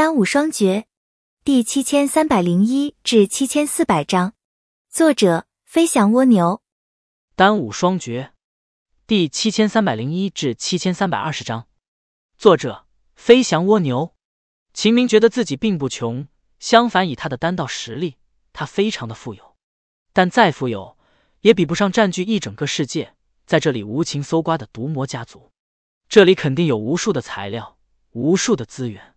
单武双绝，第七千三百零一至七千四百章，作者：飞翔蜗牛。单武双绝，第七千三百零一至七千三百二十章，作者：飞翔蜗牛。秦明觉得自己并不穷，相反，以他的单道实力，他非常的富有。但再富有，也比不上占据一整个世界，在这里无情搜刮的毒魔家族。这里肯定有无数的材料，无数的资源。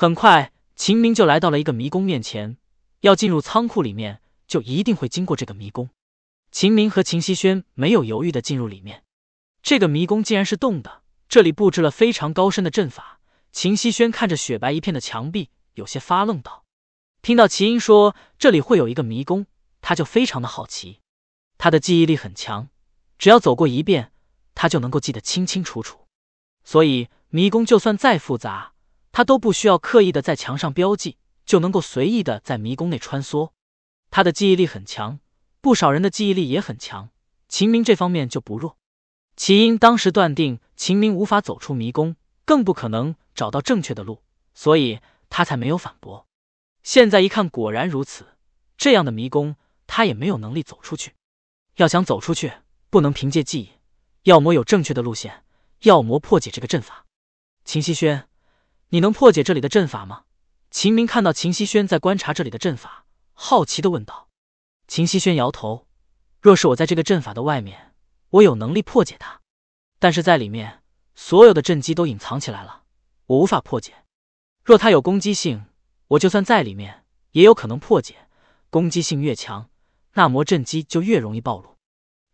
很快，秦明就来到了一个迷宫面前。要进入仓库里面，就一定会经过这个迷宫。秦明和秦希轩没有犹豫的进入里面。这个迷宫竟然是动的，这里布置了非常高深的阵法。秦希轩看着雪白一片的墙壁，有些发愣道：“听到齐英说这里会有一个迷宫，他就非常的好奇。他的记忆力很强，只要走过一遍，他就能够记得清清楚楚。所以迷宫就算再复杂。”他都不需要刻意的在墙上标记，就能够随意的在迷宫内穿梭。他的记忆力很强，不少人的记忆力也很强，秦明这方面就不弱。齐英当时断定秦明无法走出迷宫，更不可能找到正确的路，所以他才没有反驳。现在一看，果然如此。这样的迷宫，他也没有能力走出去。要想走出去，不能凭借记忆，要么有正确的路线，要么破解这个阵法。秦希轩。你能破解这里的阵法吗？秦明看到秦希轩在观察这里的阵法，好奇的问道。秦希轩摇头：“若是我在这个阵法的外面，我有能力破解它；但是在里面，所有的阵机都隐藏起来了，我无法破解。若它有攻击性，我就算在里面也有可能破解。攻击性越强，那魔阵机就越容易暴露。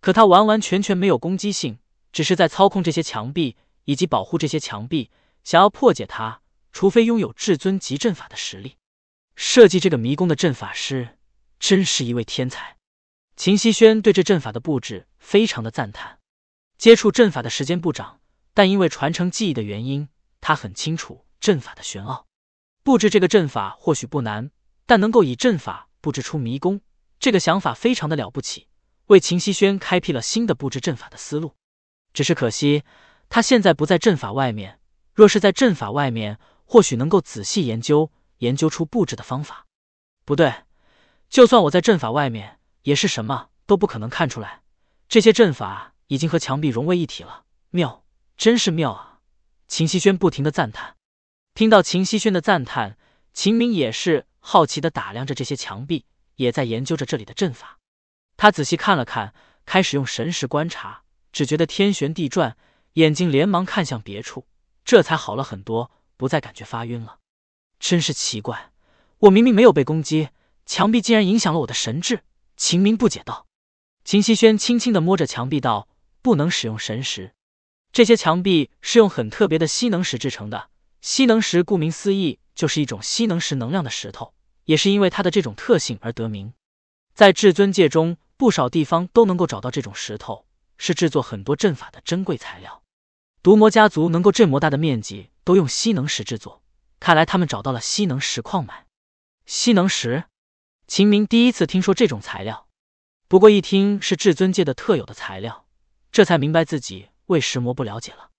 可它完完全全没有攻击性，只是在操控这些墙壁以及保护这些墙壁。想要破解它。”除非拥有至尊级阵法的实力，设计这个迷宫的阵法师真是一位天才。秦希轩对这阵法的布置非常的赞叹。接触阵法的时间不长，但因为传承记忆的原因，他很清楚阵法的玄奥。布置这个阵法或许不难，但能够以阵法布置出迷宫，这个想法非常的了不起，为秦希轩开辟了新的布置阵法的思路。只是可惜，他现在不在阵法外面。若是在阵法外面。或许能够仔细研究，研究出布置的方法。不对，就算我在阵法外面，也是什么都不可能看出来。这些阵法已经和墙壁融为一体了。妙，真是妙啊！秦希轩不停的赞叹。听到秦希轩的赞叹，秦明也是好奇的打量着这些墙壁，也在研究着这里的阵法。他仔细看了看，开始用神识观察，只觉得天旋地转，眼睛连忙看向别处，这才好了很多。不再感觉发晕了，真是奇怪，我明明没有被攻击，墙壁竟然影响了我的神智。秦明不解道。秦希轩轻轻地摸着墙壁道：“不能使用神石，这些墙壁是用很特别的吸能石制成的。吸能石顾名思义就是一种吸能石能量的石头，也是因为它的这种特性而得名。在至尊界中，不少地方都能够找到这种石头，是制作很多阵法的珍贵材料。”毒魔家族能够这么大的面积都用吸能石制作，看来他们找到了吸能石矿脉。吸能石，秦明第一次听说这种材料，不过一听是至尊界的特有的材料，这才明白自己为石魔不了解了。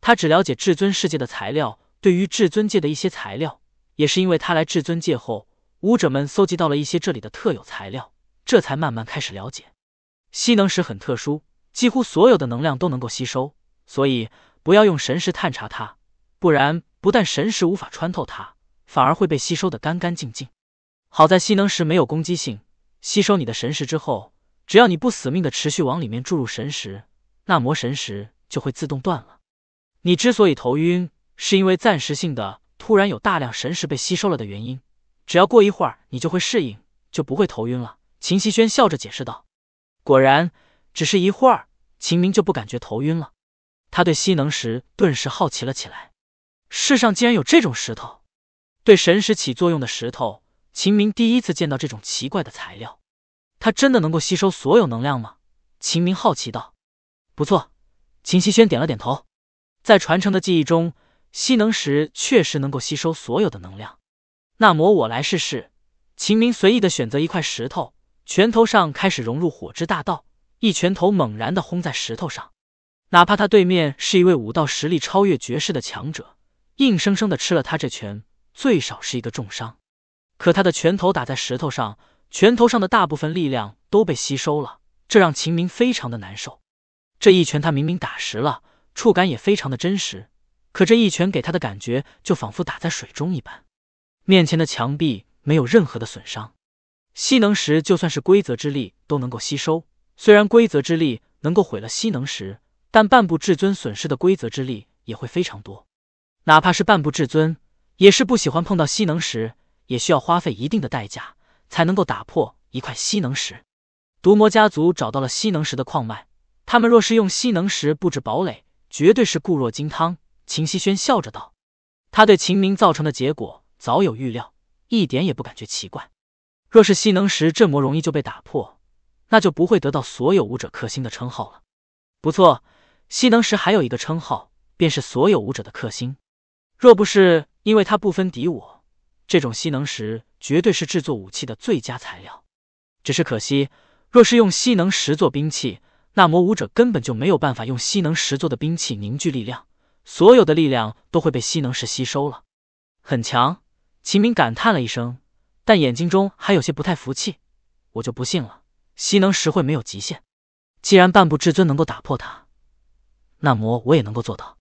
他只了解至尊世界的材料，对于至尊界的一些材料，也是因为他来至尊界后，武者们搜集到了一些这里的特有材料，这才慢慢开始了解。吸能石很特殊，几乎所有的能量都能够吸收，所以。不要用神识探查它，不然不但神识无法穿透它，反而会被吸收的干干净净。好在吸能石没有攻击性，吸收你的神识之后，只要你不死命的持续往里面注入神识，那魔神石就会自动断了。你之所以头晕，是因为暂时性的突然有大量神识被吸收了的原因。只要过一会儿，你就会适应，就不会头晕了。秦希轩笑着解释道。果然，只是一会儿，秦明就不感觉头晕了。他对吸能石顿时好奇了起来，世上竟然有这种石头？对神石起作用的石头，秦明第一次见到这种奇怪的材料。它真的能够吸收所有能量吗？秦明好奇道。不错，秦希轩点了点头。在传承的记忆中，吸能石确实能够吸收所有的能量。那么我来试试。秦明随意的选择一块石头，拳头上开始融入火之大道，一拳头猛然的轰在石头上。哪怕他对面是一位武道实力超越绝世的强者，硬生生的吃了他这拳，最少是一个重伤。可他的拳头打在石头上，拳头上的大部分力量都被吸收了，这让秦明非常的难受。这一拳他明明打实了，触感也非常的真实，可这一拳给他的感觉就仿佛打在水中一般。面前的墙壁没有任何的损伤，吸能石就算是规则之力都能够吸收，虽然规则之力能够毁了吸能石。但半步至尊损失的规则之力也会非常多，哪怕是半步至尊，也是不喜欢碰到吸能石，也需要花费一定的代价才能够打破一块吸能石。毒魔家族找到了吸能石的矿脉，他们若是用吸能石布置堡垒，绝对是固若金汤。秦希轩笑着道：“他对秦明造成的结果早有预料，一点也不感觉奇怪。若是吸能石阵魔容易就被打破，那就不会得到所有武者克星的称号了。”不错。吸能石还有一个称号，便是所有武者的克星。若不是因为它不分敌我，这种吸能石绝对是制作武器的最佳材料。只是可惜，若是用吸能石做兵器，那魔武者根本就没有办法用吸能石做的兵器凝聚力量，所有的力量都会被吸能石吸收了。很强，秦明感叹了一声，但眼睛中还有些不太服气。我就不信了，吸能石会没有极限？既然半步至尊能够打破它。那么我也能够做到。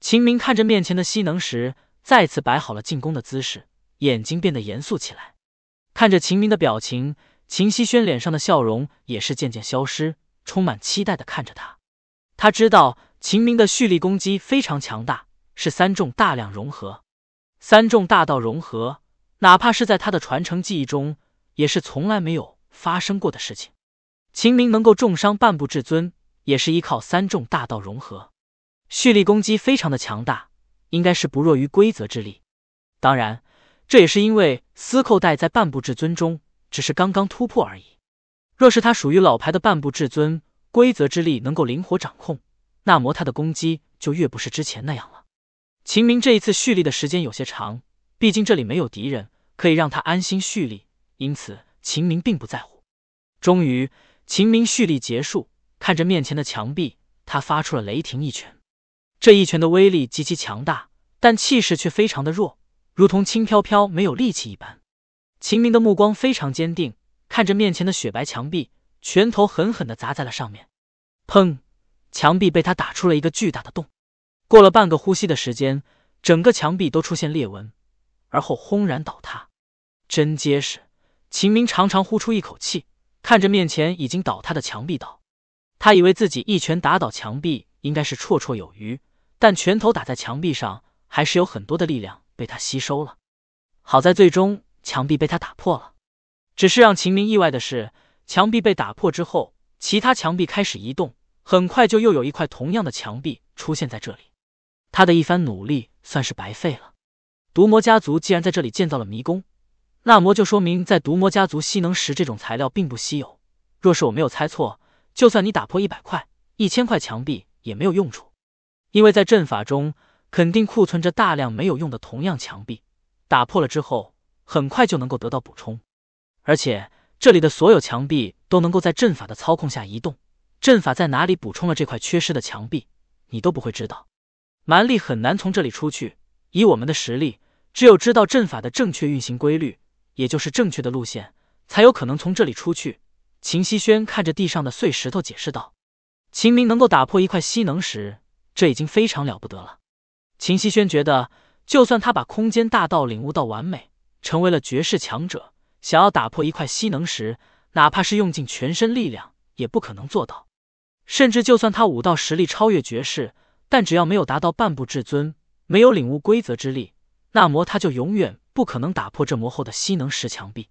秦明看着面前的西能石，再次摆好了进攻的姿势，眼睛变得严肃起来。看着秦明的表情，秦希轩脸上的笑容也是渐渐消失，充满期待的看着他。他知道秦明的蓄力攻击非常强大，是三重大量融合，三重大道融合，哪怕是在他的传承记忆中，也是从来没有发生过的事情。秦明能够重伤半步至尊。也是依靠三重大道融合蓄力攻击，非常的强大，应该是不弱于规则之力。当然，这也是因为司寇带在半步至尊中只是刚刚突破而已。若是他属于老牌的半步至尊，规则之力能够灵活掌控，那么他的攻击就越不是之前那样了。秦明这一次蓄力的时间有些长，毕竟这里没有敌人可以让他安心蓄力，因此秦明并不在乎。终于，秦明蓄力结束。看着面前的墙壁，他发出了雷霆一拳。这一拳的威力极其强大，但气势却非常的弱，如同轻飘飘没有力气一般。秦明的目光非常坚定，看着面前的雪白墙壁，拳头狠狠地砸在了上面。砰！墙壁被他打出了一个巨大的洞。过了半个呼吸的时间，整个墙壁都出现裂纹，而后轰然倒塌。真结实！秦明长长呼出一口气，看着面前已经倒塌的墙壁道。他以为自己一拳打倒墙壁应该是绰绰有余，但拳头打在墙壁上，还是有很多的力量被他吸收了。好在最终墙壁被他打破了，只是让秦明意外的是，墙壁被打破之后，其他墙壁开始移动，很快就又有一块同样的墙壁出现在这里。他的一番努力算是白费了。毒魔家族既然在这里建造了迷宫，那么就说明在毒魔家族吸能石这种材料并不稀有。若是我没有猜错。就算你打破一百块、一千块墙壁也没有用处，因为在阵法中肯定库存着大量没有用的同样墙壁，打破了之后很快就能够得到补充。而且这里的所有墙壁都能够在阵法的操控下移动，阵法在哪里补充了这块缺失的墙壁，你都不会知道。蛮力很难从这里出去，以我们的实力，只有知道阵法的正确运行规律，也就是正确的路线，才有可能从这里出去。秦希轩看着地上的碎石头，解释道：“秦明能够打破一块吸能石，这已经非常了不得了。秦希轩觉得，就算他把空间大道领悟到完美，成为了绝世强者，想要打破一块吸能石，哪怕是用尽全身力量，也不可能做到。甚至就算他武道实力超越绝世，但只要没有达到半步至尊，没有领悟规则之力，那么他就永远不可能打破这魔后的吸能石墙壁。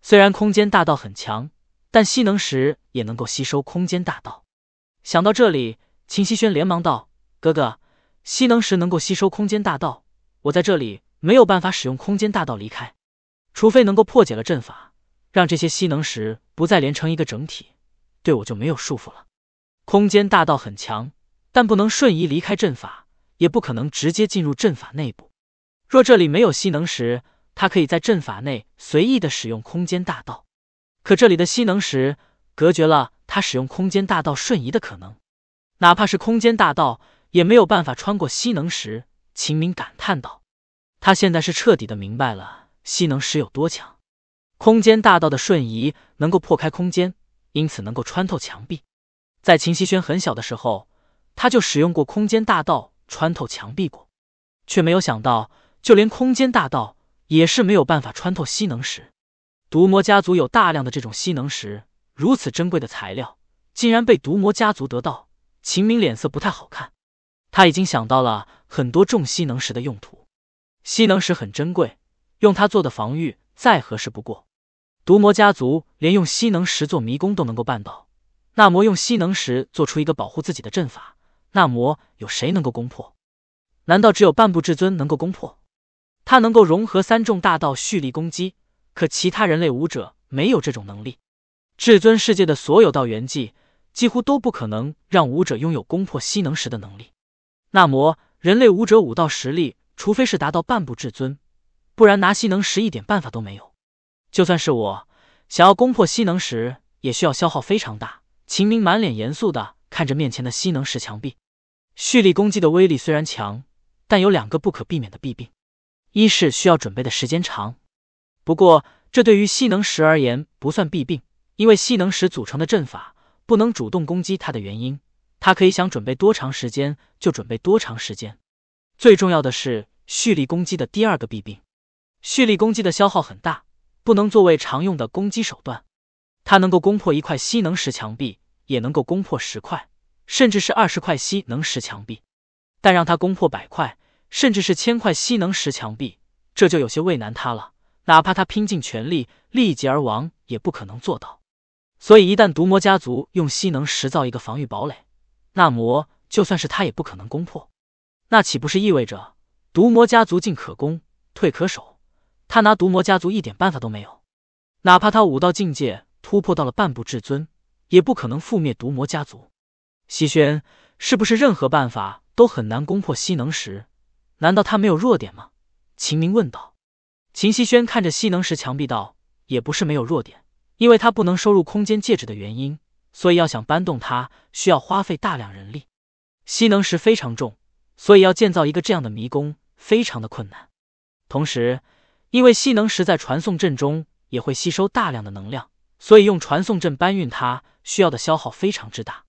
虽然空间大道很强。”但吸能石也能够吸收空间大道。想到这里，秦希轩连忙道：“哥哥，吸能石能够吸收空间大道，我在这里没有办法使用空间大道离开，除非能够破解了阵法，让这些吸能石不再连成一个整体，对我就没有束缚了。空间大道很强，但不能瞬移离开阵法，也不可能直接进入阵法内部。若这里没有吸能石，他可以在阵法内随意的使用空间大道。”可这里的吸能石隔绝了他使用空间大道瞬移的可能，哪怕是空间大道也没有办法穿过吸能石。秦明感叹道：“他现在是彻底的明白了吸能石有多强。空间大道的瞬移能够破开空间，因此能够穿透墙壁。在秦希轩很小的时候，他就使用过空间大道穿透墙壁过，却没有想到，就连空间大道也是没有办法穿透吸能石。”毒魔家族有大量的这种吸能石，如此珍贵的材料竟然被毒魔家族得到，秦明脸色不太好看。他已经想到了很多重吸能石的用途，吸能石很珍贵，用它做的防御再合适不过。毒魔家族连用吸能石做迷宫都能够办到，那魔用吸能石做出一个保护自己的阵法，那魔有谁能够攻破？难道只有半步至尊能够攻破？他能够融合三重大道蓄力攻击。可其他人类武者没有这种能力，至尊世界的所有道元技几乎都不可能让武者拥有攻破吸能石的能力。那么，人类武者武道实力，除非是达到半步至尊，不然拿吸能石一点办法都没有。就算是我，想要攻破吸能石，也需要消耗非常大。秦明满脸严肃的看着面前的吸能石墙壁，蓄力攻击的威力虽然强，但有两个不可避免的弊病，一是需要准备的时间长。不过，这对于吸能石而言不算弊病，因为吸能石组成的阵法不能主动攻击它的原因，它可以想准备多长时间就准备多长时间。最重要的是蓄力攻击的第二个弊病，蓄力攻击的消耗很大，不能作为常用的攻击手段。它能够攻破一块吸能石墙壁，也能够攻破十块，甚至是二十块吸能石墙壁，但让它攻破百块，甚至是千块吸能石墙壁，这就有些为难它了。哪怕他拼尽全力，力竭而亡，也不可能做到。所以，一旦毒魔家族用吸能石造一个防御堡垒，那魔就算是他，也不可能攻破。那岂不是意味着毒魔家族进可攻，退可守？他拿毒魔家族一点办法都没有。哪怕他武道境界突破到了半步至尊，也不可能覆灭毒魔家族。西轩，是不是任何办法都很难攻破西能石？难道他没有弱点吗？秦明问道。秦希轩看着吸能石墙壁道：“也不是没有弱点，因为它不能收入空间戒指的原因，所以要想搬动它，需要花费大量人力。吸能石非常重，所以要建造一个这样的迷宫，非常的困难。同时，因为吸能石在传送阵中也会吸收大量的能量，所以用传送阵搬运它需要的消耗非常之大。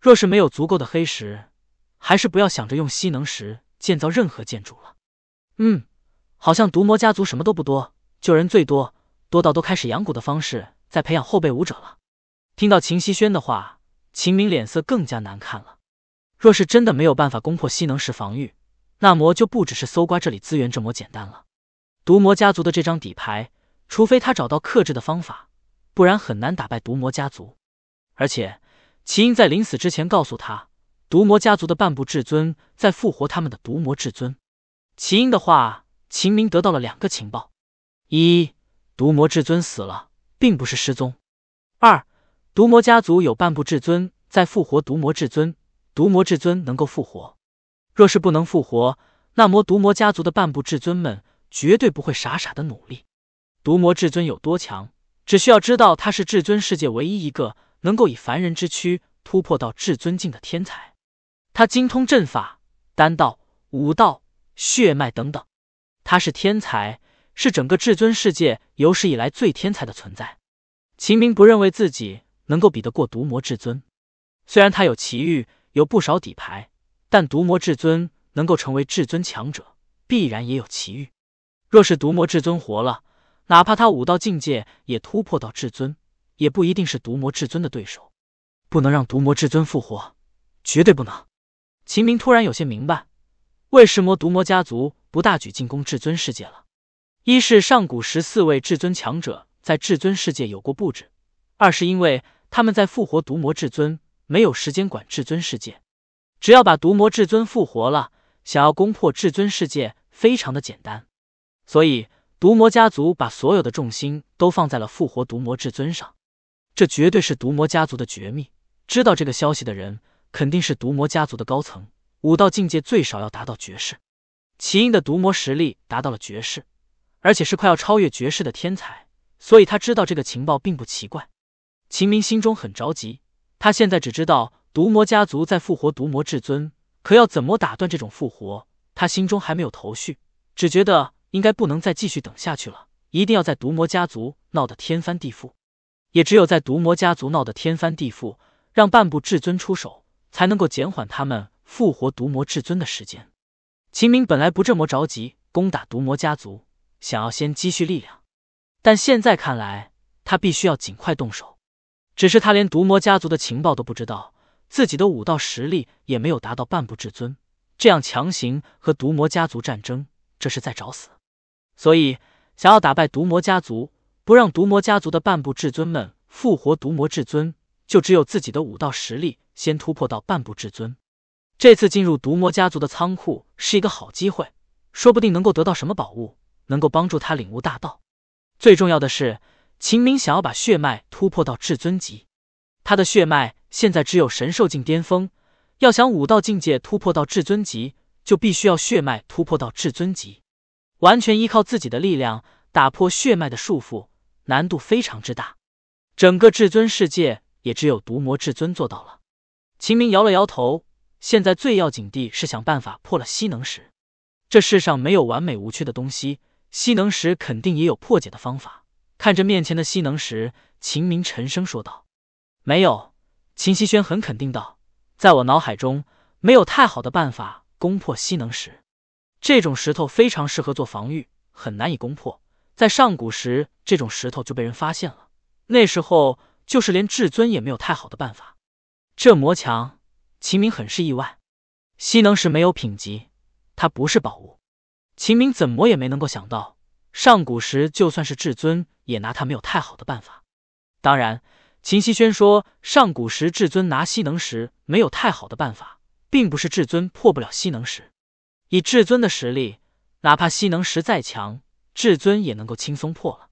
若是没有足够的黑石，还是不要想着用吸能石建造任何建筑了。”嗯。好像毒魔家族什么都不多，救人最多，多到都开始养蛊的方式在培养后辈武者了。听到秦希轩的话，秦明脸色更加难看了。若是真的没有办法攻破吸能石防御，那魔就不只是搜刮这里资源这么简单了。毒魔家族的这张底牌，除非他找到克制的方法，不然很难打败毒魔家族。而且，齐英在临死之前告诉他，毒魔家族的半步至尊在复活他们的毒魔至尊。齐英的话。秦明得到了两个情报：一，毒魔至尊死了，并不是失踪；二，毒魔家族有半步至尊在复活毒魔至尊，毒魔至尊能够复活。若是不能复活，那魔毒魔家族的半步至尊们绝对不会傻傻的努力。毒魔至尊有多强，只需要知道他是至尊世界唯一一个能够以凡人之躯突破到至尊境的天才，他精通阵法、丹道、武道、血脉等等。他是天才，是整个至尊世界有史以来最天才的存在。秦明不认为自己能够比得过毒魔至尊，虽然他有奇遇，有不少底牌，但毒魔至尊能够成为至尊强者，必然也有奇遇。若是毒魔至尊活了，哪怕他武道境界也突破到至尊，也不一定是毒魔至尊的对手。不能让毒魔至尊复活，绝对不能！秦明突然有些明白，为什魔毒魔家族。不大举进攻至尊世界了，一是上古十四位至尊强者在至尊世界有过布置，二是因为他们在复活毒魔至尊，没有时间管至尊世界。只要把毒魔至尊复活了，想要攻破至尊世界非常的简单。所以毒魔家族把所有的重心都放在了复活毒魔至尊上，这绝对是毒魔家族的绝密。知道这个消息的人，肯定是毒魔家族的高层，武道境界最少要达到绝世。齐英的毒魔实力达到了绝世，而且是快要超越绝世的天才，所以他知道这个情报并不奇怪。秦明心中很着急，他现在只知道毒魔家族在复活毒魔至尊，可要怎么打断这种复活，他心中还没有头绪，只觉得应该不能再继续等下去了，一定要在毒魔家族闹得天翻地覆，也只有在毒魔家族闹得天翻地覆，让半步至尊出手，才能够减缓他们复活毒魔至尊的时间。秦明本来不这么着急攻打毒魔家族，想要先积蓄力量。但现在看来，他必须要尽快动手。只是他连毒魔家族的情报都不知道，自己的武道实力也没有达到半步至尊，这样强行和毒魔家族战争，这是在找死。所以，想要打败毒魔家族，不让毒魔家族的半步至尊们复活毒魔至尊，就只有自己的武道实力先突破到半步至尊。这次进入毒魔家族的仓库是一个好机会，说不定能够得到什么宝物，能够帮助他领悟大道。最重要的是，秦明想要把血脉突破到至尊级，他的血脉现在只有神兽境巅峰，要想武道境界突破到至尊级，就必须要血脉突破到至尊级。完全依靠自己的力量打破血脉的束缚，难度非常之大。整个至尊世界也只有毒魔至尊做到了。秦明摇了摇头。现在最要紧的是想办法破了吸能石。这世上没有完美无缺的东西，吸能石肯定也有破解的方法。看着面前的吸能石，秦明沉声说道：“没有。”秦希轩很肯定道：“在我脑海中，没有太好的办法攻破吸能石。这种石头非常适合做防御，很难以攻破。在上古时，这种石头就被人发现了，那时候就是连至尊也没有太好的办法。这魔墙。”秦明很是意外，吸能石没有品级，它不是宝物。秦明怎么也没能够想到，上古时就算是至尊也拿它没有太好的办法。当然，秦希轩说上古时至尊拿吸能石没有太好的办法，并不是至尊破不了吸能石。以至尊的实力，哪怕吸能石再强，至尊也能够轻松破了。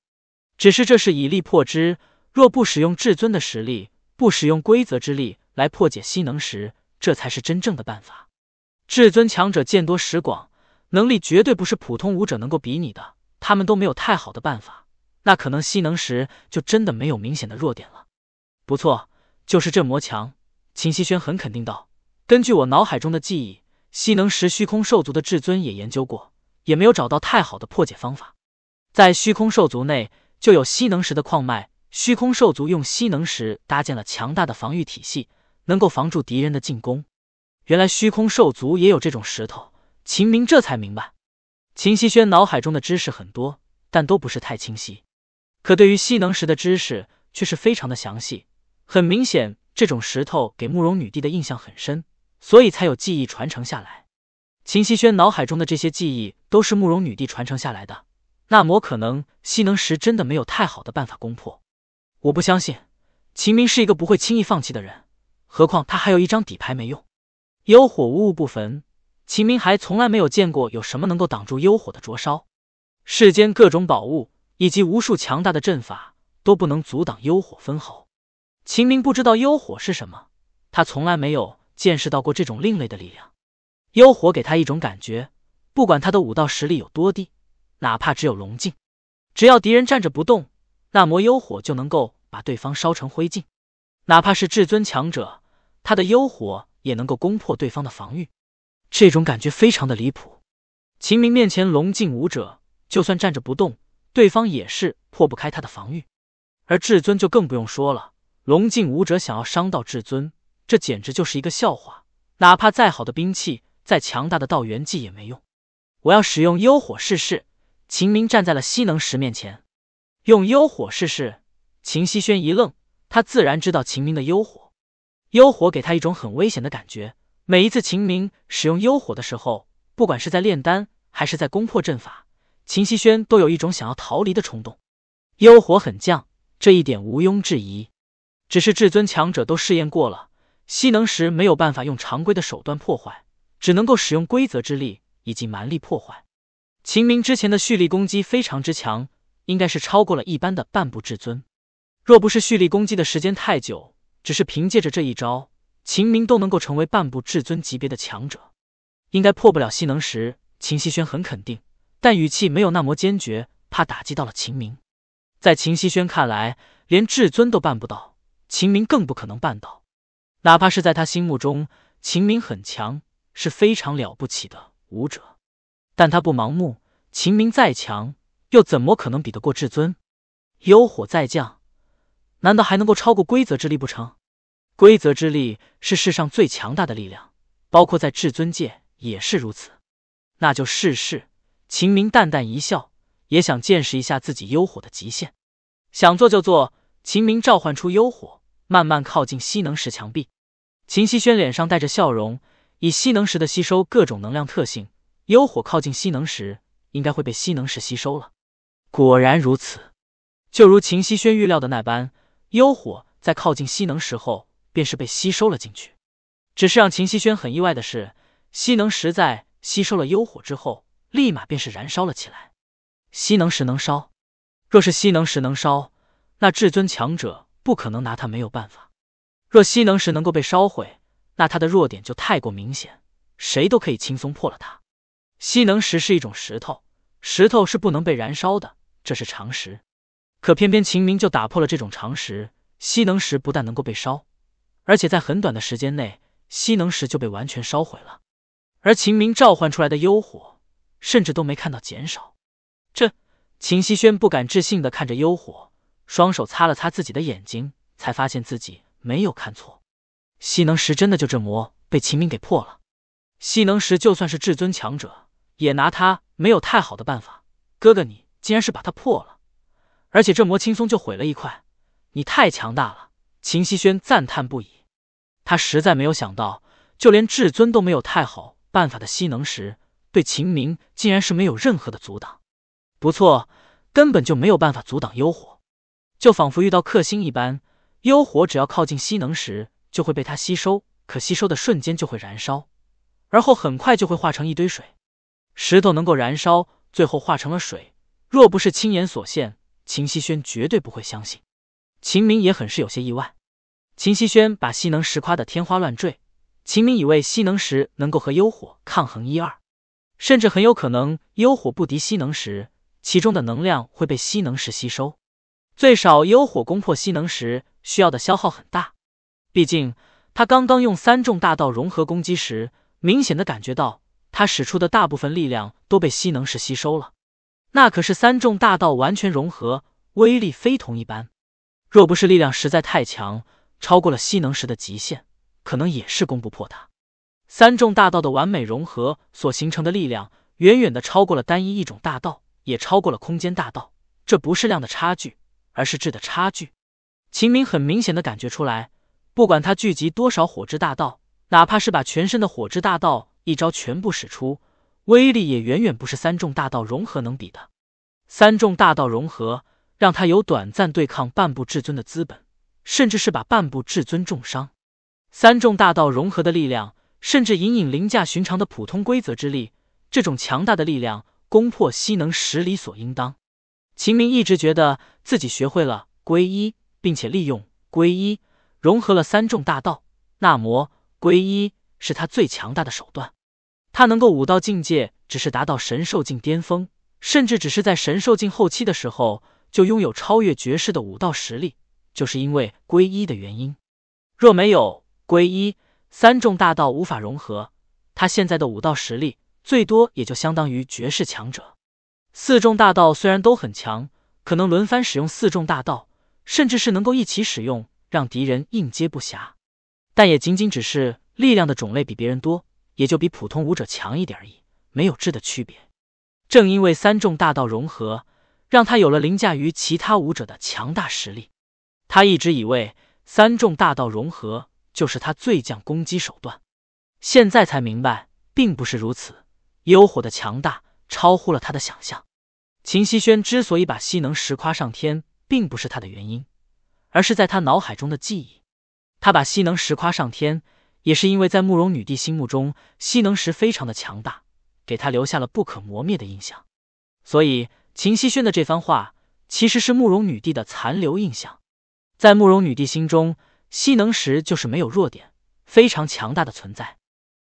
只是这是以力破之，若不使用至尊的实力，不使用规则之力来破解吸能石。这才是真正的办法。至尊强者见多识广，能力绝对不是普通武者能够比拟的。他们都没有太好的办法，那可能吸能石就真的没有明显的弱点了。不错，就是这魔墙。秦希轩很肯定道：“根据我脑海中的记忆，吸能石虚空兽族的至尊也研究过，也没有找到太好的破解方法。在虚空兽族内就有吸能石的矿脉，虚空兽族用吸能石搭建了强大的防御体系。”能够防住敌人的进攻。原来虚空兽族也有这种石头，秦明这才明白。秦希轩脑海中的知识很多，但都不是太清晰。可对于吸能石的知识却是非常的详细。很明显，这种石头给慕容女帝的印象很深，所以才有记忆传承下来。秦希轩脑海中的这些记忆都是慕容女帝传承下来的。那么，可能吸能石真的没有太好的办法攻破。我不相信，秦明是一个不会轻易放弃的人。何况他还有一张底牌没用，幽火无物不焚。秦明还从来没有见过有什么能够挡住幽火的灼烧。世间各种宝物以及无数强大的阵法都不能阻挡幽火分毫。秦明不知道幽火是什么，他从来没有见识到过这种另类的力量。幽火给他一种感觉，不管他的武道实力有多低，哪怕只有龙境，只要敌人站着不动，那魔幽火就能够把对方烧成灰烬，哪怕是至尊强者。他的幽火也能够攻破对方的防御，这种感觉非常的离谱。秦明面前龙镜武者，就算站着不动，对方也是破不开他的防御。而至尊就更不用说了，龙镜武者想要伤到至尊，这简直就是一个笑话。哪怕再好的兵器，再强大的道元技也没用。我要使用幽火试试。秦明站在了西能石面前，用幽火试试。秦希轩一愣，他自然知道秦明的幽火。幽火给他一种很危险的感觉。每一次秦明使用幽火的时候，不管是在炼丹还是在攻破阵法，秦希轩都有一种想要逃离的冲动。幽火很犟，这一点毋庸置疑。只是至尊强者都试验过了，吸能时没有办法用常规的手段破坏，只能够使用规则之力以及蛮力破坏。秦明之前的蓄力攻击非常之强，应该是超过了一般的半步至尊。若不是蓄力攻击的时间太久。只是凭借着这一招，秦明都能够成为半步至尊级别的强者，应该破不了吸能石。秦希轩很肯定，但语气没有那么坚决，怕打击到了秦明。在秦希轩看来，连至尊都办不到，秦明更不可能办到。哪怕是在他心目中，秦明很强，是非常了不起的武者，但他不盲目。秦明再强，又怎么可能比得过至尊？幽火再降。难道还能够超过规则之力不成？规则之力是世上最强大的力量，包括在至尊界也是如此。那就试试。秦明淡淡一笑，也想见识一下自己幽火的极限。想做就做。秦明召唤出幽火，慢慢靠近吸能石墙壁。秦希轩脸上带着笑容，以吸能石的吸收各种能量特性，幽火靠近吸能石，应该会被吸能石吸收了。果然如此，就如秦希轩预料的那般。幽火在靠近吸能石后，便是被吸收了进去。只是让秦希轩很意外的是，吸能石在吸收了幽火之后，立马便是燃烧了起来。吸能石能烧？若是吸能石能烧，那至尊强者不可能拿他没有办法。若吸能石能够被烧毁，那他的弱点就太过明显，谁都可以轻松破了他。吸能石是一种石头，石头是不能被燃烧的，这是常识。可偏偏秦明就打破了这种常识，吸能石不但能够被烧，而且在很短的时间内，吸能石就被完全烧毁了。而秦明召唤出来的幽火，甚至都没看到减少。这，秦希轩不敢置信的看着幽火，双手擦了擦自己的眼睛，才发现自己没有看错，吸能石真的就这魔被秦明给破了。吸能石就算是至尊强者，也拿他没有太好的办法。哥哥，你竟然是把他破了！而且这魔轻松就毁了一块，你太强大了！秦希轩赞叹不已。他实在没有想到，就连至尊都没有太好办法的吸能石，对秦明竟然是没有任何的阻挡。不错，根本就没有办法阻挡幽火，就仿佛遇到克星一般。幽火只要靠近吸能石，就会被它吸收，可吸收的瞬间就会燃烧，而后很快就会化成一堆水。石头能够燃烧，最后化成了水。若不是亲眼所见。秦希轩绝对不会相信，秦明也很是有些意外。秦希轩把吸能石夸得天花乱坠，秦明以为吸能石能够和幽火抗衡一二，甚至很有可能幽火不敌吸能石，其中的能量会被吸能石吸收。最少幽火攻破吸能石需要的消耗很大，毕竟他刚刚用三重大道融合攻击时，明显的感觉到他使出的大部分力量都被吸能石吸收了。那可是三重大道完全融合，威力非同一般。若不是力量实在太强，超过了吸能石的极限，可能也是攻不破它。三重大道的完美融合所形成的力量，远远的超过了单一一种大道，也超过了空间大道。这不是量的差距，而是质的差距。秦明很明显的感觉出来，不管他聚集多少火之大道，哪怕是把全身的火之大道一招全部使出。威力也远远不是三重大道融合能比的。三重大道融合让他有短暂对抗半步至尊的资本，甚至是把半步至尊重伤。三重大道融合的力量，甚至隐隐凌驾寻常的普通规则之力。这种强大的力量，攻破西能十理所应当。秦明一直觉得自己学会了皈依，并且利用皈依融合了三重大道。那魔皈依是他最强大的手段。他能够武道境界只是达到神兽境巅峰，甚至只是在神兽境后期的时候就拥有超越绝世的武道实力，就是因为归一的原因。若没有归一，三重大道无法融合，他现在的武道实力最多也就相当于绝世强者。四重大道虽然都很强，可能轮番使用四重大道，甚至是能够一起使用，让敌人应接不暇，但也仅仅只是力量的种类比别人多。也就比普通武者强一点而已，没有质的区别。正因为三重大道融合，让他有了凌驾于其他武者的强大实力。他一直以为三重大道融合就是他最强攻击手段，现在才明白并不是如此。幽火的强大超乎了他的想象。秦希轩之所以把西能石夸上天，并不是他的原因，而是在他脑海中的记忆。他把西能石夸上天。也是因为，在慕容女帝心目中，吸能石非常的强大，给她留下了不可磨灭的印象。所以，秦希轩的这番话其实是慕容女帝的残留印象。在慕容女帝心中，吸能石就是没有弱点，非常强大的存在。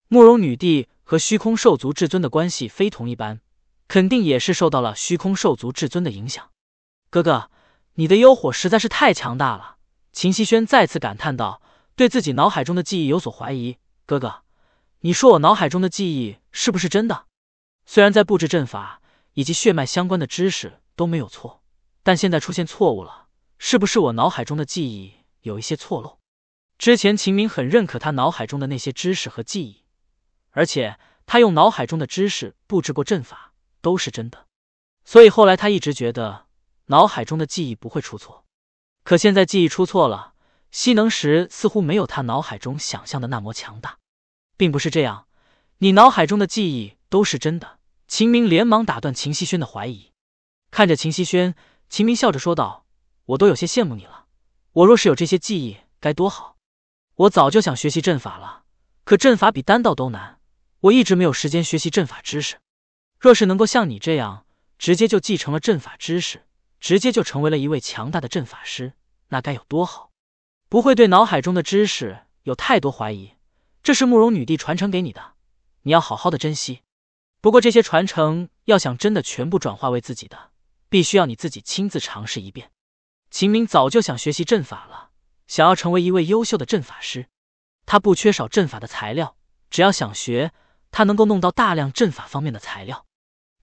慕容女帝和虚空兽族至尊的关系非同一般，肯定也是受到了虚空兽族至尊的影响。哥哥，你的幽火实在是太强大了！秦希轩再次感叹道。对自己脑海中的记忆有所怀疑，哥哥，你说我脑海中的记忆是不是真的？虽然在布置阵法以及血脉相关的知识都没有错，但现在出现错误了，是不是我脑海中的记忆有一些错漏？之前秦明很认可他脑海中的那些知识和记忆，而且他用脑海中的知识布置过阵法，都是真的，所以后来他一直觉得脑海中的记忆不会出错，可现在记忆出错了。吸能石似乎没有他脑海中想象的那么强大，并不是这样，你脑海中的记忆都是真的。秦明连忙打断秦希轩的怀疑，看着秦希轩，秦明笑着说道：“我都有些羡慕你了，我若是有这些记忆该多好。我早就想学习阵法了，可阵法比丹道都难，我一直没有时间学习阵法知识。若是能够像你这样，直接就继承了阵法知识，直接就成为了一位强大的阵法师，那该有多好。”不会对脑海中的知识有太多怀疑，这是慕容女帝传承给你的，你要好好的珍惜。不过这些传承要想真的全部转化为自己的，必须要你自己亲自尝试一遍。秦明早就想学习阵法了，想要成为一位优秀的阵法师，他不缺少阵法的材料，只要想学，他能够弄到大量阵法方面的材料。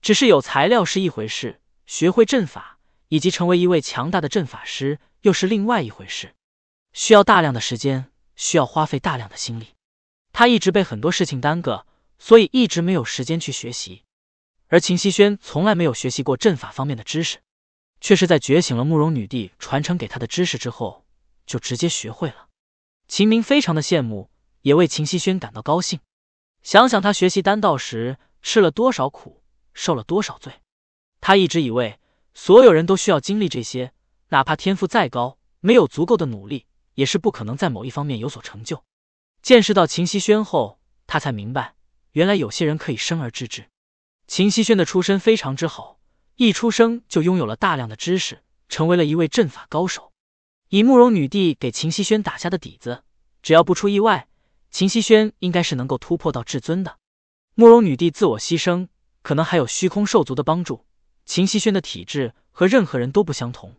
只是有材料是一回事，学会阵法以及成为一位强大的阵法师又是另外一回事。需要大量的时间，需要花费大量的心力。他一直被很多事情耽搁，所以一直没有时间去学习。而秦希轩从来没有学习过阵法方面的知识，却是在觉醒了慕容女帝传承给他的知识之后，就直接学会了。秦明非常的羡慕，也为秦希轩感到高兴。想想他学习丹道时吃了多少苦，受了多少罪，他一直以为所有人都需要经历这些，哪怕天赋再高，没有足够的努力。也是不可能在某一方面有所成就。见识到秦希轩后，他才明白，原来有些人可以生而知之。秦希轩的出身非常之好，一出生就拥有了大量的知识，成为了一位阵法高手。以慕容女帝给秦希轩打下的底子，只要不出意外，秦希轩应该是能够突破到至尊的。慕容女帝自我牺牲，可能还有虚空兽族的帮助。秦希轩的体质和任何人都不相同。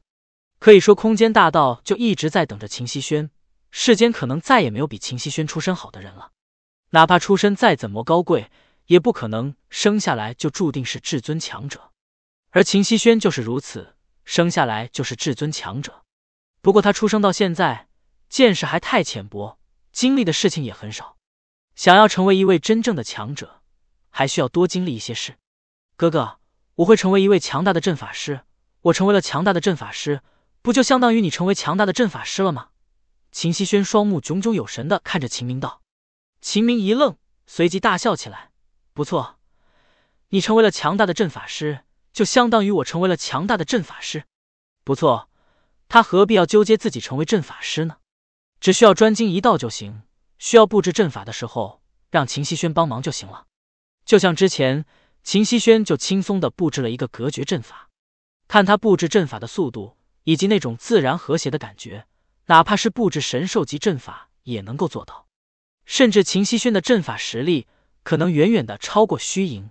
可以说，空间大道就一直在等着秦希轩。世间可能再也没有比秦希轩出身好的人了，哪怕出身再怎么高贵，也不可能生下来就注定是至尊强者。而秦希轩就是如此，生下来就是至尊强者。不过他出生到现在，见识还太浅薄，经历的事情也很少。想要成为一位真正的强者，还需要多经历一些事。哥哥，我会成为一位强大的阵法师。我成为了强大的阵法师。不就相当于你成为强大的阵法师了吗？秦希轩双目炯炯有神的看着秦明道。秦明一愣，随即大笑起来。不错，你成为了强大的阵法师，就相当于我成为了强大的阵法师。不错，他何必要纠结自己成为阵法师呢？只需要专精一道就行。需要布置阵法的时候，让秦希轩帮忙就行了。就像之前，秦希轩就轻松的布置了一个隔绝阵法。看他布置阵法的速度。以及那种自然和谐的感觉，哪怕是布置神兽级阵法也能够做到。甚至秦希轩的阵法实力可能远远的超过虚影。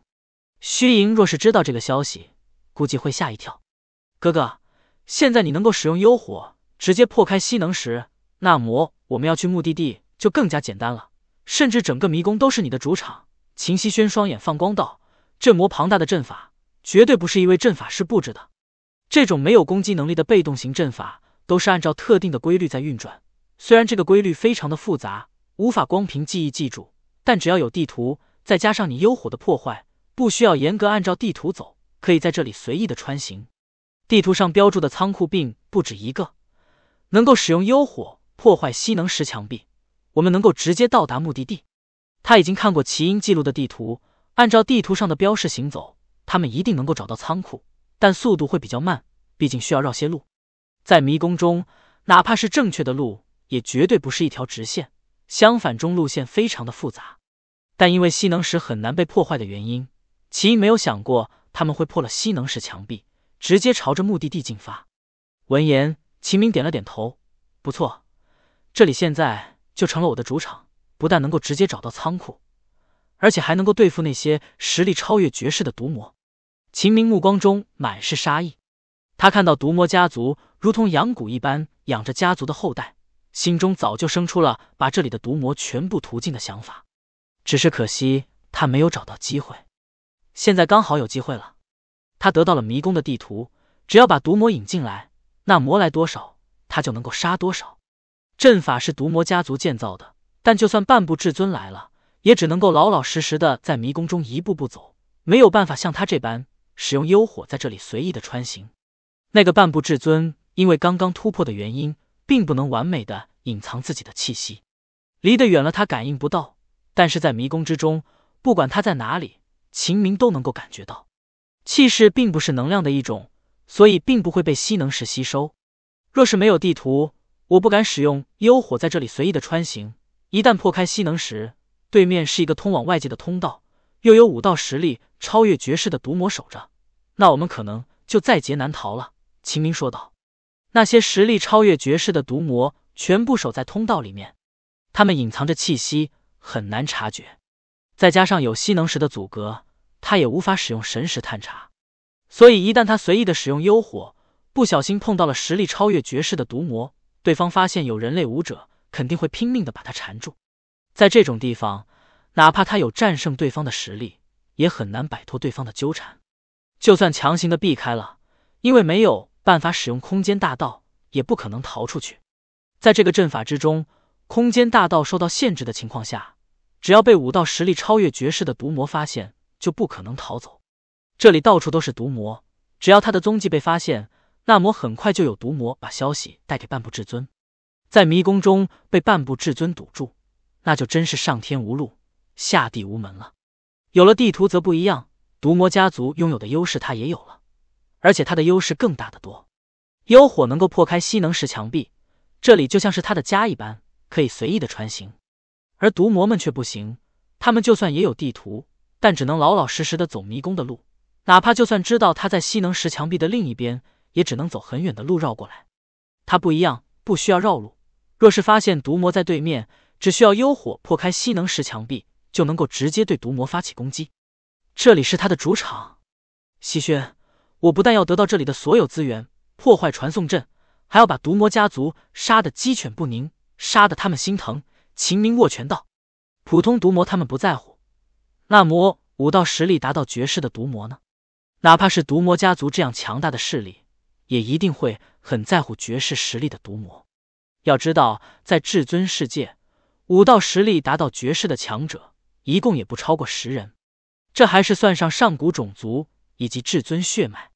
虚影若是知道这个消息，估计会吓一跳。哥哥，现在你能够使用幽火直接破开吸能石，那么我们要去目的地就更加简单了。甚至整个迷宫都是你的主场。秦希轩双眼放光道：“这魔庞大的阵法，绝对不是一位阵法师布置的。”这种没有攻击能力的被动型阵法，都是按照特定的规律在运转。虽然这个规律非常的复杂，无法光凭记忆记住，但只要有地图，再加上你幽火的破坏，不需要严格按照地图走，可以在这里随意的穿行。地图上标注的仓库并不止一个，能够使用幽火破坏吸能石墙壁，我们能够直接到达目的地。他已经看过奇英记录的地图，按照地图上的标示行走，他们一定能够找到仓库。但速度会比较慢，毕竟需要绕些路。在迷宫中，哪怕是正确的路，也绝对不是一条直线。相反，中路线非常的复杂。但因为吸能石很难被破坏的原因，秦一没有想过他们会破了吸能石墙壁，直接朝着目的地进发。闻言，秦明点了点头。不错，这里现在就成了我的主场。不但能够直接找到仓库，而且还能够对付那些实力超越绝世的毒魔。秦明目光中满是杀意，他看到毒魔家族如同养蛊一般养着家族的后代，心中早就生出了把这里的毒魔全部屠尽的想法。只是可惜他没有找到机会，现在刚好有机会了。他得到了迷宫的地图，只要把毒魔引进来，那魔来多少他就能够杀多少。阵法是毒魔家族建造的，但就算半步至尊来了，也只能够老老实实的在迷宫中一步步走，没有办法像他这般。使用幽火在这里随意的穿行，那个半步至尊因为刚刚突破的原因，并不能完美的隐藏自己的气息。离得远了他感应不到，但是在迷宫之中，不管他在哪里，秦明都能够感觉到。气势并不是能量的一种，所以并不会被吸能石吸收。若是没有地图，我不敢使用幽火在这里随意的穿行。一旦破开吸能石，对面是一个通往外界的通道，又有武道实力超越绝世的毒魔守着。那我们可能就在劫难逃了。”秦明说道，“那些实力超越绝世的毒魔全部守在通道里面，他们隐藏着气息，很难察觉。再加上有吸能石的阻隔，他也无法使用神识探查。所以，一旦他随意的使用幽火，不小心碰到了实力超越绝世的毒魔，对方发现有人类武者，肯定会拼命的把他缠住。在这种地方，哪怕他有战胜对方的实力，也很难摆脱对方的纠缠。”就算强行的避开了，因为没有办法使用空间大道，也不可能逃出去。在这个阵法之中，空间大道受到限制的情况下，只要被武道实力超越绝世的毒魔发现，就不可能逃走。这里到处都是毒魔，只要他的踪迹被发现，那魔很快就有毒魔把消息带给半步至尊。在迷宫中被半步至尊堵住，那就真是上天无路，下地无门了。有了地图则不一样。毒魔家族拥有的优势他也有了，而且他的优势更大得多。幽火能够破开吸能石墙壁，这里就像是他的家一般，可以随意的穿行。而毒魔们却不行，他们就算也有地图，但只能老老实实的走迷宫的路，哪怕就算知道他在吸能石墙壁的另一边，也只能走很远的路绕过来。他不一样，不需要绕路。若是发现毒魔在对面，只需要幽火破开吸能石墙壁，就能够直接对毒魔发起攻击。这里是他的主场，西轩，我不但要得到这里的所有资源，破坏传送阵，还要把毒魔家族杀得鸡犬不宁，杀得他们心疼。秦明握拳道：“普通毒魔他们不在乎，那么武道实力达到绝世的毒魔呢？哪怕是毒魔家族这样强大的势力，也一定会很在乎绝世实力的毒魔。要知道，在至尊世界，武道实力达到绝世的强者，一共也不超过十人。”这还是算上上古种族以及至尊血脉，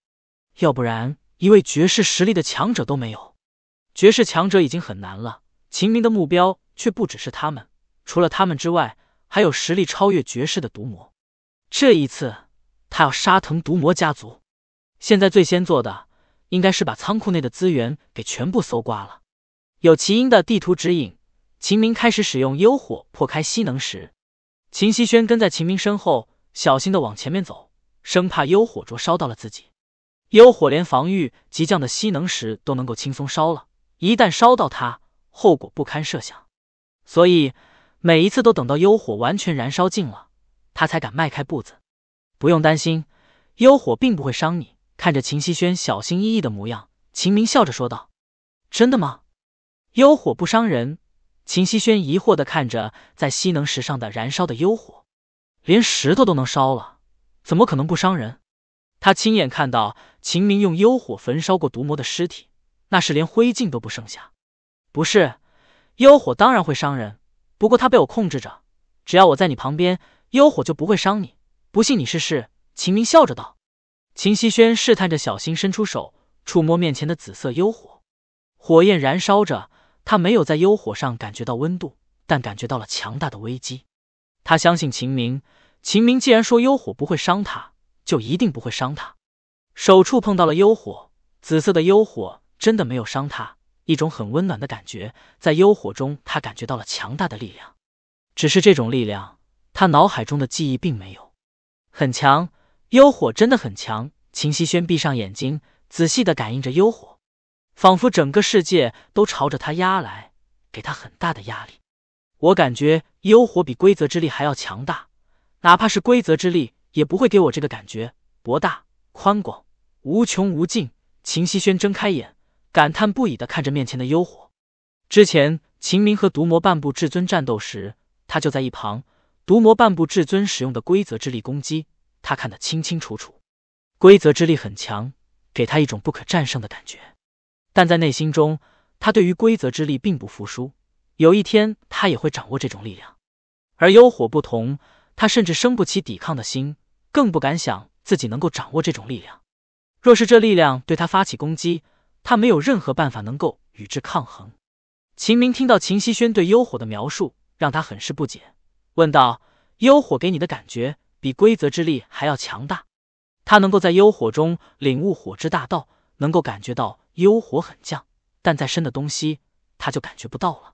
要不然一位绝世实力的强者都没有。绝世强者已经很难了，秦明的目标却不只是他们，除了他们之外，还有实力超越绝世的毒魔。这一次，他要杀藤毒魔家族。现在最先做的，应该是把仓库内的资源给全部搜刮了。有奇英的地图指引，秦明开始使用幽火破开吸能石。秦希轩跟在秦明身后。小心的往前面走，生怕幽火灼烧到了自己。幽火连防御极降的吸能石都能够轻松烧了，一旦烧到它，后果不堪设想。所以每一次都等到幽火完全燃烧尽了，他才敢迈开步子。不用担心，幽火并不会伤你。看着秦希轩小心翼翼的模样，秦明笑着说道：“真的吗？幽火不伤人？”秦希轩疑惑的看着在吸能石上的燃烧的幽火。连石头都能烧了，怎么可能不伤人？他亲眼看到秦明用幽火焚烧过毒魔的尸体，那是连灰烬都不剩下。不是，幽火当然会伤人，不过他被我控制着，只要我在你旁边，幽火就不会伤你。不信你试试。”秦明笑着道。秦希轩试探着，小心伸出手触摸面前的紫色幽火，火焰燃烧着，他没有在幽火上感觉到温度，但感觉到了强大的危机。他相信秦明，秦明既然说幽火不会伤他，就一定不会伤他。手触碰到了幽火，紫色的幽火真的没有伤他，一种很温暖的感觉，在幽火中他感觉到了强大的力量，只是这种力量他脑海中的记忆并没有。很强，幽火真的很强。秦希轩闭上眼睛，仔细的感应着幽火，仿佛整个世界都朝着他压来，给他很大的压力。我感觉幽火比规则之力还要强大，哪怕是规则之力，也不会给我这个感觉。博大、宽广、无穷无尽。秦希轩睁开眼，感叹不已的看着面前的幽火。之前秦明和毒魔半步至尊战斗时，他就在一旁。毒魔半步至尊使用的规则之力攻击，他看得清清楚楚。规则之力很强，给他一种不可战胜的感觉。但在内心中，他对于规则之力并不服输。有一天他也会掌握这种力量，而幽火不同，他甚至生不起抵抗的心，更不敢想自己能够掌握这种力量。若是这力量对他发起攻击，他没有任何办法能够与之抗衡。秦明听到秦希轩对幽火的描述，让他很是不解，问道：“幽火给你的感觉比规则之力还要强大，他能够在幽火中领悟火之大道，能够感觉到幽火很降，但再深的东西他就感觉不到了。”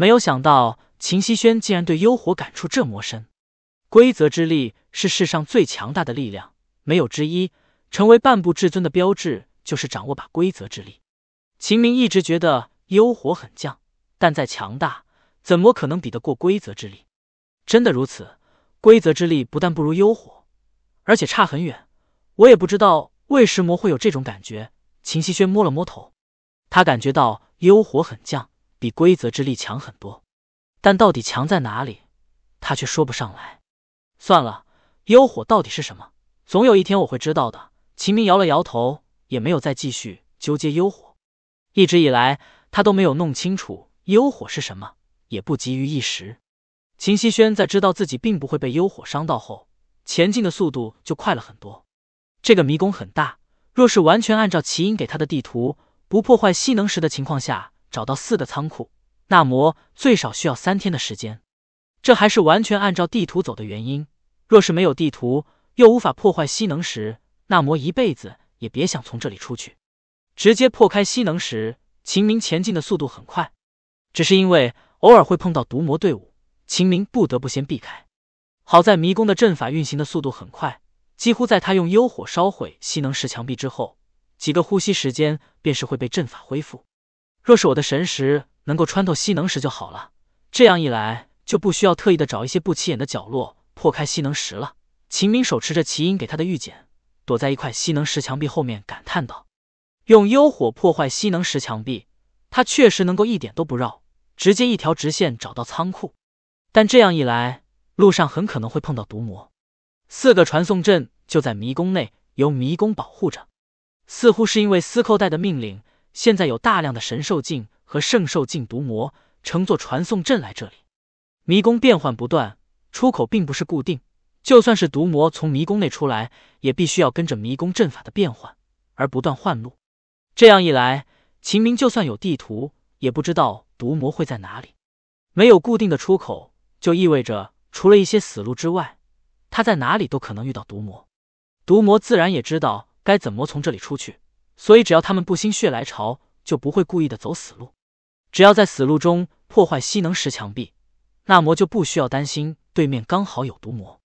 没有想到秦希轩竟然对幽火感触这么深。规则之力是世上最强大的力量，没有之一。成为半步至尊的标志就是掌握把规则之力。秦明一直觉得幽火很犟，但再强大，怎么可能比得过规则之力？真的如此？规则之力不但不如幽火，而且差很远。我也不知道为什么会有这种感觉。秦希轩摸了摸头，他感觉到幽火很犟。比规则之力强很多，但到底强在哪里，他却说不上来。算了，幽火到底是什么？总有一天我会知道的。秦明摇了摇头，也没有再继续纠结幽火。一直以来，他都没有弄清楚幽火是什么，也不急于一时。秦希轩在知道自己并不会被幽火伤到后，前进的速度就快了很多。这个迷宫很大，若是完全按照奇英给他的地图，不破坏吸能石的情况下。找到四个仓库，那么最少需要三天的时间。这还是完全按照地图走的原因。若是没有地图，又无法破坏吸能石，那魔一辈子也别想从这里出去。直接破开吸能石，秦明前进的速度很快，只是因为偶尔会碰到毒魔队伍，秦明不得不先避开。好在迷宫的阵法运行的速度很快，几乎在他用幽火烧毁吸能石墙壁之后，几个呼吸时间便是会被阵法恢复。若是我的神识能够穿透吸能石就好了，这样一来就不需要特意的找一些不起眼的角落破开吸能石了。秦明手持着奇音给他的玉简，躲在一块吸能石墙壁后面，感叹道：“用幽火破坏吸能石墙壁，他确实能够一点都不绕，直接一条直线找到仓库。但这样一来，路上很可能会碰到毒魔。四个传送阵就在迷宫内，由迷宫保护着，似乎是因为司寇带的命令。”现在有大量的神兽境和圣兽境毒魔乘坐传送阵来这里，迷宫变幻不断，出口并不是固定。就算是毒魔从迷宫内出来，也必须要跟着迷宫阵法的变换而不断换路。这样一来，秦明就算有地图，也不知道毒魔会在哪里。没有固定的出口，就意味着除了一些死路之外，他在哪里都可能遇到毒魔。毒魔自然也知道该怎么从这里出去。所以，只要他们不心血来潮，就不会故意的走死路。只要在死路中破坏吸能石墙壁，那魔就不需要担心对面刚好有毒魔。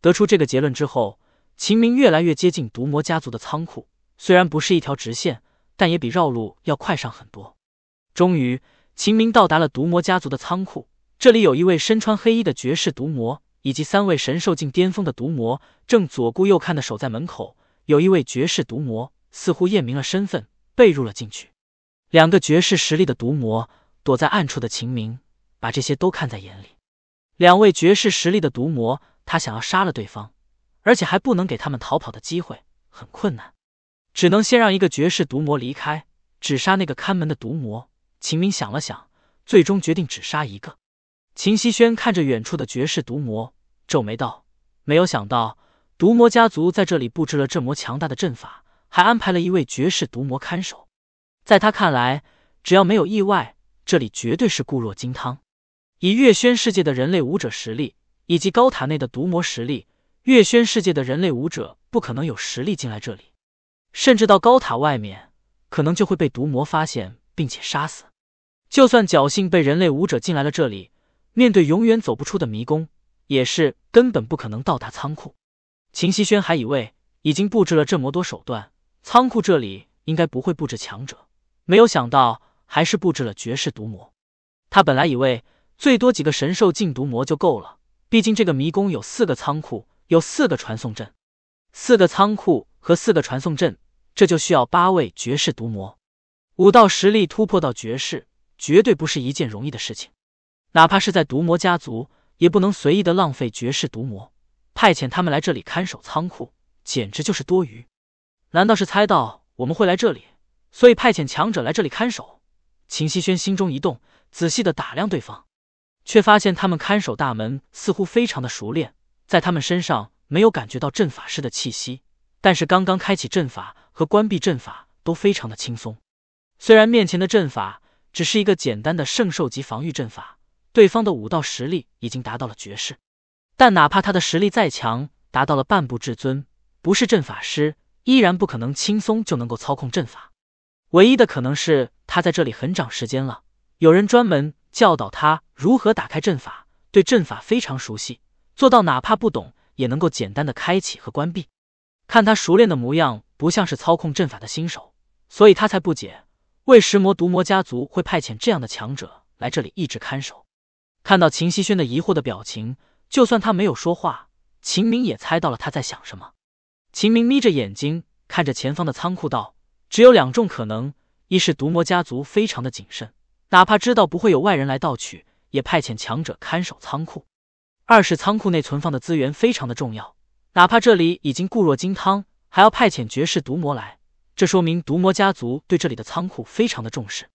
得出这个结论之后，秦明越来越接近毒魔家族的仓库，虽然不是一条直线，但也比绕路要快上很多。终于，秦明到达了毒魔家族的仓库，这里有一位身穿黑衣的绝世毒魔，以及三位神兽境巅峰的毒魔，正左顾右看的守在门口。有一位绝世毒魔。似乎验明了身份，被入了进去。两个绝世实力的毒魔躲在暗处的秦明把这些都看在眼里。两位绝世实力的毒魔，他想要杀了对方，而且还不能给他们逃跑的机会，很困难。只能先让一个绝世毒魔离开，只杀那个看门的毒魔。秦明想了想，最终决定只杀一个。秦希轩看着远处的绝世毒魔，皱眉道：“没有想到，毒魔家族在这里布置了这么强大的阵法。”还安排了一位绝世毒魔看守，在他看来，只要没有意外，这里绝对是固若金汤。以月轩世界的人类武者实力以及高塔内的毒魔实力，月轩世界的人类武者不可能有实力进来这里，甚至到高塔外面，可能就会被毒魔发现并且杀死。就算侥幸被人类武者进来了这里，面对永远走不出的迷宫，也是根本不可能到达仓库。秦希轩还以为已经布置了这么多手段。仓库这里应该不会布置强者，没有想到还是布置了绝世毒魔。他本来以为最多几个神兽禁毒魔就够了，毕竟这个迷宫有四个仓库，有四个传送阵，四个仓库和四个传送阵，这就需要八位绝世毒魔。武道实力突破到绝世，绝对不是一件容易的事情。哪怕是在毒魔家族，也不能随意的浪费绝世毒魔，派遣他们来这里看守仓库，简直就是多余。难道是猜到我们会来这里，所以派遣强者来这里看守？秦希轩心中一动，仔细的打量对方，却发现他们看守大门似乎非常的熟练，在他们身上没有感觉到阵法师的气息，但是刚刚开启阵法和关闭阵法都非常的轻松。虽然面前的阵法只是一个简单的圣兽级防御阵法，对方的武道实力已经达到了绝世，但哪怕他的实力再强，达到了半步至尊，不是阵法师。依然不可能轻松就能够操控阵法，唯一的可能是他在这里很长时间了，有人专门教导他如何打开阵法，对阵法非常熟悉，做到哪怕不懂也能够简单的开启和关闭。看他熟练的模样，不像是操控阵法的新手，所以他才不解，为石魔毒魔家族会派遣这样的强者来这里一直看守。看到秦希轩的疑惑的表情，就算他没有说话，秦明也猜到了他在想什么。秦明眯着眼睛看着前方的仓库，道：“只有两种可能，一是毒魔家族非常的谨慎，哪怕知道不会有外人来盗取，也派遣强者看守仓库；二是仓库内存放的资源非常的重要，哪怕这里已经固若金汤，还要派遣绝世毒魔来，这说明毒魔家族对这里的仓库非常的重视。”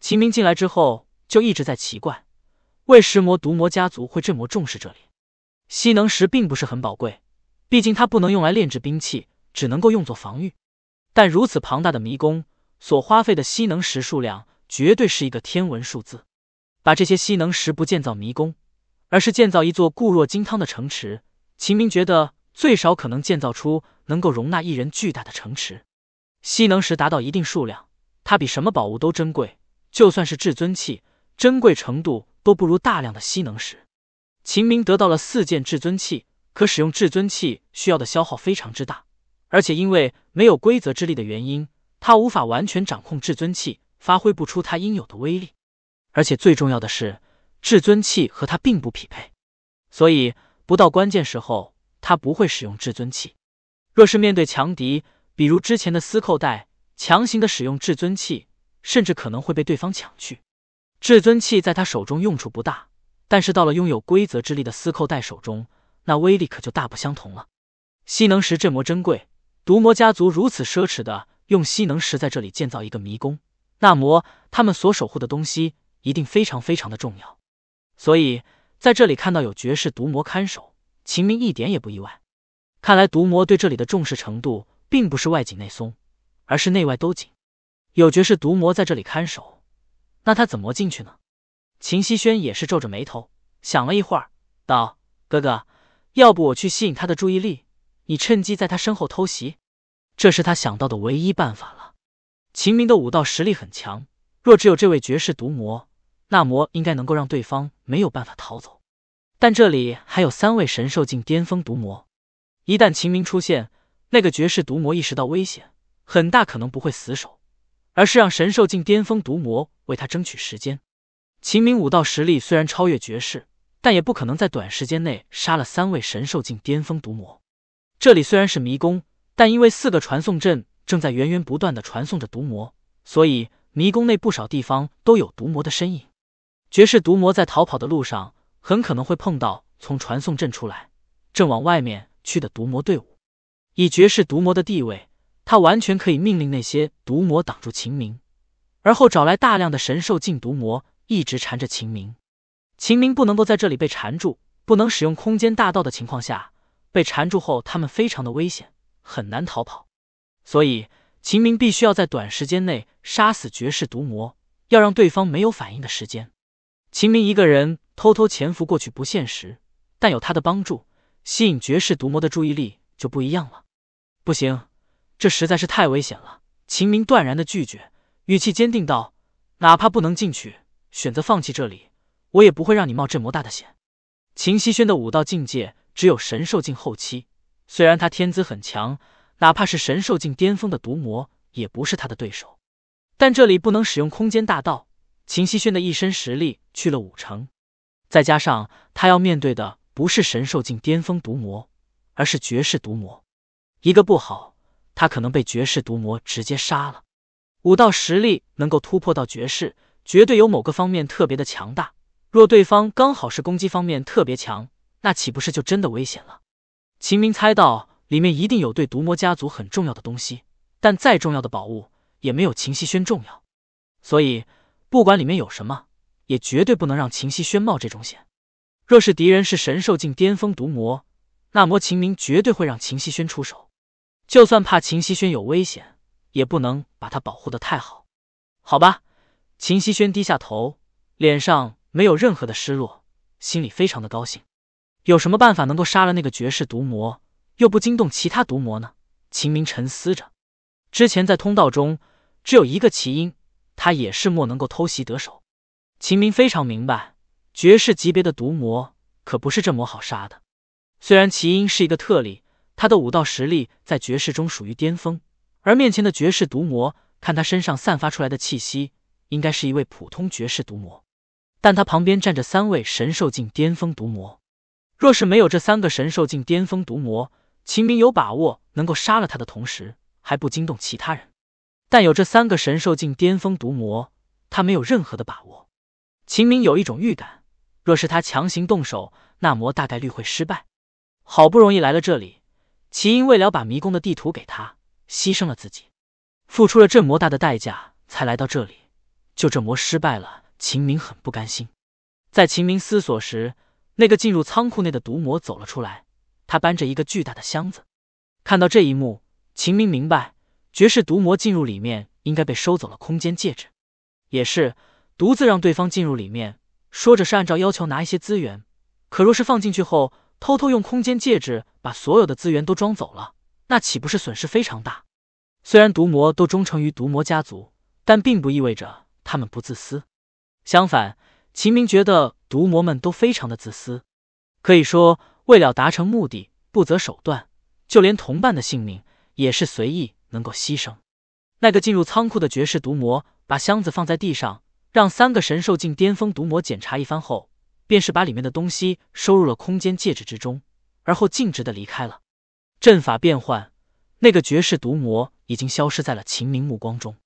秦明进来之后就一直在奇怪，为什么毒魔家族会这么重视这里？吸能石并不是很宝贵。毕竟它不能用来炼制兵器，只能够用作防御。但如此庞大的迷宫，所花费的吸能石数量绝对是一个天文数字。把这些吸能石不建造迷宫，而是建造一座固若金汤的城池，秦明觉得最少可能建造出能够容纳一人巨大的城池。吸能石达到一定数量，它比什么宝物都珍贵，就算是至尊器，珍贵程度都不如大量的吸能石。秦明得到了四件至尊器。可使用至尊器需要的消耗非常之大，而且因为没有规则之力的原因，他无法完全掌控至尊器，发挥不出它应有的威力。而且最重要的是，至尊器和他并不匹配，所以不到关键时候，他不会使用至尊器。若是面对强敌，比如之前的司寇带，强行的使用至尊器，甚至可能会被对方抢去。至尊器在他手中用处不大，但是到了拥有规则之力的司寇带手中。那威力可就大不相同了。吸能石这魔珍贵，毒魔家族如此奢侈的用吸能石在这里建造一个迷宫，那魔他们所守护的东西一定非常非常的重要。所以在这里看到有绝世毒魔看守，秦明一点也不意外。看来毒魔对这里的重视程度并不是外紧内松，而是内外都紧。有绝世毒魔在这里看守，那他怎么进去呢？秦希轩也是皱着眉头想了一会儿，道：“哥哥。”要不我去吸引他的注意力，你趁机在他身后偷袭，这是他想到的唯一办法了。秦明的武道实力很强，若只有这位绝世毒魔，那魔应该能够让对方没有办法逃走。但这里还有三位神兽境巅峰毒魔，一旦秦明出现，那个绝世毒魔意识到危险，很大可能不会死守，而是让神兽境巅峰毒魔为他争取时间。秦明武道实力虽然超越绝世。但也不可能在短时间内杀了三位神兽境巅峰毒魔。这里虽然是迷宫，但因为四个传送阵正在源源不断的传送着毒魔，所以迷宫内不少地方都有毒魔的身影。绝世毒魔在逃跑的路上，很可能会碰到从传送阵出来，正往外面去的毒魔队伍。以绝世毒魔的地位，他完全可以命令那些毒魔挡住秦明，而后找来大量的神兽境毒魔，一直缠着秦明。秦明不能够在这里被缠住，不能使用空间大道的情况下被缠住后，他们非常的危险，很难逃跑。所以秦明必须要在短时间内杀死绝世毒魔，要让对方没有反应的时间。秦明一个人偷偷潜伏过去不现实，但有他的帮助，吸引绝世毒魔的注意力就不一样了。不行，这实在是太危险了！秦明断然的拒绝，语气坚定道：“哪怕不能进去，选择放弃这里。”我也不会让你冒这么大的险。秦希轩的武道境界只有神兽境后期，虽然他天资很强，哪怕是神兽境巅峰的毒魔也不是他的对手。但这里不能使用空间大道，秦希轩的一身实力去了五成，再加上他要面对的不是神兽境巅峰毒魔，而是绝世毒魔。一个不好，他可能被绝世毒魔直接杀了。武道实力能够突破到绝世，绝对有某个方面特别的强大。若对方刚好是攻击方面特别强，那岂不是就真的危险了？秦明猜到里面一定有对毒魔家族很重要的东西，但再重要的宝物也没有秦希轩重要，所以不管里面有什么，也绝对不能让秦希轩冒这种险。若是敌人是神兽境巅峰毒魔，那么秦明绝对会让秦希轩出手，就算怕秦希轩有危险，也不能把他保护的太好。好吧，秦希轩低下头，脸上。没有任何的失落，心里非常的高兴。有什么办法能够杀了那个绝世毒魔，又不惊动其他毒魔呢？秦明沉思着。之前在通道中，只有一个奇英，他也是莫能够偷袭得手。秦明非常明白，绝世级别的毒魔可不是这魔好杀的。虽然奇英是一个特例，他的武道实力在绝世中属于巅峰，而面前的绝世毒魔，看他身上散发出来的气息，应该是一位普通绝世毒魔。但他旁边站着三位神兽境巅峰毒魔，若是没有这三个神兽境巅峰毒魔，秦明有把握能够杀了他的同时还不惊动其他人。但有这三个神兽境巅峰毒魔，他没有任何的把握。秦明有一种预感，若是他强行动手，那魔大概率会失败。好不容易来了这里，齐英为了把迷宫的地图给他，牺牲了自己，付出了这么大的代价才来到这里，就这魔失败了。秦明很不甘心，在秦明思索时，那个进入仓库内的毒魔走了出来。他搬着一个巨大的箱子，看到这一幕，秦明明白，绝世毒魔进入里面应该被收走了空间戒指。也是独自让对方进入里面，说着是按照要求拿一些资源，可若是放进去后，偷偷用空间戒指把所有的资源都装走了，那岂不是损失非常大？虽然毒魔都忠诚于毒魔家族，但并不意味着他们不自私。相反，秦明觉得毒魔们都非常的自私，可以说为了达成目的不择手段，就连同伴的性命也是随意能够牺牲。那个进入仓库的绝世毒魔把箱子放在地上，让三个神兽境巅峰毒魔检查一番后，便是把里面的东西收入了空间戒指之中，而后径直的离开了。阵法变换，那个绝世毒魔已经消失在了秦明目光中。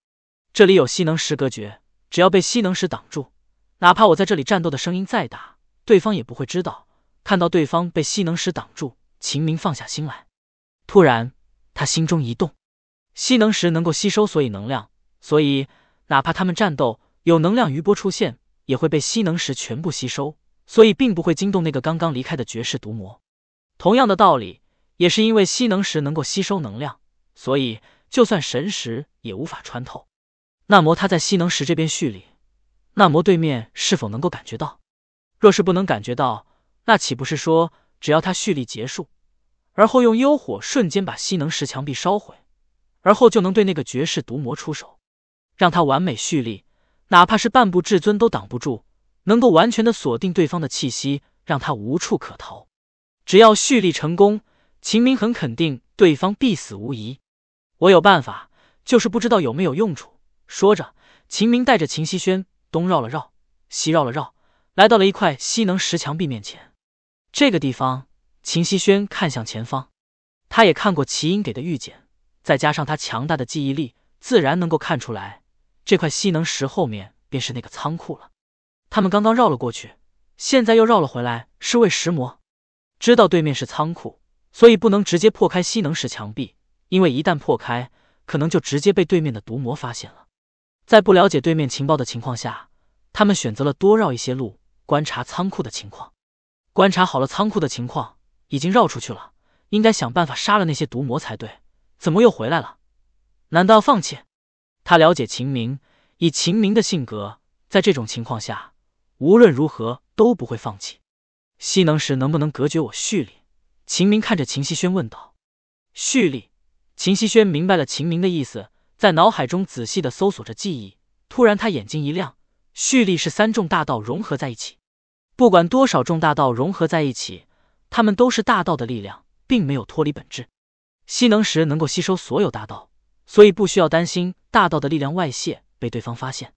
这里有吸能石隔绝。只要被吸能石挡住，哪怕我在这里战斗的声音再大，对方也不会知道。看到对方被吸能石挡住，秦明放下心来。突然，他心中一动，吸能石能够吸收所以能量，所以哪怕他们战斗有能量余波出现，也会被吸能石全部吸收，所以并不会惊动那个刚刚离开的绝世毒魔。同样的道理，也是因为吸能石能够吸收能量，所以就算神识也无法穿透。那魔他在吸能石这边蓄力，那魔对面是否能够感觉到？若是不能感觉到，那岂不是说，只要他蓄力结束，而后用幽火瞬间把吸能石墙壁烧毁，而后就能对那个绝世毒魔出手，让他完美蓄力，哪怕是半步至尊都挡不住，能够完全的锁定对方的气息，让他无处可逃。只要蓄力成功，秦明很肯定对方必死无疑。我有办法，就是不知道有没有用处。说着，秦明带着秦希轩东绕了绕，西绕了绕，来到了一块西能石墙壁面前。这个地方，秦希轩看向前方，他也看过齐英给的预简，再加上他强大的记忆力，自然能够看出来，这块吸能石后面便是那个仓库了。他们刚刚绕了过去，现在又绕了回来，是为石魔知道对面是仓库，所以不能直接破开吸能石墙壁，因为一旦破开，可能就直接被对面的毒魔发现了。在不了解对面情报的情况下，他们选择了多绕一些路观察仓库的情况。观察好了仓库的情况，已经绕出去了，应该想办法杀了那些毒魔才对。怎么又回来了？难道要放弃？他了解秦明，以秦明的性格，在这种情况下，无论如何都不会放弃。吸能时能不能隔绝我蓄力？秦明看着秦希轩问道。蓄力？秦希轩明白了秦明的意思。在脑海中仔细地搜索着记忆，突然他眼睛一亮，蓄力是三重大道融合在一起。不管多少重大道融合在一起，它们都是大道的力量，并没有脱离本质。吸能石能够吸收所有大道，所以不需要担心大道的力量外泄被对方发现。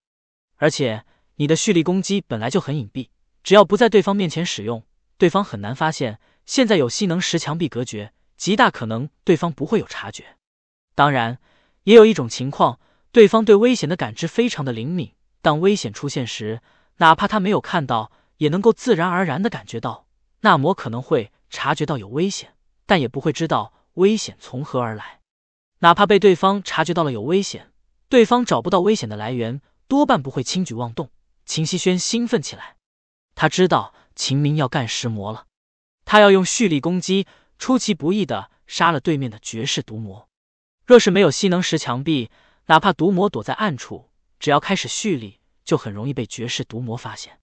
而且你的蓄力攻击本来就很隐蔽，只要不在对方面前使用，对方很难发现。现在有吸能石墙壁隔绝，极大可能对方不会有察觉。当然。也有一种情况，对方对危险的感知非常的灵敏，当危险出现时，哪怕他没有看到，也能够自然而然的感觉到。那魔可能会察觉到有危险，但也不会知道危险从何而来。哪怕被对方察觉到了有危险，对方找不到危险的来源，多半不会轻举妄动。秦希轩兴奋起来，他知道秦明要干石魔了，他要用蓄力攻击，出其不意的杀了对面的绝世毒魔。若是没有吸能石墙壁，哪怕毒魔躲在暗处，只要开始蓄力，就很容易被绝世毒魔发现。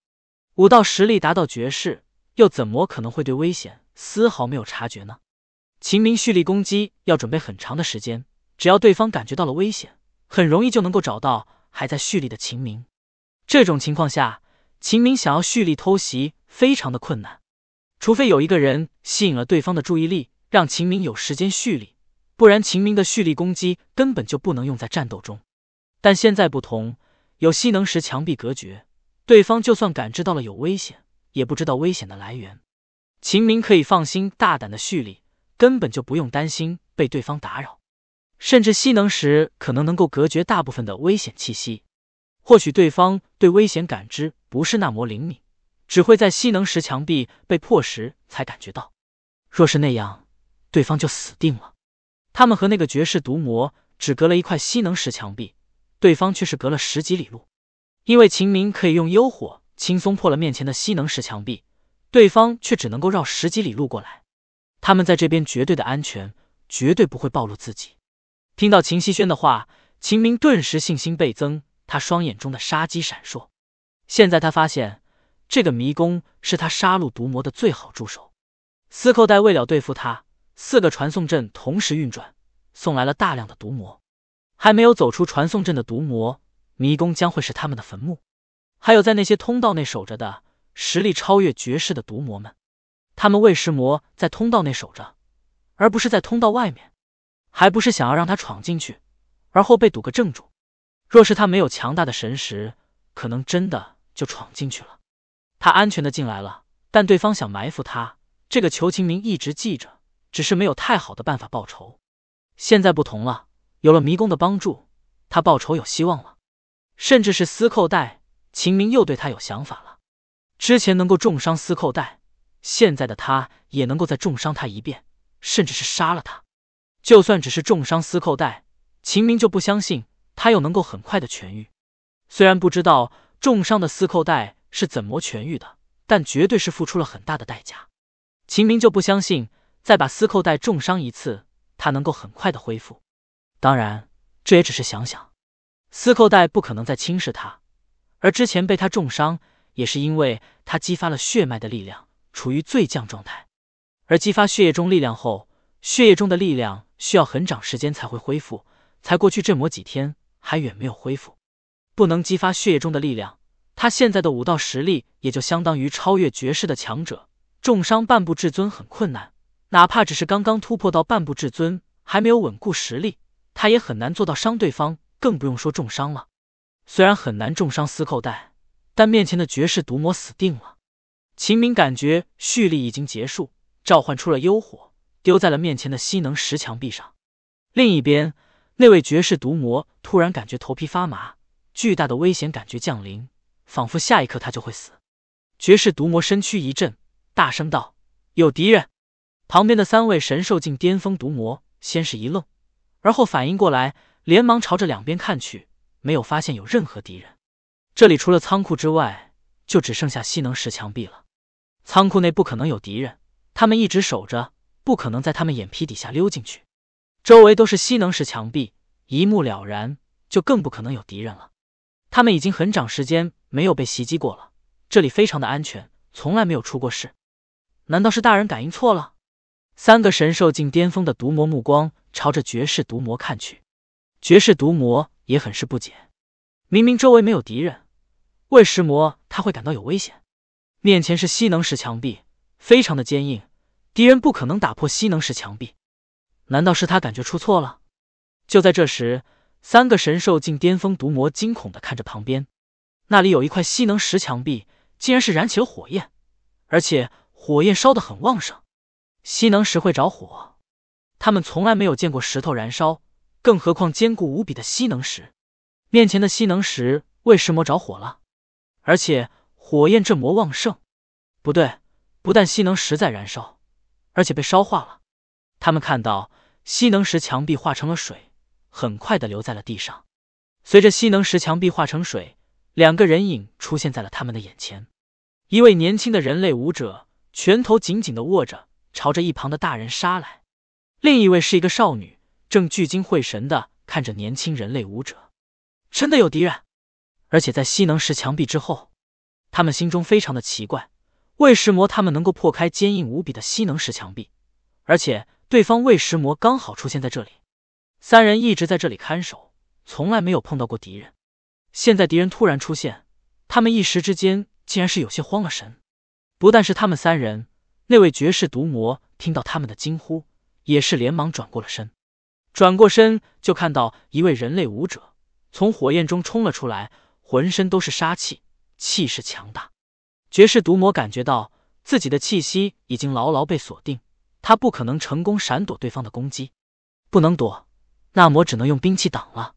武道实力达到绝世，又怎么可能会对危险丝毫没有察觉呢？秦明蓄力攻击要准备很长的时间，只要对方感觉到了危险，很容易就能够找到还在蓄力的秦明。这种情况下，秦明想要蓄力偷袭非常的困难，除非有一个人吸引了对方的注意力，让秦明有时间蓄力。不然，秦明的蓄力攻击根本就不能用在战斗中。但现在不同，有吸能石墙壁隔绝，对方就算感知到了有危险，也不知道危险的来源。秦明可以放心大胆的蓄力，根本就不用担心被对方打扰。甚至吸能石可能能够隔绝大部分的危险气息。或许对方对危险感知不是那么灵敏，只会在吸能石墙壁被破时才感觉到。若是那样，对方就死定了。他们和那个绝世毒魔只隔了一块吸能石墙壁，对方却是隔了十几里路。因为秦明可以用幽火轻松破了面前的吸能石墙壁，对方却只能够绕十几里路过来。他们在这边绝对的安全，绝对不会暴露自己。听到秦希轩的话，秦明顿时信心倍增，他双眼中的杀机闪烁。现在他发现这个迷宫是他杀戮毒魔的最好助手。司寇带为了对付他。四个传送阵同时运转，送来了大量的毒魔。还没有走出传送阵的毒魔，迷宫将会是他们的坟墓。还有在那些通道内守着的，实力超越绝世的毒魔们，他们为食魔在通道内守着，而不是在通道外面，还不是想要让他闯进去，而后被堵个正住。若是他没有强大的神识，可能真的就闯进去了。他安全的进来了，但对方想埋伏他，这个裘秦明一直记着。只是没有太好的办法报仇，现在不同了，有了迷宫的帮助，他报仇有希望了。甚至是司寇带秦明又对他有想法了。之前能够重伤司寇带，现在的他也能够再重伤他一遍，甚至是杀了他。就算只是重伤司寇带，秦明就不相信他又能够很快的痊愈。虽然不知道重伤的司寇带是怎么痊愈的，但绝对是付出了很大的代价。秦明就不相信。再把丝扣带重伤一次，他能够很快的恢复。当然，这也只是想想。丝扣带不可能再轻视他，而之前被他重伤，也是因为他激发了血脉的力量，处于最降状态。而激发血液中力量后，血液中的力量需要很长时间才会恢复。才过去这么几天，还远没有恢复。不能激发血液中的力量，他现在的武道实力也就相当于超越绝世的强者，重伤半步至尊很困难。哪怕只是刚刚突破到半步至尊，还没有稳固实力，他也很难做到伤对方，更不用说重伤了。虽然很难重伤司寇带，但面前的绝世毒魔死定了。秦明感觉蓄力已经结束，召唤出了幽火，丢在了面前的吸能石墙壁上。另一边，那位绝世毒魔突然感觉头皮发麻，巨大的危险感觉降临，仿佛下一刻他就会死。绝世毒魔身躯一震，大声道：“有敌人！”旁边的三位神兽境巅峰毒魔先是一愣，而后反应过来，连忙朝着两边看去，没有发现有任何敌人。这里除了仓库之外，就只剩下吸能石墙壁了。仓库内不可能有敌人，他们一直守着，不可能在他们眼皮底下溜进去。周围都是吸能石墙壁，一目了然，就更不可能有敌人了。他们已经很长时间没有被袭击过了，这里非常的安全，从来没有出过事。难道是大人感应错了？三个神兽境巅峰的毒魔目光朝着绝世毒魔看去，绝世毒魔也很是不解，明明周围没有敌人，为什么他会感到有危险？面前是吸能石墙壁，非常的坚硬，敌人不可能打破吸能石墙壁，难道是他感觉出错了？就在这时，三个神兽境巅峰毒魔惊恐的看着旁边，那里有一块吸能石墙壁，竟然是燃起了火焰，而且火焰烧得很旺盛。吸能石会着火，他们从来没有见过石头燃烧，更何况坚固无比的吸能石。面前的吸能石为石魔着火了，而且火焰这魔旺盛。不对，不但吸能石在燃烧，而且被烧化了。他们看到吸能石墙壁化成了水，很快的流在了地上。随着吸能石墙壁化成水，两个人影出现在了他们的眼前。一位年轻的人类武者，拳头紧紧的握着。朝着一旁的大人杀来。另一位是一个少女，正聚精会神的看着年轻人类舞者。真的有敌人，而且在吸能石墙壁之后，他们心中非常的奇怪。魏石魔他们能够破开坚硬无比的吸能石墙壁，而且对方魏石魔刚好出现在这里。三人一直在这里看守，从来没有碰到过敌人。现在敌人突然出现，他们一时之间竟然是有些慌了神。不但是他们三人。那位绝世毒魔听到他们的惊呼，也是连忙转过了身。转过身就看到一位人类武者从火焰中冲了出来，浑身都是杀气，气势强大。绝世毒魔感觉到自己的气息已经牢牢被锁定，他不可能成功闪躲对方的攻击，不能躲，那魔只能用兵器挡了。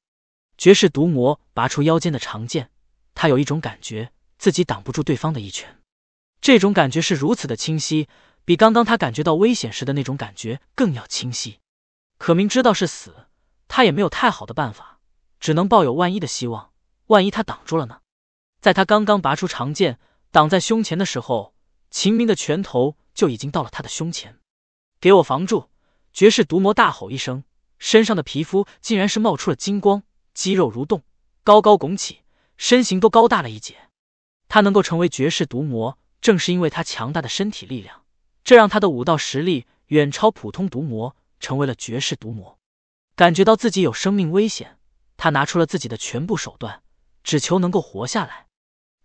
绝世毒魔拔出腰间的长剑，他有一种感觉，自己挡不住对方的一拳。这种感觉是如此的清晰，比刚刚他感觉到危险时的那种感觉更要清晰。可明知道是死，他也没有太好的办法，只能抱有万一的希望。万一他挡住了呢？在他刚刚拔出长剑挡在胸前的时候，秦明的拳头就已经到了他的胸前。给我防住！绝世毒魔大吼一声，身上的皮肤竟然是冒出了金光，肌肉蠕动，高高拱起，身形都高大了一截。他能够成为绝世毒魔。正是因为他强大的身体力量，这让他的武道实力远超普通毒魔，成为了绝世毒魔。感觉到自己有生命危险，他拿出了自己的全部手段，只求能够活下来。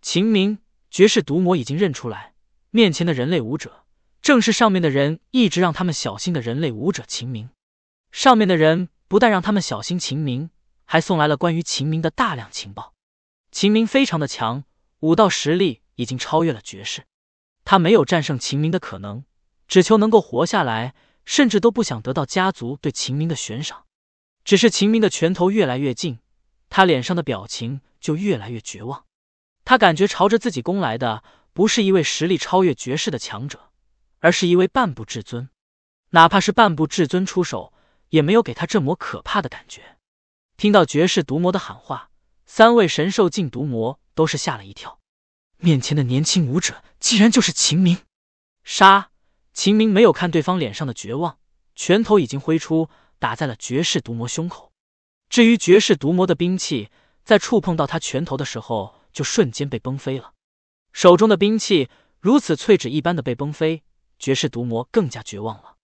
秦明，绝世毒魔已经认出来，面前的人类武者正是上面的人一直让他们小心的人类武者秦明。上面的人不但让他们小心秦明，还送来了关于秦明的大量情报。秦明非常的强，武道实力。已经超越了绝世，他没有战胜秦明的可能，只求能够活下来，甚至都不想得到家族对秦明的悬赏。只是秦明的拳头越来越近，他脸上的表情就越来越绝望。他感觉朝着自己攻来的不是一位实力超越绝世的强者，而是一位半步至尊。哪怕是半步至尊出手，也没有给他这么可怕的感觉。听到绝世毒魔的喊话，三位神兽境毒魔都是吓了一跳。面前的年轻武者竟然就是秦明。杀！秦明没有看对方脸上的绝望，拳头已经挥出，打在了绝世毒魔胸口。至于绝世毒魔的兵器，在触碰到他拳头的时候，就瞬间被崩飞了。手中的兵器如此脆纸一般的被崩飞，绝世毒魔更加绝望了，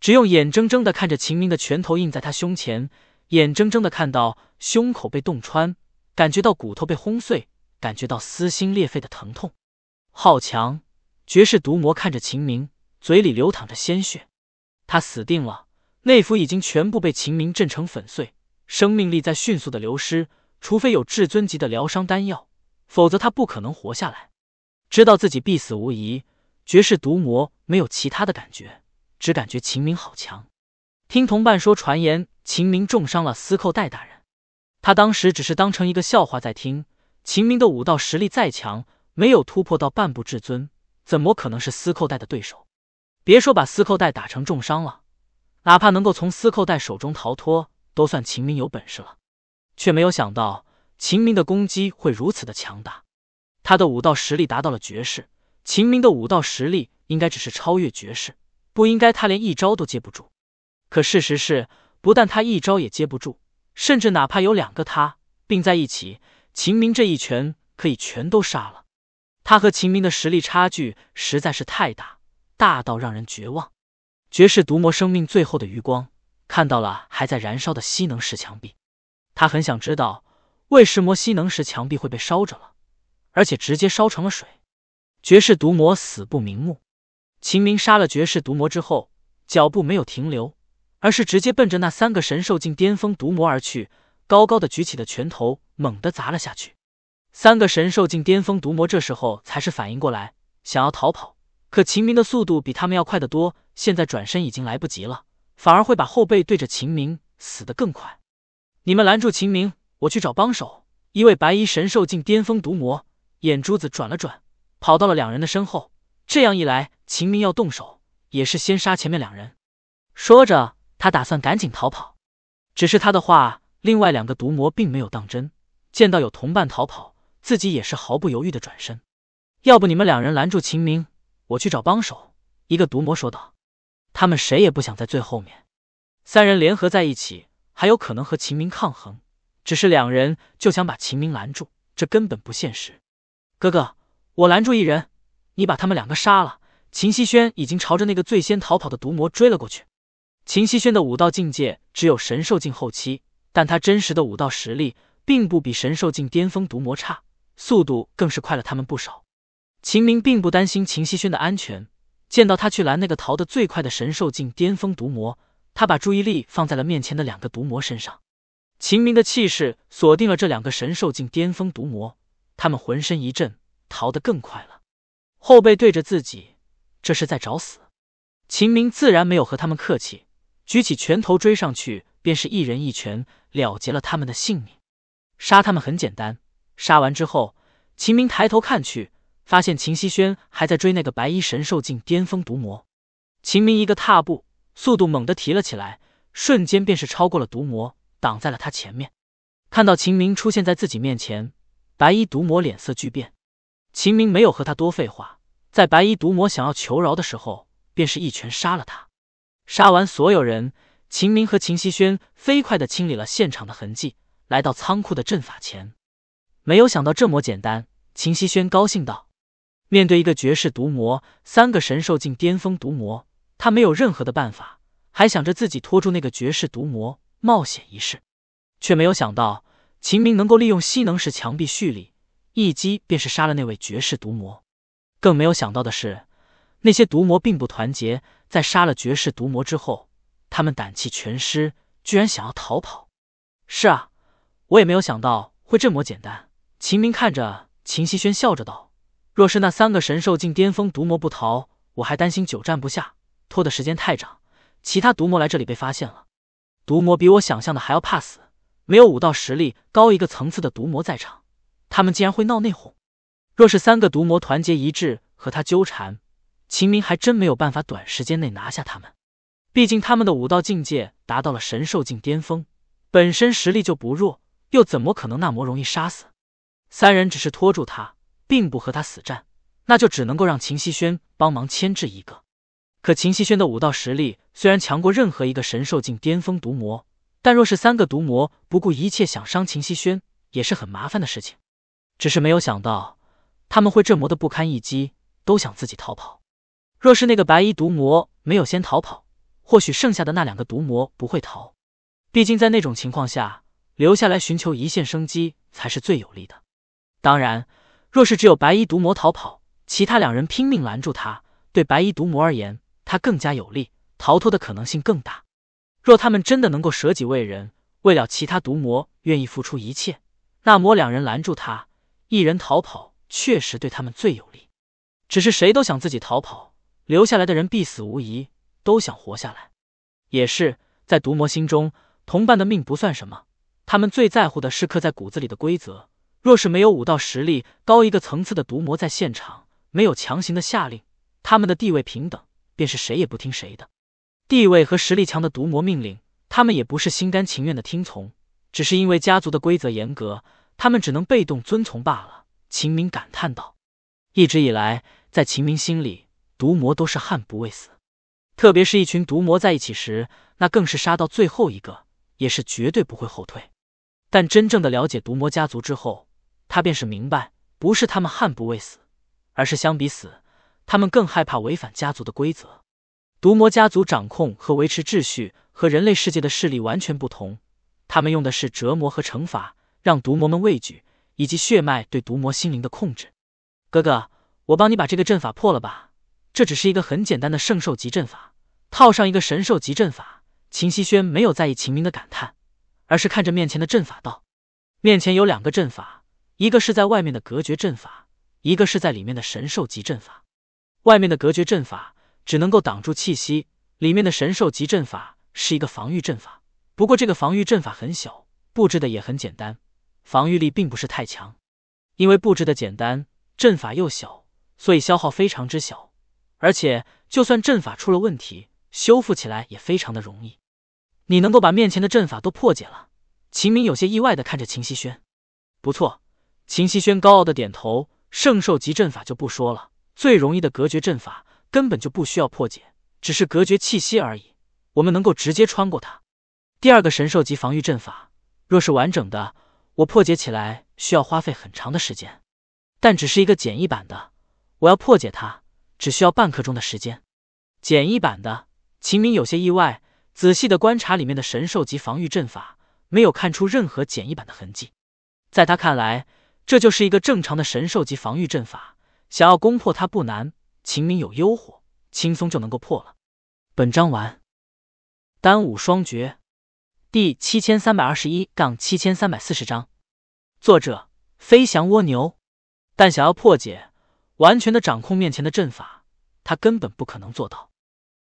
只用眼睁睁的看着秦明的拳头印在他胸前，眼睁睁的看到胸口被洞穿，感觉到骨头被轰碎。感觉到撕心裂肺的疼痛，好强！绝世毒魔看着秦明，嘴里流淌着鲜血，他死定了。内府已经全部被秦明震成粉碎，生命力在迅速的流失。除非有至尊级的疗伤丹药，否则他不可能活下来。知道自己必死无疑，绝世毒魔没有其他的感觉，只感觉秦明好强。听同伴说传言秦明重伤了司寇戴大人，他当时只是当成一个笑话在听。秦明的武道实力再强，没有突破到半步至尊，怎么可能是司寇带的对手？别说把司寇带打成重伤了，哪怕能够从司寇带手中逃脱，都算秦明有本事了。却没有想到，秦明的攻击会如此的强大。他的武道实力达到了绝世。秦明的武道实力应该只是超越绝世，不应该他连一招都接不住。可事实是，不但他一招也接不住，甚至哪怕有两个他并在一起。秦明这一拳可以全都杀了，他和秦明的实力差距实在是太大，大到让人绝望。绝世毒魔生命最后的余光看到了还在燃烧的吸能石墙壁，他很想知道为什魔吸能石墙壁会被烧着了，而且直接烧成了水。绝世毒魔死不瞑目。秦明杀了绝世毒魔之后，脚步没有停留，而是直接奔着那三个神兽境巅峰毒魔而去。高高的举起的拳头，猛地砸了下去。三个神兽境巅峰毒魔这时候才是反应过来，想要逃跑，可秦明的速度比他们要快得多，现在转身已经来不及了，反而会把后背对着秦明，死得更快。你们拦住秦明，我去找帮手。一位白衣神兽境巅峰毒魔眼珠子转了转，跑到了两人的身后。这样一来，秦明要动手也是先杀前面两人。说着，他打算赶紧逃跑，只是他的话。另外两个毒魔并没有当真，见到有同伴逃跑，自己也是毫不犹豫的转身。要不你们两人拦住秦明，我去找帮手。”一个毒魔说道。他们谁也不想在最后面。三人联合在一起，还有可能和秦明抗衡。只是两人就想把秦明拦住，这根本不现实。哥哥，我拦住一人，你把他们两个杀了。”秦希轩已经朝着那个最先逃跑的毒魔追了过去。秦希轩的武道境界只有神兽境后期。但他真实的武道实力并不比神兽境巅峰毒魔差，速度更是快了他们不少。秦明并不担心秦希轩的安全，见到他去拦那个逃得最快的神兽境巅峰毒魔，他把注意力放在了面前的两个毒魔身上。秦明的气势锁定了这两个神兽境巅峰毒魔，他们浑身一震，逃得更快了，后背对着自己，这是在找死。秦明自然没有和他们客气，举起拳头追上去，便是一人一拳。了结了他们的性命，杀他们很简单。杀完之后，秦明抬头看去，发现秦希轩还在追那个白衣神兽境巅峰毒魔。秦明一个踏步，速度猛地提了起来，瞬间便是超过了毒魔，挡在了他前面。看到秦明出现在自己面前，白衣毒魔脸色巨变。秦明没有和他多废话，在白衣毒魔想要求饶的时候，便是一拳杀了他。杀完所有人。秦明和秦希轩飞快地清理了现场的痕迹，来到仓库的阵法前。没有想到这么简单，秦希轩高兴道：“面对一个绝世毒魔，三个神兽境巅峰毒魔，他没有任何的办法，还想着自己拖住那个绝世毒魔，冒险一试。”却没有想到，秦明能够利用吸能式墙壁蓄力，一击便是杀了那位绝世毒魔。更没有想到的是，那些毒魔并不团结，在杀了绝世毒魔之后。他们胆气全失，居然想要逃跑。是啊，我也没有想到会这么简单。秦明看着秦希轩，笑着道：“若是那三个神兽境巅峰毒魔不逃，我还担心久战不下，拖的时间太长，其他毒魔来这里被发现了。毒魔比我想象的还要怕死，没有武道实力高一个层次的毒魔在场，他们竟然会闹内讧。若是三个毒魔团结一致和他纠缠，秦明还真没有办法短时间内拿下他们。”毕竟他们的武道境界达到了神兽境巅峰，本身实力就不弱，又怎么可能那么容易杀死？三人只是拖住他，并不和他死战，那就只能够让秦希轩帮忙牵制一个。可秦希轩的武道实力虽然强过任何一个神兽境巅峰毒魔，但若是三个毒魔不顾一切想伤秦希轩，也是很麻烦的事情。只是没有想到他们会这么的不堪一击，都想自己逃跑。若是那个白衣毒魔没有先逃跑，或许剩下的那两个毒魔不会逃，毕竟在那种情况下，留下来寻求一线生机才是最有利的。当然，若是只有白衣毒魔逃跑，其他两人拼命拦住他，对白衣毒魔而言，他更加有利，逃脱的可能性更大。若他们真的能够舍己为人，为了其他毒魔愿意付出一切，那魔两人拦住他，一人逃跑，确实对他们最有利。只是谁都想自己逃跑，留下来的人必死无疑。都想活下来，也是在毒魔心中，同伴的命不算什么，他们最在乎的是刻在骨子里的规则。若是没有武道实力高一个层次的毒魔在现场，没有强行的下令，他们的地位平等，便是谁也不听谁的。地位和实力强的毒魔命令，他们也不是心甘情愿的听从，只是因为家族的规则严格，他们只能被动遵从罢了。秦明感叹道：“一直以来，在秦明心里，毒魔都是悍不畏死。”特别是一群毒魔在一起时，那更是杀到最后一个，也是绝对不会后退。但真正的了解毒魔家族之后，他便是明白，不是他们悍不畏死，而是相比死，他们更害怕违反家族的规则。毒魔家族掌控和维持秩序和人类世界的势力完全不同，他们用的是折磨和惩罚，让毒魔们畏惧，以及血脉对毒魔心灵的控制。哥哥，我帮你把这个阵法破了吧。这只是一个很简单的圣兽级阵法，套上一个神兽级阵法。秦希轩没有在意秦明的感叹，而是看着面前的阵法道：“面前有两个阵法，一个是在外面的隔绝阵法，一个是在里面的神兽级阵法。外面的隔绝阵法只能够挡住气息，里面的神兽级阵法是一个防御阵法。不过这个防御阵法很小，布置的也很简单，防御力并不是太强。因为布置的简单，阵法又小，所以消耗非常之小。”而且，就算阵法出了问题，修复起来也非常的容易。你能够把面前的阵法都破解了？秦明有些意外的看着秦希轩。不错，秦希轩高傲的点头。圣兽级阵法就不说了，最容易的隔绝阵法根本就不需要破解，只是隔绝气息而已，我们能够直接穿过它。第二个神兽级防御阵法，若是完整的，我破解起来需要花费很长的时间，但只是一个简易版的，我要破解它。只需要半刻钟的时间，简易版的秦明有些意外，仔细的观察里面的神兽级防御阵法，没有看出任何简易版的痕迹。在他看来，这就是一个正常的神兽级防御阵法，想要攻破它不难。秦明有幽火，轻松就能够破了。本章完。单武双绝，第七千三百二十一杠七千三百四十章，作者：飞翔蜗牛。但想要破解。完全的掌控面前的阵法，他根本不可能做到。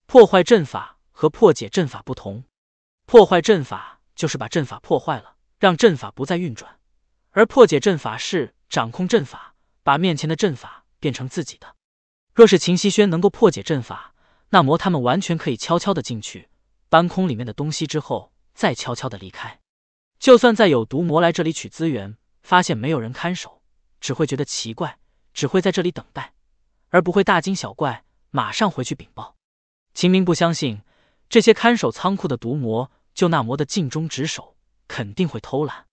破坏阵法和破解阵法不同，破坏阵法就是把阵法破坏了，让阵法不再运转；而破解阵法是掌控阵法，把面前的阵法变成自己的。若是秦希轩能够破解阵法，那魔他们完全可以悄悄的进去，搬空里面的东西之后再悄悄的离开。就算再有毒魔来这里取资源，发现没有人看守，只会觉得奇怪。只会在这里等待，而不会大惊小怪，马上回去禀报。秦明不相信这些看守仓库的毒魔就那么的尽忠职守，肯定会偷懒。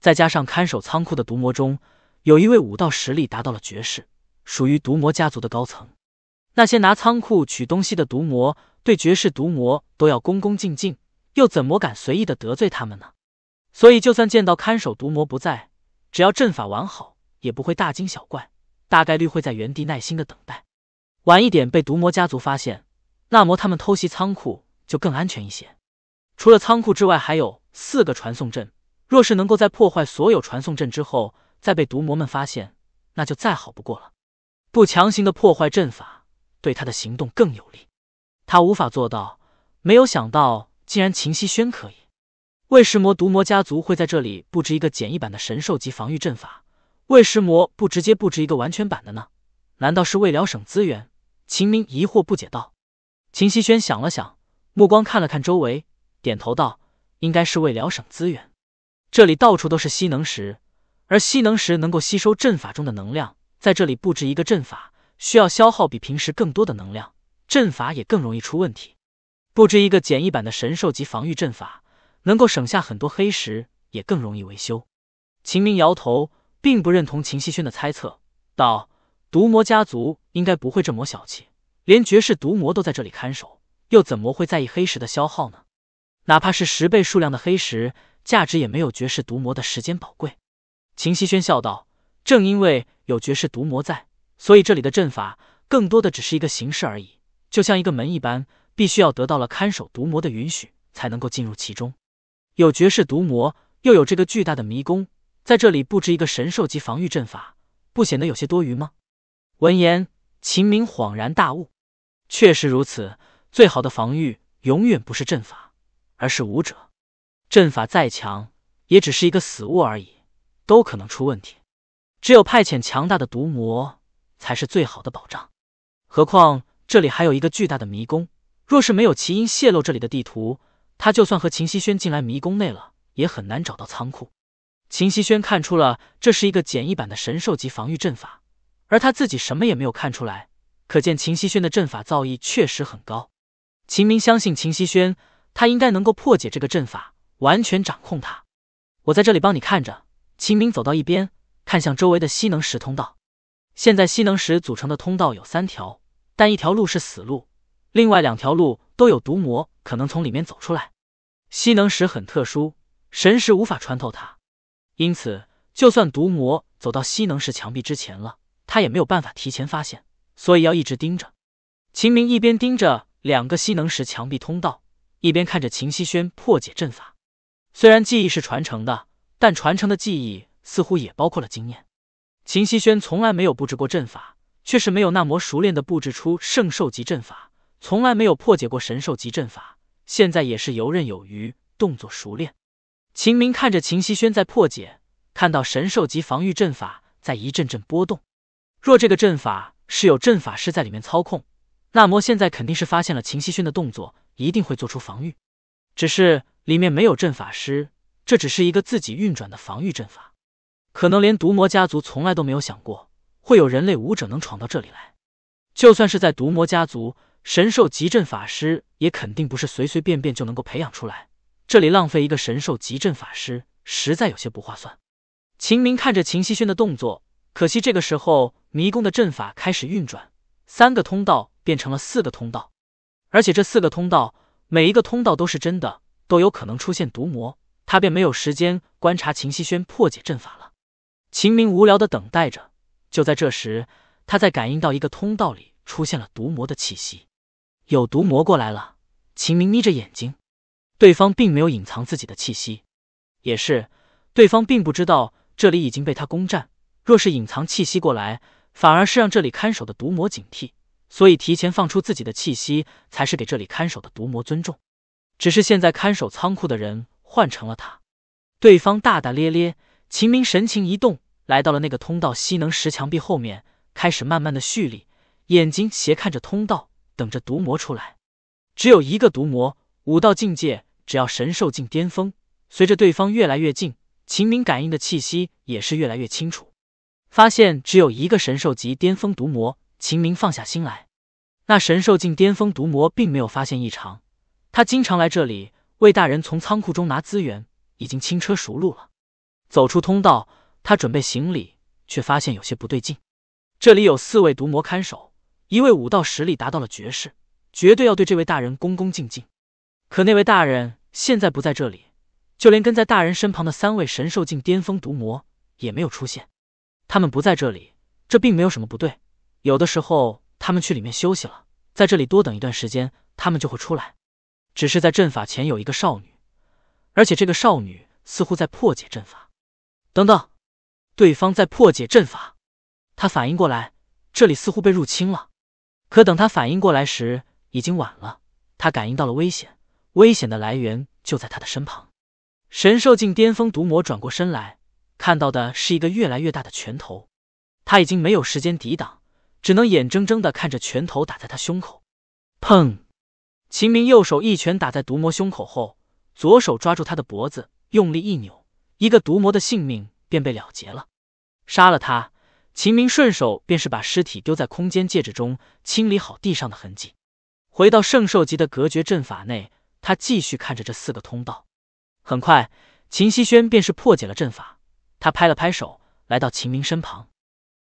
再加上看守仓库的毒魔中有一位武道实力达到了绝世，属于毒魔家族的高层。那些拿仓库取东西的毒魔对绝世毒魔都要恭恭敬敬，又怎么敢随意的得罪他们呢？所以，就算见到看守毒魔不在，只要阵法完好，也不会大惊小怪。大概率会在原地耐心的等待，晚一点被毒魔家族发现，纳魔他们偷袭仓库就更安全一些。除了仓库之外，还有四个传送阵，若是能够在破坏所有传送阵之后再被毒魔们发现，那就再好不过了。不强行的破坏阵法，对他的行动更有利。他无法做到，没有想到竟然秦希轩可以。为什魔毒魔家族会在这里布置一个简易版的神兽级防御阵法。为什魔不直接布置一个完全版的呢？难道是为了省资源？秦明疑惑不解道。秦希轩想了想，目光看了看周围，点头道：“应该是为了省资源。这里到处都是吸能石，而吸能石能够吸收阵法中的能量，在这里布置一个阵法需要消耗比平时更多的能量，阵法也更容易出问题。布置一个简易版的神兽级防御阵法，能够省下很多黑石，也更容易维修。”秦明摇头。并不认同秦希轩的猜测，道：“毒魔家族应该不会这么小气，连绝世毒魔都在这里看守，又怎么会在意黑石的消耗呢？哪怕是十倍数量的黑石，价值也没有绝世毒魔的时间宝贵。”秦希轩笑道：“正因为有绝世毒魔在，所以这里的阵法更多的只是一个形式而已，就像一个门一般，必须要得到了看守毒魔的允许，才能够进入其中。有绝世毒魔，又有这个巨大的迷宫。”在这里布置一个神兽级防御阵法，不显得有些多余吗？闻言，秦明恍然大悟，确实如此。最好的防御永远不是阵法，而是武者。阵法再强，也只是一个死物而已，都可能出问题。只有派遣强大的毒魔，才是最好的保障。何况这里还有一个巨大的迷宫，若是没有齐音泄露这里的地图，他就算和秦希轩进来迷宫内了，也很难找到仓库。秦希轩看出了这是一个简易版的神兽级防御阵法，而他自己什么也没有看出来。可见秦希轩的阵法造诣确实很高。秦明相信秦希轩，他应该能够破解这个阵法，完全掌控它。我在这里帮你看着。秦明走到一边，看向周围的吸能石通道。现在吸能石组成的通道有三条，但一条路是死路，另外两条路都有毒魔，可能从里面走出来。吸能石很特殊，神石无法穿透它。因此，就算毒魔走到吸能石墙壁之前了，他也没有办法提前发现，所以要一直盯着。秦明一边盯着两个吸能石墙壁通道，一边看着秦希轩破解阵法。虽然记忆是传承的，但传承的记忆似乎也包括了经验。秦希轩从来没有布置过阵法，却是没有那么熟练的布置出圣兽级阵法，从来没有破解过神兽级阵法，现在也是游刃有余，动作熟练。秦明看着秦希轩在破解，看到神兽级防御阵法在一阵阵波动。若这个阵法是有阵法师在里面操控，那魔现在肯定是发现了秦希轩的动作，一定会做出防御。只是里面没有阵法师，这只是一个自己运转的防御阵法。可能连毒魔家族从来都没有想过，会有人类武者能闯到这里来。就算是在毒魔家族，神兽级阵法师也肯定不是随随便便就能够培养出来。这里浪费一个神兽级阵法师，实在有些不划算。秦明看着秦希轩的动作，可惜这个时候迷宫的阵法开始运转，三个通道变成了四个通道，而且这四个通道每一个通道都是真的，都有可能出现毒魔，他便没有时间观察秦希轩破解阵法了。秦明无聊的等待着，就在这时，他在感应到一个通道里出现了毒魔的气息，有毒魔过来了。秦明眯着眼睛。对方并没有隐藏自己的气息，也是对方并不知道这里已经被他攻占。若是隐藏气息过来，反而是让这里看守的毒魔警惕，所以提前放出自己的气息，才是给这里看守的毒魔尊重。只是现在看守仓库的人换成了他。对方大大咧咧，秦明神情一动，来到了那个通道吸能石墙壁后面，开始慢慢的蓄力，眼睛斜看着通道，等着毒魔出来。只有一个毒魔，武道境界。只要神兽境巅峰，随着对方越来越近，秦明感应的气息也是越来越清楚，发现只有一个神兽级巅峰毒魔，秦明放下心来。那神兽境巅峰毒魔并没有发现异常，他经常来这里为大人从仓库中拿资源，已经轻车熟路了。走出通道，他准备行礼，却发现有些不对劲。这里有四位毒魔看守，一位武道实力达到了绝世，绝对要对这位大人恭恭敬敬。可那位大人。现在不在这里，就连跟在大人身旁的三位神兽境巅峰毒魔也没有出现。他们不在这里，这并没有什么不对。有的时候他们去里面休息了，在这里多等一段时间，他们就会出来。只是在阵法前有一个少女，而且这个少女似乎在破解阵法。等等，对方在破解阵法，他反应过来，这里似乎被入侵了。可等他反应过来时，已经晚了。他感应到了危险。危险的来源就在他的身旁。神兽境巅峰毒魔转过身来看到的是一个越来越大的拳头，他已经没有时间抵挡，只能眼睁睁的看着拳头打在他胸口。砰！秦明右手一拳打在毒魔胸口后，左手抓住他的脖子，用力一扭，一个毒魔的性命便被了结了。杀了他，秦明顺手便是把尸体丢在空间戒指中，清理好地上的痕迹，回到圣兽级的隔绝阵法内。他继续看着这四个通道，很快，秦希轩便是破解了阵法。他拍了拍手，来到秦明身旁：“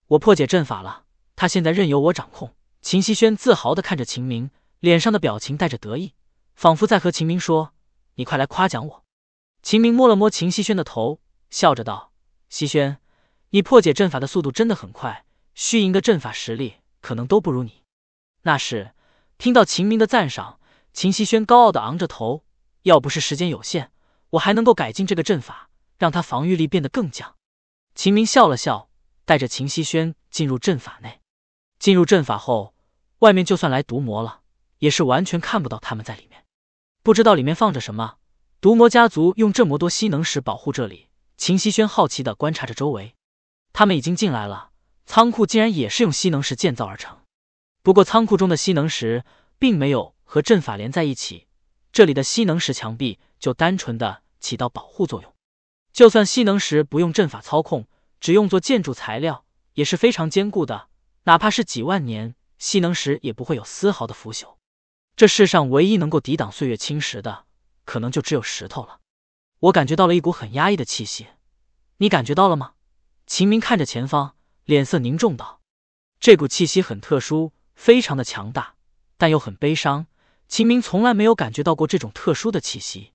我破解阵法了，他现在任由我掌控。”秦希轩自豪地看着秦明，脸上的表情带着得意，仿佛在和秦明说：“你快来夸奖我。”秦明摸了摸秦希轩的头，笑着道：“希轩，你破解阵法的速度真的很快，虚影的阵法实力可能都不如你。”那是，听到秦明的赞赏。秦希轩高傲的昂着头，要不是时间有限，我还能够改进这个阵法，让他防御力变得更强。秦明笑了笑，带着秦希轩进入阵法内。进入阵法后，外面就算来毒魔了，也是完全看不到他们在里面。不知道里面放着什么，毒魔家族用这么多吸能石保护这里。秦希轩好奇的观察着周围，他们已经进来了，仓库竟然也是用吸能石建造而成。不过仓库中的吸能石并没有。和阵法连在一起，这里的吸能石墙壁就单纯的起到保护作用。就算吸能石不用阵法操控，只用作建筑材料，也是非常坚固的。哪怕是几万年，吸能石也不会有丝毫的腐朽。这世上唯一能够抵挡岁月侵蚀的，可能就只有石头了。我感觉到了一股很压抑的气息，你感觉到了吗？秦明看着前方，脸色凝重道：“这股气息很特殊，非常的强大，但又很悲伤。”秦明从来没有感觉到过这种特殊的气息，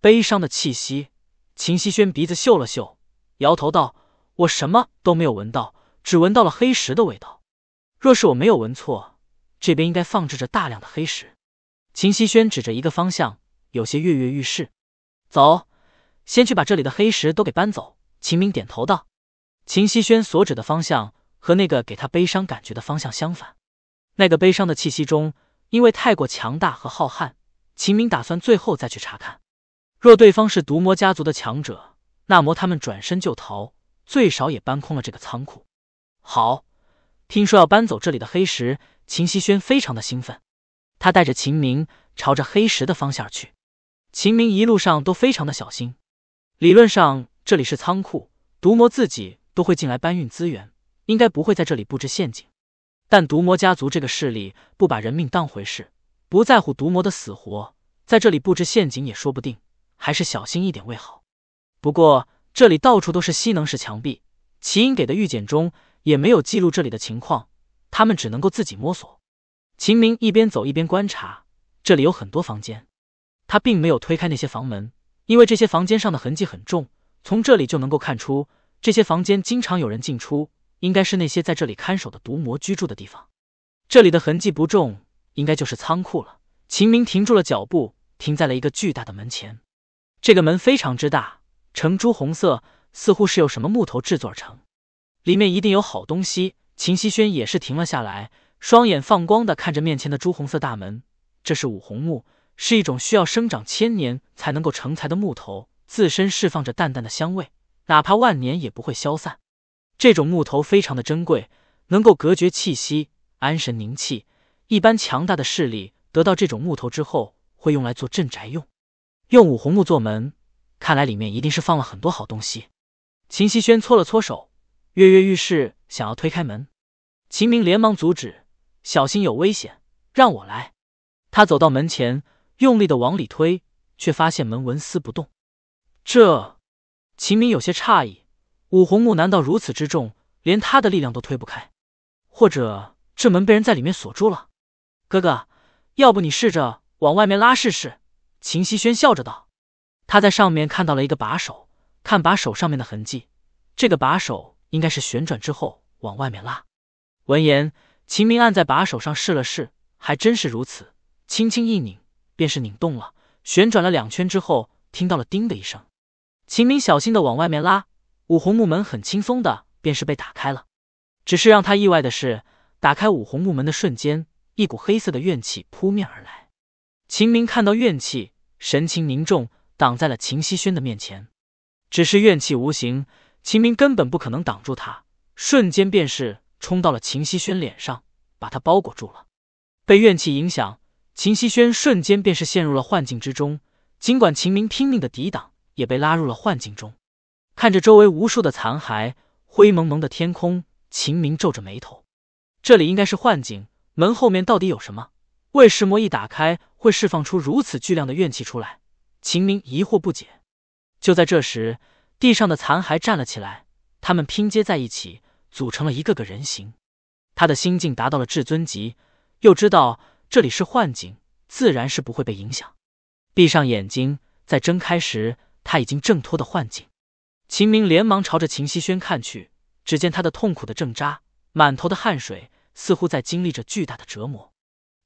悲伤的气息。秦希轩鼻子嗅了嗅，摇头道：“我什么都没有闻到，只闻到了黑石的味道。若是我没有闻错，这边应该放置着大量的黑石。”秦希轩指着一个方向，有些跃跃欲试：“走，先去把这里的黑石都给搬走。”秦明点头道：“秦希轩所指的方向和那个给他悲伤感觉的方向相反，那个悲伤的气息中。”因为太过强大和浩瀚，秦明打算最后再去查看。若对方是毒魔家族的强者，那魔他们转身就逃，最少也搬空了这个仓库。好，听说要搬走这里的黑石，秦希轩非常的兴奋。他带着秦明朝着黑石的方向去。秦明一路上都非常的小心。理论上这里是仓库，毒魔自己都会进来搬运资源，应该不会在这里布置陷阱。但毒魔家族这个势力不把人命当回事，不在乎毒魔的死活，在这里布置陷阱也说不定，还是小心一点为好。不过这里到处都是吸能式墙壁，齐英给的预检中也没有记录这里的情况，他们只能够自己摸索。秦明一边走一边观察，这里有很多房间，他并没有推开那些房门，因为这些房间上的痕迹很重，从这里就能够看出这些房间经常有人进出。应该是那些在这里看守的毒魔居住的地方，这里的痕迹不重，应该就是仓库了。秦明停住了脚步，停在了一个巨大的门前。这个门非常之大，呈朱红色，似乎是由什么木头制作而成，里面一定有好东西。秦希轩也是停了下来，双眼放光的看着面前的朱红色大门。这是五红木，是一种需要生长千年才能够成材的木头，自身释放着淡淡的香味，哪怕万年也不会消散。这种木头非常的珍贵，能够隔绝气息、安神凝气。一般强大的势力得到这种木头之后，会用来做镇宅用。用五红木做门，看来里面一定是放了很多好东西。秦希轩搓了搓手，跃跃欲试，想要推开门。秦明连忙阻止：“小心有危险，让我来。”他走到门前，用力的往里推，却发现门纹丝不动。这……秦明有些诧异。武红木难道如此之重，连他的力量都推不开？或者这门被人在里面锁住了？哥哥，要不你试着往外面拉试试？”秦希轩笑着道。他在上面看到了一个把手，看把手上面的痕迹，这个把手应该是旋转之后往外面拉。闻言，秦明按在把手上试了试，还真是如此，轻轻一拧便是拧动了。旋转了两圈之后，听到了“叮”的一声，秦明小心的往外面拉。五红木门很轻松的便是被打开了，只是让他意外的是，打开五红木门的瞬间，一股黑色的怨气扑面而来。秦明看到怨气，神情凝重，挡在了秦希轩的面前。只是怨气无形，秦明根本不可能挡住他，瞬间便是冲到了秦希轩脸上，把他包裹住了。被怨气影响，秦希轩瞬间便是陷入了幻境之中。尽管秦明拼命的抵挡，也被拉入了幻境中。看着周围无数的残骸，灰蒙蒙的天空，秦明皱着眉头。这里应该是幻境，门后面到底有什么？魏什魔一打开，会释放出如此巨量的怨气出来？秦明疑惑不解。就在这时，地上的残骸站了起来，他们拼接在一起，组成了一个个人形。他的心境达到了至尊级，又知道这里是幻境，自然是不会被影响。闭上眼睛，再睁开时，他已经挣脱的幻境。秦明连忙朝着秦希轩看去，只见他的痛苦的挣扎，满头的汗水，似乎在经历着巨大的折磨。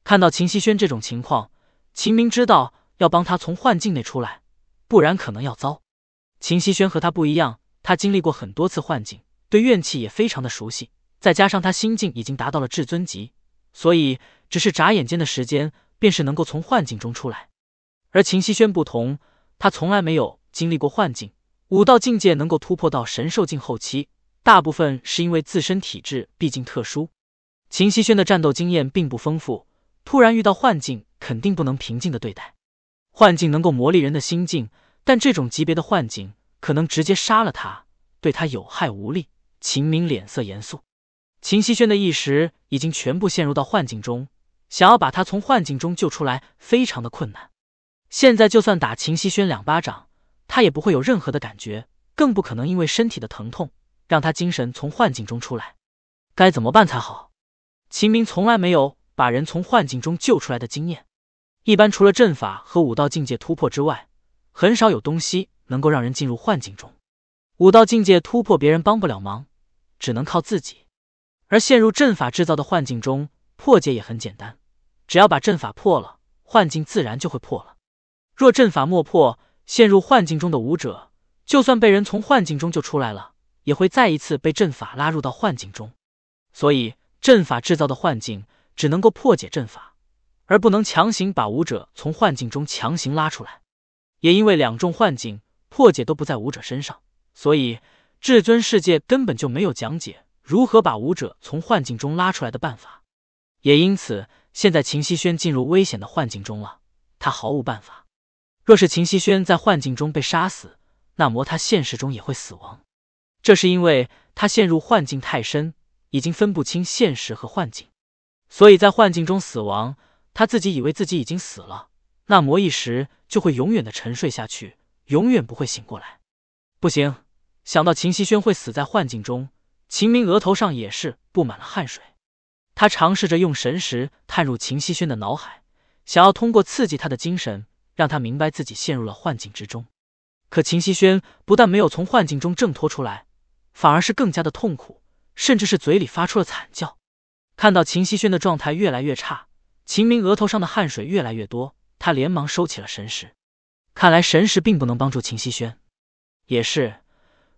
看到秦希轩这种情况，秦明知道要帮他从幻境内出来，不然可能要糟。秦希轩和他不一样，他经历过很多次幻境，对怨气也非常的熟悉，再加上他心境已经达到了至尊级，所以只是眨眼间的时间，便是能够从幻境中出来。而秦希轩不同，他从来没有经历过幻境。武道境界能够突破到神兽境后期，大部分是因为自身体质毕竟特殊。秦希轩的战斗经验并不丰富，突然遇到幻境，肯定不能平静的对待。幻境能够磨砺人的心境，但这种级别的幻境可能直接杀了他，对他有害无利。秦明脸色严肃，秦希轩的意识已经全部陷入到幻境中，想要把他从幻境中救出来非常的困难。现在就算打秦希轩两巴掌。他也不会有任何的感觉，更不可能因为身体的疼痛让他精神从幻境中出来。该怎么办才好？秦明从来没有把人从幻境中救出来的经验。一般除了阵法和武道境界突破之外，很少有东西能够让人进入幻境中。武道境界突破别人帮不了忙，只能靠自己。而陷入阵法制造的幻境中，破解也很简单，只要把阵法破了，幻境自然就会破了。若阵法没破，陷入幻境中的武者，就算被人从幻境中救出来了，也会再一次被阵法拉入到幻境中。所以，阵法制造的幻境只能够破解阵法，而不能强行把武者从幻境中强行拉出来。也因为两种幻境破解都不在武者身上，所以至尊世界根本就没有讲解如何把武者从幻境中拉出来的办法。也因此，现在秦希轩进入危险的幻境中了，他毫无办法。若是秦希轩在幻境中被杀死，那魔他现实中也会死亡。这是因为他陷入幻境太深，已经分不清现实和幻境，所以在幻境中死亡，他自己以为自己已经死了，那魔一时就会永远的沉睡下去，永远不会醒过来。不行，想到秦希轩会死在幻境中，秦明额头上也是布满了汗水，他尝试着用神识探入秦希轩的脑海，想要通过刺激他的精神。让他明白自己陷入了幻境之中，可秦希轩不但没有从幻境中挣脱出来，反而是更加的痛苦，甚至是嘴里发出了惨叫。看到秦希轩的状态越来越差，秦明额头上的汗水越来越多，他连忙收起了神识。看来神识并不能帮助秦希轩。也是，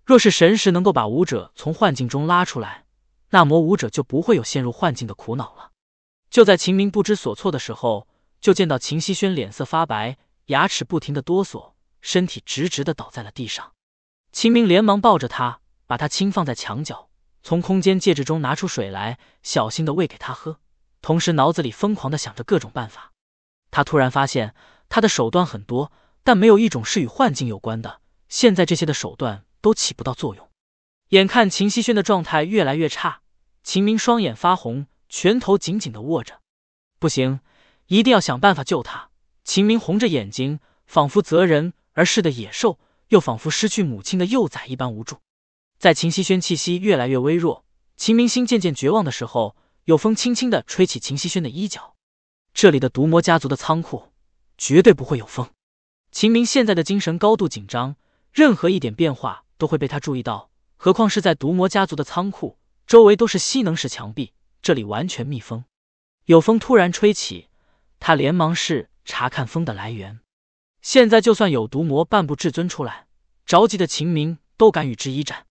若是神识能够把武者从幻境中拉出来，那魔武者就不会有陷入幻境的苦恼了。就在秦明不知所措的时候，就见到秦希轩脸色发白。牙齿不停的哆嗦，身体直直的倒在了地上。秦明连忙抱着他，把他轻放在墙角，从空间戒指中拿出水来，小心的喂给他喝，同时脑子里疯狂的想着各种办法。他突然发现，他的手段很多，但没有一种是与幻境有关的。现在这些的手段都起不到作用。眼看秦希轩的状态越来越差，秦明双眼发红，拳头紧紧的握着，不行，一定要想办法救他。秦明红着眼睛，仿佛择人而噬的野兽，又仿佛失去母亲的幼崽一般无助。在秦希轩气息越来越微弱，秦明心渐渐绝望的时候，有风轻轻的吹起秦希轩的衣角。这里的毒魔家族的仓库绝对不会有风。秦明现在的精神高度紧张，任何一点变化都会被他注意到，何况是在毒魔家族的仓库周围都是吸能式墙壁，这里完全密封。有风突然吹起，他连忙是。查看风的来源。现在就算有毒魔半步至尊出来，着急的秦明都敢与之一战。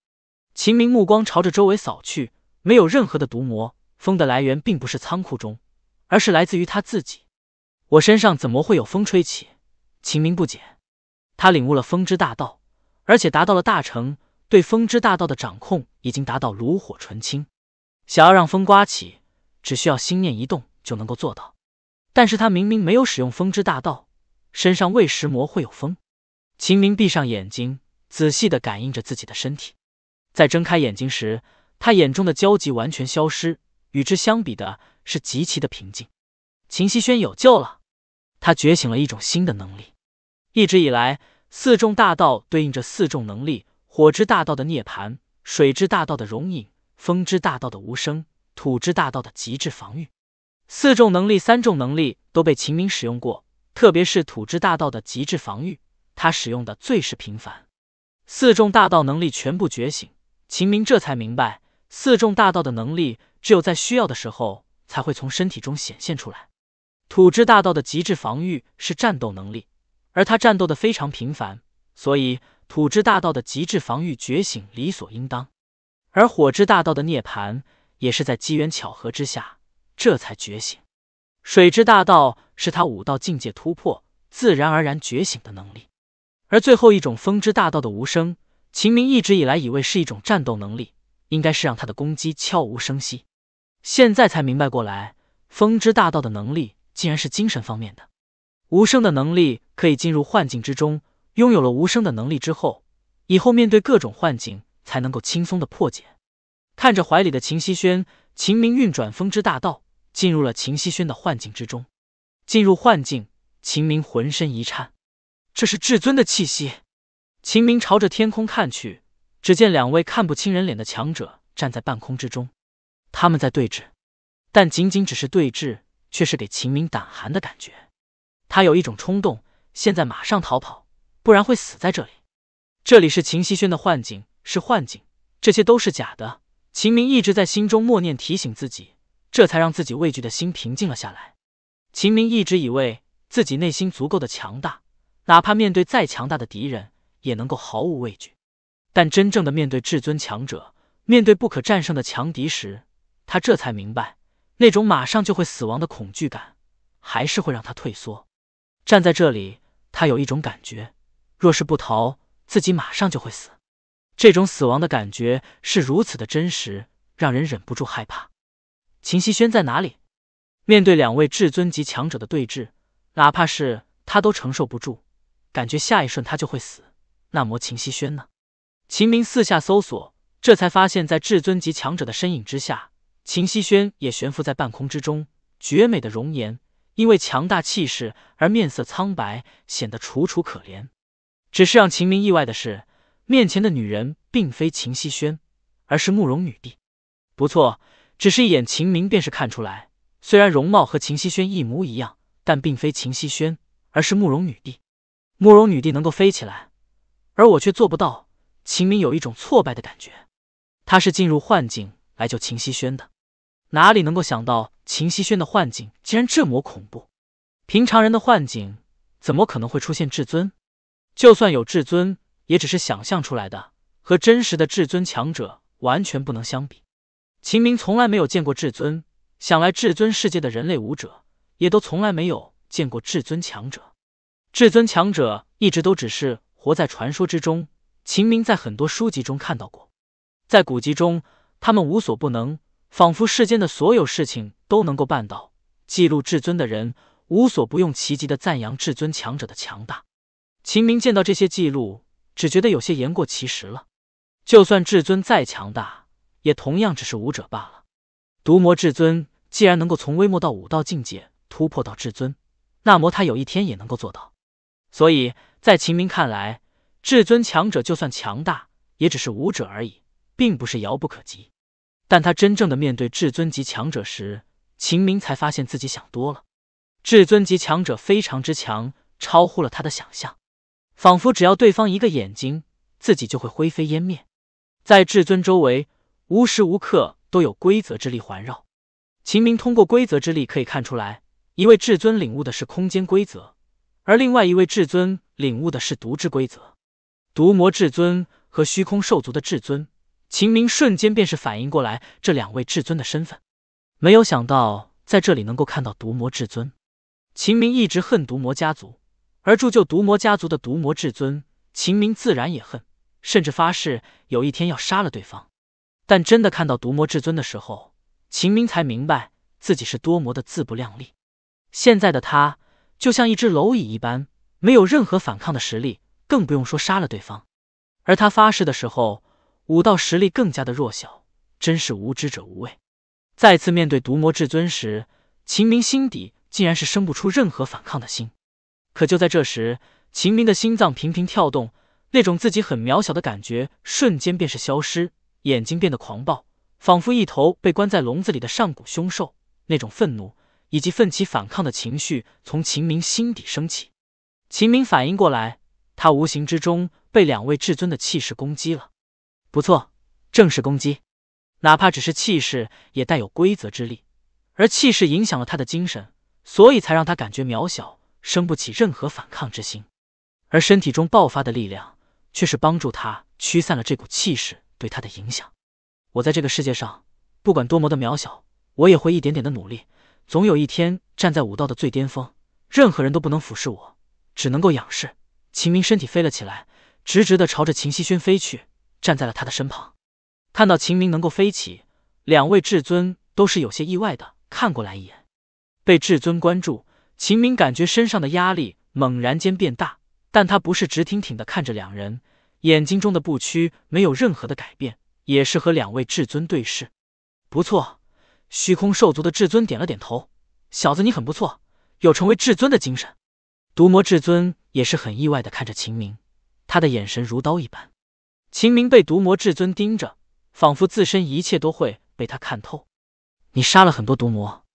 秦明目光朝着周围扫去，没有任何的毒魔。风的来源并不是仓库中，而是来自于他自己。我身上怎么会有风吹起？秦明不解。他领悟了风之大道，而且达到了大成，对风之大道的掌控已经达到炉火纯青。想要让风刮起，只需要心念一动就能够做到。但是他明明没有使用风之大道，身上未什魔会有风。秦明闭上眼睛，仔细的感应着自己的身体，在睁开眼睛时，他眼中的焦急完全消失，与之相比的是极其的平静。秦希轩有救了，他觉醒了一种新的能力。一直以来，四重大道对应着四重能力：火之大道的涅槃，水之大道的融影，风之大道的无声，土之大道的极致防御。四重能力、三重能力都被秦明使用过，特别是土之大道的极致防御，他使用的最是频繁。四重大道能力全部觉醒，秦明这才明白，四重大道的能力只有在需要的时候才会从身体中显现出来。土之大道的极致防御是战斗能力，而他战斗的非常频繁，所以土之大道的极致防御觉醒理所应当。而火之大道的涅槃也是在机缘巧合之下。这才觉醒，水之大道是他武道境界突破自然而然觉醒的能力，而最后一种风之大道的无声，秦明一直以来以为是一种战斗能力，应该是让他的攻击悄无声息，现在才明白过来，风之大道的能力竟然是精神方面的，无声的能力可以进入幻境之中，拥有了无声的能力之后，以后面对各种幻境才能够轻松的破解。看着怀里的秦希轩，秦明运转风之大道。进入了秦希轩的幻境之中。进入幻境，秦明浑身一颤，这是至尊的气息。秦明朝着天空看去，只见两位看不清人脸的强者站在半空之中，他们在对峙，但仅仅只是对峙，却是给秦明胆寒的感觉。他有一种冲动，现在马上逃跑，不然会死在这里。这里是秦希轩的幻境，是幻境，这些都是假的。秦明一直在心中默念，提醒自己。这才让自己畏惧的心平静了下来。秦明一直以为自己内心足够的强大，哪怕面对再强大的敌人，也能够毫无畏惧。但真正的面对至尊强者，面对不可战胜的强敌时，他这才明白，那种马上就会死亡的恐惧感，还是会让他退缩。站在这里，他有一种感觉：若是不逃，自己马上就会死。这种死亡的感觉是如此的真实，让人忍不住害怕。秦希轩在哪里？面对两位至尊级强者的对峙，哪怕是他都承受不住，感觉下一瞬他就会死。那魔秦希轩呢？秦明四下搜索，这才发现，在至尊级强者的身影之下，秦希轩也悬浮在半空之中，绝美的容颜因为强大气势而面色苍白，显得楚楚可怜。只是让秦明意外的是，面前的女人并非秦希轩，而是慕容女帝。不错。只是一眼，秦明便是看出来，虽然容貌和秦希轩一模一样，但并非秦希轩，而是慕容女帝。慕容女帝能够飞起来，而我却做不到。秦明有一种挫败的感觉。他是进入幻境来救秦希轩的，哪里能够想到秦希轩的幻境竟然这么恐怖？平常人的幻境怎么可能会出现至尊？就算有至尊，也只是想象出来的，和真实的至尊强者完全不能相比。秦明从来没有见过至尊，想来至尊世界的人类武者也都从来没有见过至尊强者。至尊强者一直都只是活在传说之中。秦明在很多书籍中看到过，在古籍中，他们无所不能，仿佛世间的所有事情都能够办到。记录至尊的人无所不用其极的赞扬至尊强者的强大。秦明见到这些记录，只觉得有些言过其实了。就算至尊再强大。也同样只是武者罢了。毒魔至尊既然能够从微末到武道境界突破到至尊，那么他有一天也能够做到。所以在秦明看来，至尊强者就算强大，也只是武者而已，并不是遥不可及。但他真正的面对至尊级强者时，秦明才发现自己想多了。至尊级强者非常之强，超乎了他的想象，仿佛只要对方一个眼睛，自己就会灰飞烟灭。在至尊周围。无时无刻都有规则之力环绕。秦明通过规则之力可以看出来，一位至尊领悟的是空间规则，而另外一位至尊领悟的是毒之规则。毒魔至尊和虚空兽族的至尊，秦明瞬间便是反应过来这两位至尊的身份。没有想到在这里能够看到毒魔至尊。秦明一直恨毒魔家族，而铸就毒魔家族的毒魔至尊，秦明自然也恨，甚至发誓有一天要杀了对方。但真的看到毒魔至尊的时候，秦明才明白自己是多魔的自不量力。现在的他就像一只蝼蚁一般，没有任何反抗的实力，更不用说杀了对方。而他发誓的时候，武道实力更加的弱小，真是无知者无畏。再次面对毒魔至尊时，秦明心底竟然是生不出任何反抗的心。可就在这时，秦明的心脏频频跳动，那种自己很渺小的感觉瞬间便是消失。眼睛变得狂暴，仿佛一头被关在笼子里的上古凶兽。那种愤怒以及奋起反抗的情绪从秦明心底升起。秦明反应过来，他无形之中被两位至尊的气势攻击了。不错，正是攻击。哪怕只是气势，也带有规则之力，而气势影响了他的精神，所以才让他感觉渺小，生不起任何反抗之心。而身体中爆发的力量，却是帮助他驱散了这股气势。对他的影响，我在这个世界上，不管多么的渺小，我也会一点点的努力，总有一天站在武道的最巅峰，任何人都不能俯视我，只能够仰视。秦明身体飞了起来，直直的朝着秦希轩飞去，站在了他的身旁。看到秦明能够飞起，两位至尊都是有些意外的看过来一眼。被至尊关注，秦明感觉身上的压力猛然间变大，但他不是直挺挺的看着两人。眼睛中的不屈没有任何的改变，也是和两位至尊对视。不错，虚空兽族的至尊点了点头。小子，你很不错，有成为至尊的精神。毒魔至尊也是很意外的看着秦明，他的眼神如刀一般。秦明被毒魔至尊盯着，仿佛自身一切都会被他看透。你杀了很多毒魔，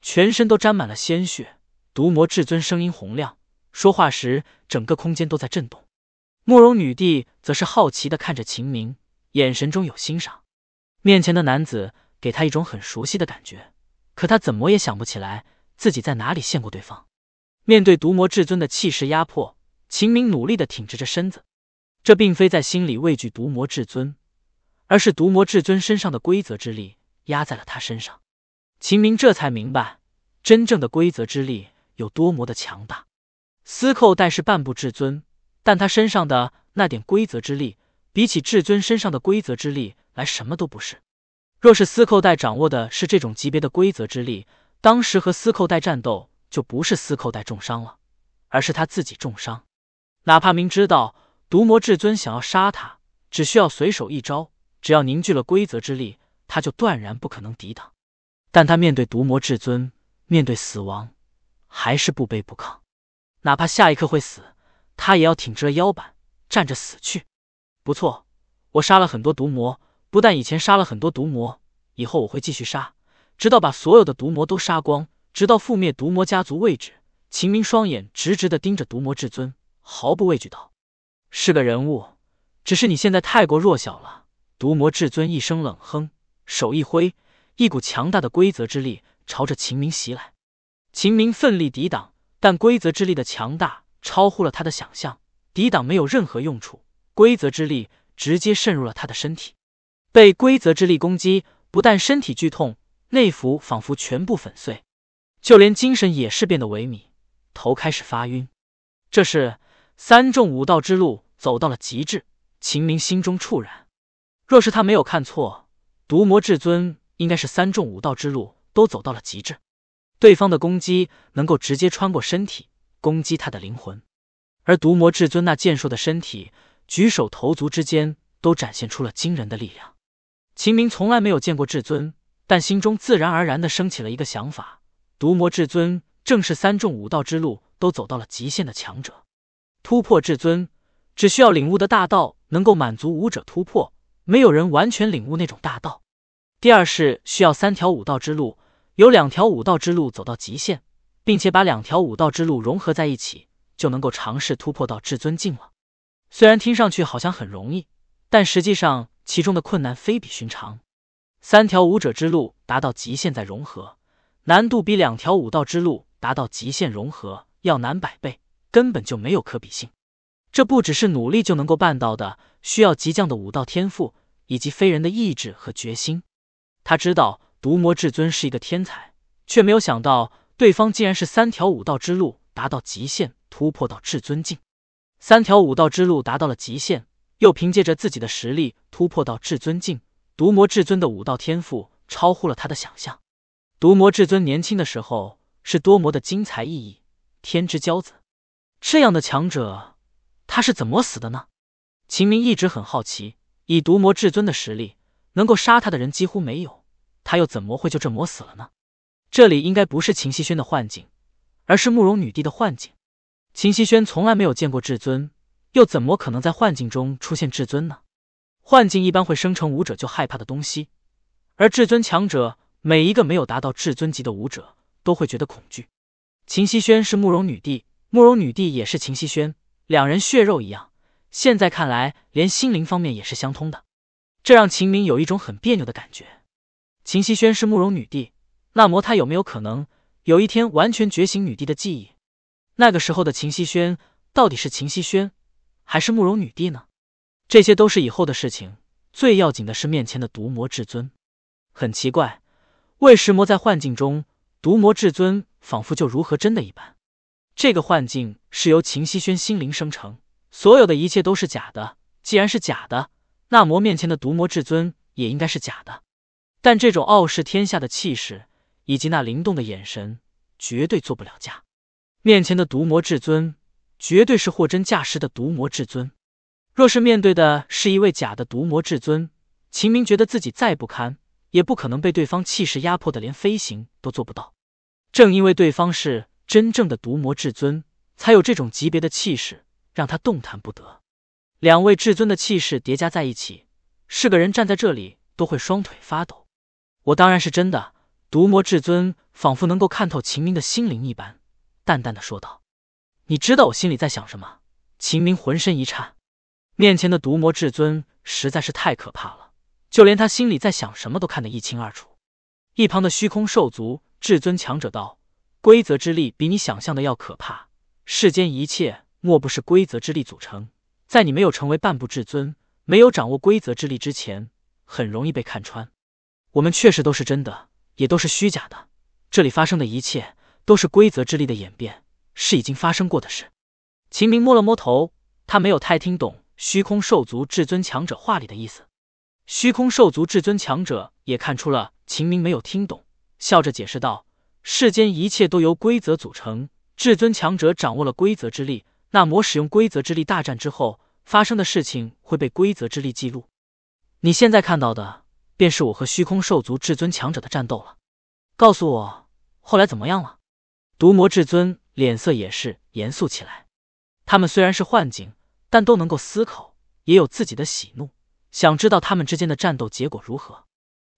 全身都沾满了鲜血。毒魔至尊声音洪亮，说话时整个空间都在震动。慕容女帝则是好奇的看着秦明，眼神中有欣赏。面前的男子给她一种很熟悉的感觉，可她怎么也想不起来自己在哪里见过对方。面对毒魔至尊的气势压迫，秦明努力的挺直着身子。这并非在心里畏惧毒魔至尊，而是毒魔至尊身上的规则之力压在了他身上。秦明这才明白，真正的规则之力有多么的强大。司寇带是半步至尊。但他身上的那点规则之力，比起至尊身上的规则之力来，什么都不是。若是司寇带掌握的是这种级别的规则之力，当时和司寇带战斗，就不是司寇带重伤了，而是他自己重伤。哪怕明知道毒魔至尊想要杀他，只需要随手一招，只要凝聚了规则之力，他就断然不可能抵挡。但他面对毒魔至尊，面对死亡，还是不卑不亢，哪怕下一刻会死。他也要挺直了腰板站着死去。不错，我杀了很多毒魔，不但以前杀了很多毒魔，以后我会继续杀，直到把所有的毒魔都杀光，直到覆灭毒魔家族为止。秦明双眼直直的盯着毒魔至尊，毫不畏惧道：“是个人物，只是你现在太过弱小了。”毒魔至尊一声冷哼，手一挥，一股强大的规则之力朝着秦明袭来。秦明奋力抵挡，但规则之力的强大。超乎了他的想象，抵挡没有任何用处。规则之力直接渗入了他的身体，被规则之力攻击，不但身体剧痛，内服仿佛全部粉碎，就连精神也是变得萎靡，头开始发晕。这是三重武道之路走到了极致。秦明心中怵然，若是他没有看错，毒魔至尊应该是三重武道之路都走到了极致，对方的攻击能够直接穿过身体。攻击他的灵魂，而毒魔至尊那健硕的身体，举手投足之间都展现出了惊人的力量。秦明从来没有见过至尊，但心中自然而然的升起了一个想法：毒魔至尊正是三众武道之路都走到了极限的强者。突破至尊，只需要领悟的大道能够满足武者突破，没有人完全领悟那种大道。第二是需要三条武道之路，有两条武道之路走到极限。并且把两条武道之路融合在一起，就能够尝试突破到至尊境了。虽然听上去好像很容易，但实际上其中的困难非比寻常。三条武者之路达到极限再融合，难度比两条武道之路达到极限融合要难百倍，根本就没有可比性。这不只是努力就能够办到的，需要极强的武道天赋以及非人的意志和决心。他知道毒魔至尊是一个天才，却没有想到。对方竟然是三条武道之路达到极限，突破到至尊境。三条武道之路达到了极限，又凭借着自己的实力突破到至尊境。毒魔至尊的武道天赋超乎了他的想象。毒魔至尊年轻的时候是多魔的精彩熠熠，天之骄子。这样的强者，他是怎么死的呢？秦明一直很好奇，以毒魔至尊的实力，能够杀他的人几乎没有，他又怎么会就这么死了呢？这里应该不是秦希轩的幻境，而是慕容女帝的幻境。秦希轩从来没有见过至尊，又怎么可能在幻境中出现至尊呢？幻境一般会生成武者就害怕的东西，而至尊强者，每一个没有达到至尊级的武者都会觉得恐惧。秦希轩是慕容女帝，慕容女帝也是秦希轩，两人血肉一样，现在看来，连心灵方面也是相通的，这让秦明有一种很别扭的感觉。秦希轩是慕容女帝。那魔他有没有可能有一天完全觉醒女帝的记忆？那个时候的秦希轩到底是秦希轩，还是慕容女帝呢？这些都是以后的事情。最要紧的是面前的毒魔至尊。很奇怪，为什么在幻境中，毒魔至尊仿佛就如何真的一般？这个幻境是由秦希轩心灵生成，所有的一切都是假的。既然是假的，那魔面前的毒魔至尊也应该是假的。但这种傲视天下的气势。以及那灵动的眼神，绝对做不了假。面前的毒魔至尊，绝对是货真价实的毒魔至尊。若是面对的是一位假的毒魔至尊，秦明觉得自己再不堪，也不可能被对方气势压迫的连飞行都做不到。正因为对方是真正的毒魔至尊，才有这种级别的气势，让他动弹不得。两位至尊的气势叠加在一起，是个人站在这里都会双腿发抖。我当然是真的。毒魔至尊仿佛能够看透秦明的心灵一般，淡淡的说道：“你知道我心里在想什么？”秦明浑身一颤，面前的毒魔至尊实在是太可怕了，就连他心里在想什么都看得一清二楚。一旁的虚空兽族至尊强者道：“规则之力比你想象的要可怕，世间一切莫不是规则之力组成。在你没有成为半步至尊，没有掌握规则之力之前，很容易被看穿。我们确实都是真的。”也都是虚假的，这里发生的一切都是规则之力的演变，是已经发生过的事。秦明摸了摸头，他没有太听懂虚空兽族至尊强者话里的意思。虚空兽族至尊强者也看出了秦明没有听懂，笑着解释道：“世间一切都由规则组成，至尊强者掌握了规则之力，那魔使用规则之力大战之后发生的事情会被规则之力记录。你现在看到的。”便是我和虚空兽族至尊强者的战斗了。告诉我，后来怎么样了？毒魔至尊脸色也是严肃起来。他们虽然是幻境，但都能够思考，也有自己的喜怒。想知道他们之间的战斗结果如何？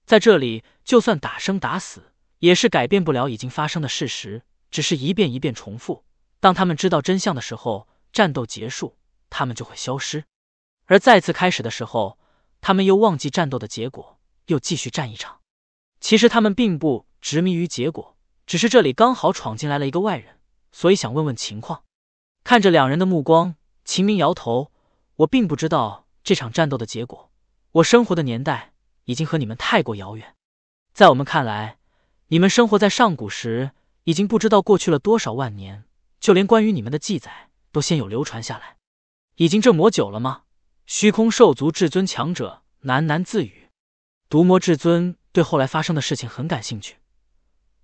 在这里，就算打生打死，也是改变不了已经发生的事实，只是一遍一遍重复。当他们知道真相的时候，战斗结束，他们就会消失；而再次开始的时候，他们又忘记战斗的结果。又继续战一场。其实他们并不执迷于结果，只是这里刚好闯进来了一个外人，所以想问问情况。看着两人的目光，秦明摇头：“我并不知道这场战斗的结果。我生活的年代已经和你们太过遥远，在我们看来，你们生活在上古时，已经不知道过去了多少万年，就连关于你们的记载都鲜有流传下来。已经这魔久了吗？”虚空兽族至尊强者喃喃自语。毒魔至尊对后来发生的事情很感兴趣，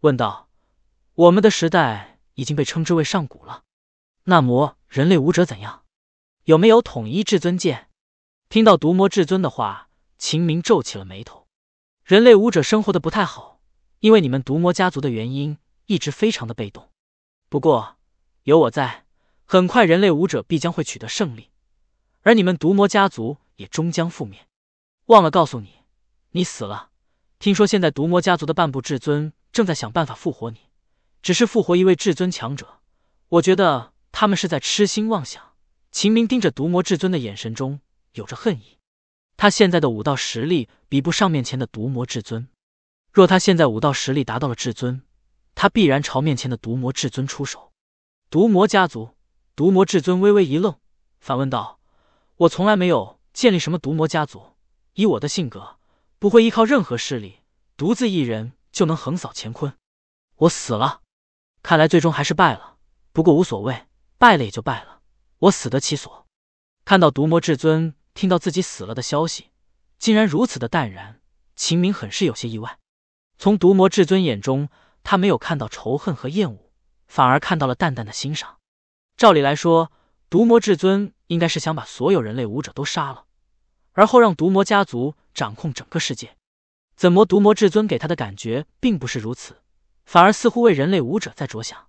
问道：“我们的时代已经被称之为上古了，那魔人类武者怎样？有没有统一至尊界？”听到毒魔至尊的话，秦明皱起了眉头：“人类武者生活的不太好，因为你们毒魔家族的原因，一直非常的被动。不过有我在，很快人类武者必将会取得胜利，而你们毒魔家族也终将覆灭。”忘了告诉你。你死了，听说现在毒魔家族的半步至尊正在想办法复活你，只是复活一位至尊强者，我觉得他们是在痴心妄想。秦明盯着毒魔至尊的眼神中有着恨意，他现在的武道实力比不上面前的毒魔至尊，若他现在武道实力达到了至尊，他必然朝面前的毒魔至尊出手。毒魔家族，毒魔至尊微微一愣，反问道：“我从来没有建立什么毒魔家族，以我的性格。”不会依靠任何势力，独自一人就能横扫乾坤。我死了，看来最终还是败了。不过无所谓，败了也就败了，我死得其所。看到毒魔至尊听到自己死了的消息，竟然如此的淡然，秦明很是有些意外。从毒魔至尊眼中，他没有看到仇恨和厌恶，反而看到了淡淡的欣赏。照理来说，毒魔至尊应该是想把所有人类武者都杀了，而后让毒魔家族。掌控整个世界，怎么毒魔至尊给他的感觉并不是如此，反而似乎为人类武者在着想。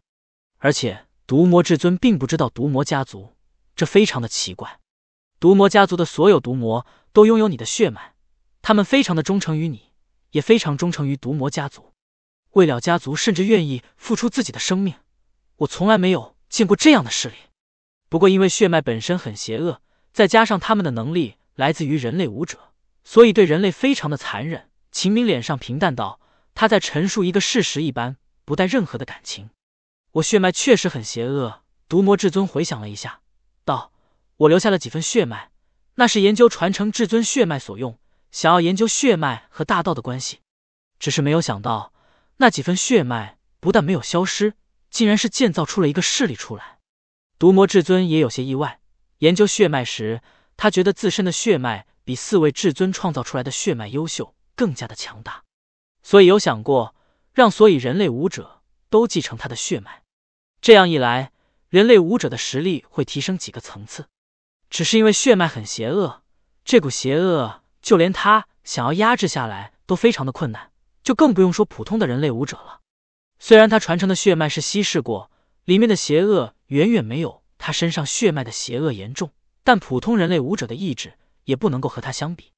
而且毒魔至尊并不知道毒魔家族，这非常的奇怪。毒魔家族的所有毒魔都拥有你的血脉，他们非常的忠诚于你，也非常忠诚于毒魔家族。为了家族，甚至愿意付出自己的生命。我从来没有见过这样的势力。不过因为血脉本身很邪恶，再加上他们的能力来自于人类武者。所以对人类非常的残忍。秦明脸上平淡道：“他在陈述一个事实，一般不带任何的感情。我血脉确实很邪恶。”毒魔至尊回想了一下，道：“我留下了几分血脉，那是研究传承至尊血脉所用，想要研究血脉和大道的关系。只是没有想到，那几分血脉不但没有消失，竟然是建造出了一个势力出来。”毒魔至尊也有些意外。研究血脉时，他觉得自身的血脉。比四位至尊创造出来的血脉优秀，更加的强大。所以有想过让所以人类武者都继承他的血脉，这样一来，人类武者的实力会提升几个层次。只是因为血脉很邪恶，这股邪恶就连他想要压制下来都非常的困难，就更不用说普通的人类武者了。虽然他传承的血脉是稀释过，里面的邪恶远远没有他身上血脉的邪恶严重，但普通人类武者的意志。也不能够和他相比，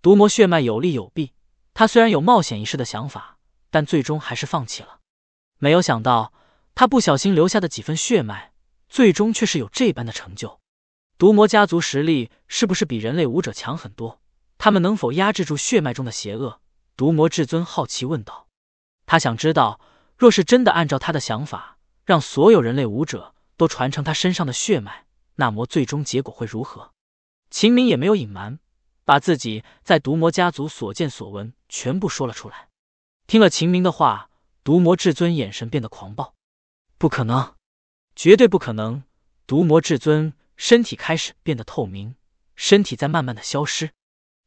毒魔血脉有利有弊。他虽然有冒险一试的想法，但最终还是放弃了。没有想到，他不小心留下的几分血脉，最终却是有这般的成就。毒魔家族实力是不是比人类武者强很多？他们能否压制住血脉中的邪恶？毒魔至尊好奇问道。他想知道，若是真的按照他的想法，让所有人类武者都传承他身上的血脉，那么最终结果会如何？秦明也没有隐瞒，把自己在毒魔家族所见所闻全部说了出来。听了秦明的话，毒魔至尊眼神变得狂暴，不可能，绝对不可能！毒魔至尊身体开始变得透明，身体在慢慢的消失，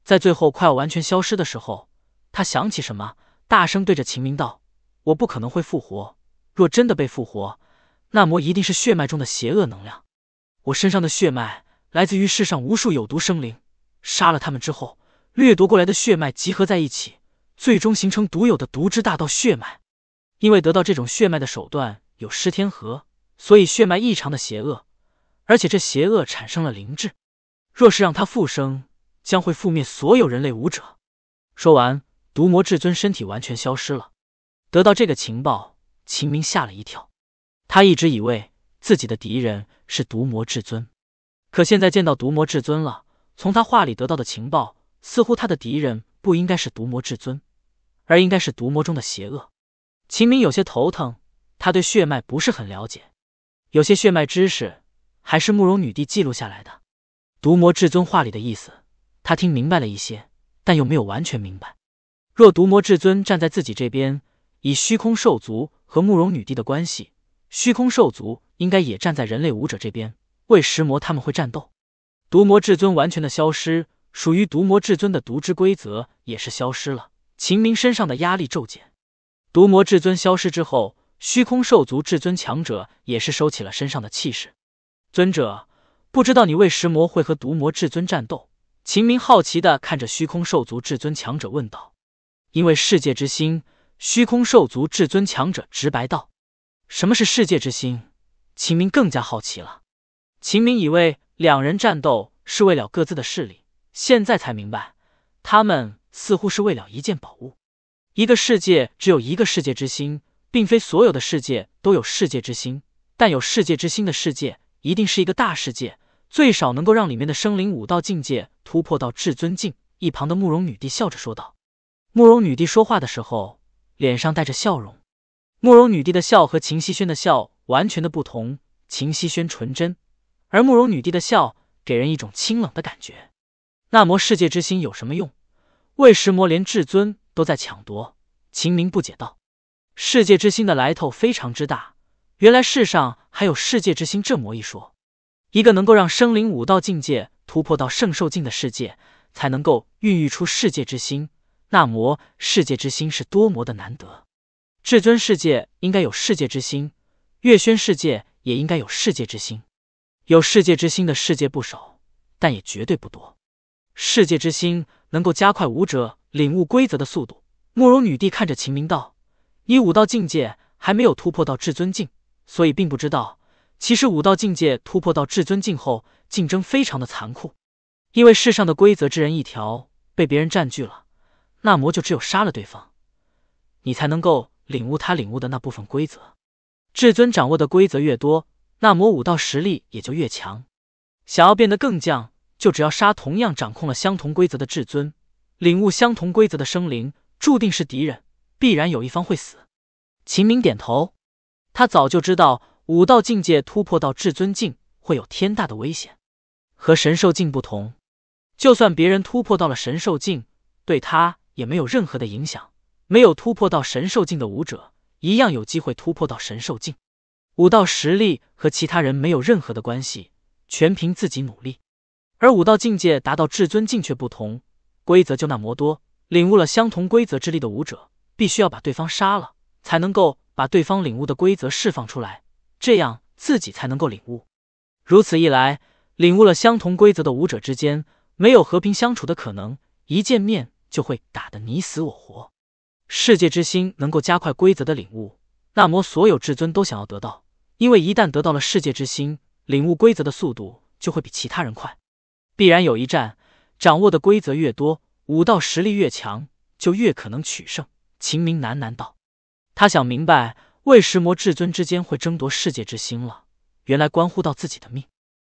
在最后快要完全消失的时候，他想起什么，大声对着秦明道：“我不可能会复活，若真的被复活，那魔一定是血脉中的邪恶能量，我身上的血脉。”来自于世上无数有毒生灵，杀了他们之后，掠夺过来的血脉集合在一起，最终形成独有的毒之大道血脉。因为得到这种血脉的手段有失天河，所以血脉异常的邪恶，而且这邪恶产生了灵智。若是让他复生，将会覆灭所有人类武者。说完，毒魔至尊身体完全消失了。得到这个情报，秦明吓了一跳。他一直以为自己的敌人是毒魔至尊。可现在见到毒魔至尊了，从他话里得到的情报，似乎他的敌人不应该是毒魔至尊，而应该是毒魔中的邪恶。秦明有些头疼，他对血脉不是很了解，有些血脉知识还是慕容女帝记录下来的。毒魔至尊话里的意思，他听明白了一些，但又没有完全明白。若毒魔至尊站在自己这边，以虚空兽族和慕容女帝的关系，虚空兽族应该也站在人类武者这边。为石魔他们会战斗，毒魔至尊完全的消失，属于毒魔至尊的毒之规则也是消失了。秦明身上的压力骤减，毒魔至尊消失之后，虚空兽族至尊强者也是收起了身上的气势。尊者，不知道你为石魔会和毒魔至尊战斗？秦明好奇的看着虚空兽族至尊强者问道。因为世界之心，虚空兽族至尊强者直白道：“什么是世界之心？”秦明更加好奇了。秦明以为两人战斗是为了各自的势力，现在才明白，他们似乎是为了一件宝物。一个世界只有一个世界之心，并非所有的世界都有世界之心，但有世界之心的世界一定是一个大世界，最少能够让里面的生灵武道境界突破到至尊境。一旁的慕容女帝笑着说道。慕容女帝说话的时候脸上带着笑容，慕容女帝的笑和秦希轩的笑完全的不同，秦希轩纯真。而慕容女帝的笑给人一种清冷的感觉。那魔世界之心有什么用？为什魔连至尊都在抢夺。秦明不解道：“世界之心的来头非常之大。原来世上还有世界之心这魔一说，一个能够让生灵武道境界突破到圣兽境的世界，才能够孕育出世界之心。那魔世界之心是多魔的难得。至尊世界应该有世界之心，月轩世界也应该有世界之心。”有世界之心的世界不少，但也绝对不多。世界之心能够加快武者领悟规则的速度。慕容女帝看着秦明道：“你武道境界还没有突破到至尊境，所以并不知道。其实武道境界突破到至尊境后，竞争非常的残酷，因为世上的规则之人一条被别人占据了，那魔就只有杀了对方，你才能够领悟他领悟的那部分规则。至尊掌握的规则越多。”那魔武道实力也就越强，想要变得更强，就只要杀同样掌控了相同规则的至尊，领悟相同规则的生灵，注定是敌人，必然有一方会死。秦明点头，他早就知道武道境界突破到至尊境会有天大的危险。和神兽境不同，就算别人突破到了神兽境，对他也没有任何的影响。没有突破到神兽境的武者，一样有机会突破到神兽境。武道实力和其他人没有任何的关系，全凭自己努力。而武道境界达到至尊境却不同，规则就那么多。领悟了相同规则之力的武者，必须要把对方杀了，才能够把对方领悟的规则释放出来，这样自己才能够领悟。如此一来，领悟了相同规则的武者之间没有和平相处的可能，一见面就会打得你死我活。世界之心能够加快规则的领悟，那么所有至尊都想要得到。因为一旦得到了世界之心，领悟规则的速度就会比其他人快，必然有一战。掌握的规则越多，武道实力越强，就越可能取胜。秦明喃喃道：“他想明白，为什魔至尊之间会争夺世界之心了，原来关乎到自己的命。”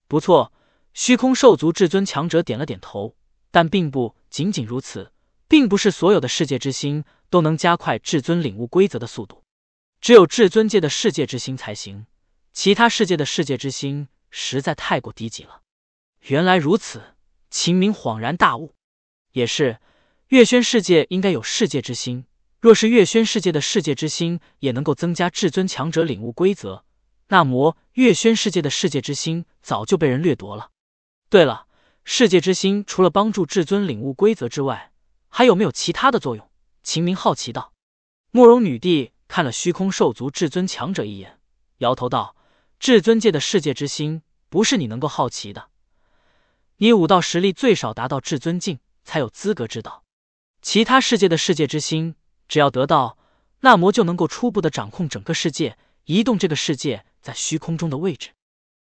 不错，虚空兽族至尊强者点了点头，但并不仅仅如此，并不是所有的世界之心都能加快至尊领悟规则的速度，只有至尊界的世界之心才行。其他世界的世界之心实在太过低级了。原来如此，秦明恍然大悟。也是，月轩世界应该有世界之心。若是月轩世界的世界之心也能够增加至尊强者领悟规则，那么月轩世界的世界之心早就被人掠夺了。对了，世界之心除了帮助至尊领悟规则之外，还有没有其他的作用？秦明好奇道。慕容女帝看了虚空兽族至尊强者一眼，摇头道。至尊界的世界之心不是你能够好奇的，你武道实力最少达到至尊境，才有资格知道。其他世界的世界之心，只要得到，那魔就能够初步的掌控整个世界，移动这个世界在虚空中的位置。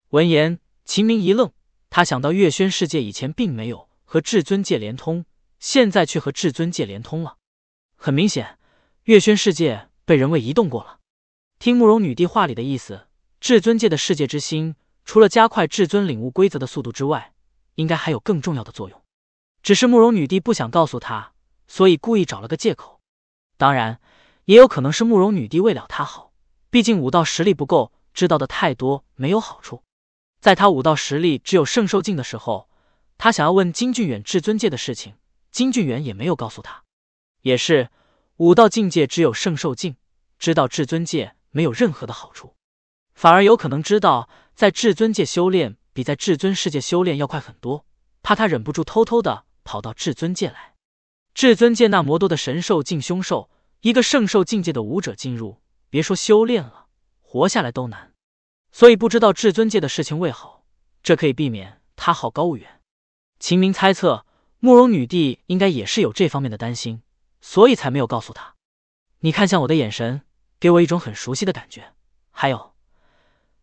闻言，秦明一愣，他想到月轩世界以前并没有和至尊界连通，现在却和至尊界连通了，很明显，月轩世界被人为移动过了。听慕容女帝话里的意思。至尊界的世界之心，除了加快至尊领悟规则的速度之外，应该还有更重要的作用。只是慕容女帝不想告诉他，所以故意找了个借口。当然，也有可能是慕容女帝为了他好，毕竟武道实力不够，知道的太多没有好处。在他武道实力只有圣兽境的时候，他想要问金俊远至尊界的事情，金俊远也没有告诉他。也是武道境界只有圣兽境，知道至尊界没有任何的好处。反而有可能知道，在至尊界修炼比在至尊世界修炼要快很多，怕他忍不住偷偷的跑到至尊界来。至尊界那么多的神兽、近凶兽，一个圣兽境界的武者进入，别说修炼了，活下来都难。所以不知道至尊界的事情为好，这可以避免他好高骛远。秦明猜测，慕容女帝应该也是有这方面的担心，所以才没有告诉他。你看向我的眼神，给我一种很熟悉的感觉，还有。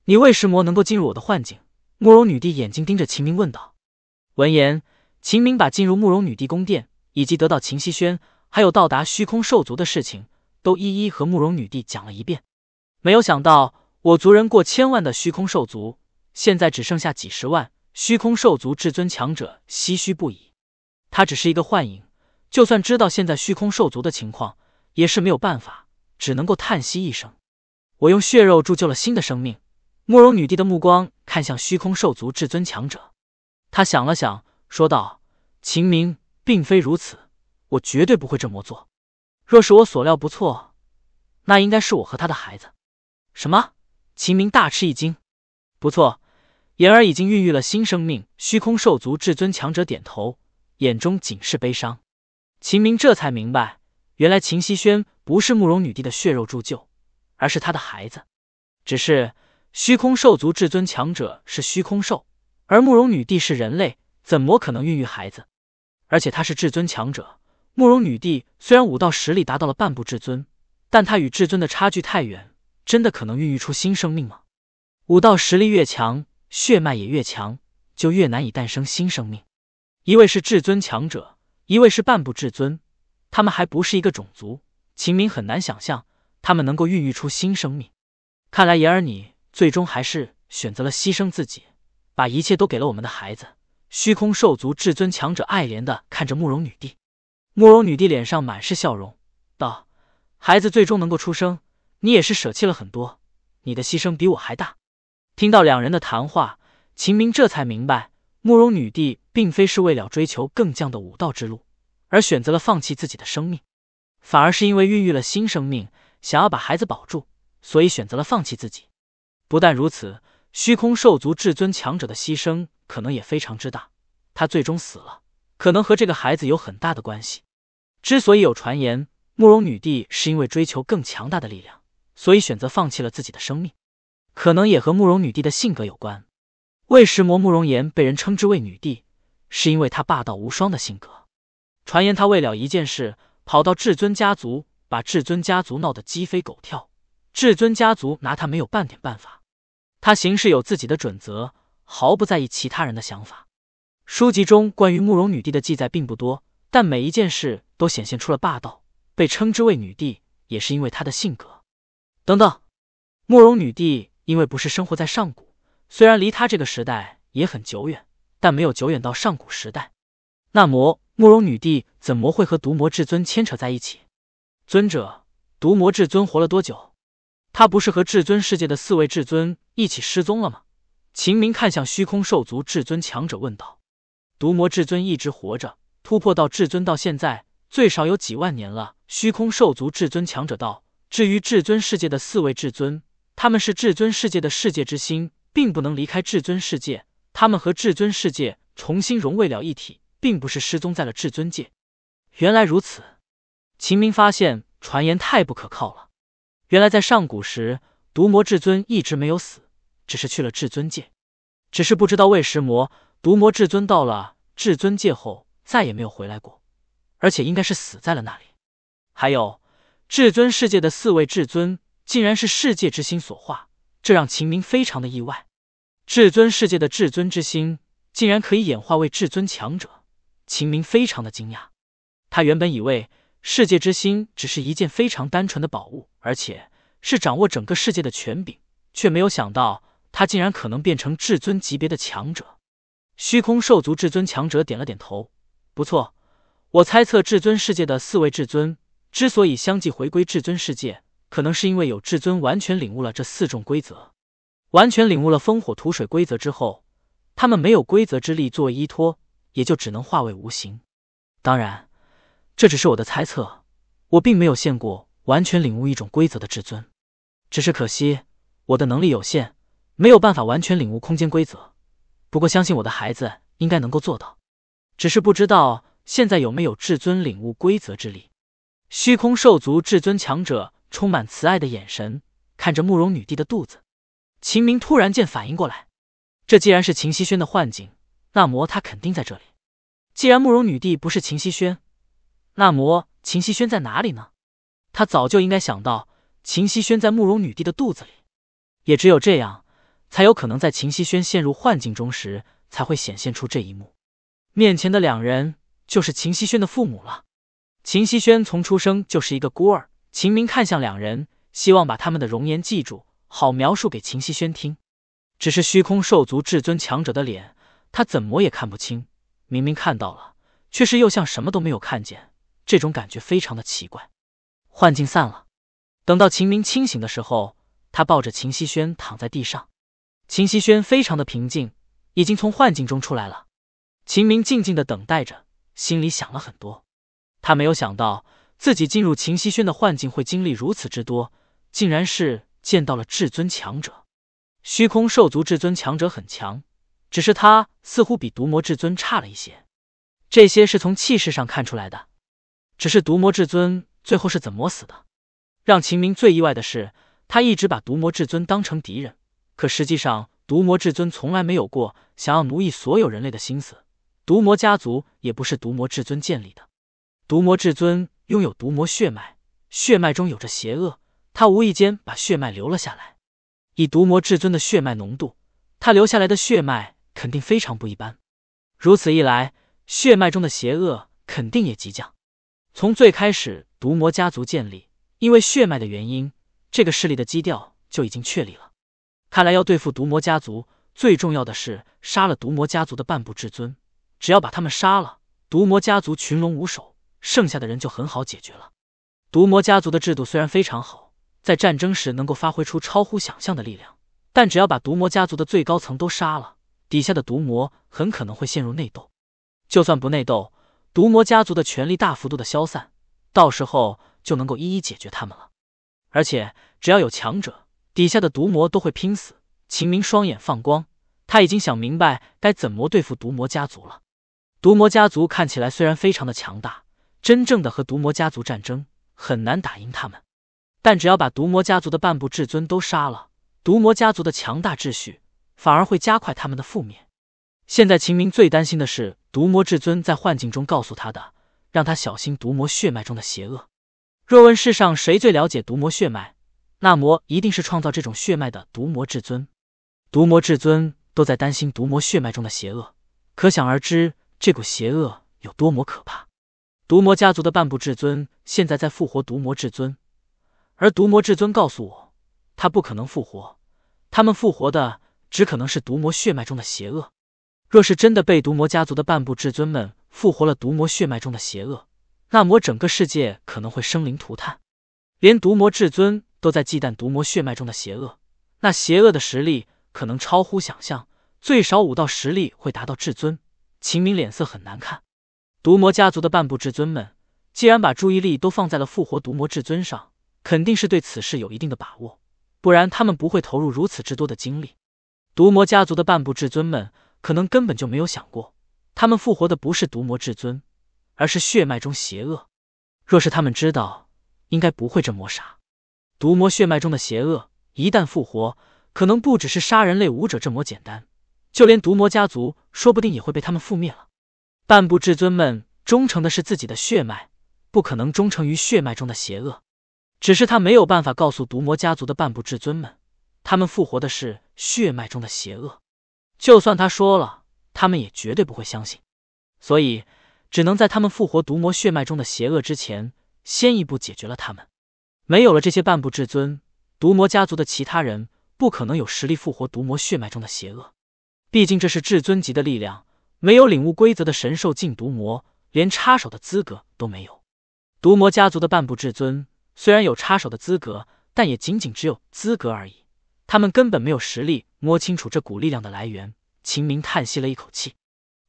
你为什么能够进入我的幻境？慕容女帝眼睛盯着秦明问道。闻言，秦明把进入慕容女帝宫殿，以及得到秦希轩，还有到达虚空兽族的事情，都一一和慕容女帝讲了一遍。没有想到，我族人过千万的虚空兽族，现在只剩下几十万。虚空兽族至尊强者唏嘘不已。他只是一个幻影，就算知道现在虚空兽族的情况，也是没有办法，只能够叹息一声。我用血肉铸就了新的生命。慕容女帝的目光看向虚空兽族至尊强者，她想了想，说道：“秦明并非如此，我绝对不会这么做。若是我所料不错，那应该是我和他的孩子。”什么？秦明大吃一惊。不错，言儿已经孕育了新生命。虚空兽族至尊强者点头，眼中尽是悲伤。秦明这才明白，原来秦希轩不是慕容女帝的血肉铸就，而是他的孩子。只是。虚空兽族至尊强者是虚空兽，而慕容女帝是人类，怎么可能孕育孩子？而且她是至尊强者，慕容女帝虽然武道实力达到了半步至尊，但她与至尊的差距太远，真的可能孕育出新生命吗？武道实力越强，血脉也越强，就越难以诞生新生命。一位是至尊强者，一位是半步至尊，他们还不是一个种族，秦明很难想象他们能够孕育出新生命。看来言儿你。最终还是选择了牺牲自己，把一切都给了我们的孩子。虚空兽族至尊强者爱怜的看着慕容女帝，慕容女帝脸上满是笑容，道：“孩子最终能够出生，你也是舍弃了很多，你的牺牲比我还大。”听到两人的谈话，秦明这才明白，慕容女帝并非是为了追求更降的武道之路而选择了放弃自己的生命，反而是因为孕育了新生命，想要把孩子保住，所以选择了放弃自己。不但如此，虚空兽族至尊强者的牺牲可能也非常之大。他最终死了，可能和这个孩子有很大的关系。之所以有传言，慕容女帝是因为追求更强大的力量，所以选择放弃了自己的生命，可能也和慕容女帝的性格有关。为石魔慕容岩被人称之为女帝，是因为她霸道无双的性格。传言她为了一件事，跑到至尊家族，把至尊家族闹得鸡飞狗跳，至尊家族拿她没有半点办法。他行事有自己的准则，毫不在意其他人的想法。书籍中关于慕容女帝的记载并不多，但每一件事都显现出了霸道。被称之为女帝，也是因为她的性格。等等，慕容女帝因为不是生活在上古，虽然离她这个时代也很久远，但没有久远到上古时代。那么，慕容女帝怎么会和毒魔至尊牵扯在一起？尊者，毒魔至尊活了多久？他不是和至尊世界的四位至尊一起失踪了吗？秦明看向虚空兽族至尊强者问道：“毒魔至尊一直活着，突破到至尊到现在最少有几万年了。”虚空兽族至尊强者道：“至于至尊世界的四位至尊，他们是至尊世界的世界之心，并不能离开至尊世界。他们和至尊世界重新融为了一体，并不是失踪在了至尊界。”原来如此，秦明发现传言太不可靠了。原来在上古时，毒魔至尊一直没有死，只是去了至尊界，只是不知道为什么毒魔至尊到了至尊界后再也没有回来过，而且应该是死在了那里。还有，至尊世界的四位至尊竟然是世界之心所化，这让秦明非常的意外。至尊世界的至尊之心竟然可以演化为至尊强者，秦明非常的惊讶。他原本以为世界之心只是一件非常单纯的宝物。而且是掌握整个世界的权柄，却没有想到他竟然可能变成至尊级别的强者。虚空兽族至尊强者点了点头：“不错，我猜测至尊世界的四位至尊之所以相继回归至尊世界，可能是因为有至尊完全领悟了这四重规则，完全领悟了风火土水规则之后，他们没有规则之力作为依托，也就只能化为无形。当然，这只是我的猜测，我并没有见过。”完全领悟一种规则的至尊，只是可惜我的能力有限，没有办法完全领悟空间规则。不过相信我的孩子应该能够做到。只是不知道现在有没有至尊领悟规则之力。虚空兽族至尊强者充满慈爱的眼神看着慕容女帝的肚子。秦明突然间反应过来，这既然是秦希轩的幻境，那么他肯定在这里。既然慕容女帝不是秦希轩，那么秦希轩在哪里呢？他早就应该想到，秦希轩在慕容女帝的肚子里，也只有这样，才有可能在秦希轩陷入幻境中时，才会显现出这一幕。面前的两人就是秦希轩的父母了。秦希轩从出生就是一个孤儿。秦明看向两人，希望把他们的容颜记住，好描述给秦希轩听。只是虚空兽族至尊强者的脸，他怎么也看不清。明明看到了，却是又像什么都没有看见。这种感觉非常的奇怪。幻境散了。等到秦明清醒的时候，他抱着秦希轩躺在地上。秦希轩非常的平静，已经从幻境中出来了。秦明静静的等待着，心里想了很多。他没有想到自己进入秦希轩的幻境会经历如此之多，竟然是见到了至尊强者——虚空兽族至尊强者很强，只是他似乎比毒魔至尊差了一些。这些是从气势上看出来的。只是毒魔至尊。最后是怎么死的？让秦明最意外的是，他一直把毒魔至尊当成敌人，可实际上，毒魔至尊从来没有过想要奴役所有人类的心思。毒魔家族也不是毒魔至尊建立的。毒魔至尊拥有毒魔血脉，血脉中有着邪恶。他无意间把血脉留了下来。以毒魔至尊的血脉浓度，他留下来的血脉肯定非常不一般。如此一来，血脉中的邪恶肯定也极强。从最开始。毒魔家族建立，因为血脉的原因，这个势力的基调就已经确立了。看来要对付毒魔家族，最重要的是杀了毒魔家族的半步至尊。只要把他们杀了，毒魔家族群龙无首，剩下的人就很好解决了。毒魔家族的制度虽然非常好，在战争时能够发挥出超乎想象的力量，但只要把毒魔家族的最高层都杀了，底下的毒魔很可能会陷入内斗。就算不内斗，毒魔家族的权力大幅度的消散。到时候就能够一一解决他们了，而且只要有强者，底下的毒魔都会拼死。秦明双眼放光，他已经想明白该怎么对付毒魔家族了。毒魔家族看起来虽然非常的强大，真正的和毒魔家族战争很难打赢他们，但只要把毒魔家族的半部至尊都杀了，毒魔家族的强大秩序反而会加快他们的覆灭。现在秦明最担心的是毒魔至尊在幻境中告诉他的。让他小心毒魔血脉中的邪恶。若问世上谁最了解毒魔血脉，那魔一定是创造这种血脉的毒魔至尊。毒魔至尊都在担心毒魔血脉中的邪恶，可想而知这股邪恶有多么可怕。毒魔家族的半步至尊现在在复活毒魔至尊，而毒魔至尊告诉我，他不可能复活。他们复活的只可能是毒魔血脉中的邪恶。若是真的被毒魔家族的半步至尊们。复活了毒魔血脉中的邪恶，那魔整个世界可能会生灵涂炭，连毒魔至尊都在忌惮毒魔血脉中的邪恶，那邪恶的实力可能超乎想象，最少五道实力会达到至尊。秦明脸色很难看，毒魔家族的半步至尊们既然把注意力都放在了复活毒魔至尊上，肯定是对此事有一定的把握，不然他们不会投入如此之多的精力。毒魔家族的半步至尊们可能根本就没有想过。他们复活的不是毒魔至尊，而是血脉中邪恶。若是他们知道，应该不会这么傻。毒魔血脉中的邪恶一旦复活，可能不只是杀人类武者这么简单，就连毒魔家族说不定也会被他们覆灭了。半步至尊们忠诚的是自己的血脉，不可能忠诚于血脉中的邪恶。只是他没有办法告诉毒魔家族的半步至尊们，他们复活的是血脉中的邪恶。就算他说了。他们也绝对不会相信，所以只能在他们复活毒魔血脉中的邪恶之前，先一步解决了他们。没有了这些半步至尊，毒魔家族的其他人不可能有实力复活毒魔血脉中的邪恶。毕竟这是至尊级的力量，没有领悟规则的神兽境毒魔，连插手的资格都没有。毒魔家族的半步至尊虽然有插手的资格，但也仅仅只有资格而已。他们根本没有实力摸清楚这股力量的来源。秦明叹息了一口气，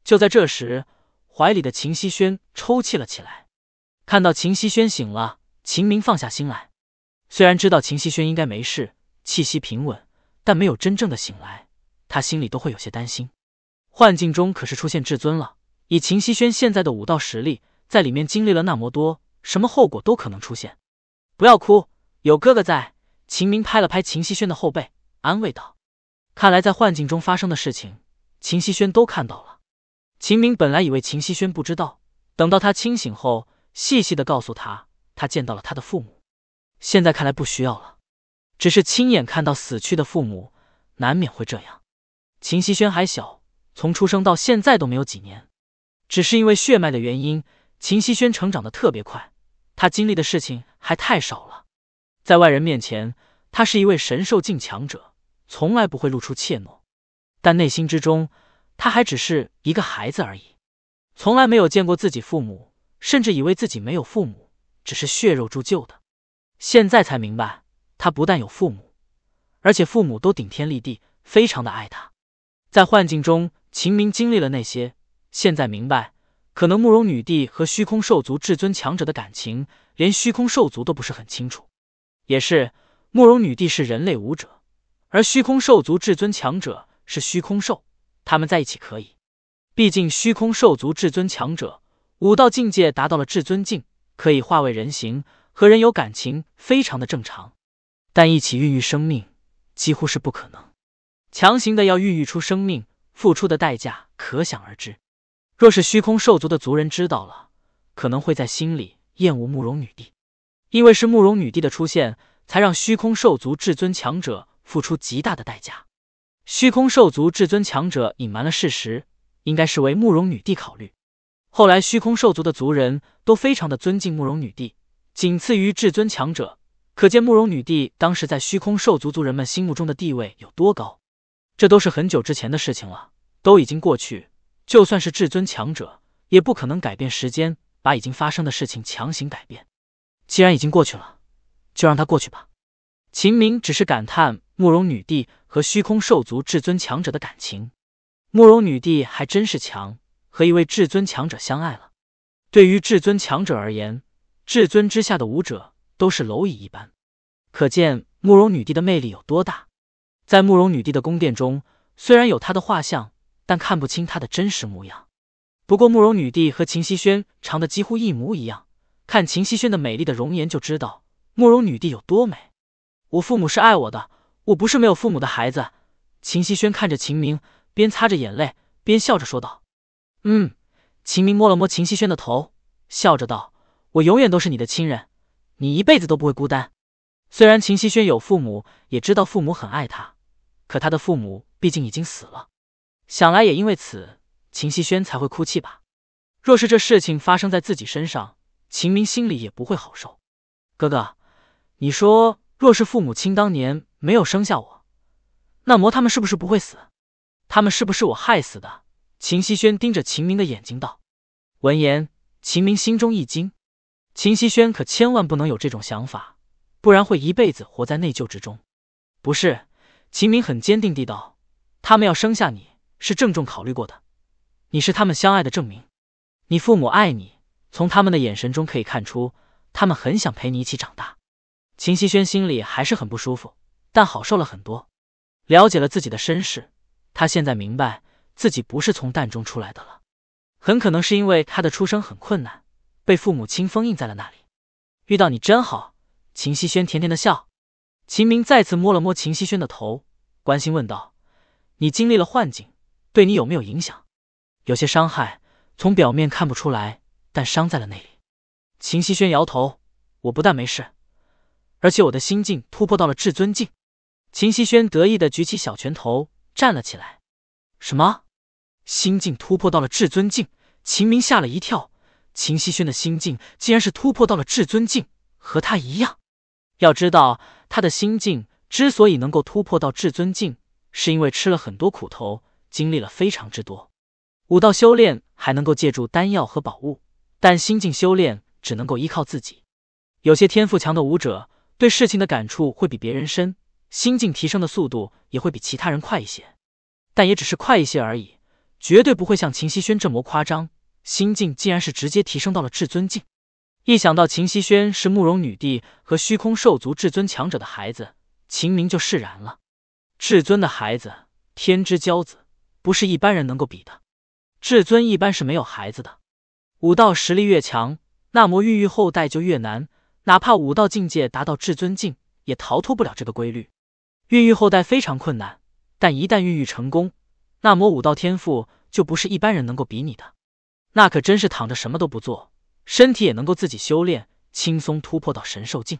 就在这时，怀里的秦希轩抽泣了起来。看到秦希轩醒了，秦明放下心来。虽然知道秦希轩应该没事，气息平稳，但没有真正的醒来，他心里都会有些担心。幻境中可是出现至尊了，以秦希轩现在的武道实力，在里面经历了那么多，什么后果都可能出现。不要哭，有哥哥在。秦明拍了拍秦希轩的后背，安慰道：“看来在幻境中发生的事情。”秦希轩都看到了。秦明本来以为秦希轩不知道，等到他清醒后，细细的告诉他，他见到了他的父母。现在看来不需要了，只是亲眼看到死去的父母，难免会这样。秦希轩还小，从出生到现在都没有几年，只是因为血脉的原因，秦希轩成长的特别快，他经历的事情还太少了。在外人面前，他是一位神兽境强者，从来不会露出怯懦。但内心之中，他还只是一个孩子而已，从来没有见过自己父母，甚至以为自己没有父母，只是血肉铸就的。现在才明白，他不但有父母，而且父母都顶天立地，非常的爱他。在幻境中，秦明经历了那些，现在明白，可能慕容女帝和虚空兽族至尊强者的感情，连虚空兽族都不是很清楚。也是，慕容女帝是人类武者，而虚空兽族至尊强者。是虚空兽，他们在一起可以，毕竟虚空兽族至尊强者武道境界达到了至尊境，可以化为人形，和人有感情，非常的正常。但一起孕育生命几乎是不可能，强行的要孕育出生命，付出的代价可想而知。若是虚空兽族的族人知道了，可能会在心里厌恶慕容女帝，因为是慕容女帝的出现，才让虚空兽族至尊强者付出极大的代价。虚空兽族至尊强者隐瞒了事实，应该是为慕容女帝考虑。后来虚空兽族的族人都非常的尊敬慕容女帝，仅次于至尊强者，可见慕容女帝当时在虚空兽族族人们心目中的地位有多高。这都是很久之前的事情了，都已经过去。就算是至尊强者，也不可能改变时间，把已经发生的事情强行改变。既然已经过去了，就让它过去吧。秦明只是感叹慕容女帝和虚空兽族至尊强者的感情。慕容女帝还真是强，和一位至尊强者相爱了。对于至尊强者而言，至尊之下的武者都是蝼蚁一般，可见慕容女帝的魅力有多大。在慕容女帝的宫殿中，虽然有她的画像，但看不清她的真实模样。不过慕容女帝和秦希轩长得几乎一模一样，看秦希轩的美丽的容颜就知道慕容女帝有多美。我父母是爱我的，我不是没有父母的孩子。秦希轩看着秦明，边擦着眼泪边笑着说道：“嗯。”秦明摸了摸秦希轩的头，笑着道：“我永远都是你的亲人，你一辈子都不会孤单。”虽然秦希轩有父母，也知道父母很爱他，可他的父母毕竟已经死了，想来也因为此，秦希轩才会哭泣吧。若是这事情发生在自己身上，秦明心里也不会好受。哥哥，你说。若是父母亲当年没有生下我，那魔他们是不是不会死？他们是不是我害死的？秦希轩盯着秦明的眼睛道。闻言，秦明心中一惊。秦希轩可千万不能有这种想法，不然会一辈子活在内疚之中。不是，秦明很坚定地道，他们要生下你是郑重考虑过的。你是他们相爱的证明。你父母爱你，从他们的眼神中可以看出，他们很想陪你一起长大。秦希轩心里还是很不舒服，但好受了很多。了解了自己的身世，他现在明白自己不是从蛋中出来的了。很可能是因为他的出生很困难，被父母亲封印在了那里。遇到你真好，秦希轩甜甜的笑。秦明再次摸了摸秦希轩的头，关心问道：“你经历了幻境，对你有没有影响？”“有些伤害，从表面看不出来，但伤在了那里。”秦希轩摇头：“我不但没事。”而且我的心境突破到了至尊境，秦希轩得意的举起小拳头，站了起来。什么？心境突破到了至尊境？秦明吓了一跳。秦希轩的心境竟然是突破到了至尊境，和他一样。要知道，他的心境之所以能够突破到至尊境，是因为吃了很多苦头，经历了非常之多。武道修炼还能够借助丹药和宝物，但心境修炼只能够依靠自己。有些天赋强的武者。对事情的感触会比别人深，心境提升的速度也会比其他人快一些，但也只是快一些而已，绝对不会像秦希轩这么夸张。心境竟然是直接提升到了至尊境。一想到秦希轩是慕容女帝和虚空兽族至尊强者的孩子，秦明就释然了。至尊的孩子，天之骄子，不是一般人能够比的。至尊一般是没有孩子的，武道实力越强，那么孕育后代就越难。哪怕武道境界达到至尊境，也逃脱不了这个规律。孕育后代非常困难，但一旦孕育成功，那么武道天赋就不是一般人能够比拟的。那可真是躺着什么都不做，身体也能够自己修炼，轻松突破到神兽境。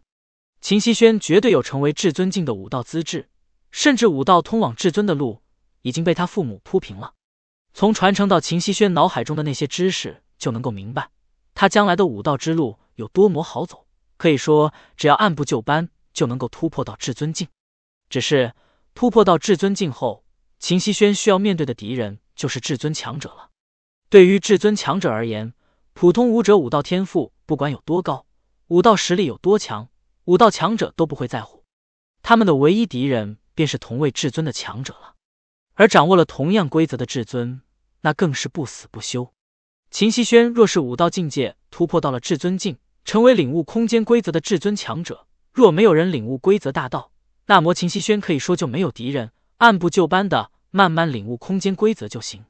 秦希轩绝对有成为至尊境的武道资质，甚至武道通往至尊的路已经被他父母铺平了。从传承到秦希轩脑海中的那些知识，就能够明白他将来的武道之路有多么好走。可以说，只要按部就班，就能够突破到至尊境。只是突破到至尊境后，秦希轩需要面对的敌人就是至尊强者了。对于至尊强者而言，普通武者武道天赋不管有多高，武道实力有多强，武道强者都不会在乎。他们的唯一敌人便是同位至尊的强者了。而掌握了同样规则的至尊，那更是不死不休。秦希轩若是武道境界突破到了至尊境，成为领悟空间规则的至尊强者。若没有人领悟规则大道，那魔秦希轩可以说就没有敌人。按部就班的慢慢领悟空间规则就行。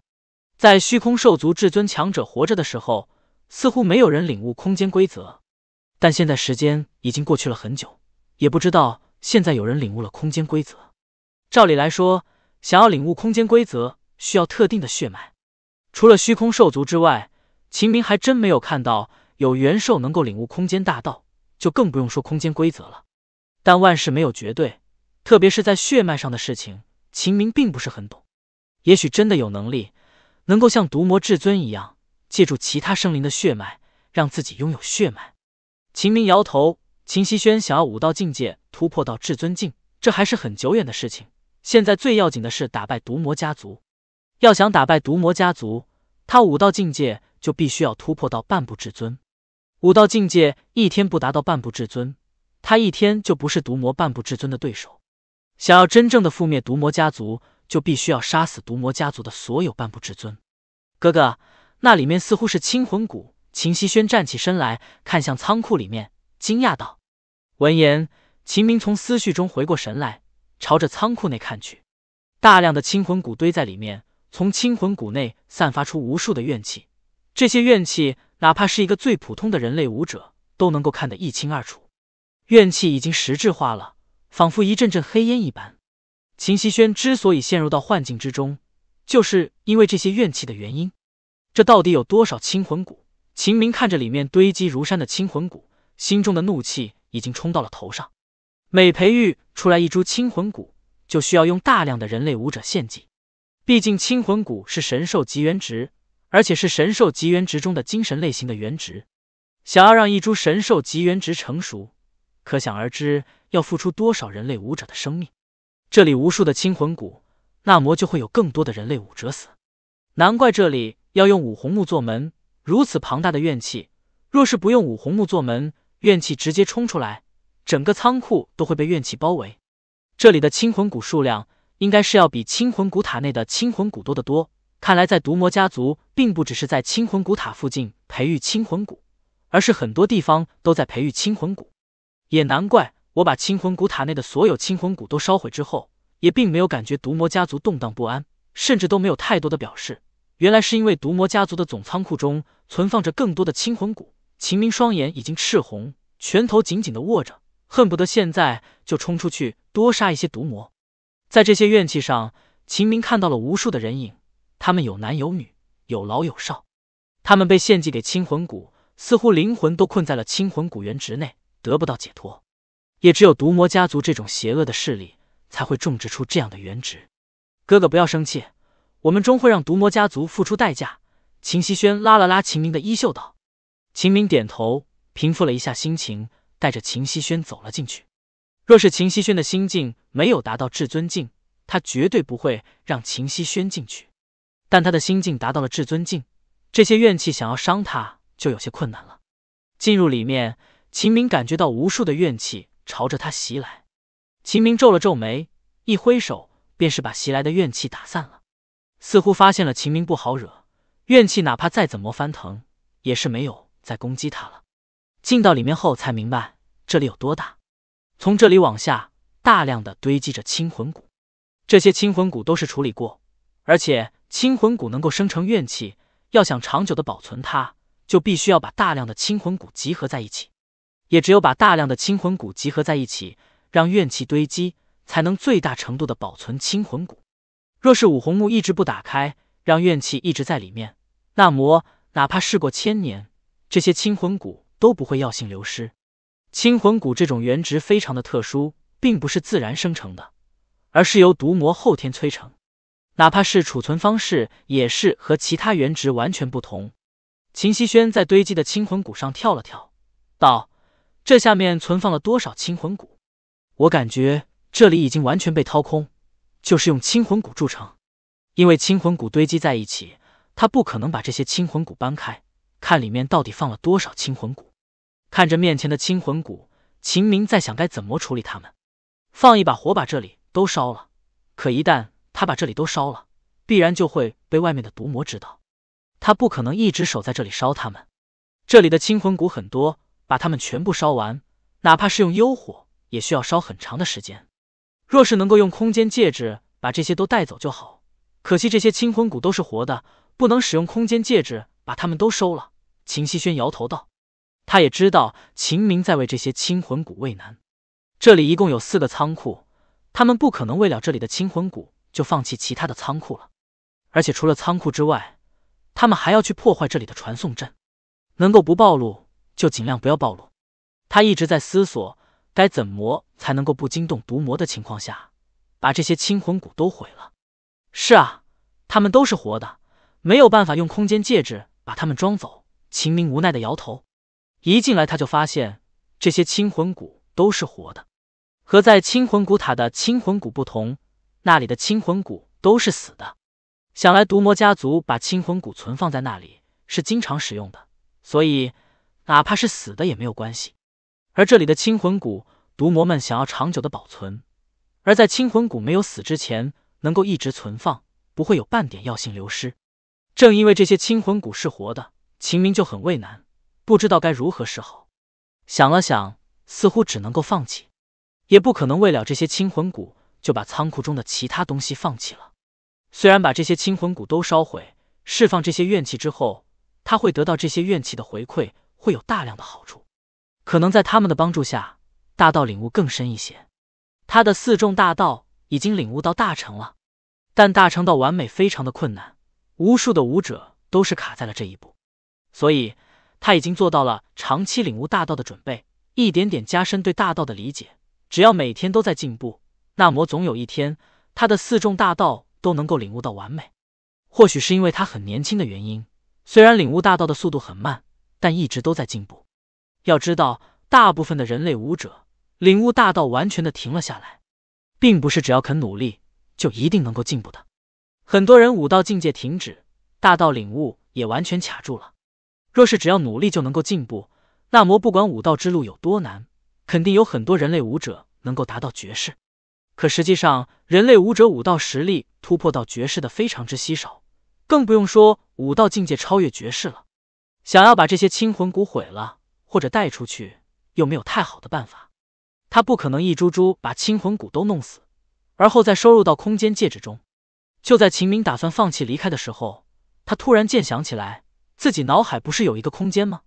在虚空兽族至尊强者活着的时候，似乎没有人领悟空间规则。但现在时间已经过去了很久，也不知道现在有人领悟了空间规则。照理来说，想要领悟空间规则需要特定的血脉。除了虚空兽族之外，秦明还真没有看到。有元兽能够领悟空间大道，就更不用说空间规则了。但万事没有绝对，特别是在血脉上的事情，秦明并不是很懂。也许真的有能力，能够像毒魔至尊一样，借助其他生灵的血脉，让自己拥有血脉。秦明摇头。秦希轩想要武道境界突破到至尊境，这还是很久远的事情。现在最要紧的是打败毒魔家族。要想打败毒魔家族，他武道境界就必须要突破到半步至尊。武道境界一天不达到半步至尊，他一天就不是毒魔半步至尊的对手。想要真正的覆灭毒魔家族，就必须要杀死毒魔家族的所有半步至尊。哥哥，那里面似乎是清魂谷。秦希轩站起身来，看向仓库里面，惊讶道。闻言，秦明从思绪中回过神来，朝着仓库内看去，大量的清魂骨堆在里面，从清魂骨内散发出无数的怨气，这些怨气。哪怕是一个最普通的人类武者都能够看得一清二楚，怨气已经实质化了，仿佛一阵阵黑烟一般。秦希轩之所以陷入到幻境之中，就是因为这些怨气的原因。这到底有多少青魂骨？秦明看着里面堆积如山的青魂骨，心中的怒气已经冲到了头上。每培育出来一株青魂骨，就需要用大量的人类武者献祭，毕竟青魂骨是神兽级原值，而且是神兽极元值中的精神类型的原值。想要让一株神兽极元值成熟，可想而知要付出多少人类武者的生命。这里无数的青魂骨，那魔就会有更多的人类武者死。难怪这里要用五红木做门，如此庞大的怨气，若是不用五红木做门，怨气直接冲出来，整个仓库都会被怨气包围。这里的青魂骨数量，应该是要比青魂骨塔内的青魂骨多得多。看来，在毒魔家族并不只是在青魂谷塔附近培育青魂谷，而是很多地方都在培育青魂谷。也难怪我把青魂谷塔内的所有青魂谷都烧毁之后，也并没有感觉毒魔家族动荡不安，甚至都没有太多的表示。原来是因为毒魔家族的总仓库中存放着更多的青魂谷。秦明双眼已经赤红，拳头紧紧的握着，恨不得现在就冲出去多杀一些毒魔。在这些怨气上，秦明看到了无数的人影。他们有男有女，有老有少，他们被献祭给青魂谷，似乎灵魂都困在了青魂谷原植内，得不到解脱。也只有毒魔家族这种邪恶的势力才会种植出这样的原植。哥哥不要生气，我们终会让毒魔家族付出代价。秦希轩拉了拉秦明的衣袖道。秦明点头，平复了一下心情，带着秦希轩走了进去。若是秦希轩的心境没有达到至尊境，他绝对不会让秦希轩进去。但他的心境达到了至尊境，这些怨气想要伤他就有些困难了。进入里面，秦明感觉到无数的怨气朝着他袭来，秦明皱了皱眉，一挥手便是把袭来的怨气打散了。似乎发现了秦明不好惹，怨气哪怕再怎么翻腾，也是没有再攻击他了。进到里面后才明白这里有多大，从这里往下大量的堆积着青魂骨，这些青魂骨都是处理过。而且青魂骨能够生成怨气，要想长久的保存它，就必须要把大量的青魂骨集合在一起。也只有把大量的青魂骨集合在一起，让怨气堆积，才能最大程度的保存青魂骨。若是五红木一直不打开，让怨气一直在里面，那么哪怕事过千年，这些青魂骨都不会药性流失。青魂骨这种原值非常的特殊，并不是自然生成的，而是由毒魔后天催成。哪怕是储存方式也是和其他原值完全不同。秦希轩在堆积的青魂骨上跳了跳，道：“这下面存放了多少青魂骨？我感觉这里已经完全被掏空，就是用青魂骨铸成。因为青魂骨堆积在一起，他不可能把这些青魂骨搬开，看里面到底放了多少青魂骨。”看着面前的青魂骨，秦明在想该怎么处理他们。放一把火把这里都烧了，可一旦……他把这里都烧了，必然就会被外面的毒魔知道。他不可能一直守在这里烧他们。这里的青魂骨很多，把它们全部烧完，哪怕是用幽火，也需要烧很长的时间。若是能够用空间戒指把这些都带走就好。可惜这些青魂骨都是活的，不能使用空间戒指把他们都收了。秦希轩摇头道：“他也知道秦明在为这些青魂骨畏难。这里一共有四个仓库，他们不可能为了这里的青魂骨。”就放弃其他的仓库了，而且除了仓库之外，他们还要去破坏这里的传送阵。能够不暴露就尽量不要暴露。他一直在思索该怎么才能够不惊动毒魔的情况下把这些青魂骨都毁了。是啊，他们都是活的，没有办法用空间戒指把他们装走。秦明无奈的摇头。一进来他就发现这些青魂骨都是活的，和在青魂骨塔的青魂骨不同。那里的青魂骨都是死的，想来毒魔家族把青魂骨存放在那里是经常使用的，所以哪怕是死的也没有关系。而这里的青魂骨，毒魔们想要长久的保存，而在青魂骨没有死之前能够一直存放，不会有半点药性流失。正因为这些青魂骨是活的，秦明就很为难，不知道该如何是好。想了想，似乎只能够放弃，也不可能为了这些青魂骨。就把仓库中的其他东西放弃了。虽然把这些青魂骨都烧毁，释放这些怨气之后，他会得到这些怨气的回馈，会有大量的好处。可能在他们的帮助下，大道领悟更深一些。他的四重大道已经领悟到大成了，但大成到完美非常的困难，无数的武者都是卡在了这一步。所以他已经做到了长期领悟大道的准备，一点点加深对大道的理解，只要每天都在进步。那么总有一天，他的四重大道都能够领悟到完美。或许是因为他很年轻的原因，虽然领悟大道的速度很慢，但一直都在进步。要知道，大部分的人类武者领悟大道完全的停了下来，并不是只要肯努力就一定能够进步的。很多人武道境界停止，大道领悟也完全卡住了。若是只要努力就能够进步，那么不管武道之路有多难，肯定有很多人类武者能够达到绝世。可实际上，人类武者武道实力突破到绝世的非常之稀少，更不用说武道境界超越绝世了。想要把这些青魂骨毁了，或者带出去，又没有太好的办法。他不可能一株株把青魂骨都弄死，而后再收入到空间戒指中。就在秦明打算放弃离开的时候，他突然间想起来，自己脑海不是有一个空间吗？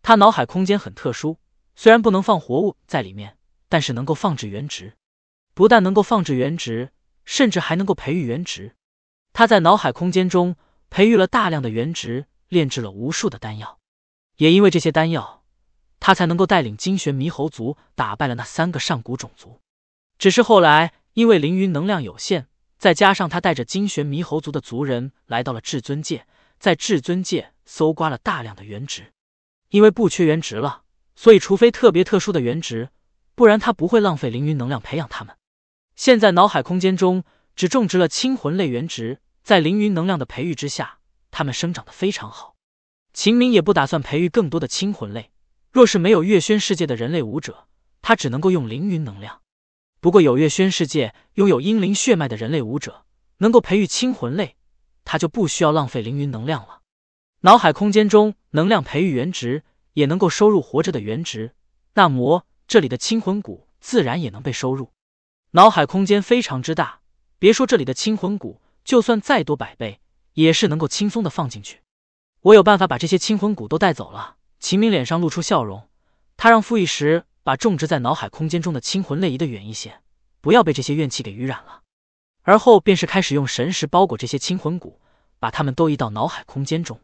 他脑海空间很特殊，虽然不能放活物在里面，但是能够放置原值。不但能够放置原值，甚至还能够培育原值。他在脑海空间中培育了大量的原值，炼制了无数的丹药。也因为这些丹药，他才能够带领金玄猕猴族打败了那三个上古种族。只是后来因为凌云能量有限，再加上他带着金玄猕猴族的族人来到了至尊界，在至尊界搜刮了大量的原值。因为不缺原值了，所以除非特别特殊的原值，不然他不会浪费凌云能量培养他们。现在脑海空间中只种植了青魂类原植，在凌云能量的培育之下，它们生长得非常好。秦明也不打算培育更多的青魂类。若是没有月轩世界的人类武者，他只能够用凌云能量。不过有月轩世界拥有英灵血脉的人类武者，能够培育青魂类，他就不需要浪费凌云能量了。脑海空间中能量培育原植，也能够收入活着的原植，那么这里的青魂蛊自然也能被收入。脑海空间非常之大，别说这里的青魂骨，就算再多百倍，也是能够轻松的放进去。我有办法把这些青魂骨都带走了。秦明脸上露出笑容，他让傅一时把种植在脑海空间中的青魂泪移的远一些，不要被这些怨气给污染了。而后便是开始用神石包裹这些青魂骨，把他们都移到脑海空间中。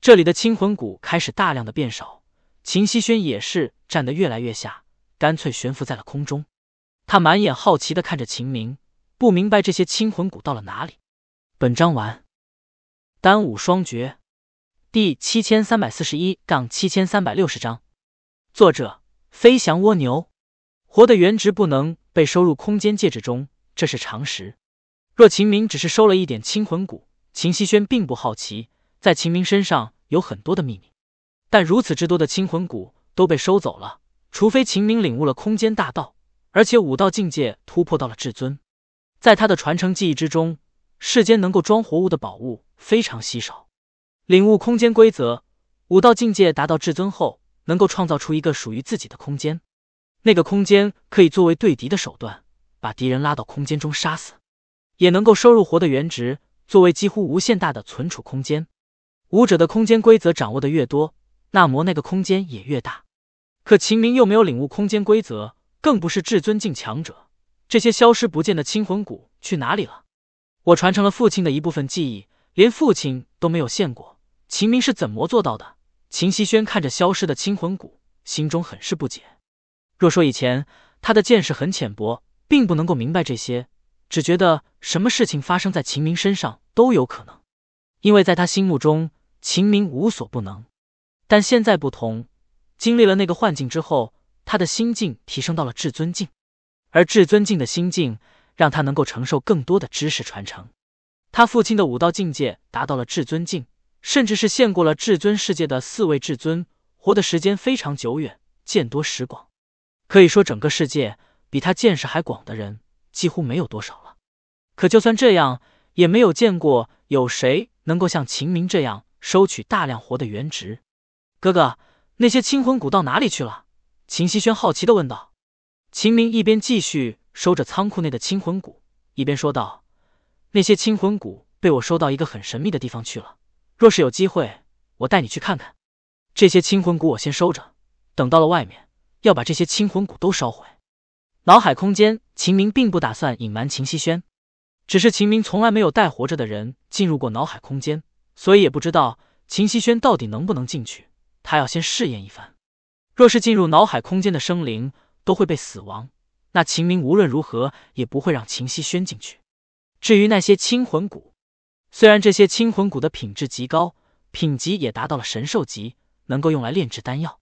这里的青魂骨开始大量的变少，秦希轩也是站得越来越下，干脆悬浮在了空中。他满眼好奇的看着秦明，不明白这些青魂骨到了哪里。本章完。单武双绝，第七千三百四十一杠七千三百六十章，作者：飞翔蜗牛。活的原值不能被收入空间戒指中，这是常识。若秦明只是收了一点青魂骨，秦希轩并不好奇。在秦明身上有很多的秘密，但如此之多的青魂骨都被收走了，除非秦明领悟了空间大道。而且武道境界突破到了至尊，在他的传承记忆之中，世间能够装活物的宝物非常稀少。领悟空间规则，武道境界达到至尊后，能够创造出一个属于自己的空间。那个空间可以作为对敌的手段，把敌人拉到空间中杀死，也能够收入活的原值，作为几乎无限大的存储空间。武者的空间规则掌握的越多，那么那个空间也越大。可秦明又没有领悟空间规则。更不是至尊境强者，这些消失不见的青魂骨去哪里了？我传承了父亲的一部分记忆，连父亲都没有现过。秦明是怎么做到的？秦希轩看着消失的青魂骨，心中很是不解。若说以前他的见识很浅薄，并不能够明白这些，只觉得什么事情发生在秦明身上都有可能，因为在他心目中，秦明无所不能。但现在不同，经历了那个幻境之后。他的心境提升到了至尊境，而至尊境的心境让他能够承受更多的知识传承。他父亲的武道境界达到了至尊境，甚至是现过了至尊世界的四位至尊，活的时间非常久远，见多识广。可以说，整个世界比他见识还广的人几乎没有多少了。可就算这样，也没有见过有谁能够像秦明这样收取大量活的原值。哥哥，那些青魂蛊到哪里去了？秦希轩好奇的问道，秦明一边继续收着仓库内的青魂骨，一边说道：“那些青魂骨被我收到一个很神秘的地方去了，若是有机会，我带你去看看。这些青魂骨我先收着，等到了外面，要把这些青魂骨都烧毁。”脑海空间，秦明并不打算隐瞒秦希轩，只是秦明从来没有带活着的人进入过脑海空间，所以也不知道秦希轩到底能不能进去，他要先试验一番。若是进入脑海空间的生灵都会被死亡，那秦明无论如何也不会让秦熙轩进去。至于那些青魂骨，虽然这些青魂骨的品质极高，品级也达到了神兽级，能够用来炼制丹药。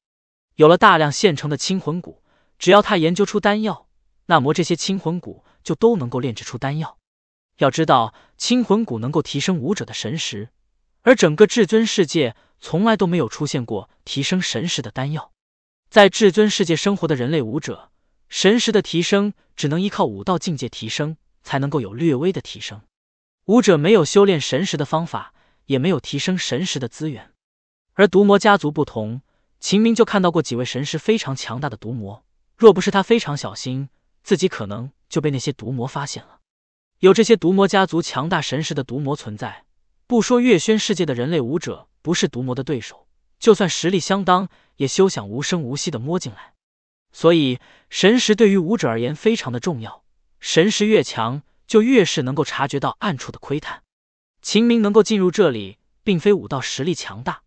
有了大量现成的青魂骨，只要他研究出丹药，那么这些青魂骨就都能够炼制出丹药。要知道，青魂骨能够提升武者的神识，而整个至尊世界从来都没有出现过提升神识的丹药。在至尊世界生活的人类武者，神识的提升只能依靠武道境界提升，才能够有略微的提升。武者没有修炼神识的方法，也没有提升神识的资源。而毒魔家族不同，秦明就看到过几位神识非常强大的毒魔。若不是他非常小心，自己可能就被那些毒魔发现了。有这些毒魔家族强大神识的毒魔存在，不说月轩世界的人类武者不是毒魔的对手。就算实力相当，也休想无声无息的摸进来。所以，神识对于武者而言非常的重要。神识越强，就越是能够察觉到暗处的窥探。秦明能够进入这里，并非武道实力强大，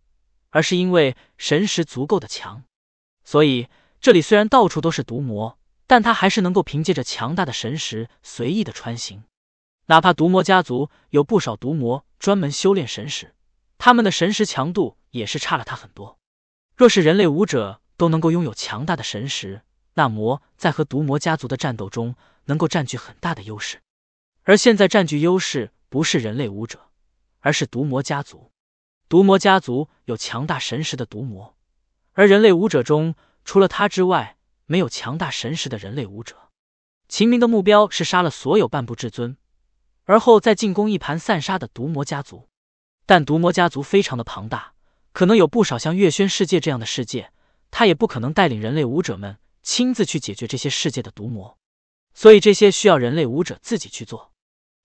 而是因为神识足够的强。所以，这里虽然到处都是毒魔，但他还是能够凭借着强大的神识随意的穿行。哪怕毒魔家族有不少毒魔专门修炼神识。他们的神识强度也是差了他很多。若是人类武者都能够拥有强大的神识，那魔在和毒魔家族的战斗中能够占据很大的优势。而现在占据优势不是人类武者，而是毒魔家族。毒魔家族有强大神识的毒魔，而人类武者中除了他之外，没有强大神识的人类武者。秦明的目标是杀了所有半步至尊，而后再进攻一盘散沙的毒魔家族。但毒魔家族非常的庞大，可能有不少像月轩世界这样的世界，他也不可能带领人类武者们亲自去解决这些世界的毒魔，所以这些需要人类武者自己去做。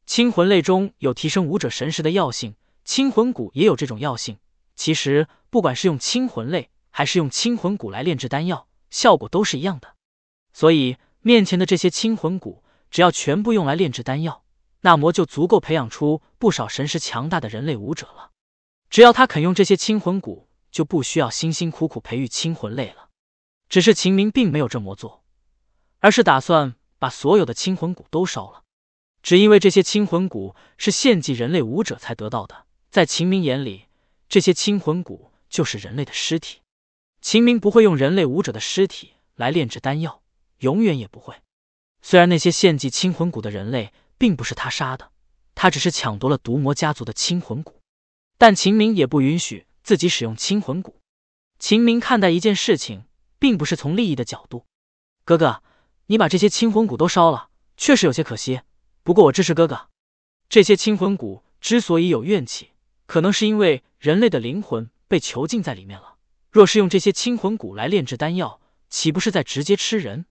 清魂类中有提升武者神识的药性，清魂骨也有这种药性。其实不管是用清魂类还是用清魂骨来炼制丹药，效果都是一样的。所以面前的这些清魂骨，只要全部用来炼制丹药。那魔就足够培养出不少神识强大的人类武者了。只要他肯用这些青魂骨，就不需要辛辛苦苦培育青魂类了。只是秦明并没有这么做，而是打算把所有的青魂骨都烧了。只因为这些青魂骨是献祭人类武者才得到的，在秦明眼里，这些青魂骨就是人类的尸体。秦明不会用人类武者的尸体来炼制丹药，永远也不会。虽然那些献祭青魂骨的人类。并不是他杀的，他只是抢夺了毒魔家族的青魂骨。但秦明也不允许自己使用青魂骨。秦明看待一件事情，并不是从利益的角度。哥哥，你把这些青魂骨都烧了，确实有些可惜。不过我支持哥哥。这些青魂骨之所以有怨气，可能是因为人类的灵魂被囚禁在里面了。若是用这些青魂骨来炼制丹药，岂不是在直接吃人？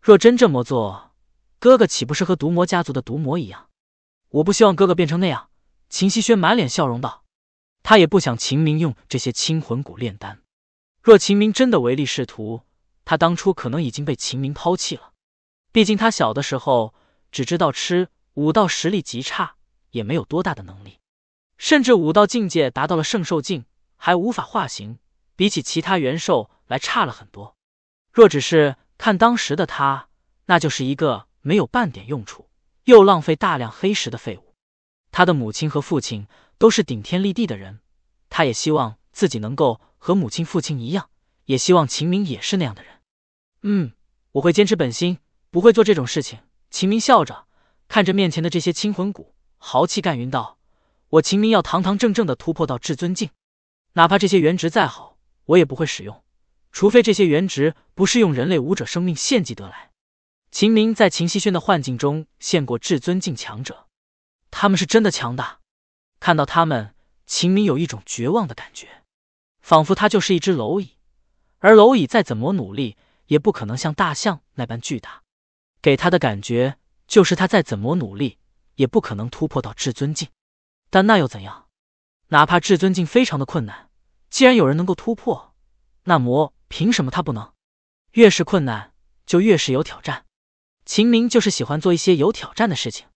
若真这么做，哥哥岂不是和毒魔家族的毒魔一样？我不希望哥哥变成那样。秦希轩满脸笑容道：“他也不想秦明用这些青魂骨炼丹。若秦明真的唯利是图，他当初可能已经被秦明抛弃了。毕竟他小的时候只知道吃，武道实力极差，也没有多大的能力，甚至武道境界达到了圣兽境，还无法化形，比起其他元兽来差了很多。若只是看当时的他，那就是一个。”没有半点用处，又浪费大量黑石的废物。他的母亲和父亲都是顶天立地的人，他也希望自己能够和母亲、父亲一样，也希望秦明也是那样的人。嗯，我会坚持本心，不会做这种事情。秦明笑着看着面前的这些青魂骨，豪气干云道：“我秦明要堂堂正正的突破到至尊境，哪怕这些原值再好，我也不会使用，除非这些原值不是用人类武者生命献祭得来。”秦明在秦希轩的幻境中见过至尊境强者，他们是真的强大。看到他们，秦明有一种绝望的感觉，仿佛他就是一只蝼蚁，而蝼蚁再怎么努力，也不可能像大象那般巨大。给他的感觉就是他再怎么努力，也不可能突破到至尊境。但那又怎样？哪怕至尊境非常的困难，既然有人能够突破，那么凭什么他不能？越是困难，就越是有挑战。秦明就是喜欢做一些有挑战的事情。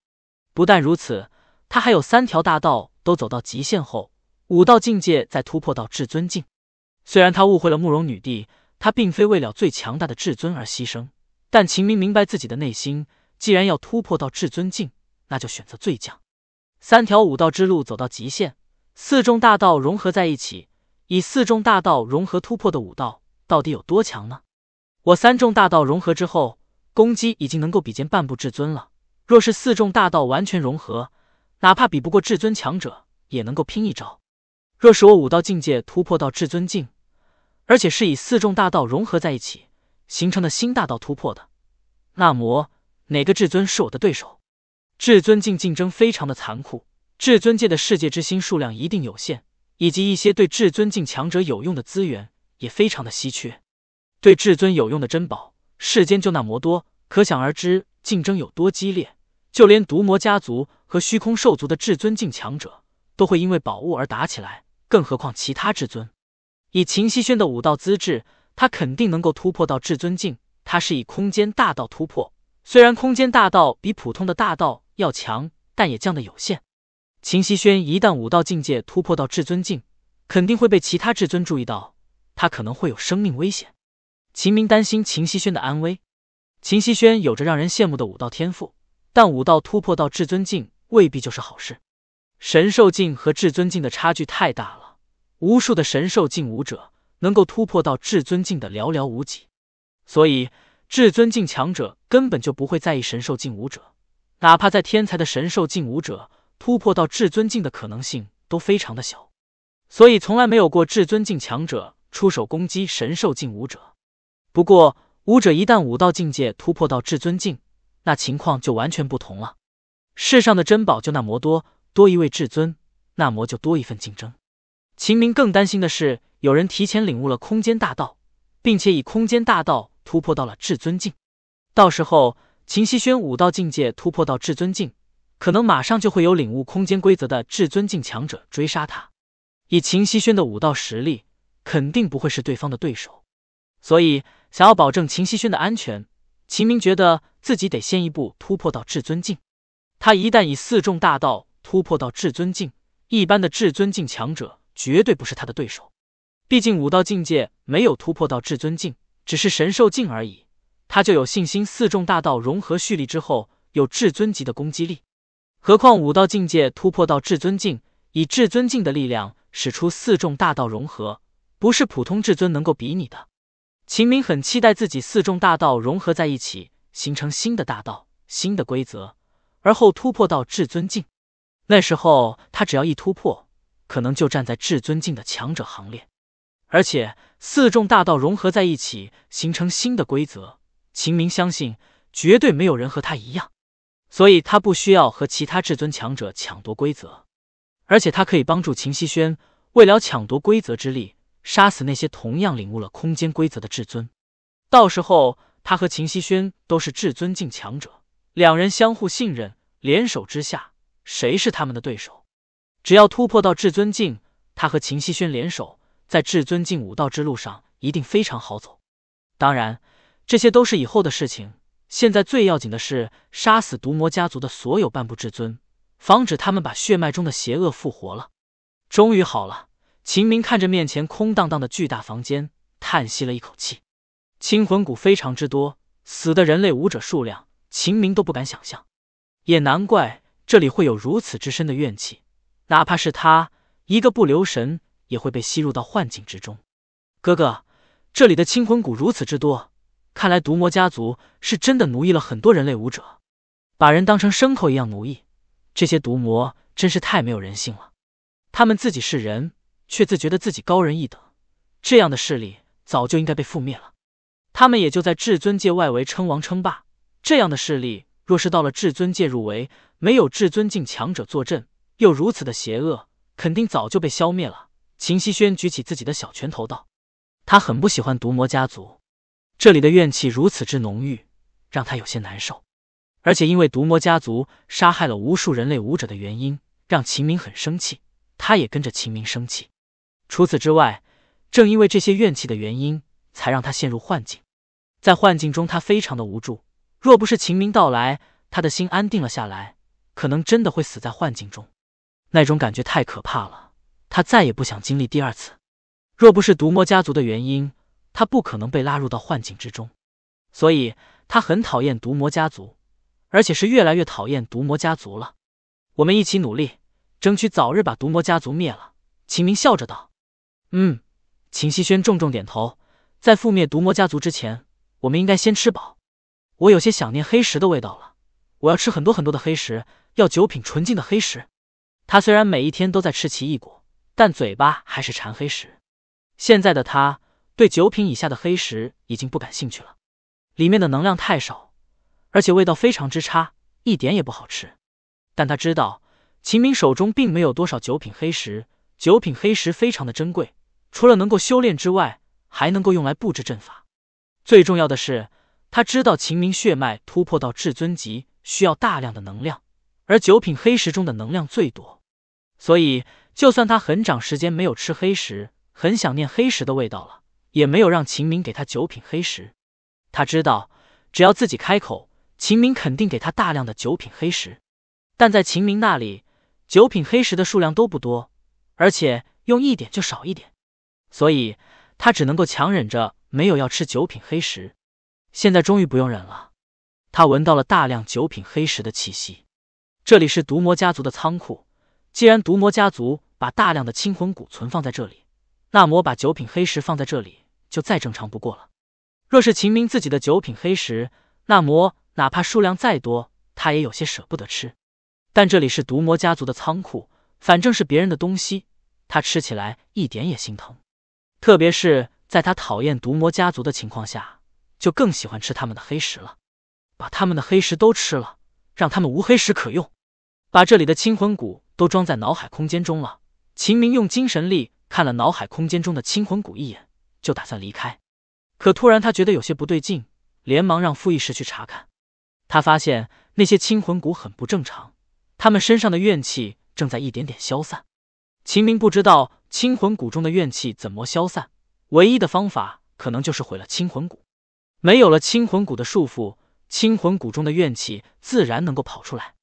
不但如此，他还有三条大道都走到极限后，武道境界再突破到至尊境。虽然他误会了慕容女帝，他并非为了最强大的至尊而牺牲，但秦明明白自己的内心。既然要突破到至尊境，那就选择最强。三条武道之路走到极限，四重大道融合在一起，以四重大道融合突破的武道到底有多强呢？我三重大道融合之后。攻击已经能够比肩半步至尊了。若是四重大道完全融合，哪怕比不过至尊强者，也能够拼一招。若是我武道境界突破到至尊境，而且是以四重大道融合在一起形成的新大道突破的，那魔哪个至尊是我的对手？至尊境竞争非常的残酷，至尊界的世界之心数量一定有限，以及一些对至尊境强者有用的资源也非常的稀缺，对至尊有用的珍宝。世间就那魔多，可想而知竞争有多激烈。就连毒魔家族和虚空兽族的至尊境强者，都会因为宝物而打起来，更何况其他至尊。以秦希轩的武道资质，他肯定能够突破到至尊境。他是以空间大道突破，虽然空间大道比普通的大道要强，但也降得有限。秦希轩一旦武道境界突破到至尊境，肯定会被其他至尊注意到，他可能会有生命危险。秦明担心秦希轩的安危。秦希轩有着让人羡慕的武道天赋，但武道突破到至尊境未必就是好事。神兽境和至尊境的差距太大了，无数的神兽境武者能够突破到至尊境的寥寥无几，所以至尊境强者根本就不会在意神兽境武者。哪怕在天才的神兽境武者，突破到至尊境的可能性都非常的小，所以从来没有过至尊境强者出手攻击神兽境武者。不过，武者一旦武道境界突破到至尊境，那情况就完全不同了。世上的珍宝就那么多，多一位至尊，那么就多一份竞争。秦明更担心的是，有人提前领悟了空间大道，并且以空间大道突破到了至尊境。到时候，秦希轩武道境界突破到至尊境，可能马上就会有领悟空间规则的至尊境强者追杀他。以秦希轩的武道实力，肯定不会是对方的对手，所以。想要保证秦希轩的安全，秦明觉得自己得先一步突破到至尊境。他一旦以四重大道突破到至尊境，一般的至尊境强者绝对不是他的对手。毕竟武道境界没有突破到至尊境，只是神兽境而已，他就有信心四重大道融合蓄力之后有至尊级的攻击力。何况武道境界突破到至尊境，以至尊境的力量使出四重大道融合，不是普通至尊能够比拟的。秦明很期待自己四重大道融合在一起，形成新的大道、新的规则，而后突破到至尊境。那时候他只要一突破，可能就站在至尊境的强者行列。而且四重大道融合在一起，形成新的规则，秦明相信绝对没有人和他一样，所以他不需要和其他至尊强者抢夺规则，而且他可以帮助秦希轩为了抢夺规则之力。杀死那些同样领悟了空间规则的至尊，到时候他和秦希轩都是至尊境强者，两人相互信任，联手之下，谁是他们的对手？只要突破到至尊境，他和秦希轩联手，在至尊境武道之路上一定非常好走。当然，这些都是以后的事情。现在最要紧的是杀死毒魔家族的所有半步至尊，防止他们把血脉中的邪恶复活了。终于好了。秦明看着面前空荡荡的巨大房间，叹息了一口气。青魂骨非常之多，死的人类武者数量秦明都不敢想象，也难怪这里会有如此之深的怨气。哪怕是他一个不留神，也会被吸入到幻境之中。哥哥，这里的青魂骨如此之多，看来毒魔家族是真的奴役了很多人类武者，把人当成牲口一样奴役。这些毒魔真是太没有人性了，他们自己是人。却自觉得自己高人一等，这样的势力早就应该被覆灭了。他们也就在至尊界外围称王称霸。这样的势力若是到了至尊界入围，没有至尊境强者坐镇，又如此的邪恶，肯定早就被消灭了。秦希轩举起自己的小拳头道：“他很不喜欢毒魔家族，这里的怨气如此之浓郁，让他有些难受。而且因为毒魔家族杀害了无数人类武者的原因，让秦明很生气，他也跟着秦明生气。”除此之外，正因为这些怨气的原因，才让他陷入幻境。在幻境中，他非常的无助。若不是秦明到来，他的心安定了下来，可能真的会死在幻境中。那种感觉太可怕了，他再也不想经历第二次。若不是毒魔家族的原因，他不可能被拉入到幻境之中。所以，他很讨厌毒魔家族，而且是越来越讨厌毒魔家族了。我们一起努力，争取早日把毒魔家族灭了。秦明笑着道。嗯，秦希轩重重点头，在覆灭毒魔家族之前，我们应该先吃饱。我有些想念黑石的味道了，我要吃很多很多的黑石，要九品纯净的黑石。他虽然每一天都在吃奇异果，但嘴巴还是馋黑石。现在的他对九品以下的黑石已经不感兴趣了，里面的能量太少，而且味道非常之差，一点也不好吃。但他知道秦明手中并没有多少九品黑石，九品黑石非常的珍贵。除了能够修炼之外，还能够用来布置阵法。最重要的是，他知道秦明血脉突破到至尊级需要大量的能量，而九品黑石中的能量最多，所以就算他很长时间没有吃黑石，很想念黑石的味道了，也没有让秦明给他九品黑石。他知道，只要自己开口，秦明肯定给他大量的九品黑石。但在秦明那里，九品黑石的数量都不多，而且用一点就少一点。所以，他只能够强忍着没有要吃九品黑石。现在终于不用忍了，他闻到了大量九品黑石的气息。这里是毒魔家族的仓库，既然毒魔家族把大量的青魂骨存放在这里，那么把九品黑石放在这里就再正常不过了。若是秦明自己的九品黑石，那么哪怕数量再多，他也有些舍不得吃。但这里是毒魔家族的仓库，反正是别人的东西，他吃起来一点也心疼。特别是在他讨厌毒魔家族的情况下，就更喜欢吃他们的黑石了。把他们的黑石都吃了，让他们无黑石可用。把这里的青魂骨都装在脑海空间中了。秦明用精神力看了脑海空间中的青魂骨一眼，就打算离开。可突然他觉得有些不对劲，连忙让傅义师去查看。他发现那些青魂骨很不正常，他们身上的怨气正在一点点消散。秦明不知道。青魂谷中的怨气怎么消散？唯一的方法可能就是毁了青魂谷。没有了青魂谷的束缚，青魂谷中的怨气自然能够跑出来。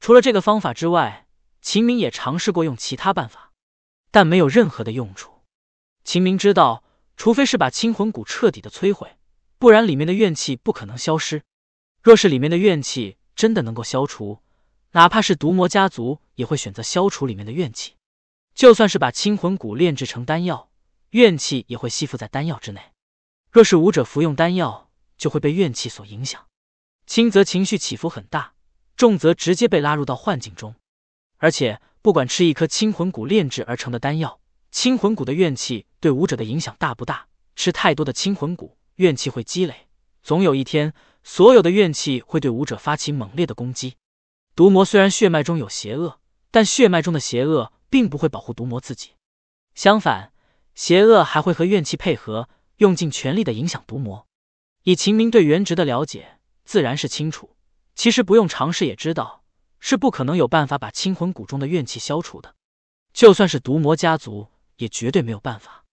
除了这个方法之外，秦明也尝试过用其他办法，但没有任何的用处。秦明知道，除非是把青魂谷彻底的摧毁，不然里面的怨气不可能消失。若是里面的怨气真的能够消除，哪怕是毒魔家族也会选择消除里面的怨气。就算是把青魂骨炼制成丹药，怨气也会吸附在丹药之内。若是武者服用丹药，就会被怨气所影响，轻则情绪起伏很大，重则直接被拉入到幻境中。而且不管吃一颗青魂骨炼制而成的丹药，青魂骨的怨气对武者的影响大不大？吃太多的青魂骨，怨气会积累，总有一天，所有的怨气会对武者发起猛烈的攻击。毒魔虽然血脉中有邪恶，但血脉中的邪恶。并不会保护毒魔自己，相反，邪恶还会和怨气配合，用尽全力的影响毒魔。以秦明对原值的了解，自然是清楚。其实不用尝试也知道，是不可能有办法把青魂谷中的怨气消除的。就算是毒魔家族，也绝对没有办法。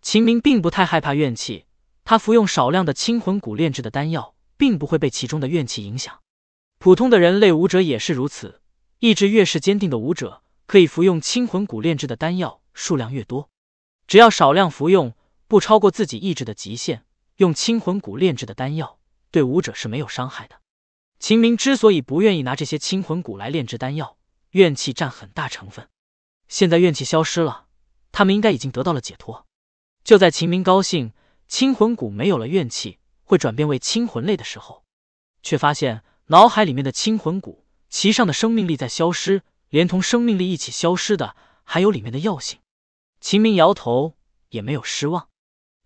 秦明并不太害怕怨气，他服用少量的青魂谷炼制的丹药，并不会被其中的怨气影响。普通的人类武者也是如此，意志越是坚定的武者。可以服用清魂骨炼制的丹药，数量越多。只要少量服用，不超过自己意志的极限，用清魂骨炼制的丹药对武者是没有伤害的。秦明之所以不愿意拿这些清魂骨来炼制丹药，怨气占很大成分。现在怨气消失了，他们应该已经得到了解脱。就在秦明高兴清魂骨没有了怨气，会转变为清魂类的时候，却发现脑海里面的清魂骨其上的生命力在消失。连同生命力一起消失的，还有里面的药性。秦明摇头，也没有失望。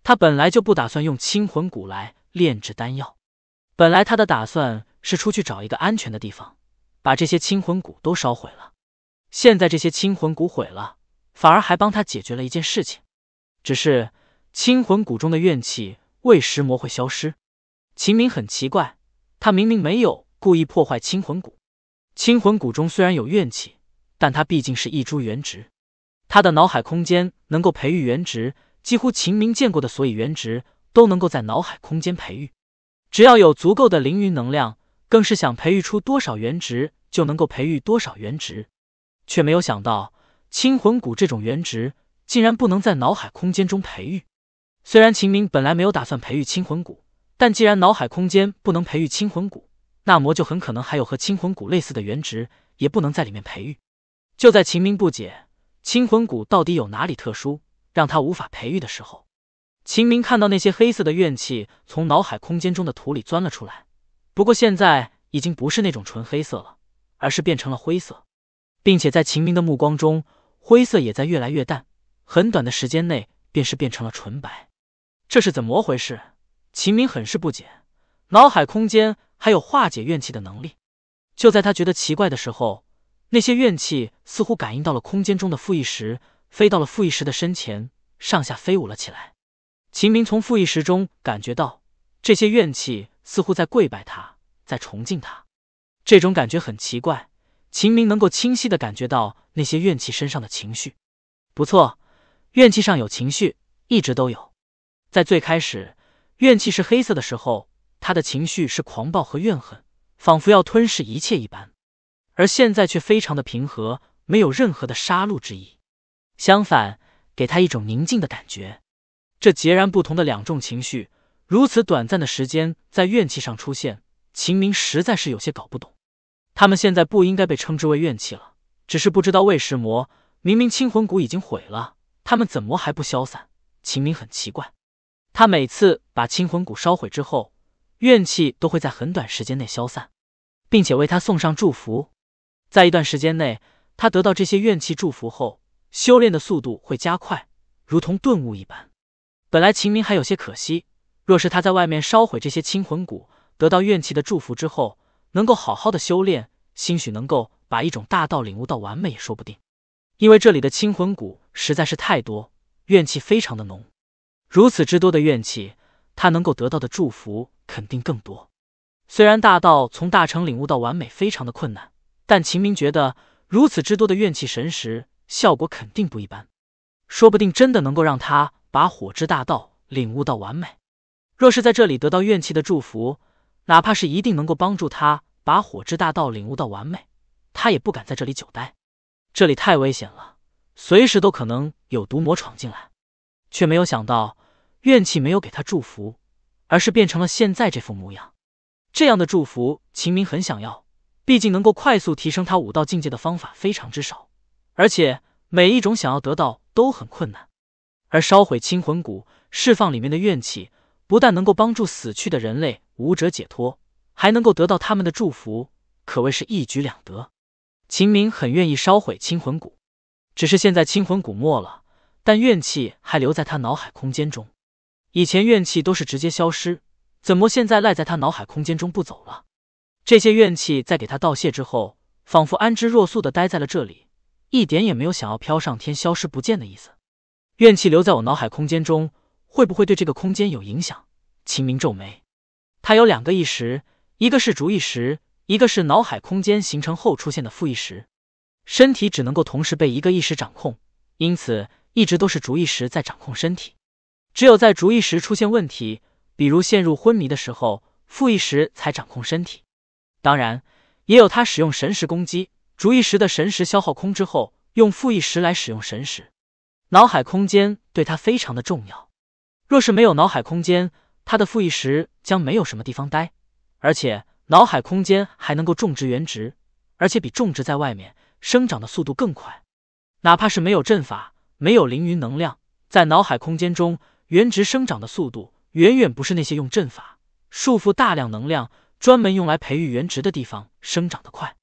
他本来就不打算用青魂骨来炼制丹药，本来他的打算是出去找一个安全的地方，把这些青魂骨都烧毁了。现在这些青魂骨毁了，反而还帮他解决了一件事情。只是青魂骨中的怨气为石魔会消失，秦明很奇怪，他明明没有故意破坏青魂骨。青魂谷中虽然有怨气，但它毕竟是一株原植。他的脑海空间能够培育原植，几乎秦明见过的所以原植都能够在脑海空间培育。只要有足够的凌云能量，更是想培育出多少原植就能够培育多少原植。却没有想到青魂谷这种原植竟然不能在脑海空间中培育。虽然秦明本来没有打算培育青魂谷，但既然脑海空间不能培育青魂谷。那魔就很可能还有和青魂骨类似的原值，也不能在里面培育。就在秦明不解青魂骨到底有哪里特殊，让他无法培育的时候，秦明看到那些黑色的怨气从脑海空间中的土里钻了出来。不过现在已经不是那种纯黑色了，而是变成了灰色，并且在秦明的目光中，灰色也在越来越淡，很短的时间内便是变成了纯白。这是怎么回事？秦明很是不解，脑海空间。还有化解怨气的能力。就在他觉得奇怪的时候，那些怨气似乎感应到了空间中的傅一石，飞到了傅一石的身前，上下飞舞了起来。秦明从傅一石中感觉到，这些怨气似乎在跪拜他，在崇敬他。这种感觉很奇怪，秦明能够清晰的感觉到那些怨气身上的情绪。不错，怨气上有情绪，一直都有。在最开始，怨气是黑色的时候。他的情绪是狂暴和怨恨，仿佛要吞噬一切一般，而现在却非常的平和，没有任何的杀戮之意，相反，给他一种宁静的感觉。这截然不同的两种情绪，如此短暂的时间在怨气上出现，秦明实在是有些搞不懂。他们现在不应该被称之为怨气了，只是不知道为什么，明明清魂谷已经毁了，他们怎么还不消散？秦明很奇怪，他每次把清魂谷烧毁之后。怨气都会在很短时间内消散，并且为他送上祝福。在一段时间内，他得到这些怨气祝福后，修炼的速度会加快，如同顿悟一般。本来秦明还有些可惜，若是他在外面烧毁这些清魂骨，得到怨气的祝福之后，能够好好的修炼，兴许能够把一种大道领悟到完美也说不定。因为这里的清魂骨实在是太多，怨气非常的浓，如此之多的怨气。他能够得到的祝福肯定更多。虽然大道从大成领悟到完美非常的困难，但秦明觉得如此之多的怨气神石效果肯定不一般，说不定真的能够让他把火之大道领悟到完美。若是在这里得到怨气的祝福，哪怕是一定能够帮助他把火之大道领悟到完美，他也不敢在这里久待，这里太危险了，随时都可能有毒魔闯进来。却没有想到。怨气没有给他祝福，而是变成了现在这副模样。这样的祝福，秦明很想要。毕竟能够快速提升他武道境界的方法非常之少，而且每一种想要得到都很困难。而烧毁青魂谷，释放里面的怨气，不但能够帮助死去的人类武者解脱，还能够得到他们的祝福，可谓是一举两得。秦明很愿意烧毁青魂谷，只是现在青魂谷没了，但怨气还留在他脑海空间中。以前怨气都是直接消失，怎么现在赖在他脑海空间中不走了？这些怨气在给他道谢之后，仿佛安之若素的待在了这里，一点也没有想要飘上天消失不见的意思。怨气留在我脑海空间中，会不会对这个空间有影响？秦明皱眉，他有两个意识，一个是主意识，一个是脑海空间形成后出现的副意识。身体只能够同时被一个意识掌控，因此一直都是主意识在掌控身体。只有在主意识出现问题，比如陷入昏迷的时候，负意识才掌控身体。当然，也有他使用神识攻击，主意识的神识消耗空之后，用负意识来使用神识。脑海空间对他非常的重要。若是没有脑海空间，他的负意识将没有什么地方待。而且，脑海空间还能够种植原植，而且比种植在外面生长的速度更快。哪怕是没有阵法，没有凌云能量，在脑海空间中。原值生长的速度远远不是那些用阵法束缚大量能量、专门用来培育原值的地方生长的快。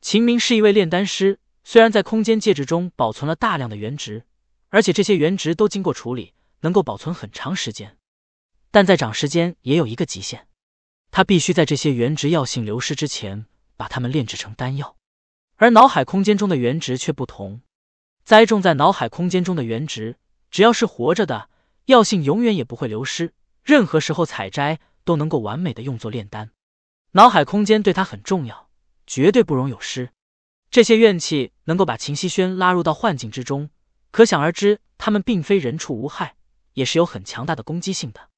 秦明是一位炼丹师，虽然在空间戒指中保存了大量的原值，而且这些原值都经过处理，能够保存很长时间，但在长时间也有一个极限，他必须在这些原值药性流失之前把它们炼制成丹药。而脑海空间中的原值却不同，栽种在脑海空间中的原值，只要是活着的。药性永远也不会流失，任何时候采摘都能够完美的用作炼丹。脑海空间对他很重要，绝对不容有失。这些怨气能够把秦希轩拉入到幻境之中，可想而知，他们并非人畜无害，也是有很强大的攻击性的。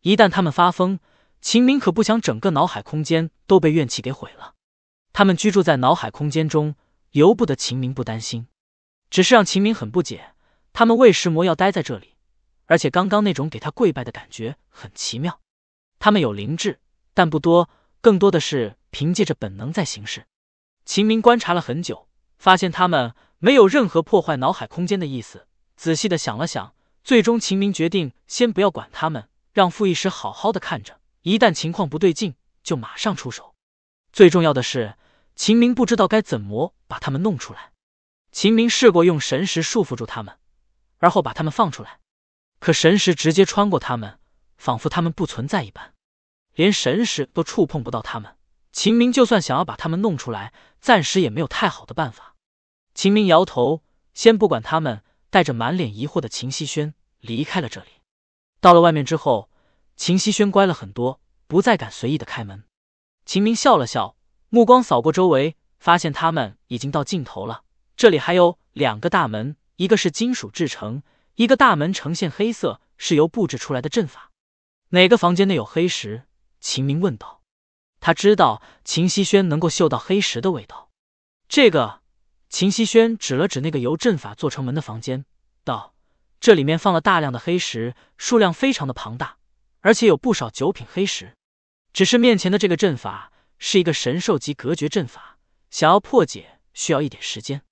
一旦他们发疯，秦明可不想整个脑海空间都被怨气给毁了。他们居住在脑海空间中，由不得秦明不担心。只是让秦明很不解，他们为什魔要待在这里？而且刚刚那种给他跪拜的感觉很奇妙，他们有灵智，但不多，更多的是凭借着本能在行事。秦明观察了很久，发现他们没有任何破坏脑海空间的意思。仔细的想了想，最终秦明决定先不要管他们，让傅一时好好的看着，一旦情况不对劲，就马上出手。最重要的是，秦明不知道该怎么把他们弄出来。秦明试过用神识束缚住他们，而后把他们放出来。可神识直接穿过他们，仿佛他们不存在一般，连神识都触碰不到他们。秦明就算想要把他们弄出来，暂时也没有太好的办法。秦明摇头，先不管他们，带着满脸疑惑的秦希轩离开了这里。到了外面之后，秦希轩乖了很多，不再敢随意的开门。秦明笑了笑，目光扫过周围，发现他们已经到尽头了。这里还有两个大门，一个是金属制成。一个大门呈现黑色，是由布置出来的阵法。哪个房间内有黑石？秦明问道。他知道秦希轩能够嗅到黑石的味道。这个，秦希轩指了指那个由阵法做成门的房间，道：“这里面放了大量的黑石，数量非常的庞大，而且有不少九品黑石。只是面前的这个阵法是一个神兽级隔绝阵法，想要破解需要一点时间。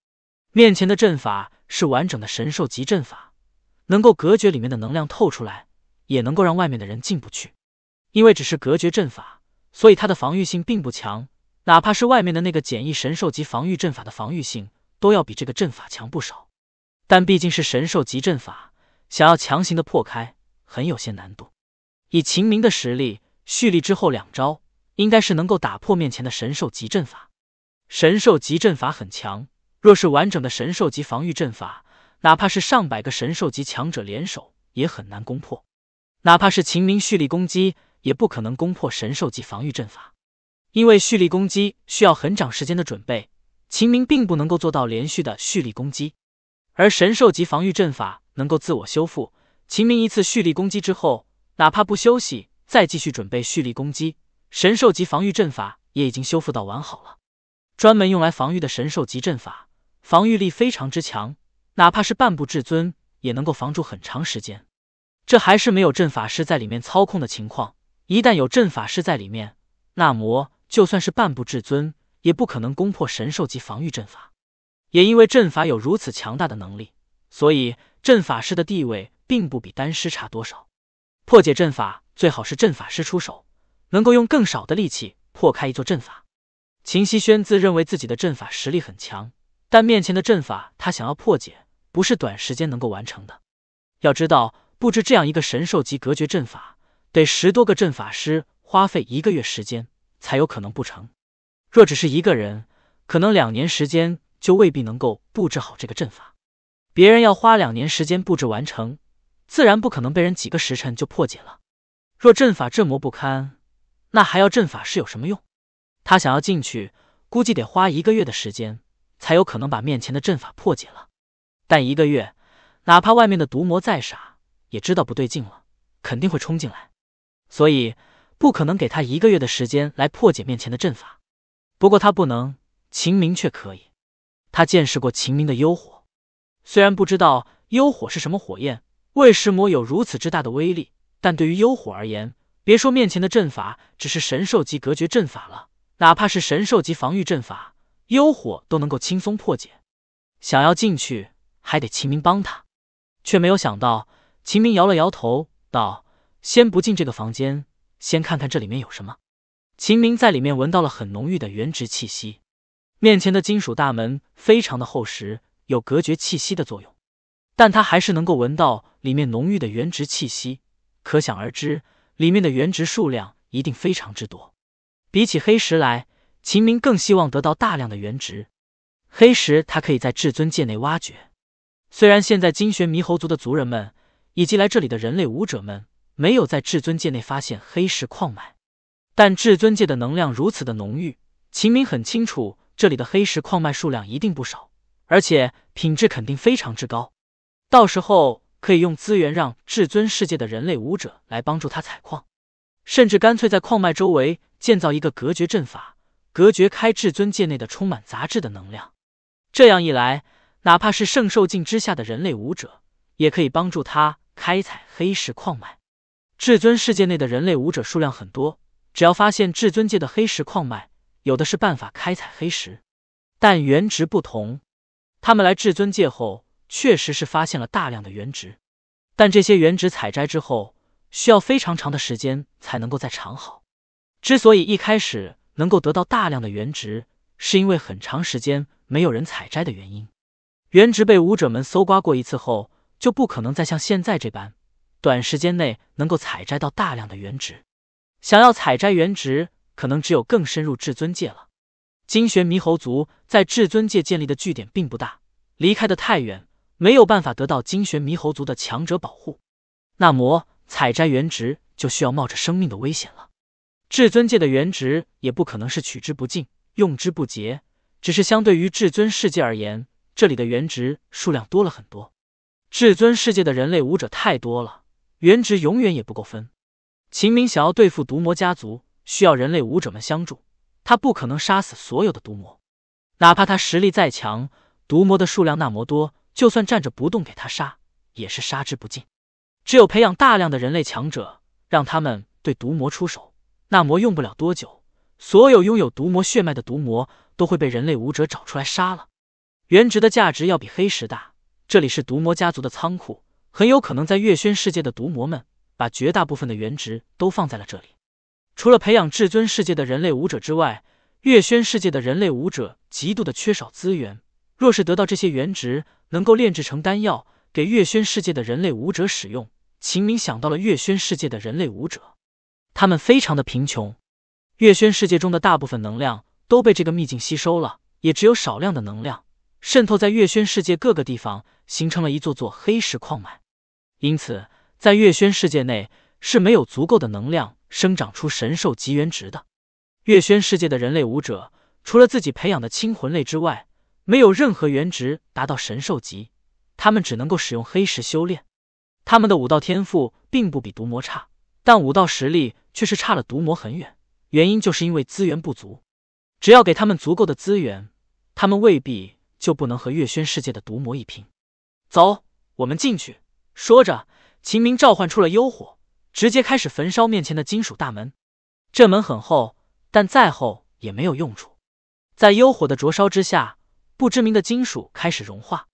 面前的阵法是完整的神兽级阵法。”能够隔绝里面的能量透出来，也能够让外面的人进不去。因为只是隔绝阵法，所以它的防御性并不强。哪怕是外面的那个简易神兽级防御阵法的防御性，都要比这个阵法强不少。但毕竟是神兽级阵法，想要强行的破开，很有些难度。以秦明的实力，蓄力之后两招，应该是能够打破面前的神兽级阵法。神兽级阵法很强，若是完整的神兽级防御阵法。哪怕是上百个神兽级强者联手也很难攻破，哪怕是秦明蓄力攻击也不可能攻破神兽级防御阵法，因为蓄力攻击需要很长时间的准备，秦明并不能够做到连续的蓄力攻击，而神兽级防御阵法能够自我修复，秦明一次蓄力攻击之后，哪怕不休息再继续准备蓄力攻击，神兽级防御阵法也已经修复到完好。了，专门用来防御的神兽级阵法，防御力非常之强。哪怕是半步至尊，也能够防住很长时间。这还是没有阵法师在里面操控的情况。一旦有阵法师在里面，那魔就算是半步至尊，也不可能攻破神兽级防御阵法。也因为阵法有如此强大的能力，所以阵法师的地位并不比丹师差多少。破解阵法，最好是阵法师出手，能够用更少的力气破开一座阵法。秦希轩自认为自己的阵法实力很强，但面前的阵法，他想要破解。不是短时间能够完成的。要知道，布置这样一个神兽级隔绝阵法，得十多个阵法师花费一个月时间才有可能不成。若只是一个人，可能两年时间就未必能够布置好这个阵法。别人要花两年时间布置完成，自然不可能被人几个时辰就破解了。若阵法阵魔不堪，那还要阵法师有什么用？他想要进去，估计得花一个月的时间才有可能把面前的阵法破解了。但一个月，哪怕外面的毒魔再傻，也知道不对劲了，肯定会冲进来。所以不可能给他一个月的时间来破解面前的阵法。不过他不能，秦明却可以。他见识过秦明的幽火，虽然不知道幽火是什么火焰，为什么有如此之大的威力，但对于幽火而言，别说面前的阵法只是神兽级隔绝阵法了，哪怕是神兽级防御阵法，幽火都能够轻松破解。想要进去。还得秦明帮他，却没有想到秦明摇了摇头，道：“先不进这个房间，先看看这里面有什么。”秦明在里面闻到了很浓郁的原植气息。面前的金属大门非常的厚实，有隔绝气息的作用，但他还是能够闻到里面浓郁的原植气息。可想而知，里面的原植数量一定非常之多。比起黑石来，秦明更希望得到大量的原植。黑石他可以在至尊界内挖掘。虽然现在金玄猕猴族的族人们以及来这里的人类武者们没有在至尊界内发现黑石矿脉，但至尊界的能量如此的浓郁，秦明很清楚这里的黑石矿脉数量一定不少，而且品质肯定非常之高。到时候可以用资源让至尊世界的人类武者来帮助他采矿，甚至干脆在矿脉周围建造一个隔绝阵法，隔绝开至尊界内的充满杂质的能量。这样一来。哪怕是圣兽境之下的人类武者，也可以帮助他开采黑石矿脉。至尊世界内的人类武者数量很多，只要发现至尊界的黑石矿脉，有的是办法开采黑石。但原值不同，他们来至尊界后，确实是发现了大量的原值，但这些原值采摘之后，需要非常长的时间才能够再长好。之所以一开始能够得到大量的原值，是因为很长时间没有人采摘的原因。原植被武者们搜刮过一次后，就不可能再像现在这般短时间内能够采摘到大量的原植。想要采摘原植，可能只有更深入至尊界了。金玄猕猴族在至尊界建立的据点并不大，离开的太远，没有办法得到金玄猕猴族的强者保护，那么采摘原植就需要冒着生命的危险了。至尊界的原植也不可能是取之不尽、用之不竭，只是相对于至尊世界而言。这里的原值数量多了很多，至尊世界的人类武者太多了，原值永远也不够分。秦明想要对付毒魔家族，需要人类武者们相助，他不可能杀死所有的毒魔。哪怕他实力再强，毒魔的数量那么多，就算站着不动给他杀，也是杀之不尽。只有培养大量的人类强者，让他们对毒魔出手，那魔用不了多久，所有拥有毒魔血脉的毒魔都会被人类武者找出来杀了。原石的价值要比黑石大。这里是毒魔家族的仓库，很有可能在月轩世界的毒魔们把绝大部分的原石都放在了这里。除了培养至尊世界的人类武者之外，月轩世界的人类武者极度的缺少资源。若是得到这些原石，能够炼制成丹药给月轩世界的人类武者使用。秦明想到了月轩世界的人类武者，他们非常的贫穷。月轩世界中的大部分能量都被这个秘境吸收了，也只有少量的能量。渗透在月轩世界各个地方，形成了一座座黑石矿脉，因此在月轩世界内是没有足够的能量生长出神兽级原值的。月轩世界的人类武者，除了自己培养的清魂类之外，没有任何原值达到神兽级，他们只能够使用黑石修炼。他们的武道天赋并不比毒魔差，但武道实力却是差了毒魔很远。原因就是因为资源不足。只要给他们足够的资源，他们未必。就不能和月轩世界的毒魔一拼。走，我们进去。说着，秦明召唤出了幽火，直接开始焚烧面前的金属大门。这门很厚，但再厚也没有用处。在幽火的灼烧之下，不知名的金属开始融化。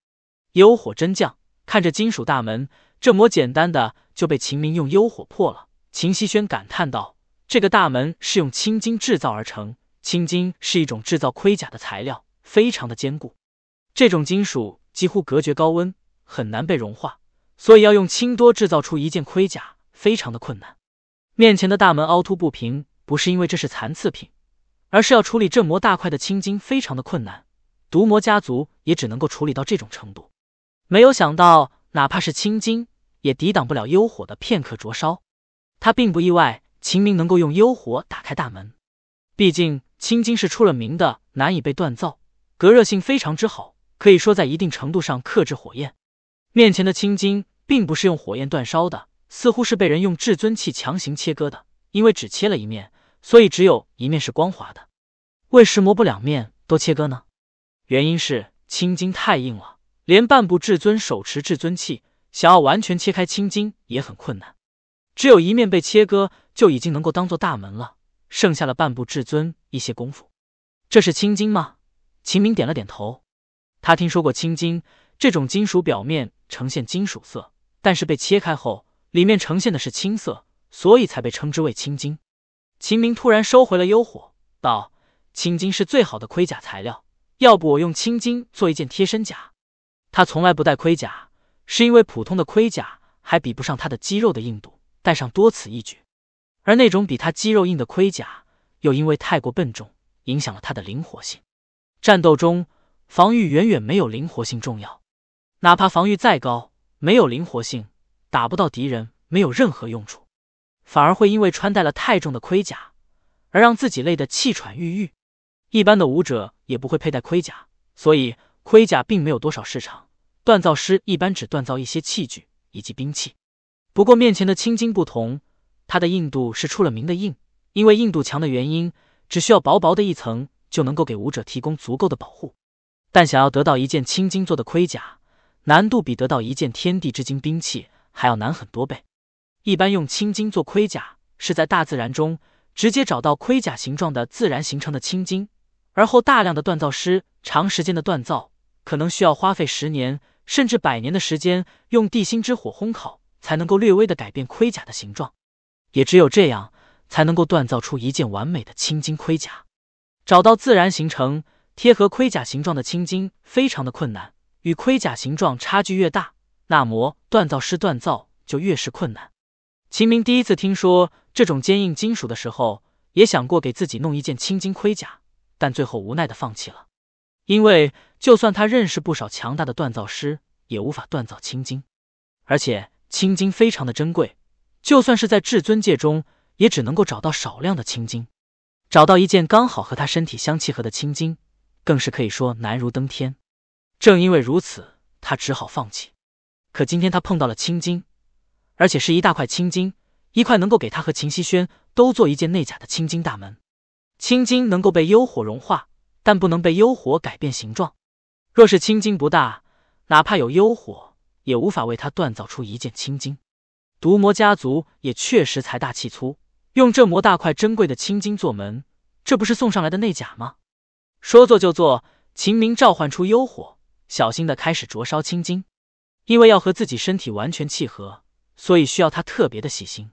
幽火真降，看着金属大门，这魔简单的就被秦明用幽火破了。秦希轩感叹道：“这个大门是用青金制造而成，青金是一种制造盔甲的材料，非常的坚固。”这种金属几乎隔绝高温，很难被融化，所以要用氢多制造出一件盔甲非常的困难。面前的大门凹凸不平，不是因为这是残次品，而是要处理镇魔大块的青金非常的困难。毒魔家族也只能够处理到这种程度。没有想到，哪怕是青金也抵挡不了幽火的片刻灼烧。他并不意外秦明能够用幽火打开大门，毕竟青金是出了名的难以被锻造，隔热性非常之好。可以说，在一定程度上克制火焰。面前的青筋并不是用火焰煅烧的，似乎是被人用至尊器强行切割的。因为只切了一面，所以只有一面是光滑的。为什磨不两面都切割呢？原因是青筋太硬了，连半步至尊手持至尊器，想要完全切开青筋也很困难。只有一面被切割，就已经能够当做大门了。剩下了半步至尊一些功夫。这是青筋吗？秦明点了点头。他听说过青金这种金属，表面呈现金属色，但是被切开后，里面呈现的是青色，所以才被称之为青金。秦明突然收回了幽火，道：“青金是最好的盔甲材料，要不我用青金做一件贴身甲？”他从来不戴盔甲，是因为普通的盔甲还比不上他的肌肉的硬度，戴上多此一举。而那种比他肌肉硬的盔甲，又因为太过笨重，影响了他的灵活性。战斗中。防御远远没有灵活性重要，哪怕防御再高，没有灵活性，打不到敌人，没有任何用处，反而会因为穿戴了太重的盔甲而让自己累得气喘吁吁。一般的武者也不会佩戴盔甲，所以盔甲并没有多少市场。锻造师一般只锻造一些器具以及兵器。不过面前的青金不同，它的硬度是出了名的硬，因为硬度强的原因，只需要薄薄的一层就能够给武者提供足够的保护。但想要得到一件青金做的盔甲，难度比得到一件天地之金兵器还要难很多倍。一般用青金做盔甲，是在大自然中直接找到盔甲形状的自然形成的青金，而后大量的锻造师长时间的锻造，可能需要花费十年甚至百年的时间，用地心之火烘烤，才能够略微的改变盔甲的形状。也只有这样，才能够锻造出一件完美的青金盔甲。找到自然形成。贴合盔甲形状的青金非常的困难，与盔甲形状差距越大，那么锻造师锻造就越是困难。秦明第一次听说这种坚硬金属的时候，也想过给自己弄一件青金盔甲，但最后无奈的放弃了。因为就算他认识不少强大的锻造师，也无法锻造青金，而且青金非常的珍贵，就算是在至尊界中，也只能够找到少量的青金。找到一件刚好和他身体相契合的青金。更是可以说难如登天，正因为如此，他只好放弃。可今天他碰到了青金，而且是一大块青金，一块能够给他和秦希轩都做一件内甲的青金大门。青金能够被幽火融化，但不能被幽火改变形状。若是青金不大，哪怕有幽火，也无法为他锻造出一件青金。毒魔家族也确实财大气粗，用这么大块珍贵的青金做门，这不是送上来的内甲吗？说做就做，秦明召唤出幽火，小心的开始灼烧青筋，因为要和自己身体完全契合，所以需要他特别的细心。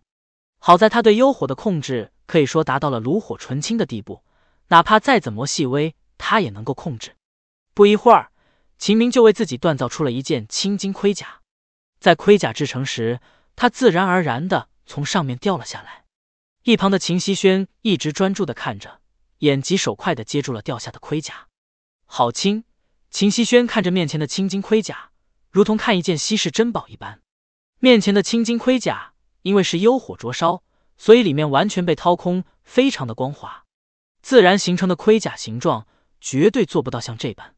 好在他对幽火的控制可以说达到了炉火纯青的地步，哪怕再怎么细微，他也能够控制。不一会儿，秦明就为自己锻造出了一件青金盔甲。在盔甲制成时，他自然而然的从上面掉了下来。一旁的秦希轩一直专注的看着。眼疾手快的接住了掉下的盔甲，好轻！秦希轩看着面前的青金盔甲，如同看一件稀世珍宝一般。面前的青金盔甲因为是幽火灼烧，所以里面完全被掏空，非常的光滑。自然形成的盔甲形状绝对做不到像这般，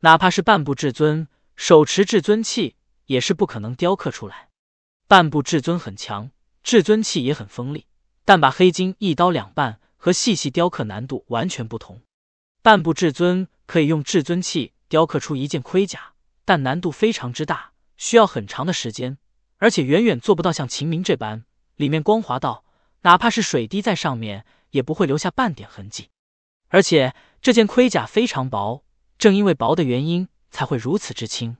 哪怕是半步至尊手持至尊器也是不可能雕刻出来。半步至尊很强，至尊器也很锋利，但把黑金一刀两半。和细细雕刻难度完全不同。半步至尊可以用至尊器雕刻出一件盔甲，但难度非常之大，需要很长的时间，而且远远做不到像秦明这般，里面光滑到哪怕是水滴在上面也不会留下半点痕迹。而且这件盔甲非常薄，正因为薄的原因才会如此之轻。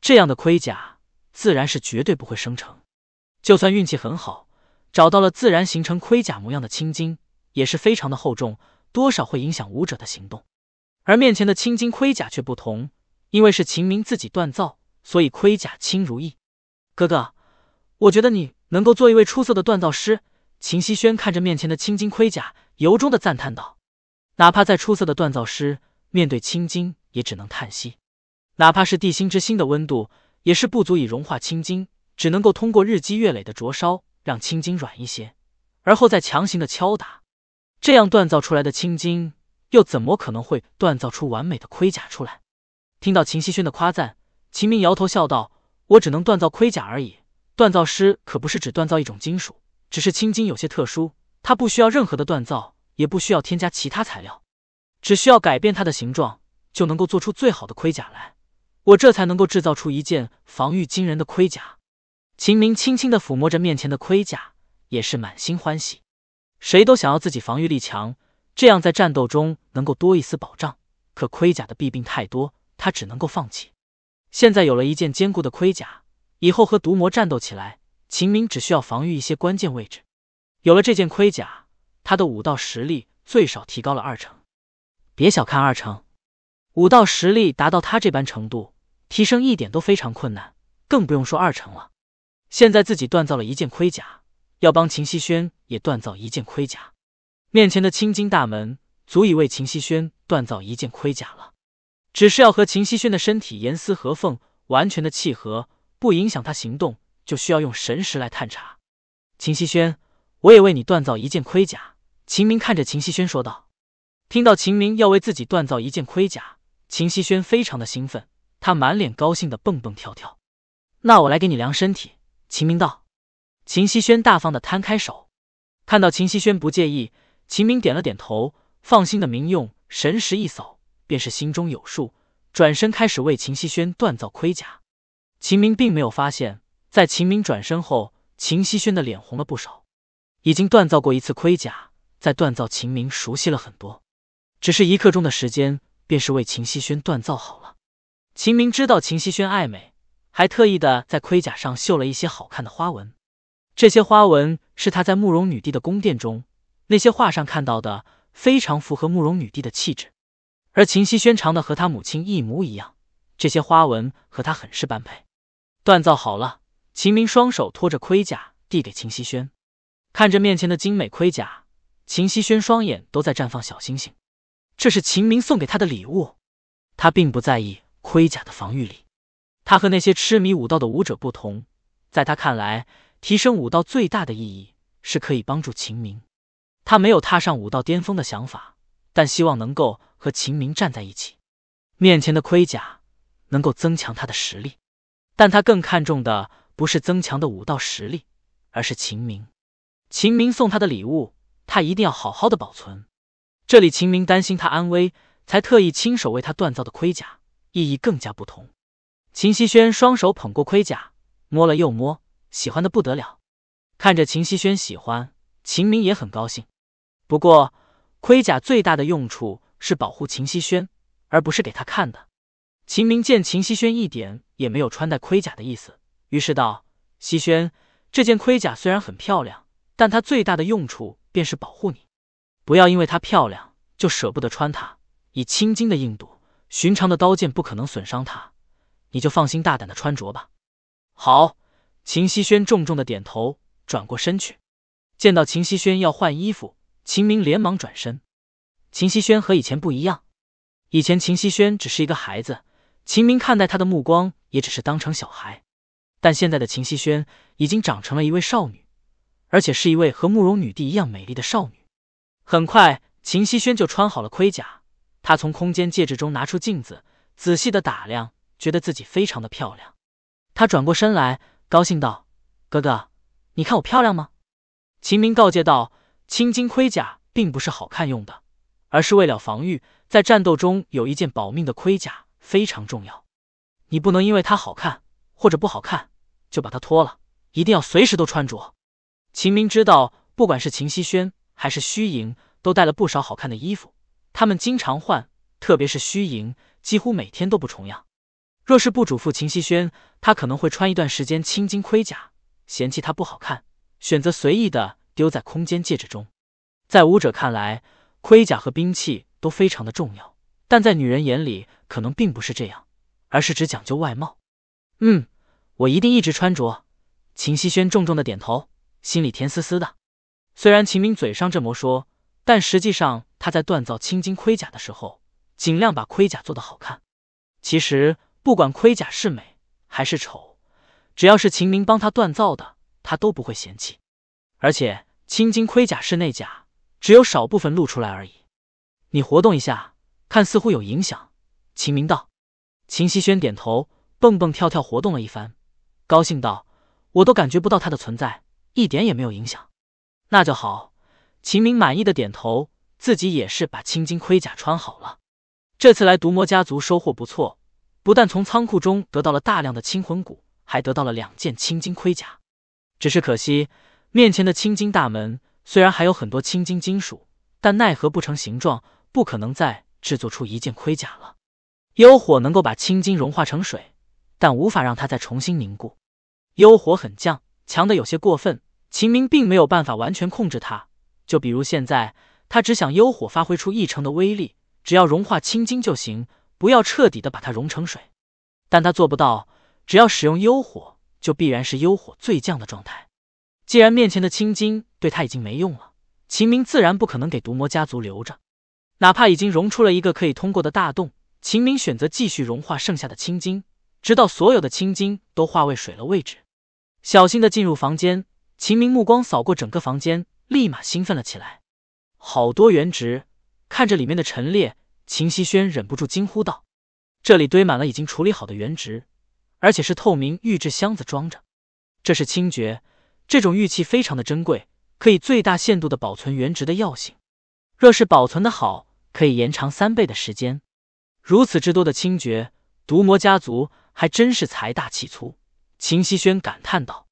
这样的盔甲自然是绝对不会生成，就算运气很好找到了自然形成盔甲模样的青金。也是非常的厚重，多少会影响武者的行动。而面前的青金盔甲却不同，因为是秦明自己锻造，所以盔甲轻如翼。哥哥，我觉得你能够做一位出色的锻造师。秦希轩看着面前的青金盔甲，由衷的赞叹道：“哪怕再出色的锻造师，面对青金也只能叹息。哪怕是地心之心的温度，也是不足以融化青金，只能够通过日积月累的灼烧，让青金软一些，而后再强行的敲打。”这样锻造出来的青金，又怎么可能会锻造出完美的盔甲出来？听到秦希轩的夸赞，秦明摇头笑道：“我只能锻造盔甲而已。锻造师可不是只锻造一种金属，只是青金有些特殊，它不需要任何的锻造，也不需要添加其他材料，只需要改变它的形状，就能够做出最好的盔甲来。我这才能够制造出一件防御惊人的盔甲。”秦明轻轻地抚摸着面前的盔甲，也是满心欢喜。谁都想要自己防御力强，这样在战斗中能够多一丝保障。可盔甲的弊病太多，他只能够放弃。现在有了一件坚固的盔甲，以后和毒魔战斗起来，秦明只需要防御一些关键位置。有了这件盔甲，他的武道实力最少提高了二成。别小看二成，武道实力达到他这般程度，提升一点都非常困难，更不用说二成了。现在自己锻造了一件盔甲，要帮秦希轩。也锻造一件盔甲，面前的青金大门足以为秦希轩锻造一件盔甲了，只是要和秦希轩的身体严丝合缝，完全的契合，不影响他行动，就需要用神识来探查。秦希轩，我也为你锻造一件盔甲。”秦明看着秦希轩说道。听到秦明要为自己锻造一件盔甲，秦希轩非常的兴奋，他满脸高兴的蹦蹦跳跳。“那我来给你量身体。”秦明道。秦希轩大方的摊开手。看到秦希轩不介意，秦明点了点头，放心的明用神识一扫，便是心中有数，转身开始为秦希轩锻造盔甲。秦明并没有发现，在秦明转身后，秦希轩的脸红了不少。已经锻造过一次盔甲，再锻造秦明熟悉了很多，只是一刻钟的时间，便是为秦希轩锻造好了。秦明知道秦希轩爱美，还特意的在盔甲上绣了一些好看的花纹，这些花纹。是他在慕容女帝的宫殿中那些画上看到的，非常符合慕容女帝的气质。而秦希轩长得和他母亲一模一样，这些花纹和他很是般配。锻造好了，秦明双手托着盔甲递给秦希轩，看着面前的精美盔甲，秦希轩双眼都在绽放小星星。这是秦明送给他的礼物，他并不在意盔甲的防御力。他和那些痴迷武道的武者不同，在他看来。提升武道最大的意义是可以帮助秦明。他没有踏上武道巅峰的想法，但希望能够和秦明站在一起。面前的盔甲能够增强他的实力，但他更看重的不是增强的武道实力，而是秦明。秦明送他的礼物，他一定要好好的保存。这里秦明担心他安危，才特意亲手为他锻造的盔甲，意义更加不同。秦希轩双手捧过盔甲，摸了又摸。喜欢的不得了，看着秦希轩喜欢，秦明也很高兴。不过，盔甲最大的用处是保护秦希轩，而不是给他看的。秦明见秦希轩一点也没有穿戴盔甲的意思，于是道：“希轩，这件盔甲虽然很漂亮，但它最大的用处便是保护你，不要因为它漂亮就舍不得穿它。以青金的硬度，寻常的刀剑不可能损伤它，你就放心大胆的穿着吧。”好。秦希轩重重的点头，转过身去。见到秦希轩要换衣服，秦明连忙转身。秦希轩和以前不一样，以前秦希轩只是一个孩子，秦明看待他的目光也只是当成小孩。但现在的秦希轩已经长成了一位少女，而且是一位和慕容女帝一样美丽的少女。很快，秦希轩就穿好了盔甲。他从空间戒指中拿出镜子，仔细的打量，觉得自己非常的漂亮。他转过身来。高兴道：“哥哥，你看我漂亮吗？”秦明告诫道：“青金盔甲并不是好看用的，而是为了防御，在战斗中有一件保命的盔甲非常重要。你不能因为它好看或者不好看就把它脱了，一定要随时都穿着。”秦明知道，不管是秦希轩还是虚影，都带了不少好看的衣服，他们经常换，特别是虚影，几乎每天都不重样。若是不嘱咐秦希轩，他可能会穿一段时间青金盔甲，嫌弃它不好看，选择随意的丢在空间戒指中。在武者看来，盔甲和兵器都非常的重要，但在女人眼里，可能并不是这样，而是只讲究外貌。嗯，我一定一直穿着。秦希轩重重的点头，心里甜丝丝的。虽然秦明嘴上这么说，但实际上他在锻造青金盔甲的时候，尽量把盔甲做得好看。其实。不管盔甲是美还是丑，只要是秦明帮他锻造的，他都不会嫌弃。而且青金盔甲是内甲，只有少部分露出来而已。你活动一下，看似乎有影响。秦明道。秦希轩点头，蹦蹦跳跳活动了一番，高兴道：“我都感觉不到它的存在，一点也没有影响。”那就好。秦明满意的点头，自己也是把青金盔甲穿好了。这次来毒魔家族收获不错。不但从仓库中得到了大量的青魂骨，还得到了两件青金盔甲。只是可惜，面前的青金大门虽然还有很多青金金属，但奈何不成形状，不可能再制作出一件盔甲了。幽火能够把青金融化成水，但无法让它再重新凝固。幽火很犟，强的有些过分，秦明并没有办法完全控制它。就比如现在，他只想幽火发挥出一成的威力，只要融化青金就行。不要彻底的把它融成水，但他做不到。只要使用幽火，就必然是幽火最降的状态。既然面前的青金对他已经没用了，秦明自然不可能给毒魔家族留着。哪怕已经融出了一个可以通过的大洞，秦明选择继续融化剩下的青金，直到所有的青金都化为水了为止。小心的进入房间，秦明目光扫过整个房间，立马兴奋了起来。好多原值，看着里面的陈列。秦希轩忍不住惊呼道：“这里堆满了已经处理好的原值，而且是透明玉制箱子装着。这是青珏，这种玉器非常的珍贵，可以最大限度的保存原值的药性。若是保存的好，可以延长三倍的时间。如此之多的青珏，毒魔家族还真是财大气粗。”秦希轩感叹道：“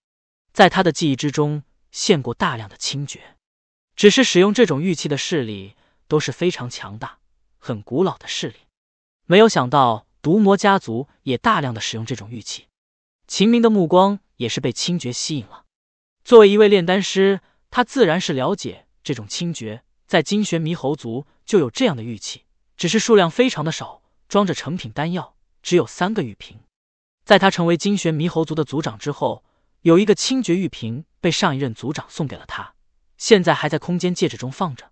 在他的记忆之中，现过大量的青珏，只是使用这种玉器的势力都是非常强大。”很古老的势力，没有想到毒魔家族也大量的使用这种玉器。秦明的目光也是被清绝吸引了。作为一位炼丹师，他自然是了解这种清绝在金玄猕猴族就有这样的玉器，只是数量非常的少，装着成品丹药只有三个玉瓶。在他成为金玄猕猴族的族长之后，有一个清绝玉瓶被上一任族长送给了他，现在还在空间戒指中放着。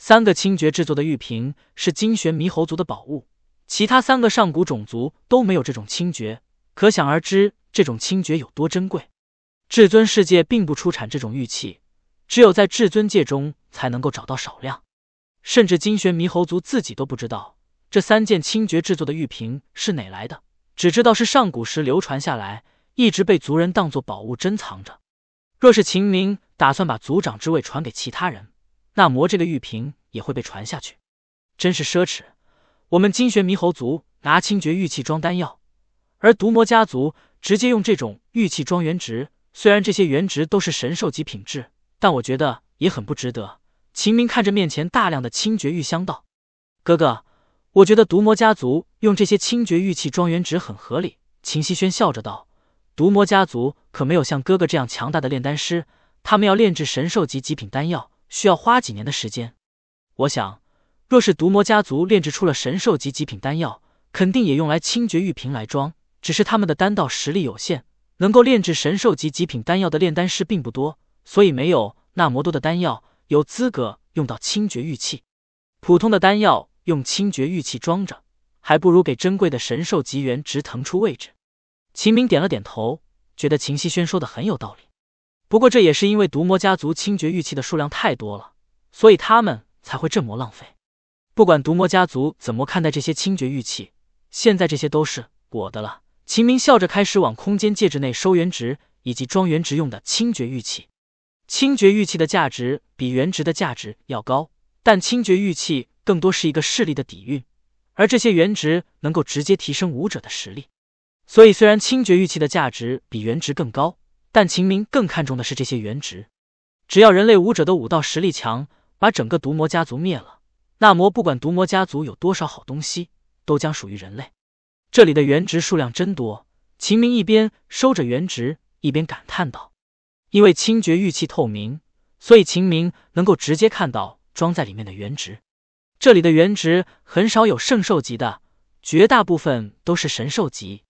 三个清绝制作的玉瓶是金玄猕猴族的宝物，其他三个上古种族都没有这种清绝，可想而知这种清绝有多珍贵。至尊世界并不出产这种玉器，只有在至尊界中才能够找到少量，甚至金玄猕猴族自己都不知道这三件清绝制作的玉瓶是哪来的，只知道是上古时流传下来，一直被族人当作宝物珍藏着。若是秦明打算把族长之位传给其他人。那魔这个玉瓶也会被传下去，真是奢侈。我们金玄猕猴族拿清绝玉器装丹药，而毒魔家族直接用这种玉器装原值。虽然这些原值都是神兽级品质，但我觉得也很不值得。秦明看着面前大量的清绝玉香道：“哥哥，我觉得毒魔家族用这些清绝玉器装原值很合理。”秦希轩笑着道：“毒魔家族可没有像哥哥这样强大的炼丹师，他们要炼制神兽级极品丹药。”需要花几年的时间。我想，若是毒魔家族炼制出了神兽级极品丹药，肯定也用来清绝玉瓶来装。只是他们的丹道实力有限，能够炼制神兽级极品丹药的炼丹师并不多，所以没有那么多的丹药有资格用到清绝玉器。普通的丹药用清绝玉器装着，还不如给珍贵的神兽级原值腾出位置。秦明点了点头，觉得秦希轩说的很有道理。不过这也是因为毒魔家族清绝玉器的数量太多了，所以他们才会这么浪费。不管毒魔家族怎么看待这些清绝玉器，现在这些都是我的了。秦明笑着开始往空间戒指内收原值以及装原值用的清绝玉器。清绝玉器的价值比原值的价值要高，但清绝玉器更多是一个势力的底蕴，而这些原值能够直接提升武者的实力。所以虽然清绝玉器的价值比原值更高。但秦明更看重的是这些原值。只要人类武者的武道实力强，把整个毒魔家族灭了，那魔不管毒魔家族有多少好东西，都将属于人类。这里的原值数量真多，秦明一边收着原值，一边感叹道：“因为清绝玉器透明，所以秦明能够直接看到装在里面的原值。这里的原值很少有圣兽级的，绝大部分都是神兽级。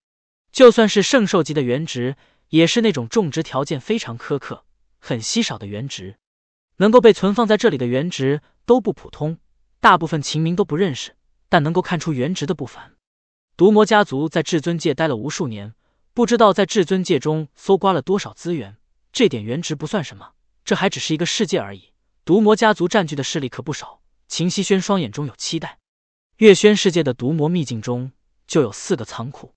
就算是圣兽级的原值。也是那种种植条件非常苛刻、很稀少的原植，能够被存放在这里的原植都不普通，大部分秦民都不认识，但能够看出原植的不凡。毒魔家族在至尊界待了无数年，不知道在至尊界中搜刮了多少资源，这点原植不算什么，这还只是一个世界而已。毒魔家族占据的势力可不少。秦希轩双眼中有期待，月轩世界的毒魔秘境中就有四个仓库，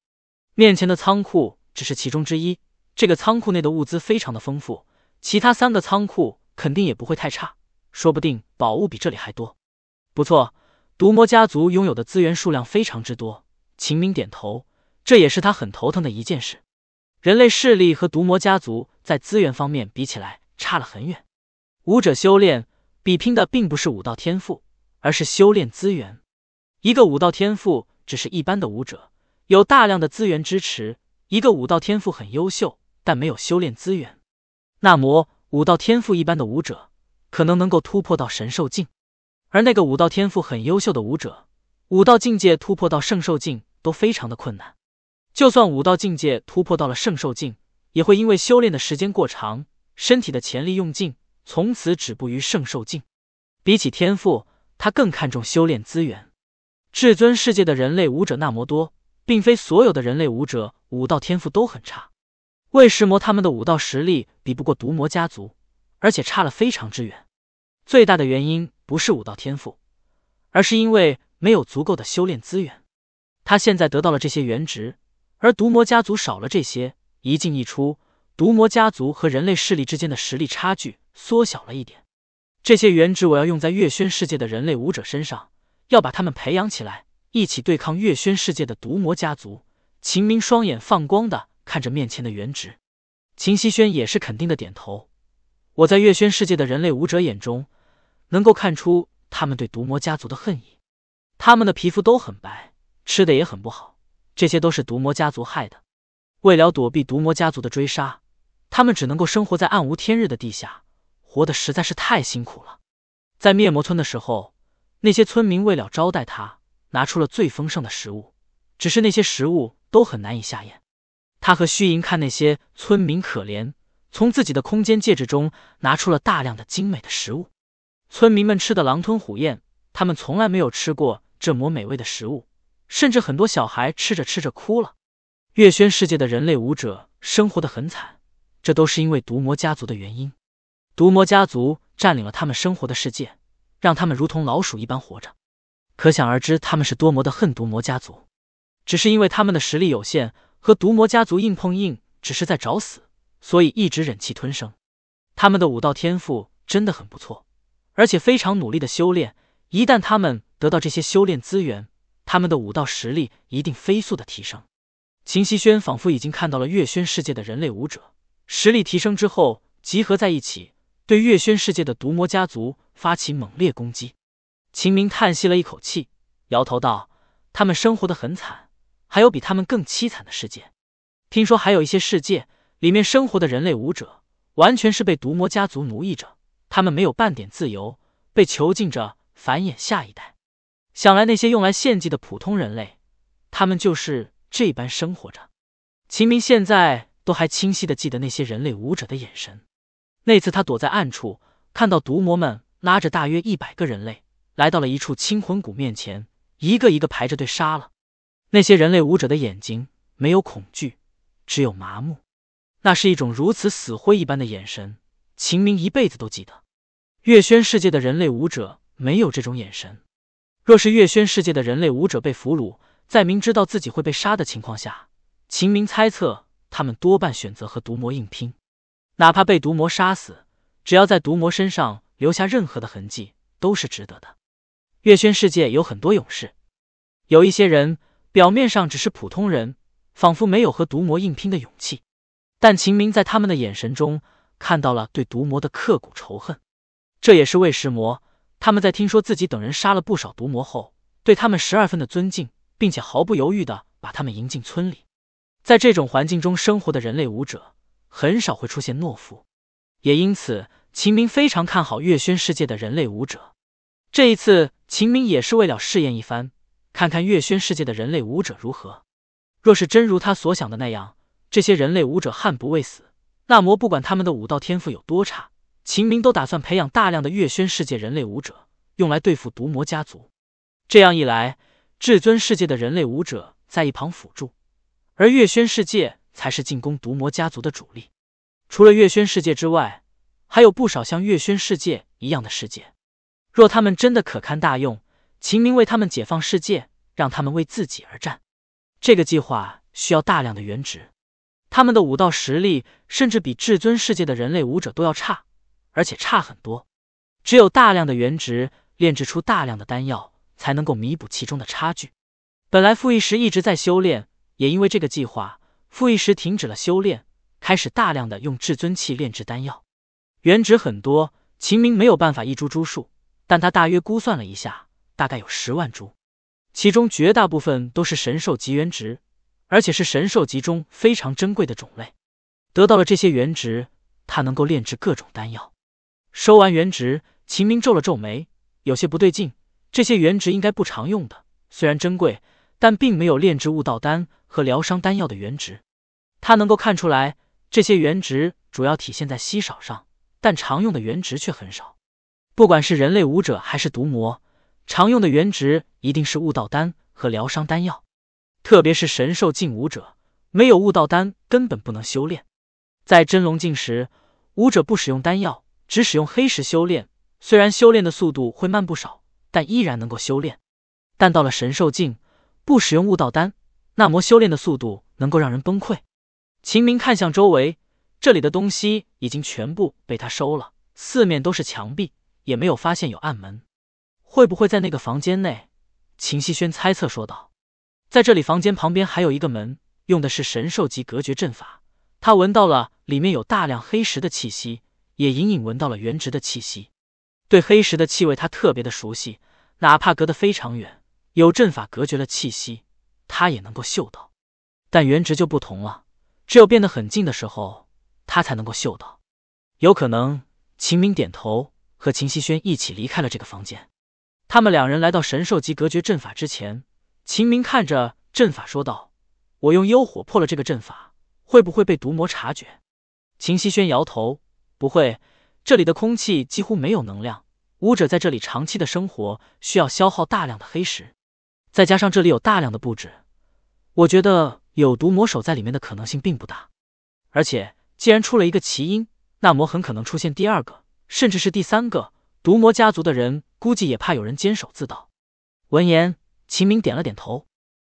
面前的仓库只是其中之一。这个仓库内的物资非常的丰富，其他三个仓库肯定也不会太差，说不定宝物比这里还多。不错，毒魔家族拥有的资源数量非常之多。秦明点头，这也是他很头疼的一件事。人类势力和毒魔家族在资源方面比起来差了很远。武者修炼比拼的并不是武道天赋，而是修炼资源。一个武道天赋只是一般的武者，有大量的资源支持；一个武道天赋很优秀。但没有修炼资源，那么武道天赋一般的武者，可能能够突破到神兽境；而那个武道天赋很优秀的武者，武道境界突破到圣兽境都非常的困难。就算武道境界突破到了圣兽境，也会因为修炼的时间过长，身体的潜力用尽，从此止步于圣兽境。比起天赋，他更看重修炼资源。至尊世界的人类武者那么多，并非所有的人类武者武道天赋都很差。魏石魔他们的武道实力比不过毒魔家族，而且差了非常之远。最大的原因不是武道天赋，而是因为没有足够的修炼资源。他现在得到了这些原值，而毒魔家族少了这些，一进一出，毒魔家族和人类势力之间的实力差距缩小了一点。这些原值我要用在月轩世界的人类武者身上，要把他们培养起来，一起对抗月轩世界的毒魔家族。秦明双眼放光的。看着面前的原职，秦希轩也是肯定的点头。我在月轩世界的人类武者眼中，能够看出他们对毒魔家族的恨意。他们的皮肤都很白，吃的也很不好，这些都是毒魔家族害的。为了躲避毒魔家族的追杀，他们只能够生活在暗无天日的地下，活的实在是太辛苦了。在灭魔村的时候，那些村民为了招待他，拿出了最丰盛的食物，只是那些食物都很难以下咽。他和虚影看那些村民可怜，从自己的空间戒指中拿出了大量的精美的食物，村民们吃的狼吞虎咽。他们从来没有吃过这么美味的食物，甚至很多小孩吃着吃着哭了。月轩世界的人类舞者生活的很惨，这都是因为毒魔家族的原因。毒魔家族占领了他们生活的世界，让他们如同老鼠一般活着。可想而知，他们是多么的恨毒魔家族。只是因为他们的实力有限。和毒魔家族硬碰硬只是在找死，所以一直忍气吞声。他们的武道天赋真的很不错，而且非常努力的修炼。一旦他们得到这些修炼资源，他们的武道实力一定飞速的提升。秦希轩仿佛已经看到了月轩世界的人类武者实力提升之后，集合在一起对月轩世界的毒魔家族发起猛烈攻击。秦明叹息了一口气，摇头道：“他们生活的很惨。”还有比他们更凄惨的世界，听说还有一些世界里面生活的人类舞者，完全是被毒魔家族奴役着，他们没有半点自由，被囚禁着繁衍下一代。想来那些用来献祭的普通人类，他们就是这般生活着。秦明现在都还清晰的记得那些人类舞者的眼神。那次他躲在暗处，看到毒魔们拉着大约一百个人类，来到了一处青魂谷面前，一个一个排着队杀了。那些人类舞者的眼睛没有恐惧，只有麻木。那是一种如此死灰一般的眼神，秦明一辈子都记得。月轩世界的人类舞者没有这种眼神。若是月轩世界的人类舞者被俘虏，在明知道自己会被杀的情况下，秦明猜测他们多半选择和毒魔硬拼，哪怕被毒魔杀死，只要在毒魔身上留下任何的痕迹，都是值得的。月轩世界有很多勇士，有一些人。表面上只是普通人，仿佛没有和毒魔硬拼的勇气，但秦明在他们的眼神中看到了对毒魔的刻骨仇恨。这也是为什魔他们在听说自己等人杀了不少毒魔后，对他们十二分的尊敬，并且毫不犹豫的把他们迎进村里。在这种环境中生活的人类武者，很少会出现懦夫。也因此，秦明非常看好月轩世界的人类武者。这一次，秦明也是为了试验一番。看看月轩世界的人类武者如何。若是真如他所想的那样，这些人类武者悍不畏死，那魔不管他们的武道天赋有多差，秦明都打算培养大量的月轩世界人类武者，用来对付毒魔家族。这样一来，至尊世界的人类武者在一旁辅助，而月轩世界才是进攻毒魔家族的主力。除了月轩世界之外，还有不少像月轩世界一样的世界，若他们真的可堪大用。秦明为他们解放世界，让他们为自己而战。这个计划需要大量的原值，他们的武道实力甚至比至尊世界的人类武者都要差，而且差很多。只有大量的原值炼制出大量的丹药，才能够弥补其中的差距。本来傅一时一直在修炼，也因为这个计划，傅一时停止了修炼，开始大量的用至尊器炼制丹药。原值很多，秦明没有办法一株株数，但他大约估算了一下。大概有十万株，其中绝大部分都是神兽级原植，而且是神兽级中非常珍贵的种类。得到了这些原植，他能够炼制各种丹药。收完原植，秦明皱了皱眉，有些不对劲。这些原植应该不常用的，虽然珍贵，但并没有炼制悟道丹和疗伤丹药的原植。他能够看出来，这些原植主要体现在稀少上，但常用的原植却很少。不管是人类武者还是毒魔。常用的原值一定是悟道丹和疗伤丹药，特别是神兽境武者，没有悟道丹根本不能修炼。在真龙境时，武者不使用丹药，只使用黑石修炼，虽然修炼的速度会慢不少，但依然能够修炼。但到了神兽境，不使用悟道丹，那么修炼的速度能够让人崩溃。秦明看向周围，这里的东西已经全部被他收了，四面都是墙壁，也没有发现有暗门。会不会在那个房间内？秦希轩猜测说道。在这里，房间旁边还有一个门，用的是神兽级隔绝阵法。他闻到了里面有大量黑石的气息，也隐隐闻到了原值的气息。对黑石的气味，他特别的熟悉，哪怕隔得非常远，有阵法隔绝了气息，他也能够嗅到。但原值就不同了，只有变得很近的时候，他才能够嗅到。有可能，秦明点头，和秦希轩一起离开了这个房间。他们两人来到神兽级隔绝阵法之前，秦明看着阵法说道：“我用幽火破了这个阵法，会不会被毒魔察觉？”秦希轩摇头：“不会，这里的空气几乎没有能量，武者在这里长期的生活需要消耗大量的黑石，再加上这里有大量的布置，我觉得有毒魔守在里面的可能性并不大。而且，既然出了一个奇婴，那魔很可能出现第二个，甚至是第三个毒魔家族的人。”估计也怕有人监守自盗。闻言，秦明点了点头。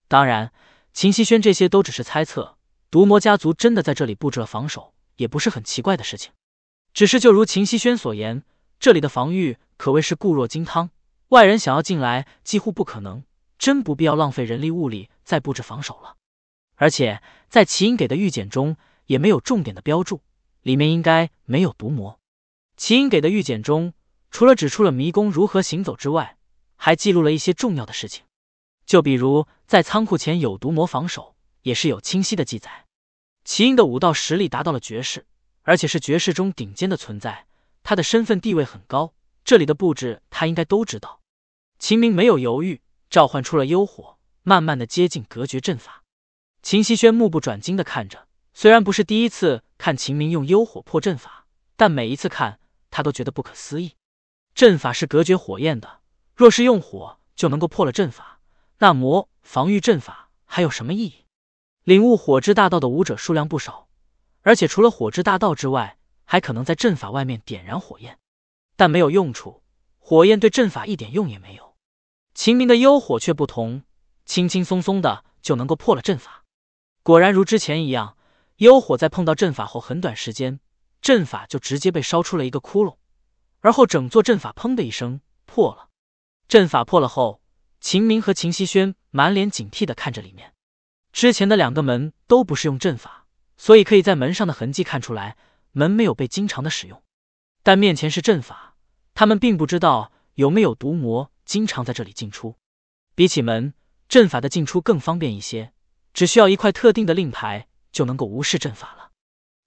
当然，秦希轩这些都只是猜测。毒魔家族真的在这里布置了防守，也不是很奇怪的事情。只是就如秦希轩所言，这里的防御可谓是固若金汤，外人想要进来几乎不可能。真不必要浪费人力物力再布置防守了。而且在齐音给的预检中也没有重点的标注，里面应该没有毒魔。齐音给的预检中。除了指出了迷宫如何行走之外，还记录了一些重要的事情，就比如在仓库前有毒魔防守，也是有清晰的记载。齐英的武道实力达到了绝世，而且是绝世中顶尖的存在，他的身份地位很高，这里的布置他应该都知道。秦明没有犹豫，召唤出了幽火，慢慢的接近隔绝阵法。秦希轩目不转睛的看着，虽然不是第一次看秦明用幽火破阵法，但每一次看他都觉得不可思议。阵法是隔绝火焰的，若是用火就能够破了阵法，那魔防御阵法还有什么意义？领悟火之大道的武者数量不少，而且除了火之大道之外，还可能在阵法外面点燃火焰，但没有用处，火焰对阵法一点用也没有。秦明的幽火却不同，轻轻松松的就能够破了阵法。果然如之前一样，幽火在碰到阵法后很短时间，阵法就直接被烧出了一个窟窿。而后，整座阵法砰的一声破了。阵法破了后，秦明和秦希轩满脸警惕的看着里面。之前的两个门都不是用阵法，所以可以在门上的痕迹看出来，门没有被经常的使用。但面前是阵法，他们并不知道有没有毒魔经常在这里进出。比起门，阵法的进出更方便一些，只需要一块特定的令牌就能够无视阵法了。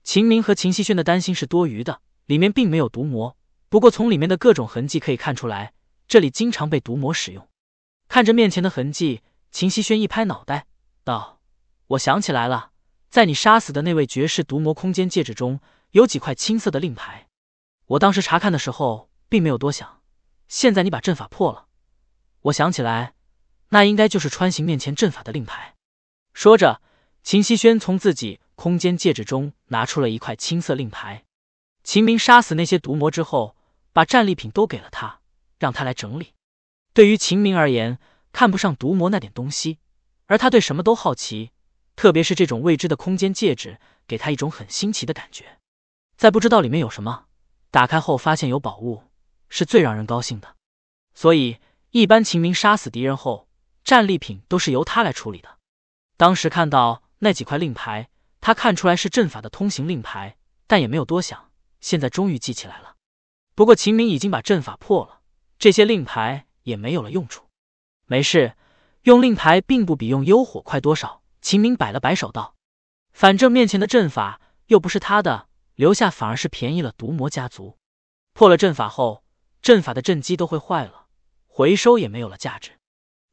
秦明和秦希轩的担心是多余的，里面并没有毒魔。不过，从里面的各种痕迹可以看出来，这里经常被毒魔使用。看着面前的痕迹，秦希轩一拍脑袋道：“我想起来了，在你杀死的那位绝世毒魔空间戒指中有几块青色的令牌。我当时查看的时候并没有多想，现在你把阵法破了，我想起来，那应该就是穿行面前阵法的令牌。”说着，秦希轩从自己空间戒指中拿出了一块青色令牌。秦明杀死那些毒魔之后。把战利品都给了他，让他来整理。对于秦明而言，看不上毒魔那点东西，而他对什么都好奇，特别是这种未知的空间戒指，给他一种很新奇的感觉。在不知道里面有什么，打开后发现有宝物，是最让人高兴的。所以一般秦明杀死敌人后，战利品都是由他来处理的。当时看到那几块令牌，他看出来是阵法的通行令牌，但也没有多想。现在终于记起来了。不过秦明已经把阵法破了，这些令牌也没有了用处。没事，用令牌并不比用幽火快多少。秦明摆了摆手道：“反正面前的阵法又不是他的，留下反而是便宜了毒魔家族。破了阵法后，阵法的阵基都会坏了，回收也没有了价值。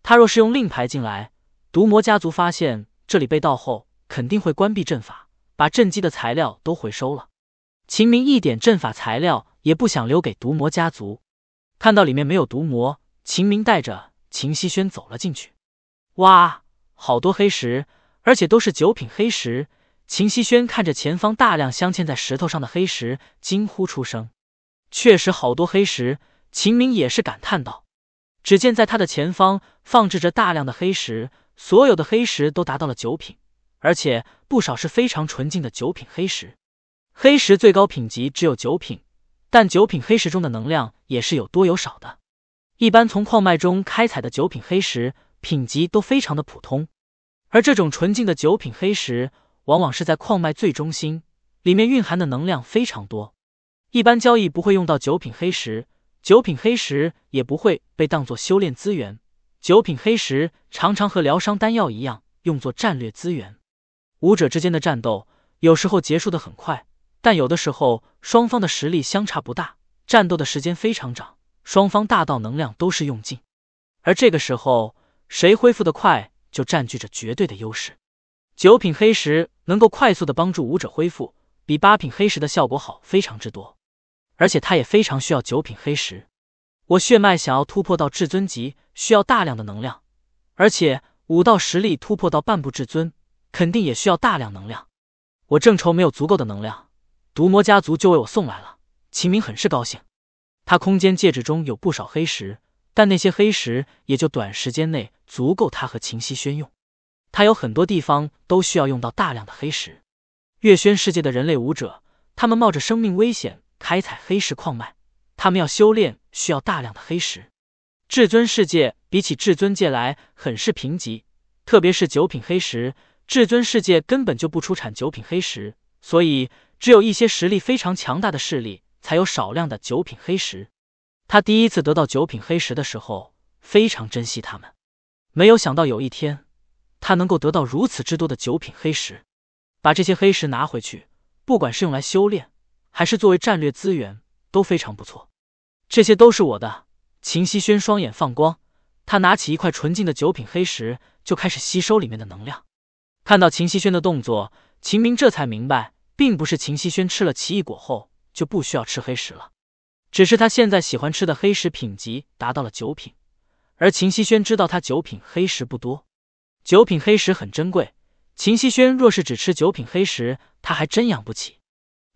他若是用令牌进来，毒魔家族发现这里被盗后，肯定会关闭阵法，把阵基的材料都回收了。秦明一点阵法材料。”也不想留给毒魔家族。看到里面没有毒魔，秦明带着秦希轩走了进去。哇，好多黑石，而且都是九品黑石。秦希轩看着前方大量镶嵌在石头上的黑石，惊呼出声。确实好多黑石。秦明也是感叹道。只见在他的前方放置着大量的黑石，所有的黑石都达到了九品，而且不少是非常纯净的九品黑石。黑石最高品级只有九品。但九品黑石中的能量也是有多有少的，一般从矿脉中开采的九品黑石品级都非常的普通，而这种纯净的九品黑石往往是在矿脉最中心，里面蕴含的能量非常多。一般交易不会用到九品黑石，九品黑石也不会被当作修炼资源，九品黑石常常和疗伤丹药一样用作战略资源。武者之间的战斗有时候结束的很快。但有的时候，双方的实力相差不大，战斗的时间非常长，双方大道能量都是用尽，而这个时候，谁恢复的快，就占据着绝对的优势。九品黑石能够快速的帮助武者恢复，比八品黑石的效果好非常之多，而且他也非常需要九品黑石。我血脉想要突破到至尊级，需要大量的能量，而且武道实力突破到半步至尊，肯定也需要大量能量，我正愁没有足够的能量。毒魔家族就为我送来了。秦明很是高兴。他空间戒指中有不少黑石，但那些黑石也就短时间内足够他和秦熙轩用。他有很多地方都需要用到大量的黑石。月轩世界的人类武者，他们冒着生命危险开采黑石矿脉，他们要修炼需要大量的黑石。至尊世界比起至尊界来很是贫瘠，特别是九品黑石，至尊世界根本就不出产九品黑石，所以。只有一些实力非常强大的势力才有少量的九品黑石。他第一次得到九品黑石的时候，非常珍惜他们。没有想到有一天，他能够得到如此之多的九品黑石。把这些黑石拿回去，不管是用来修炼，还是作为战略资源，都非常不错。这些都是我的。秦希轩双眼放光，他拿起一块纯净的九品黑石，就开始吸收里面的能量。看到秦希轩的动作，秦明这才明白。并不是秦希轩吃了奇异果后就不需要吃黑石了，只是他现在喜欢吃的黑石品级达到了九品，而秦希轩知道他九品黑石不多，九品黑石很珍贵。秦希轩若是只吃九品黑石，他还真养不起。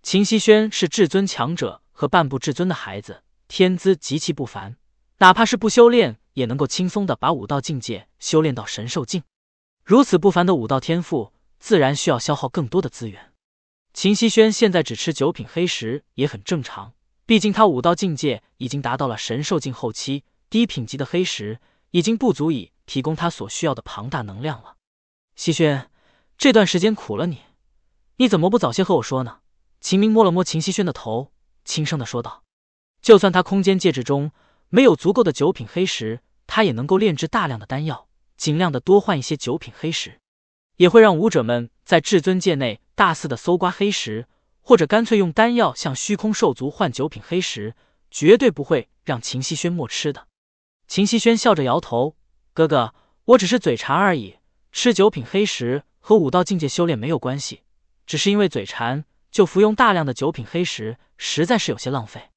秦希轩是至尊强者和半步至尊的孩子，天资极其不凡，哪怕是不修炼，也能够轻松的把武道境界修炼到神兽境。如此不凡的武道天赋，自然需要消耗更多的资源。秦希轩现在只吃九品黑石也很正常，毕竟他武道境界已经达到了神兽境后期，低品级的黑石已经不足以提供他所需要的庞大能量了。希轩，这段时间苦了你，你怎么不早些和我说呢？秦明摸了摸秦希轩的头，轻声的说道。就算他空间戒指中没有足够的九品黑石，他也能够炼制大量的丹药，尽量的多换一些九品黑石。也会让武者们在至尊界内大肆的搜刮黑石，或者干脆用丹药向虚空兽族换九品黑石，绝对不会让秦希轩莫吃的。秦希轩笑着摇头：“哥哥，我只是嘴馋而已，吃九品黑石和武道境界修炼没有关系，只是因为嘴馋就服用大量的九品黑石，实在是有些浪费。”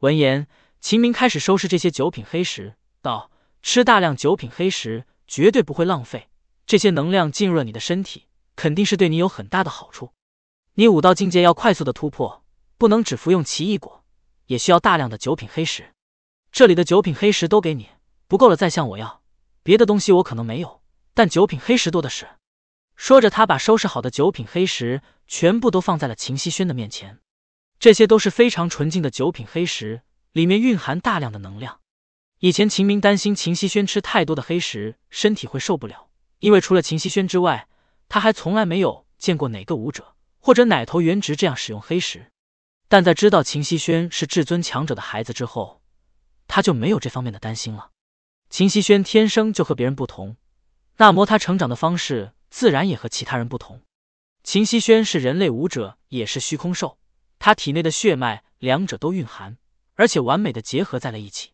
闻言，秦明开始收拾这些九品黑石，道：“吃大量九品黑石绝对不会浪费。”这些能量进入了你的身体，肯定是对你有很大的好处。你武道境界要快速的突破，不能只服用奇异果，也需要大量的九品黑石。这里的九品黑石都给你，不够了再向我要。别的东西我可能没有，但九品黑石多的是。说着，他把收拾好的九品黑石全部都放在了秦希轩的面前。这些都是非常纯净的九品黑石，里面蕴含大量的能量。以前秦明担心秦希轩吃太多的黑石，身体会受不了。因为除了秦希轩之外，他还从来没有见过哪个武者或者哪头原植这样使用黑石。但在知道秦希轩是至尊强者的孩子之后，他就没有这方面的担心了。秦希轩天生就和别人不同，那么他成长的方式自然也和其他人不同。秦希轩是人类武者，也是虚空兽，他体内的血脉两者都蕴含，而且完美的结合在了一起。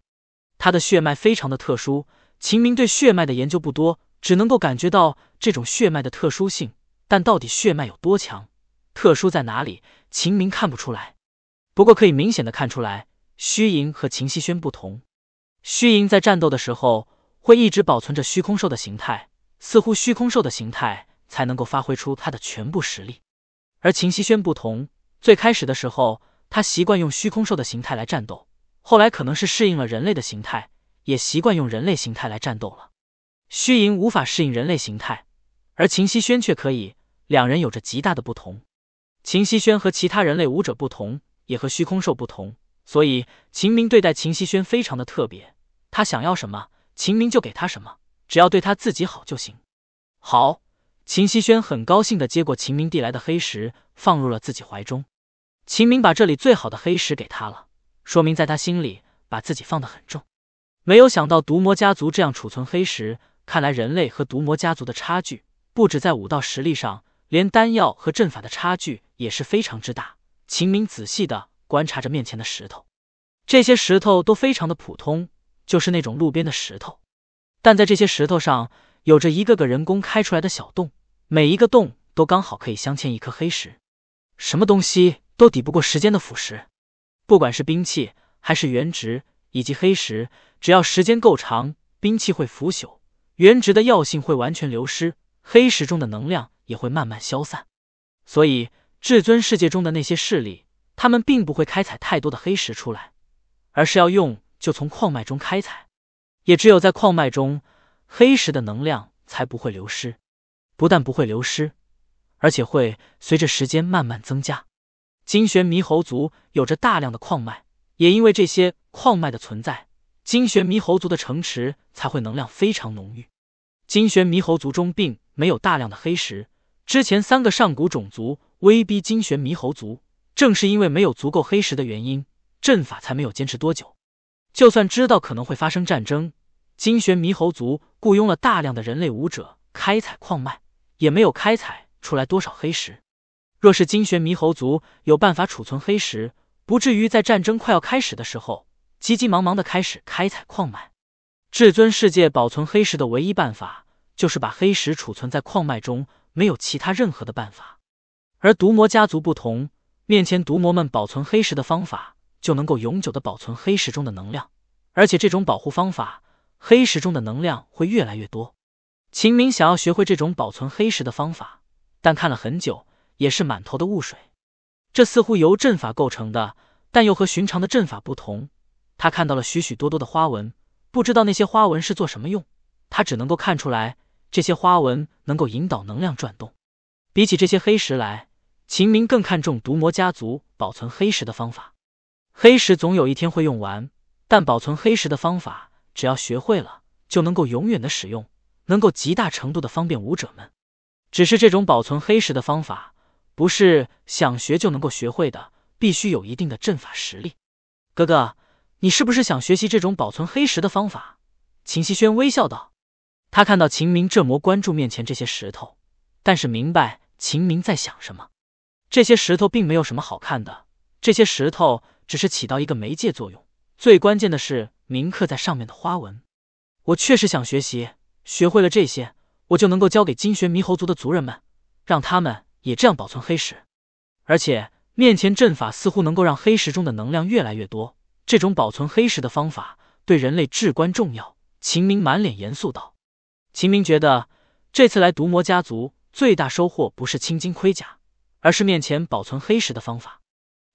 他的血脉非常的特殊。秦明对血脉的研究不多。只能够感觉到这种血脉的特殊性，但到底血脉有多强，特殊在哪里？秦明看不出来。不过可以明显的看出来，虚影和秦希轩不同。虚影在战斗的时候会一直保存着虚空兽的形态，似乎虚空兽的形态才能够发挥出他的全部实力。而秦希轩不同，最开始的时候他习惯用虚空兽的形态来战斗，后来可能是适应了人类的形态，也习惯用人类形态来战斗了。虚影无法适应人类形态，而秦希轩却可以。两人有着极大的不同。秦希轩和其他人类武者不同，也和虚空兽不同，所以秦明对待秦希轩非常的特别。他想要什么，秦明就给他什么，只要对他自己好就行。好，秦希轩很高兴的接过秦明递来的黑石，放入了自己怀中。秦明把这里最好的黑石给他了，说明在他心里把自己放得很重。没有想到毒魔家族这样储存黑石。看来人类和毒魔家族的差距不止在武道实力上，连丹药和阵法的差距也是非常之大。秦明仔细的观察着面前的石头，这些石头都非常的普通，就是那种路边的石头。但在这些石头上有着一个个人工开出来的小洞，每一个洞都刚好可以镶嵌一颗黑石。什么东西都抵不过时间的腐蚀，不管是兵器还是原石以及黑石，只要时间够长，兵器会腐朽。原植的药性会完全流失，黑石中的能量也会慢慢消散。所以，至尊世界中的那些势力，他们并不会开采太多的黑石出来，而是要用就从矿脉中开采。也只有在矿脉中，黑石的能量才不会流失，不但不会流失，而且会随着时间慢慢增加。金玄猕猴族有着大量的矿脉，也因为这些矿脉的存在。金玄猕猴族的城池才会能量非常浓郁。金玄猕猴族中并没有大量的黑石。之前三个上古种族威逼金玄猕猴族，正是因为没有足够黑石的原因，阵法才没有坚持多久。就算知道可能会发生战争，金玄猕猴族雇佣了大量的人类武者开采矿脉，也没有开采出来多少黑石。若是金玄猕猴族有办法储存黑石，不至于在战争快要开始的时候。急急忙忙的开始开采矿脉，至尊世界保存黑石的唯一办法就是把黑石储存在矿脉中，没有其他任何的办法。而毒魔家族不同，面前毒魔们保存黑石的方法就能够永久的保存黑石中的能量，而且这种保护方法，黑石中的能量会越来越多。秦明想要学会这种保存黑石的方法，但看了很久也是满头的雾水。这似乎由阵法构成的，但又和寻常的阵法不同。他看到了许许多多的花纹，不知道那些花纹是做什么用。他只能够看出来，这些花纹能够引导能量转动。比起这些黑石来，秦明更看重毒魔家族保存黑石的方法。黑石总有一天会用完，但保存黑石的方法，只要学会了就能够永远的使用，能够极大程度的方便武者们。只是这种保存黑石的方法，不是想学就能够学会的，必须有一定的阵法实力。哥哥。你是不是想学习这种保存黑石的方法？秦希轩微笑道。他看到秦明这么关注面前这些石头，但是明白秦明在想什么。这些石头并没有什么好看的，这些石头只是起到一个媒介作用。最关键的是铭刻在上面的花纹。我确实想学习，学会了这些，我就能够教给金玄猕猴族的族人们，让他们也这样保存黑石。而且，面前阵法似乎能够让黑石中的能量越来越多。这种保存黑石的方法对人类至关重要。秦明满脸严肃道：“秦明觉得这次来毒魔家族最大收获不是青金盔甲，而是面前保存黑石的方法。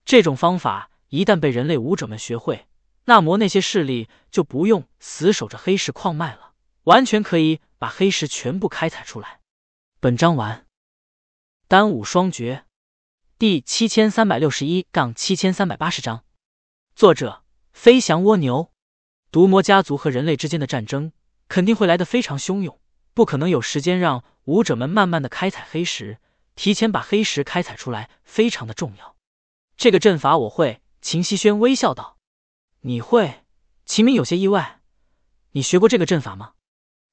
这种方法一旦被人类武者们学会，那魔那些势力就不用死守着黑石矿脉了，完全可以把黑石全部开采出来。”本章完。单武双绝，第七千三百六十一杠七千三百八十章。作者飞翔蜗牛，毒魔家族和人类之间的战争肯定会来得非常汹涌，不可能有时间让武者们慢慢的开采黑石。提前把黑石开采出来非常的重要。这个阵法我会。”秦希轩微笑道，“你会？”秦明有些意外，“你学过这个阵法吗？”“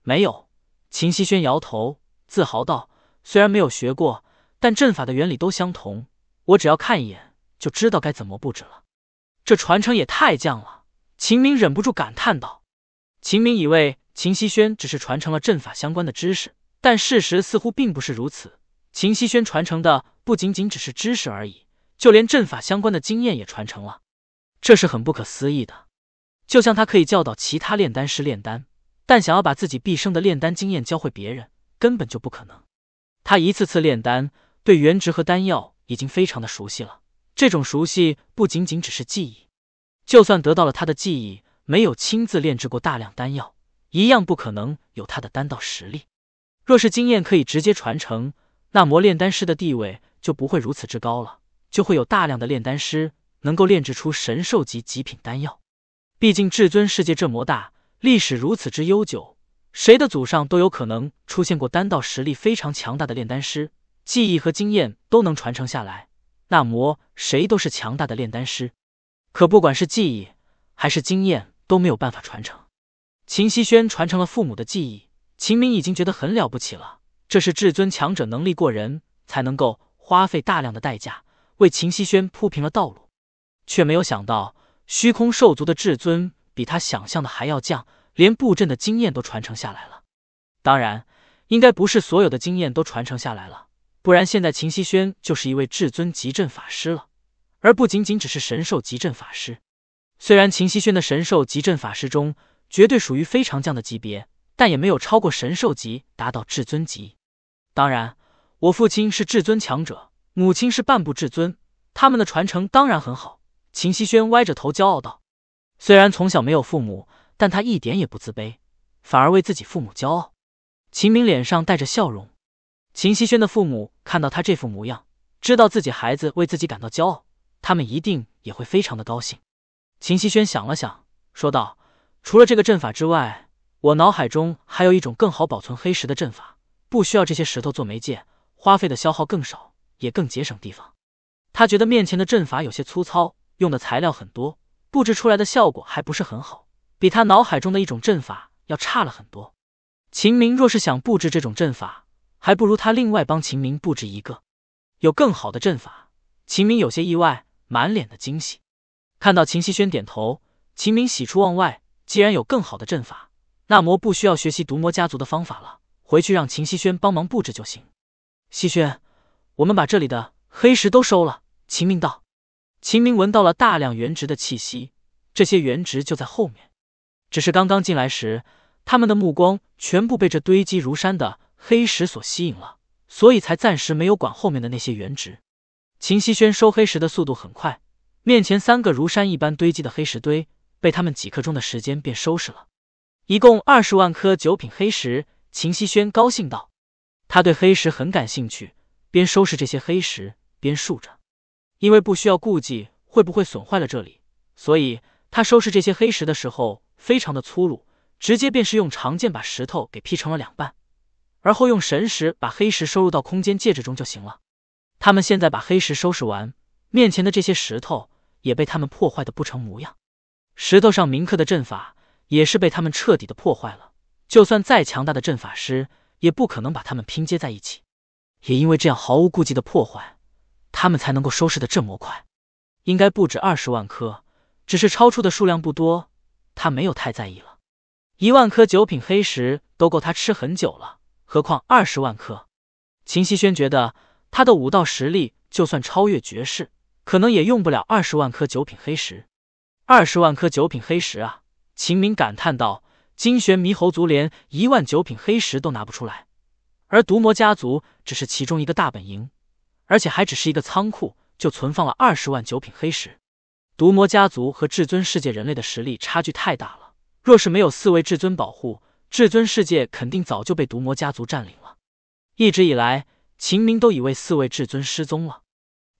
没有。”秦希轩摇头，自豪道，“虽然没有学过，但阵法的原理都相同，我只要看一眼就知道该怎么布置了。”这传承也太犟了，秦明忍不住感叹道。秦明以为秦希轩只是传承了阵法相关的知识，但事实似乎并不是如此。秦希轩传承的不仅仅只是知识而已，就连阵法相关的经验也传承了，这是很不可思议的。就像他可以教导其他炼丹师炼丹，但想要把自己毕生的炼丹经验教会别人，根本就不可能。他一次次炼丹，对原值和丹药已经非常的熟悉了。这种熟悉不仅仅只是记忆，就算得到了他的记忆，没有亲自炼制过大量丹药，一样不可能有他的丹道实力。若是经验可以直接传承，那魔炼丹师的地位就不会如此之高了，就会有大量的炼丹师能够炼制出神兽级极品丹药。毕竟至尊世界这么大，历史如此之悠久，谁的祖上都有可能出现过丹道实力非常强大的炼丹师，记忆和经验都能传承下来。那魔谁都是强大的炼丹师，可不管是技艺还是经验都没有办法传承。秦希轩传承了父母的记忆，秦明已经觉得很了不起了。这是至尊强者能力过人，才能够花费大量的代价为秦希轩铺平了道路，却没有想到虚空兽族的至尊比他想象的还要降，连布阵的经验都传承下来了。当然，应该不是所有的经验都传承下来了。不然，现在秦希轩就是一位至尊极阵法师了，而不仅仅只是神兽极阵法师。虽然秦希轩的神兽极阵法师中绝对属于非常将的级别，但也没有超过神兽级，达到至尊级。当然，我父亲是至尊强者，母亲是半步至尊，他们的传承当然很好。秦希轩歪着头骄傲道：“虽然从小没有父母，但他一点也不自卑，反而为自己父母骄傲。”秦明脸上带着笑容。秦希轩的父母看到他这副模样，知道自己孩子为自己感到骄傲，他们一定也会非常的高兴。秦希轩想了想，说道：“除了这个阵法之外，我脑海中还有一种更好保存黑石的阵法，不需要这些石头做媒介，花费的消耗更少，也更节省地方。”他觉得面前的阵法有些粗糙，用的材料很多，布置出来的效果还不是很好，比他脑海中的一种阵法要差了很多。秦明若是想布置这种阵法，还不如他另外帮秦明布置一个，有更好的阵法。秦明有些意外，满脸的惊喜。看到秦希轩点头，秦明喜出望外。既然有更好的阵法，那魔不需要学习毒魔家族的方法了，回去让秦希轩帮忙布置就行。希轩，我们把这里的黑石都收了。秦明道。秦明闻到了大量原值的气息，这些原值就在后面。只是刚刚进来时，他们的目光全部被这堆积如山的。黑石所吸引了，所以才暂时没有管后面的那些原值。秦希轩收黑石的速度很快，面前三个如山一般堆积的黑石堆，被他们几刻钟的时间便收拾了，一共二十万颗九品黑石。秦希轩高兴道：“他对黑石很感兴趣，边收拾这些黑石边竖着，因为不需要顾忌会不会损坏了这里，所以他收拾这些黑石的时候非常的粗鲁，直接便是用长剑把石头给劈成了两半。”而后用神石把黑石收入到空间戒指中就行了。他们现在把黑石收拾完，面前的这些石头也被他们破坏的不成模样，石头上铭刻的阵法也是被他们彻底的破坏了。就算再强大的阵法师，也不可能把他们拼接在一起。也因为这样毫无顾忌的破坏，他们才能够收拾的这么快。应该不止二十万颗，只是超出的数量不多，他没有太在意了。一万颗九品黑石都够他吃很久了。何况二十万颗，秦希轩觉得他的武道实力就算超越绝世，可能也用不了二十万颗九品黑石。二十万颗九品黑石啊！秦明感叹道，金玄猕猴族连一万九品黑石都拿不出来，而毒魔家族只是其中一个大本营，而且还只是一个仓库，就存放了二十万九品黑石。毒魔家族和至尊世界人类的实力差距太大了，若是没有四位至尊保护，至尊世界肯定早就被毒魔家族占领了。一直以来，秦明都以为四位至尊失踪了。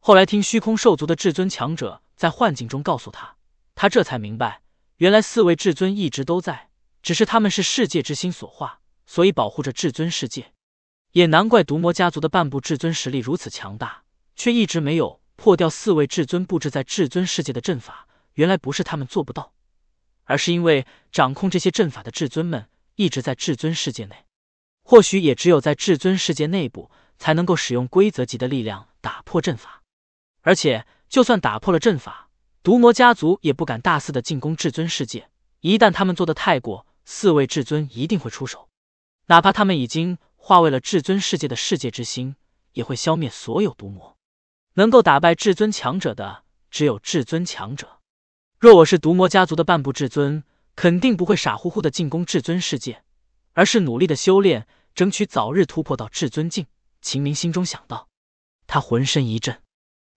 后来听虚空兽族的至尊强者在幻境中告诉他，他这才明白，原来四位至尊一直都在，只是他们是世界之心所化，所以保护着至尊世界。也难怪毒魔家族的半步至尊实力如此强大，却一直没有破掉四位至尊布置在至尊世界的阵法。原来不是他们做不到，而是因为掌控这些阵法的至尊们。一直在至尊世界内，或许也只有在至尊世界内部，才能够使用规则级的力量打破阵法。而且，就算打破了阵法，毒魔家族也不敢大肆的进攻至尊世界。一旦他们做的太过，四位至尊一定会出手。哪怕他们已经化为了至尊世界的世界之心，也会消灭所有毒魔。能够打败至尊强者的，只有至尊强者。若我是毒魔家族的半步至尊。肯定不会傻乎乎的进攻至尊世界，而是努力的修炼，争取早日突破到至尊境。秦明心中想到，他浑身一震，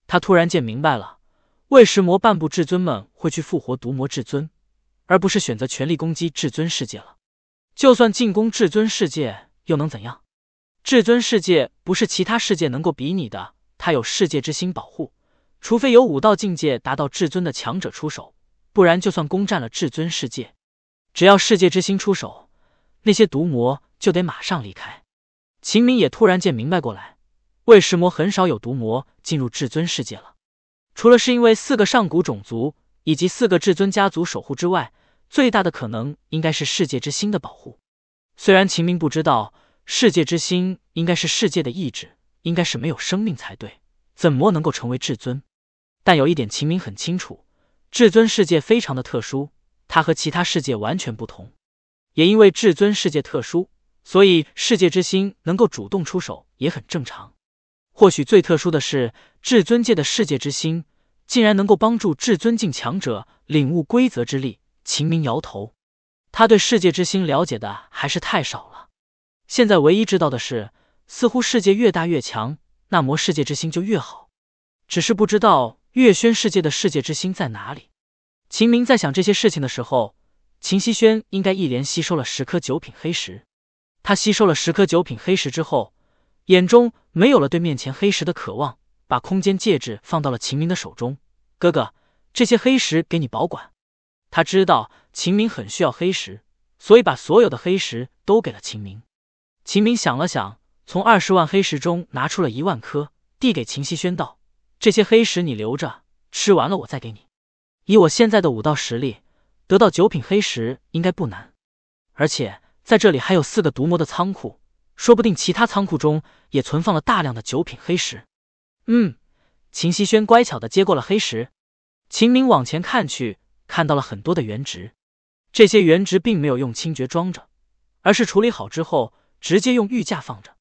他突然间明白了，为什魔半步至尊们会去复活毒魔至尊，而不是选择全力攻击至尊世界了。就算进攻至尊世界，又能怎样？至尊世界不是其他世界能够比拟的，它有世界之心保护，除非有武道境界达到至尊的强者出手。不然，就算攻占了至尊世界，只要世界之心出手，那些毒魔就得马上离开。秦明也突然间明白过来，魏什魔很少有毒魔进入至尊世界了，除了是因为四个上古种族以及四个至尊家族守护之外，最大的可能应该是世界之心的保护。虽然秦明不知道世界之心应该是世界的意志，应该是没有生命才对，怎么能够成为至尊？但有一点，秦明很清楚。至尊世界非常的特殊，它和其他世界完全不同。也因为至尊世界特殊，所以世界之心能够主动出手也很正常。或许最特殊的是，至尊界的世界之心竟然能够帮助至尊境强者领悟规则之力。秦明摇头，他对世界之心了解的还是太少了。现在唯一知道的是，似乎世界越大越强，那魔世界之心就越好。只是不知道。月轩世界的世界之心在哪里？秦明在想这些事情的时候，秦希轩应该一连吸收了十颗九品黑石。他吸收了十颗九品黑石之后，眼中没有了对面前黑石的渴望，把空间戒指放到了秦明的手中。哥哥，这些黑石给你保管。他知道秦明很需要黑石，所以把所有的黑石都给了秦明。秦明想了想，从二十万黑石中拿出了一万颗，递给秦希轩道。这些黑石你留着，吃完了我再给你。以我现在的武道实力，得到九品黑石应该不难。而且在这里还有四个毒魔的仓库，说不定其他仓库中也存放了大量的九品黑石。嗯，秦希轩乖巧的接过了黑石。秦明往前看去，看到了很多的原值。这些原值并没有用清爵装着，而是处理好之后直接用玉架放着。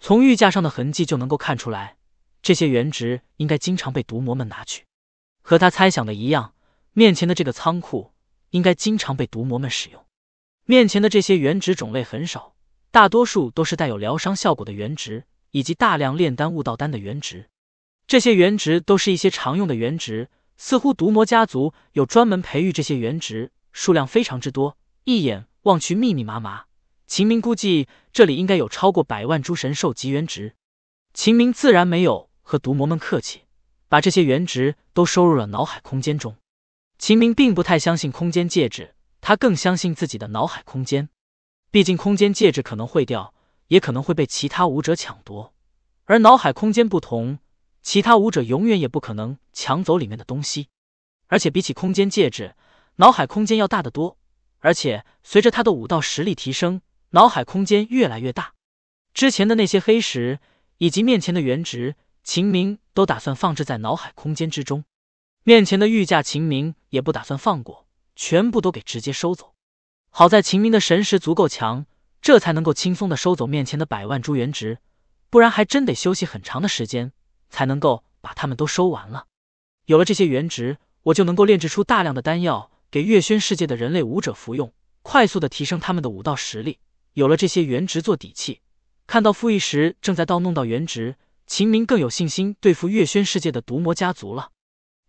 从玉架上的痕迹就能够看出来。这些原值应该经常被毒魔们拿去。和他猜想的一样，面前的这个仓库应该经常被毒魔们使用。面前的这些原值种类很少，大多数都是带有疗伤效果的原值，以及大量炼丹悟道丹的原值。这些原值都是一些常用的原值，似乎毒魔家族有专门培育这些原值，数量非常之多，一眼望去密密麻麻。秦明估计这里应该有超过百万株神兽级原值，秦明自然没有。和毒魔们客气，把这些原值都收入了脑海空间中。秦明并不太相信空间戒指，他更相信自己的脑海空间。毕竟空间戒指可能会掉，也可能会被其他武者抢夺，而脑海空间不同，其他武者永远也不可能抢走里面的东西。而且比起空间戒指，脑海空间要大得多。而且随着他的武道实力提升，脑海空间越来越大。之前的那些黑石以及面前的原值。秦明都打算放置在脑海空间之中，面前的御驾秦明也不打算放过，全部都给直接收走。好在秦明的神识足够强，这才能够轻松的收走面前的百万株元植，不然还真得休息很长的时间才能够把他们都收完了。有了这些原植，我就能够炼制出大量的丹药，给月轩世界的人类武者服用，快速的提升他们的武道实力。有了这些原植做底气，看到傅义时正在盗弄到原植。秦明更有信心对付月轩世界的毒魔家族了。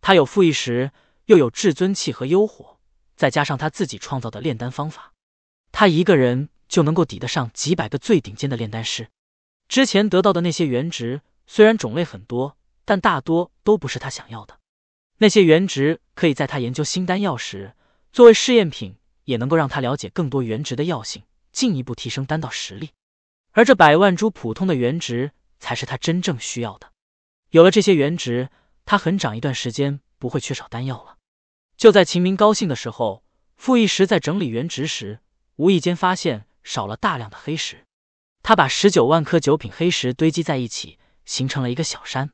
他有复一石，又有至尊器和幽火，再加上他自己创造的炼丹方法，他一个人就能够抵得上几百个最顶尖的炼丹师。之前得到的那些原值，虽然种类很多，但大多都不是他想要的。那些原值可以在他研究新丹药时作为试验品，也能够让他了解更多原值的药性，进一步提升丹道实力。而这百万株普通的原值才是他真正需要的。有了这些原石，他很长一段时间不会缺少丹药了。就在秦明高兴的时候，傅义时在整理原石时，无意间发现少了大量的黑石。他把十九万颗九品黑石堆积在一起，形成了一个小山。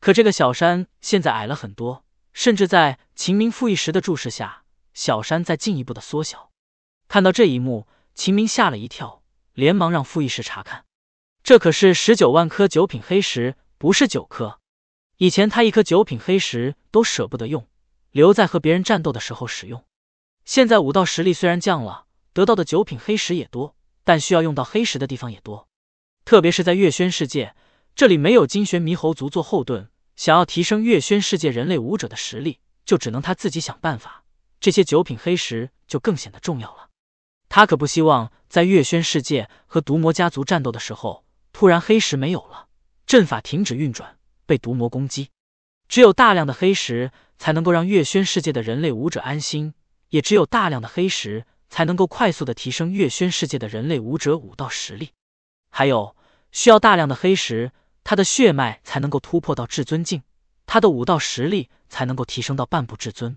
可这个小山现在矮了很多，甚至在秦明傅义时的注视下，小山在进一步的缩小。看到这一幕，秦明吓了一跳，连忙让傅义时查看。这可是十九万颗九品黑石，不是九颗。以前他一颗九品黑石都舍不得用，留在和别人战斗的时候使用。现在武道实力虽然降了，得到的九品黑石也多，但需要用到黑石的地方也多。特别是在月轩世界，这里没有金玄猕猴族做后盾，想要提升月轩世界人类武者的实力，就只能他自己想办法。这些九品黑石就更显得重要了。他可不希望在月轩世界和毒魔家族战斗的时候。突然，黑石没有了，阵法停止运转，被毒魔攻击。只有大量的黑石才能够让月轩世界的人类武者安心，也只有大量的黑石才能够快速的提升月轩世界的人类武者武道实力。还有，需要大量的黑石，他的血脉才能够突破到至尊境，他的武道实力才能够提升到半步至尊。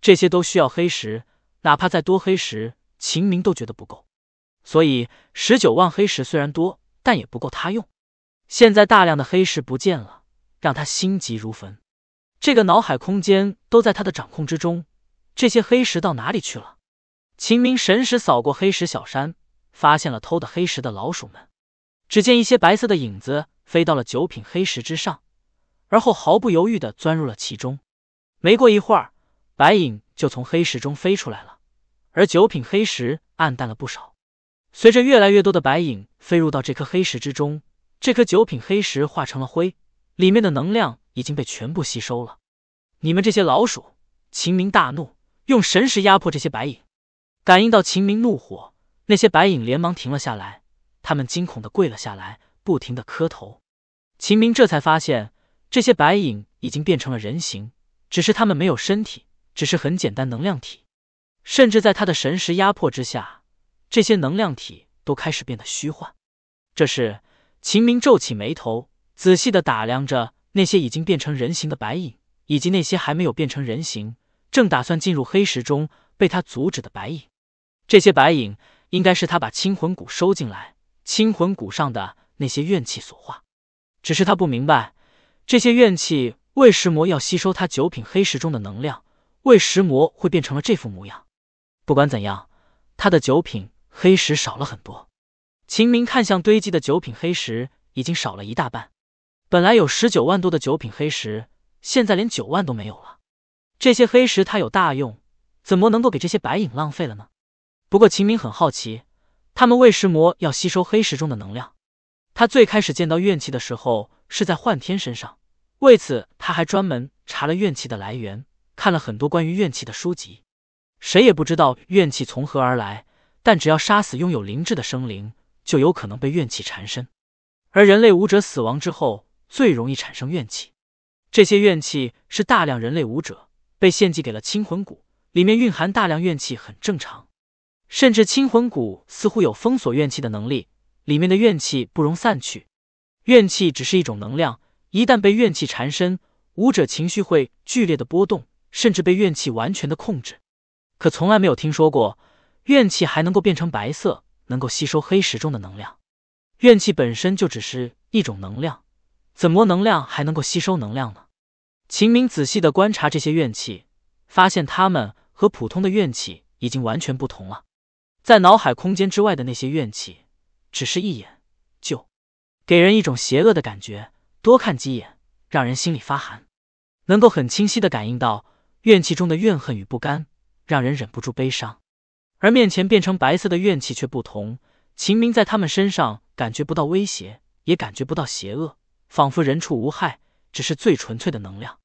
这些都需要黑石，哪怕再多黑石，秦明都觉得不够。所以，十九万黑石虽然多。但也不够他用，现在大量的黑石不见了，让他心急如焚。这个脑海空间都在他的掌控之中，这些黑石到哪里去了？秦明神识扫过黑石小山，发现了偷的黑石的老鼠们。只见一些白色的影子飞到了九品黑石之上，而后毫不犹豫的钻入了其中。没过一会儿，白影就从黑石中飞出来了，而九品黑石暗淡了不少。随着越来越多的白影飞入到这颗黑石之中，这颗九品黑石化成了灰，里面的能量已经被全部吸收了。你们这些老鼠！秦明大怒，用神识压迫这些白影。感应到秦明怒火，那些白影连忙停了下来，他们惊恐的跪了下来，不停的磕头。秦明这才发现，这些白影已经变成了人形，只是他们没有身体，只是很简单能量体，甚至在他的神识压迫之下。这些能量体都开始变得虚幻。这时，秦明皱起眉头，仔细的打量着那些已经变成人形的白影，以及那些还没有变成人形、正打算进入黑石中被他阻止的白影。这些白影应该是他把青魂骨收进来，青魂骨上的那些怨气所化。只是他不明白，这些怨气为什么要吸收他九品黑石中的能量？为什么会变成了这副模样？不管怎样，他的九品。黑石少了很多，秦明看向堆积的九品黑石，已经少了一大半。本来有十九万多的九品黑石，现在连九万都没有了。这些黑石他有大用，怎么能够给这些白影浪费了呢？不过秦明很好奇，他们为什魔要吸收黑石中的能量。他最开始见到怨气的时候是在幻天身上，为此他还专门查了怨气的来源，看了很多关于怨气的书籍。谁也不知道怨气从何而来。但只要杀死拥有灵智的生灵，就有可能被怨气缠身。而人类武者死亡之后，最容易产生怨气。这些怨气是大量人类武者被献祭给了青魂谷，里面蕴含大量怨气，很正常。甚至青魂谷似乎有封锁怨气的能力，里面的怨气不容散去。怨气只是一种能量，一旦被怨气缠身，武者情绪会剧烈的波动，甚至被怨气完全的控制。可从来没有听说过。怨气还能够变成白色，能够吸收黑石中的能量。怨气本身就只是一种能量，怎么能量还能够吸收能量呢？秦明仔细的观察这些怨气，发现它们和普通的怨气已经完全不同了。在脑海空间之外的那些怨气，只是一眼就给人一种邪恶的感觉，多看几眼让人心里发寒，能够很清晰的感应到怨气中的怨恨与不甘，让人忍不住悲伤。而面前变成白色的怨气却不同，秦明在他们身上感觉不到威胁，也感觉不到邪恶，仿佛人畜无害，只是最纯粹的能量。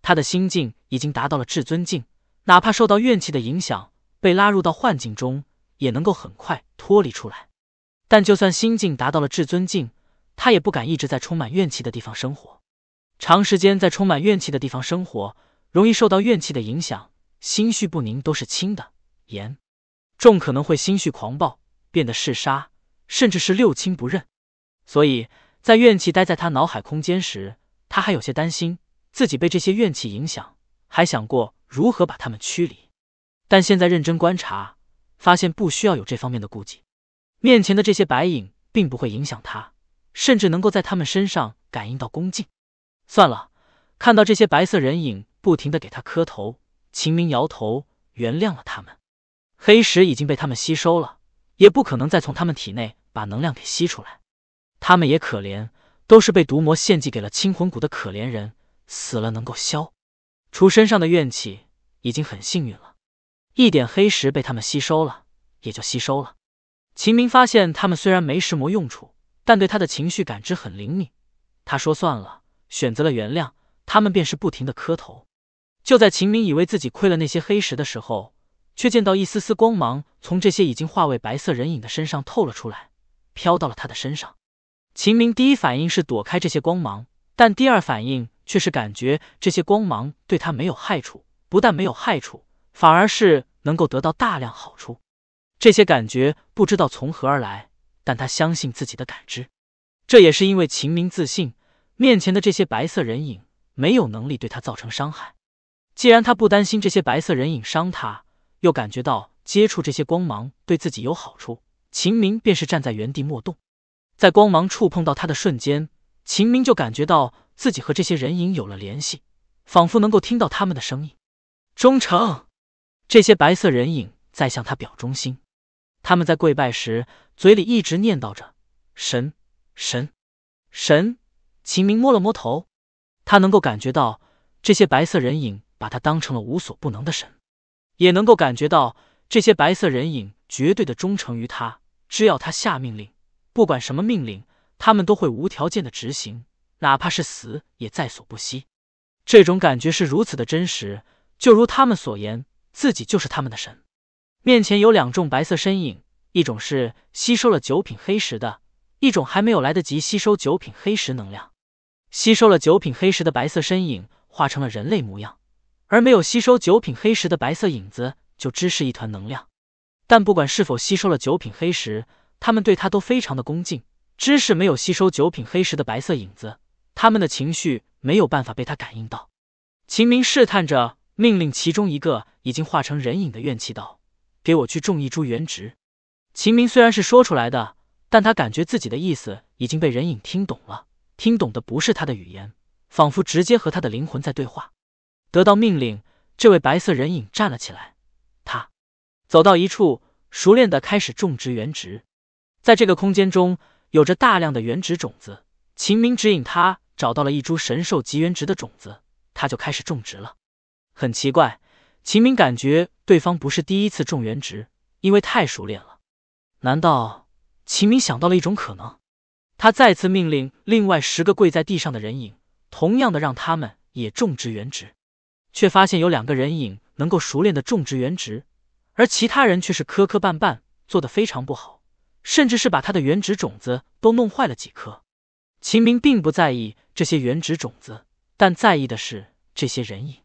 他的心境已经达到了至尊境，哪怕受到怨气的影响，被拉入到幻境中，也能够很快脱离出来。但就算心境达到了至尊境，他也不敢一直在充满怨气的地方生活。长时间在充满怨气的地方生活，容易受到怨气的影响，心绪不宁都是轻的，言。众可能会心绪狂暴，变得嗜杀，甚至是六亲不认。所以在怨气待在他脑海空间时，他还有些担心自己被这些怨气影响，还想过如何把他们驱离。但现在认真观察，发现不需要有这方面的顾忌。面前的这些白影并不会影响他，甚至能够在他们身上感应到恭敬。算了，看到这些白色人影不停地给他磕头，秦明摇头，原谅了他们。黑石已经被他们吸收了，也不可能再从他们体内把能量给吸出来。他们也可怜，都是被毒魔献祭给了青魂谷的可怜人，死了能够消除身上的怨气，已经很幸运了。一点黑石被他们吸收了，也就吸收了。秦明发现他们虽然没石魔用处，但对他的情绪感知很灵敏。他说算了，选择了原谅，他们便是不停的磕头。就在秦明以为自己亏了那些黑石的时候。却见到一丝丝光芒从这些已经化为白色人影的身上透了出来，飘到了他的身上。秦明第一反应是躲开这些光芒，但第二反应却是感觉这些光芒对他没有害处，不但没有害处，反而是能够得到大量好处。这些感觉不知道从何而来，但他相信自己的感知。这也是因为秦明自信面前的这些白色人影没有能力对他造成伤害。既然他不担心这些白色人影伤他，又感觉到接触这些光芒对自己有好处，秦明便是站在原地莫动。在光芒触碰到他的瞬间，秦明就感觉到自己和这些人影有了联系，仿佛能够听到他们的声音。忠诚，这些白色人影在向他表忠心。他们在跪拜时嘴里一直念叨着“神神神”。秦明摸了摸头，他能够感觉到这些白色人影把他当成了无所不能的神。也能够感觉到这些白色人影绝对的忠诚于他，只要他下命令，不管什么命令，他们都会无条件的执行，哪怕是死也在所不惜。这种感觉是如此的真实，就如他们所言，自己就是他们的神。面前有两众白色身影，一种是吸收了九品黑石的，一种还没有来得及吸收九品黑石能量。吸收了九品黑石的白色身影化成了人类模样。而没有吸收九品黑石的白色影子，就只是一团能量。但不管是否吸收了九品黑石，他们对他都非常的恭敬。只是没有吸收九品黑石的白色影子，他们的情绪没有办法被他感应到。秦明试探着命令其中一个已经化成人影的怨气道：“给我去种一株原植。”秦明虽然是说出来的，但他感觉自己的意思已经被人影听懂了。听懂的不是他的语言，仿佛直接和他的灵魂在对话。得到命令，这位白色人影站了起来，他走到一处，熟练的开始种植原植。在这个空间中，有着大量的原植种子。秦明指引他找到了一株神兽级原植的种子，他就开始种植了。很奇怪，秦明感觉对方不是第一次种原植，因为太熟练了。难道秦明想到了一种可能？他再次命令另外十个跪在地上的人影，同样的让他们也种植原植。却发现有两个人影能够熟练的种植原植，而其他人却是磕磕绊绊，做的非常不好，甚至是把他的原植种子都弄坏了几颗。秦明并不在意这些原植种子，但在意的是这些人影。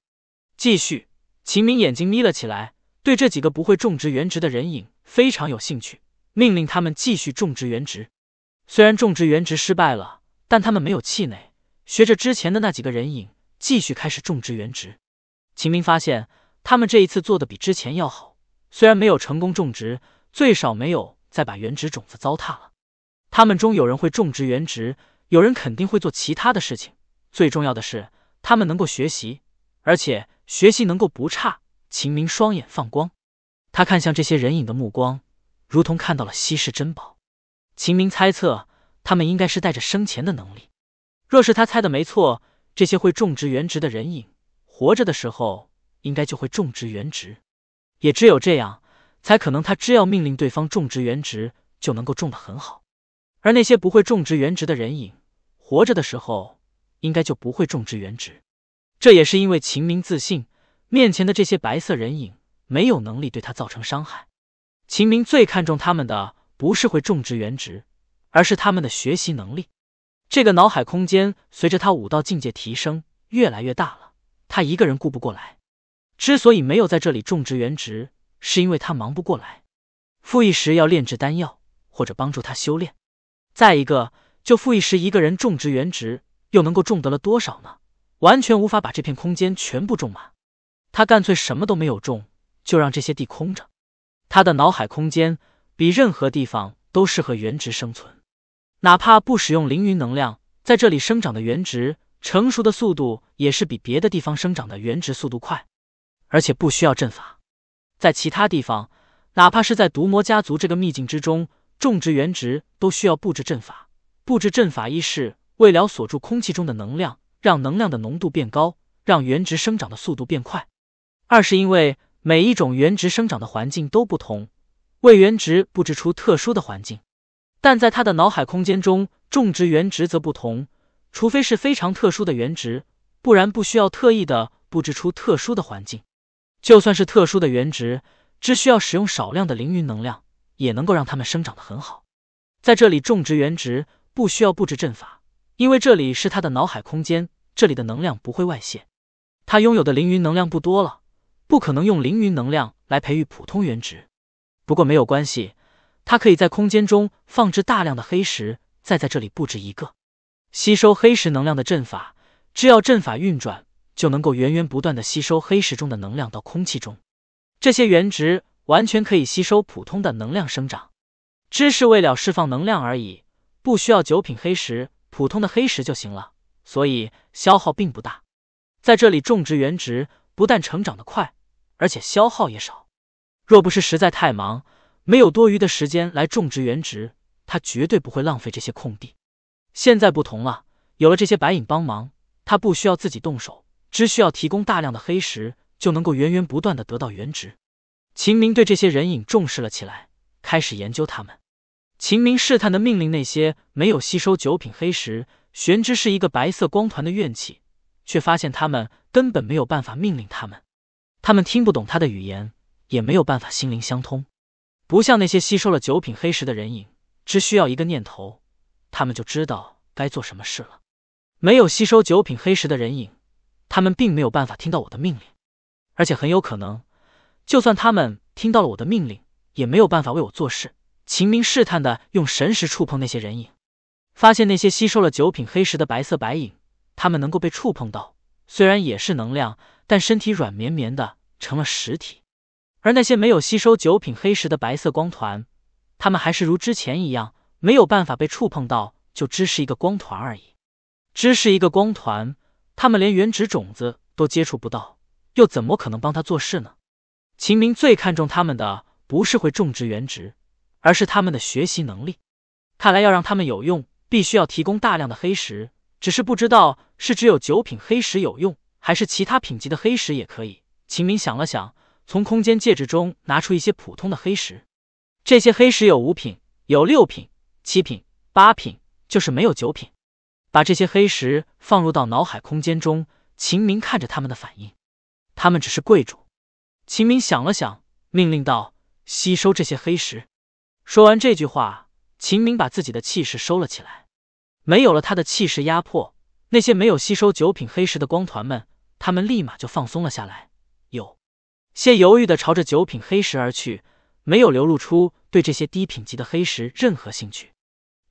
继续，秦明眼睛眯了起来，对这几个不会种植原植的人影非常有兴趣，命令他们继续种植原植。虽然种植原植失败了，但他们没有气馁，学着之前的那几个人影，继续开始种植原植。秦明发现，他们这一次做的比之前要好，虽然没有成功种植，最少没有再把原植种子糟蹋了。他们中有人会种植原植，有人肯定会做其他的事情。最重要的是，他们能够学习，而且学习能够不差。秦明双眼放光，他看向这些人影的目光，如同看到了稀世珍宝。秦明猜测，他们应该是带着生前的能力。若是他猜的没错，这些会种植原植的人影。活着的时候应该就会种植原植，也只有这样才可能他只要命令对方种植原植就能够种得很好。而那些不会种植原植的人影，活着的时候应该就不会种植原植。这也是因为秦明自信面前的这些白色人影没有能力对他造成伤害。秦明最看重他们的不是会种植原植，而是他们的学习能力。这个脑海空间随着他武道境界提升越来越大了。他一个人顾不过来，之所以没有在这里种植原植，是因为他忙不过来。傅义时要炼制丹药，或者帮助他修炼。再一个，就傅义时一个人种植原植，又能够种得了多少呢？完全无法把这片空间全部种满。他干脆什么都没有种，就让这些地空着。他的脑海空间比任何地方都适合原植生存，哪怕不使用凌云能量，在这里生长的原植。成熟的速度也是比别的地方生长的原植速度快，而且不需要阵法。在其他地方，哪怕是在毒魔家族这个秘境之中，种植原植都需要布置阵法。布置阵法一是为了锁住空气中的能量，让能量的浓度变高，让原植生长的速度变快；二是因为每一种原植生长的环境都不同，为原植布置出特殊的环境。但在他的脑海空间中种植原植则不同。除非是非常特殊的原植，不然不需要特意的布置出特殊的环境。就算是特殊的原植，只需要使用少量的凌云能量，也能够让它们生长的很好。在这里种植原植不需要布置阵法，因为这里是他的脑海空间，这里的能量不会外泄。他拥有的凌云能量不多了，不可能用凌云能量来培育普通原植。不过没有关系，他可以在空间中放置大量的黑石，再在这里布置一个。吸收黑石能量的阵法，只要阵法运转，就能够源源不断的吸收黑石中的能量到空气中。这些原植完全可以吸收普通的能量生长，只是为了释放能量而已，不需要九品黑石，普通的黑石就行了，所以消耗并不大。在这里种植原植，不但成长的快，而且消耗也少。若不是实在太忙，没有多余的时间来种植原植，他绝对不会浪费这些空地。现在不同了，有了这些白影帮忙，他不需要自己动手，只需要提供大量的黑石，就能够源源不断的得到原值。秦明对这些人影重视了起来，开始研究他们。秦明试探的命令那些没有吸收九品黑石，玄之是一个白色光团的怨气，却发现他们根本没有办法命令他们，他们听不懂他的语言，也没有办法心灵相通，不像那些吸收了九品黑石的人影，只需要一个念头。他们就知道该做什么事了。没有吸收九品黑石的人影，他们并没有办法听到我的命令，而且很有可能，就算他们听到了我的命令，也没有办法为我做事。秦明试探的用神识触碰那些人影，发现那些吸收了九品黑石的白色白影，他们能够被触碰到，虽然也是能量，但身体软绵绵的，成了实体；而那些没有吸收九品黑石的白色光团，他们还是如之前一样。没有办法被触碰到，就只是一个光团而已。只是一个光团，他们连原植种子都接触不到，又怎么可能帮他做事呢？秦明最看重他们的不是会种植原植，而是他们的学习能力。看来要让他们有用，必须要提供大量的黑石。只是不知道是只有九品黑石有用，还是其他品级的黑石也可以。秦明想了想，从空间戒指中拿出一些普通的黑石，这些黑石有五品，有六品。七品、八品，就是没有九品。把这些黑石放入到脑海空间中，秦明看着他们的反应，他们只是贵族。秦明想了想，命令道：“吸收这些黑石。”说完这句话，秦明把自己的气势收了起来。没有了他的气势压迫，那些没有吸收九品黑石的光团们，他们立马就放松了下来，有些犹豫的朝着九品黑石而去，没有流露出对这些低品级的黑石任何兴趣。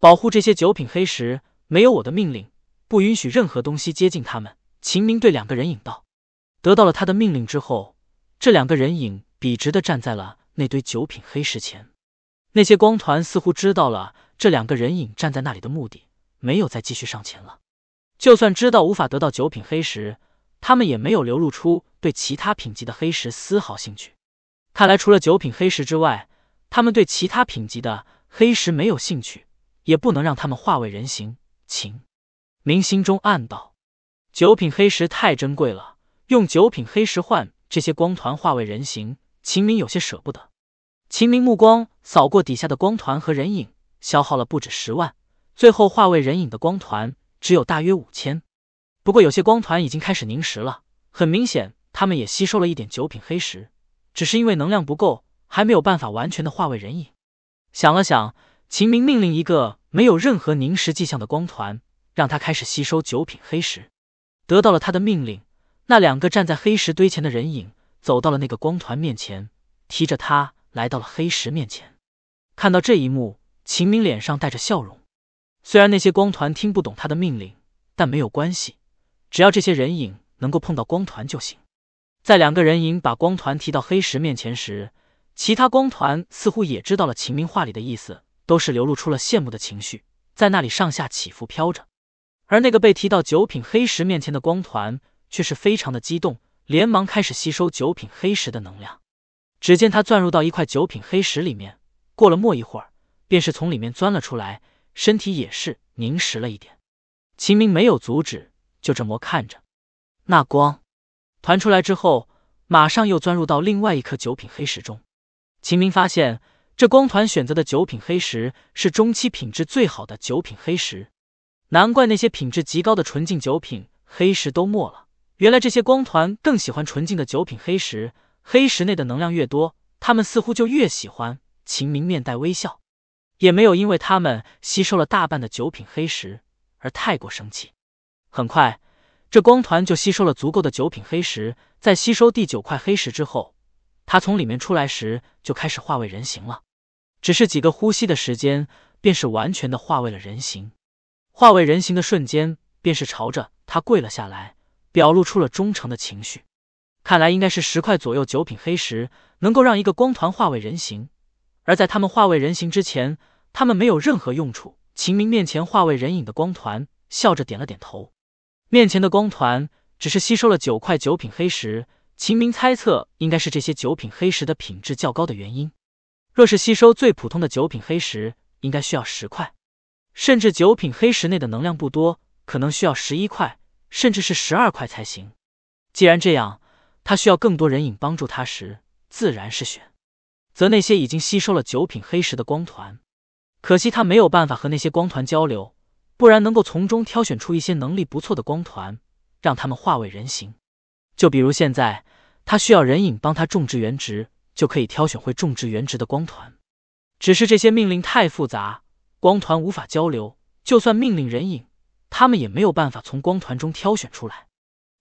保护这些九品黑石，没有我的命令，不允许任何东西接近他们。秦明对两个人影道：“得到了他的命令之后，这两个人影笔直的站在了那堆九品黑石前。那些光团似乎知道了这两个人影站在那里的目的，没有再继续上前了。就算知道无法得到九品黑石，他们也没有流露出对其他品级的黑石丝毫兴趣。看来，除了九品黑石之外，他们对其他品级的黑石没有兴趣。”也不能让他们化为人形。秦明心中暗道：“九品黑石太珍贵了，用九品黑石换这些光团化为人形，秦明有些舍不得。”秦明目光扫过底下的光团和人影，消耗了不止十万，最后化为人影的光团只有大约五千。不过有些光团已经开始凝实了，很明显他们也吸收了一点九品黑石，只是因为能量不够，还没有办法完全的化为人影。想了想。秦明命令一个没有任何凝石迹象的光团，让他开始吸收九品黑石。得到了他的命令，那两个站在黑石堆前的人影走到了那个光团面前，提着他来到了黑石面前。看到这一幕，秦明脸上带着笑容。虽然那些光团听不懂他的命令，但没有关系，只要这些人影能够碰到光团就行。在两个人影把光团提到黑石面前时，其他光团似乎也知道了秦明话里的意思。都是流露出了羡慕的情绪，在那里上下起伏飘着，而那个被提到九品黑石面前的光团却是非常的激动，连忙开始吸收九品黑石的能量。只见他钻入到一块九品黑石里面，过了没一会儿，便是从里面钻了出来，身体也是凝实了一点。秦明没有阻止，就这么看着那光团出来之后，马上又钻入到另外一颗九品黑石中。秦明发现。这光团选择的九品黑石是中期品质最好的九品黑石，难怪那些品质极高的纯净九品黑石都没了。原来这些光团更喜欢纯净的九品黑石，黑石内的能量越多，他们似乎就越喜欢。秦明面带微笑，也没有因为他们吸收了大半的九品黑石而太过生气。很快，这光团就吸收了足够的九品黑石，在吸收第九块黑石之后。他从里面出来时就开始化为人形了，只是几个呼吸的时间，便是完全的化为了人形。化为人形的瞬间，便是朝着他跪了下来，表露出了忠诚的情绪。看来应该是十块左右九品黑石能够让一个光团化为人形。而在他们化为人形之前，他们没有任何用处。秦明面前化为人影的光团笑着点了点头。面前的光团只是吸收了九块九品黑石。秦明猜测，应该是这些九品黑石的品质较高的原因。若是吸收最普通的九品黑石，应该需要十块，甚至九品黑石内的能量不多，可能需要十一块，甚至是十二块才行。既然这样，他需要更多人影帮助他时，自然是选择那些已经吸收了九品黑石的光团。可惜他没有办法和那些光团交流，不然能够从中挑选出一些能力不错的光团，让他们化为人形。就比如现在。他需要人影帮他种植原植，就可以挑选会种植原植的光团。只是这些命令太复杂，光团无法交流，就算命令人影，他们也没有办法从光团中挑选出来。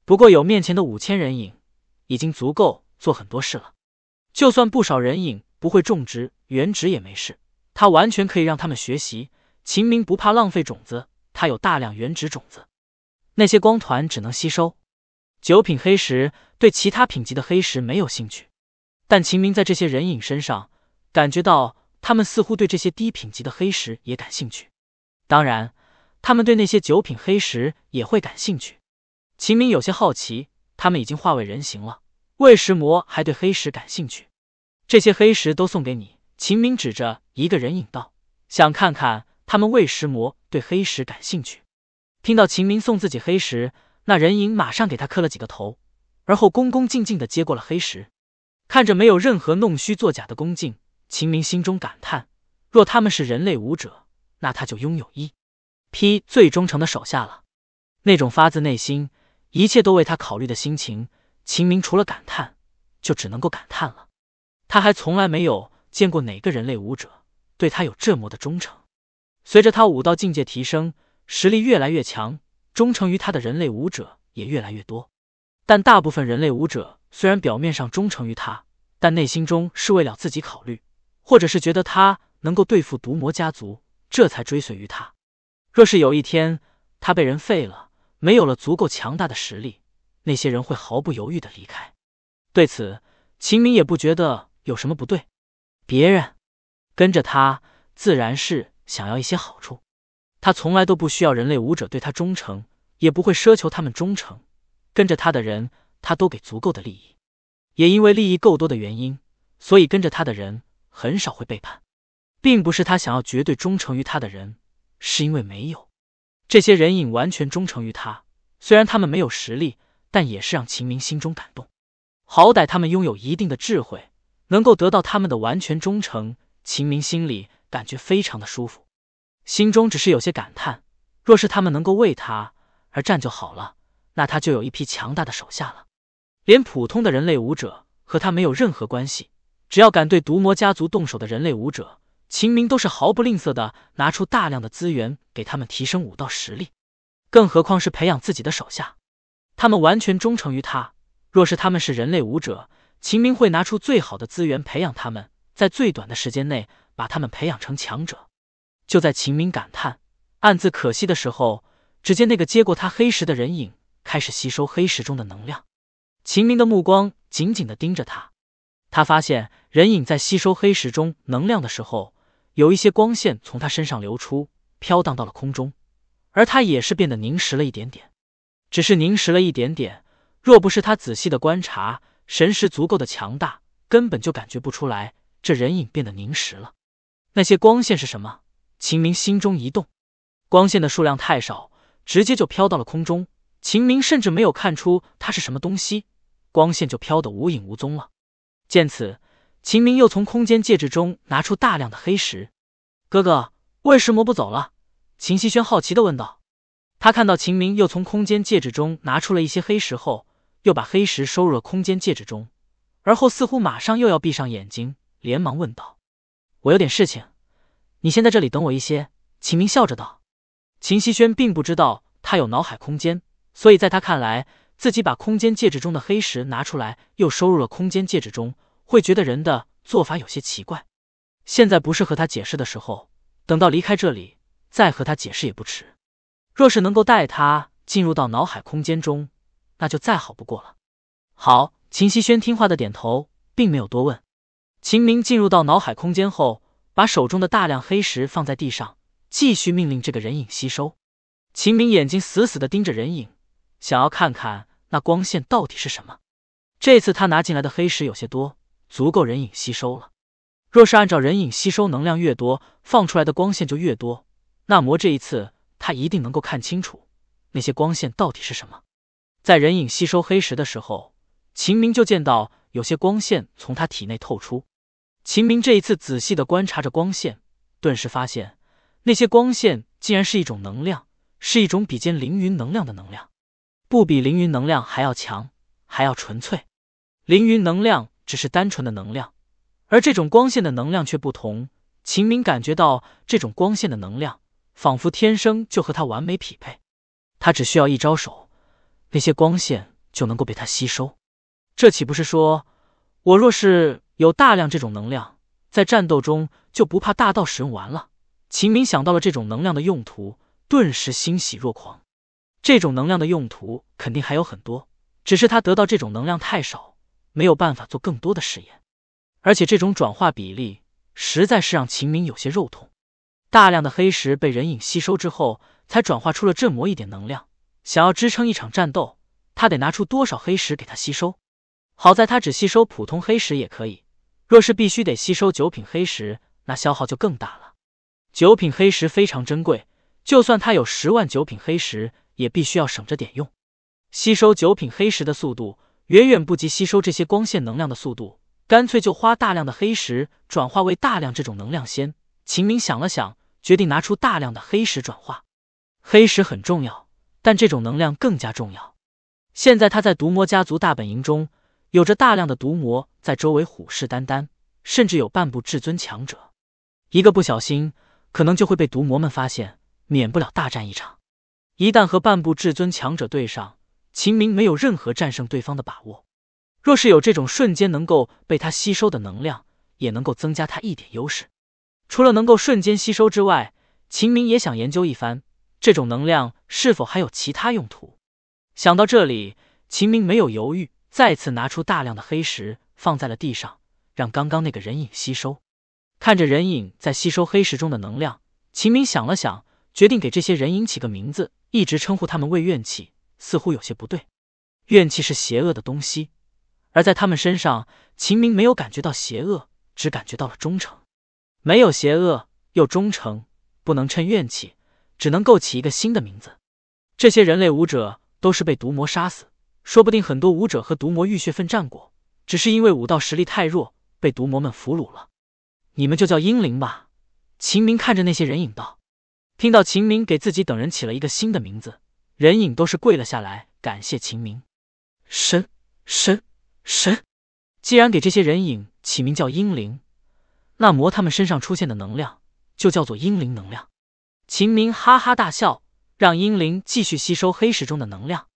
不过有面前的五千人影，已经足够做很多事了。就算不少人影不会种植原植也没事，他完全可以让他们学习。秦明不怕浪费种子，他有大量原植种子，那些光团只能吸收九品黑石。对其他品级的黑石没有兴趣，但秦明在这些人影身上感觉到，他们似乎对这些低品级的黑石也感兴趣。当然，他们对那些九品黑石也会感兴趣。秦明有些好奇，他们已经化为人形了，为石魔还对黑石感兴趣。这些黑石都送给你。秦明指着一个人影道：“想看看他们为石魔对黑石感兴趣。”听到秦明送自己黑石，那人影马上给他磕了几个头。而后恭恭敬敬地接过了黑石，看着没有任何弄虚作假的恭敬，秦明心中感叹：若他们是人类武者，那他就拥有一批最忠诚的手下了。那种发自内心、一切都为他考虑的心情，秦明除了感叹，就只能够感叹了。他还从来没有见过哪个人类武者对他有这么的忠诚。随着他武道境界提升，实力越来越强，忠诚于他的人类武者也越来越多。但大部分人类武者虽然表面上忠诚于他，但内心中是为了自己考虑，或者是觉得他能够对付毒魔家族，这才追随于他。若是有一天他被人废了，没有了足够强大的实力，那些人会毫不犹豫的离开。对此，秦明也不觉得有什么不对。别人跟着他，自然是想要一些好处。他从来都不需要人类武者对他忠诚，也不会奢求他们忠诚。跟着他的人，他都给足够的利益，也因为利益够多的原因，所以跟着他的人很少会背叛。并不是他想要绝对忠诚于他的人，是因为没有这些人影完全忠诚于他。虽然他们没有实力，但也是让秦明心中感动。好歹他们拥有一定的智慧，能够得到他们的完全忠诚，秦明心里感觉非常的舒服。心中只是有些感叹，若是他们能够为他而战就好了。那他就有一批强大的手下了，连普通的人类武者和他没有任何关系。只要敢对毒魔家族动手的人类武者，秦明都是毫不吝啬的拿出大量的资源给他们提升武道实力，更何况是培养自己的手下，他们完全忠诚于他。若是他们是人类武者，秦明会拿出最好的资源培养他们，在最短的时间内把他们培养成强者。就在秦明感叹、暗自可惜的时候，只见那个接过他黑石的人影。开始吸收黑石中的能量，秦明的目光紧紧的盯着他。他发现人影在吸收黑石中能量的时候，有一些光线从他身上流出，飘荡到了空中，而他也是变得凝实了一点点，只是凝实了一点点。若不是他仔细的观察，神识足够的强大，根本就感觉不出来这人影变得凝实了。那些光线是什么？秦明心中一动，光线的数量太少，直接就飘到了空中。秦明甚至没有看出它是什么东西，光线就飘得无影无踪了。见此，秦明又从空间戒指中拿出大量的黑石。哥哥，为什么不走了？秦希轩好奇的问道。他看到秦明又从空间戒指中拿出了一些黑石后，又把黑石收入了空间戒指中，而后似乎马上又要闭上眼睛，连忙问道：“我有点事情，你先在这里等我一些。”秦明笑着道。秦希轩并不知道他有脑海空间。所以，在他看来，自己把空间戒指中的黑石拿出来，又收入了空间戒指中，会觉得人的做法有些奇怪。现在不是和他解释的时候，等到离开这里再和他解释也不迟。若是能够带他进入到脑海空间中，那就再好不过了。好，秦希轩听话的点头，并没有多问。秦明进入到脑海空间后，把手中的大量黑石放在地上，继续命令这个人影吸收。秦明眼睛死死的盯着人影。想要看看那光线到底是什么。这次他拿进来的黑石有些多，足够人影吸收了。若是按照人影吸收能量越多，放出来的光线就越多，那魔这一次他一定能够看清楚那些光线到底是什么。在人影吸收黑石的时候，秦明就见到有些光线从他体内透出。秦明这一次仔细的观察着光线，顿时发现那些光线竟然是一种能量，是一种比肩凌云能量的能量。不比凌云能量还要强，还要纯粹。凌云能量只是单纯的能量，而这种光线的能量却不同。秦明感觉到这种光线的能量，仿佛天生就和他完美匹配。他只需要一招手，那些光线就能够被他吸收。这岂不是说，我若是有大量这种能量，在战斗中就不怕大道使用完了？秦明想到了这种能量的用途，顿时欣喜若狂。这种能量的用途肯定还有很多，只是他得到这种能量太少，没有办法做更多的试验。而且这种转化比例实在是让秦明有些肉痛。大量的黑石被人影吸收之后，才转化出了镇魔一点能量。想要支撑一场战斗，他得拿出多少黑石给他吸收？好在他只吸收普通黑石也可以。若是必须得吸收九品黑石，那消耗就更大了。九品黑石非常珍贵，就算他有十万九品黑石。也必须要省着点用，吸收九品黑石的速度远远不及吸收这些光线能量的速度，干脆就花大量的黑石转化为大量这种能量先。秦明想了想，决定拿出大量的黑石转化。黑石很重要，但这种能量更加重要。现在他在毒魔家族大本营中，有着大量的毒魔在周围虎视眈眈，甚至有半步至尊强者，一个不小心可能就会被毒魔们发现，免不了大战一场。一旦和半步至尊强者对上，秦明没有任何战胜对方的把握。若是有这种瞬间能够被他吸收的能量，也能够增加他一点优势。除了能够瞬间吸收之外，秦明也想研究一番这种能量是否还有其他用途。想到这里，秦明没有犹豫，再次拿出大量的黑石放在了地上，让刚刚那个人影吸收。看着人影在吸收黑石中的能量，秦明想了想，决定给这些人影起个名字。一直称呼他们为怨气，似乎有些不对。怨气是邪恶的东西，而在他们身上，秦明没有感觉到邪恶，只感觉到了忠诚。没有邪恶又忠诚，不能称怨气，只能够起一个新的名字。这些人类武者都是被毒魔杀死，说不定很多武者和毒魔浴血奋战过，只是因为武道实力太弱，被毒魔们俘虏了。你们就叫英灵吧。秦明看着那些人影道。听到秦明给自己等人起了一个新的名字，人影都是跪了下来，感谢秦明。神神神！既然给这些人影起名叫英灵，那魔他们身上出现的能量就叫做英灵能量。秦明哈哈大笑，让英灵继续吸收黑石中的能量。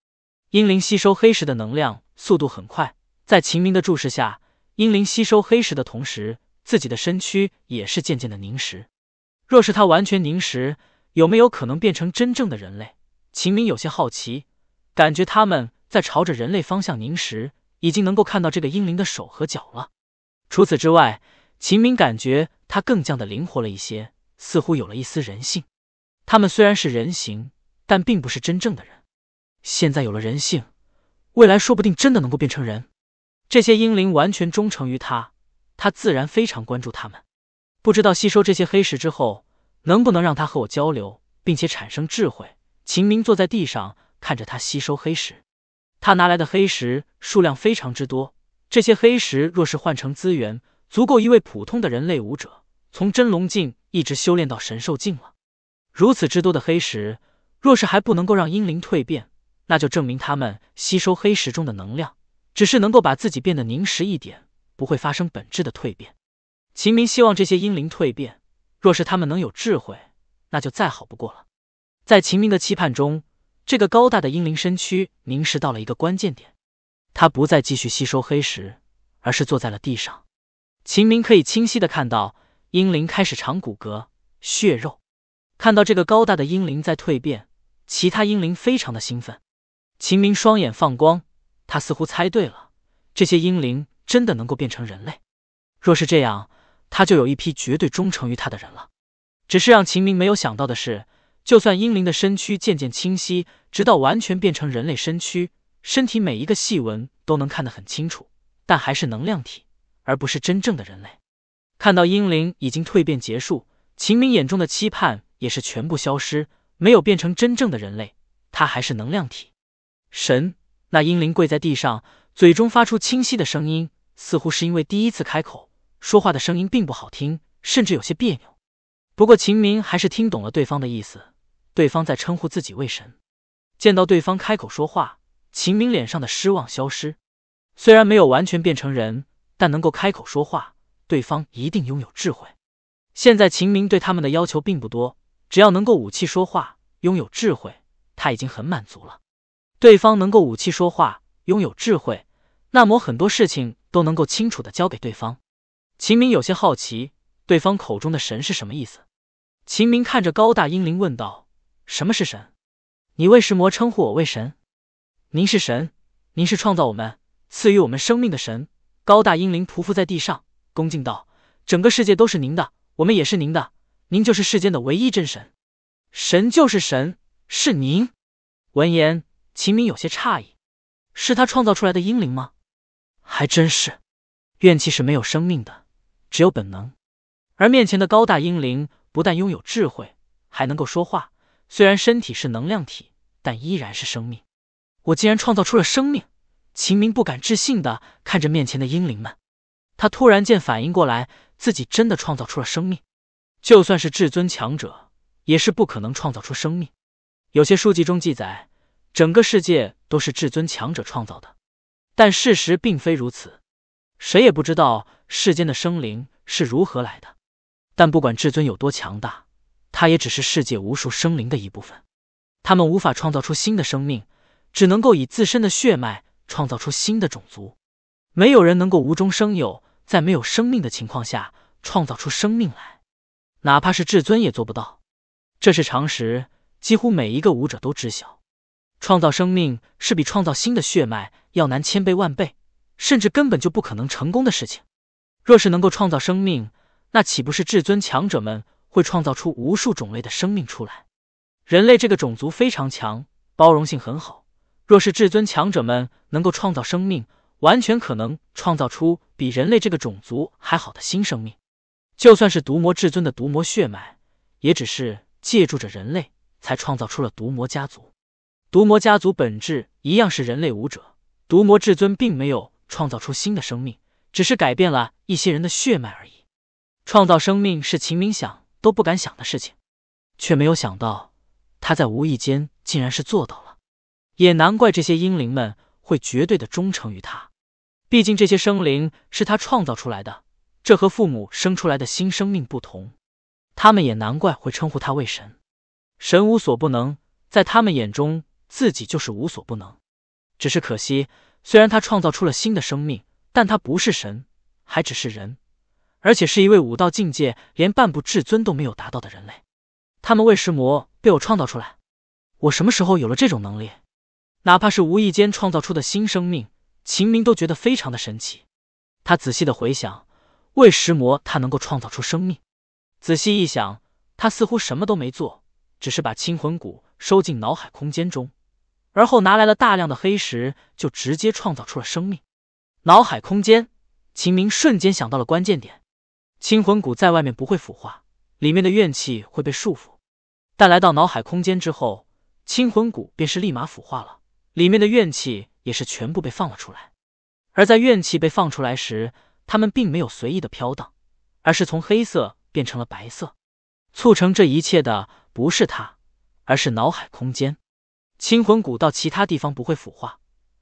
英灵吸收黑石的能量速度很快，在秦明的注视下，英灵吸收黑石的同时，自己的身躯也是渐渐的凝实。若是他完全凝实。有没有可能变成真正的人类？秦明有些好奇，感觉他们在朝着人类方向凝时，已经能够看到这个英灵的手和脚了。除此之外，秦明感觉他更降的灵活了一些，似乎有了一丝人性。他们虽然是人形，但并不是真正的人。现在有了人性，未来说不定真的能够变成人。这些英灵完全忠诚于他，他自然非常关注他们。不知道吸收这些黑石之后。能不能让他和我交流，并且产生智慧？秦明坐在地上，看着他吸收黑石。他拿来的黑石数量非常之多，这些黑石若是换成资源，足够一位普通的人类武者从真龙境一直修炼到神兽境了。如此之多的黑石，若是还不能够让英灵蜕变，那就证明他们吸收黑石中的能量，只是能够把自己变得凝实一点，不会发生本质的蜕变。秦明希望这些英灵蜕变。若是他们能有智慧，那就再好不过了。在秦明的期盼中，这个高大的英灵身躯凝视到了一个关键点，他不再继续吸收黑石，而是坐在了地上。秦明可以清晰的看到，英灵开始长骨骼、血肉。看到这个高大的英灵在蜕变，其他英灵非常的兴奋。秦明双眼放光，他似乎猜对了，这些英灵真的能够变成人类。若是这样，他就有一批绝对忠诚于他的人了。只是让秦明没有想到的是，就算英灵的身躯渐渐清晰，直到完全变成人类身躯，身体每一个细纹都能看得很清楚，但还是能量体，而不是真正的人类。看到英灵已经蜕变结束，秦明眼中的期盼也是全部消失。没有变成真正的人类，他还是能量体。神，那英灵跪在地上，嘴中发出清晰的声音，似乎是因为第一次开口。说话的声音并不好听，甚至有些别扭。不过秦明还是听懂了对方的意思，对方在称呼自己为神。见到对方开口说话，秦明脸上的失望消失。虽然没有完全变成人，但能够开口说话，对方一定拥有智慧。现在秦明对他们的要求并不多，只要能够武器说话，拥有智慧，他已经很满足了。对方能够武器说话，拥有智慧，那么很多事情都能够清楚的交给对方。秦明有些好奇，对方口中的“神”是什么意思？秦明看着高大英灵问道：“什么是神？你为神魔称呼我为神，您是神，您是创造我们、赐予我们生命的神。”高大英灵匍匐在地上，恭敬道：“整个世界都是您的，我们也是您的，您就是世间的唯一真神。神就是神，是您。”闻言，秦明有些诧异：“是他创造出来的英灵吗？还真是，怨气是没有生命的。”只有本能，而面前的高大英灵不但拥有智慧，还能够说话。虽然身体是能量体，但依然是生命。我竟然创造出了生命！秦明不敢置信地看着面前的英灵们，他突然间反应过来，自己真的创造出了生命。就算是至尊强者，也是不可能创造出生命。有些书籍中记载，整个世界都是至尊强者创造的，但事实并非如此。谁也不知道世间的生灵是如何来的，但不管至尊有多强大，他也只是世界无数生灵的一部分。他们无法创造出新的生命，只能够以自身的血脉创造出新的种族。没有人能够无中生有，在没有生命的情况下创造出生命来，哪怕是至尊也做不到。这是常识，几乎每一个武者都知晓。创造生命是比创造新的血脉要难千倍万倍。甚至根本就不可能成功的事情。若是能够创造生命，那岂不是至尊强者们会创造出无数种类的生命出来？人类这个种族非常强，包容性很好。若是至尊强者们能够创造生命，完全可能创造出比人类这个种族还好的新生命。就算是毒魔至尊的毒魔血脉，也只是借助着人类才创造出了毒魔家族。毒魔家族本质一样是人类武者。毒魔至尊并没有。创造出新的生命，只是改变了一些人的血脉而已。创造生命是秦明想都不敢想的事情，却没有想到他在无意间竟然是做到了。也难怪这些英灵们会绝对的忠诚于他，毕竟这些生灵是他创造出来的，这和父母生出来的新生命不同。他们也难怪会称呼他为神，神无所不能，在他们眼中自己就是无所不能。只是可惜。虽然他创造出了新的生命，但他不是神，还只是人，而且是一位武道境界连半步至尊都没有达到的人类。他们为石魔被我创造出来，我什么时候有了这种能力？哪怕是无意间创造出的新生命，秦明都觉得非常的神奇。他仔细的回想，为石魔他能够创造出生命，仔细一想，他似乎什么都没做，只是把青魂骨收进脑海空间中。而后拿来了大量的黑石，就直接创造出了生命。脑海空间，秦明瞬间想到了关键点。青魂骨在外面不会腐化，里面的怨气会被束缚，但来到脑海空间之后，青魂骨便是立马腐化了，里面的怨气也是全部被放了出来。而在怨气被放出来时，它们并没有随意的飘荡，而是从黑色变成了白色。促成这一切的不是他，而是脑海空间。青魂谷到其他地方不会腐化，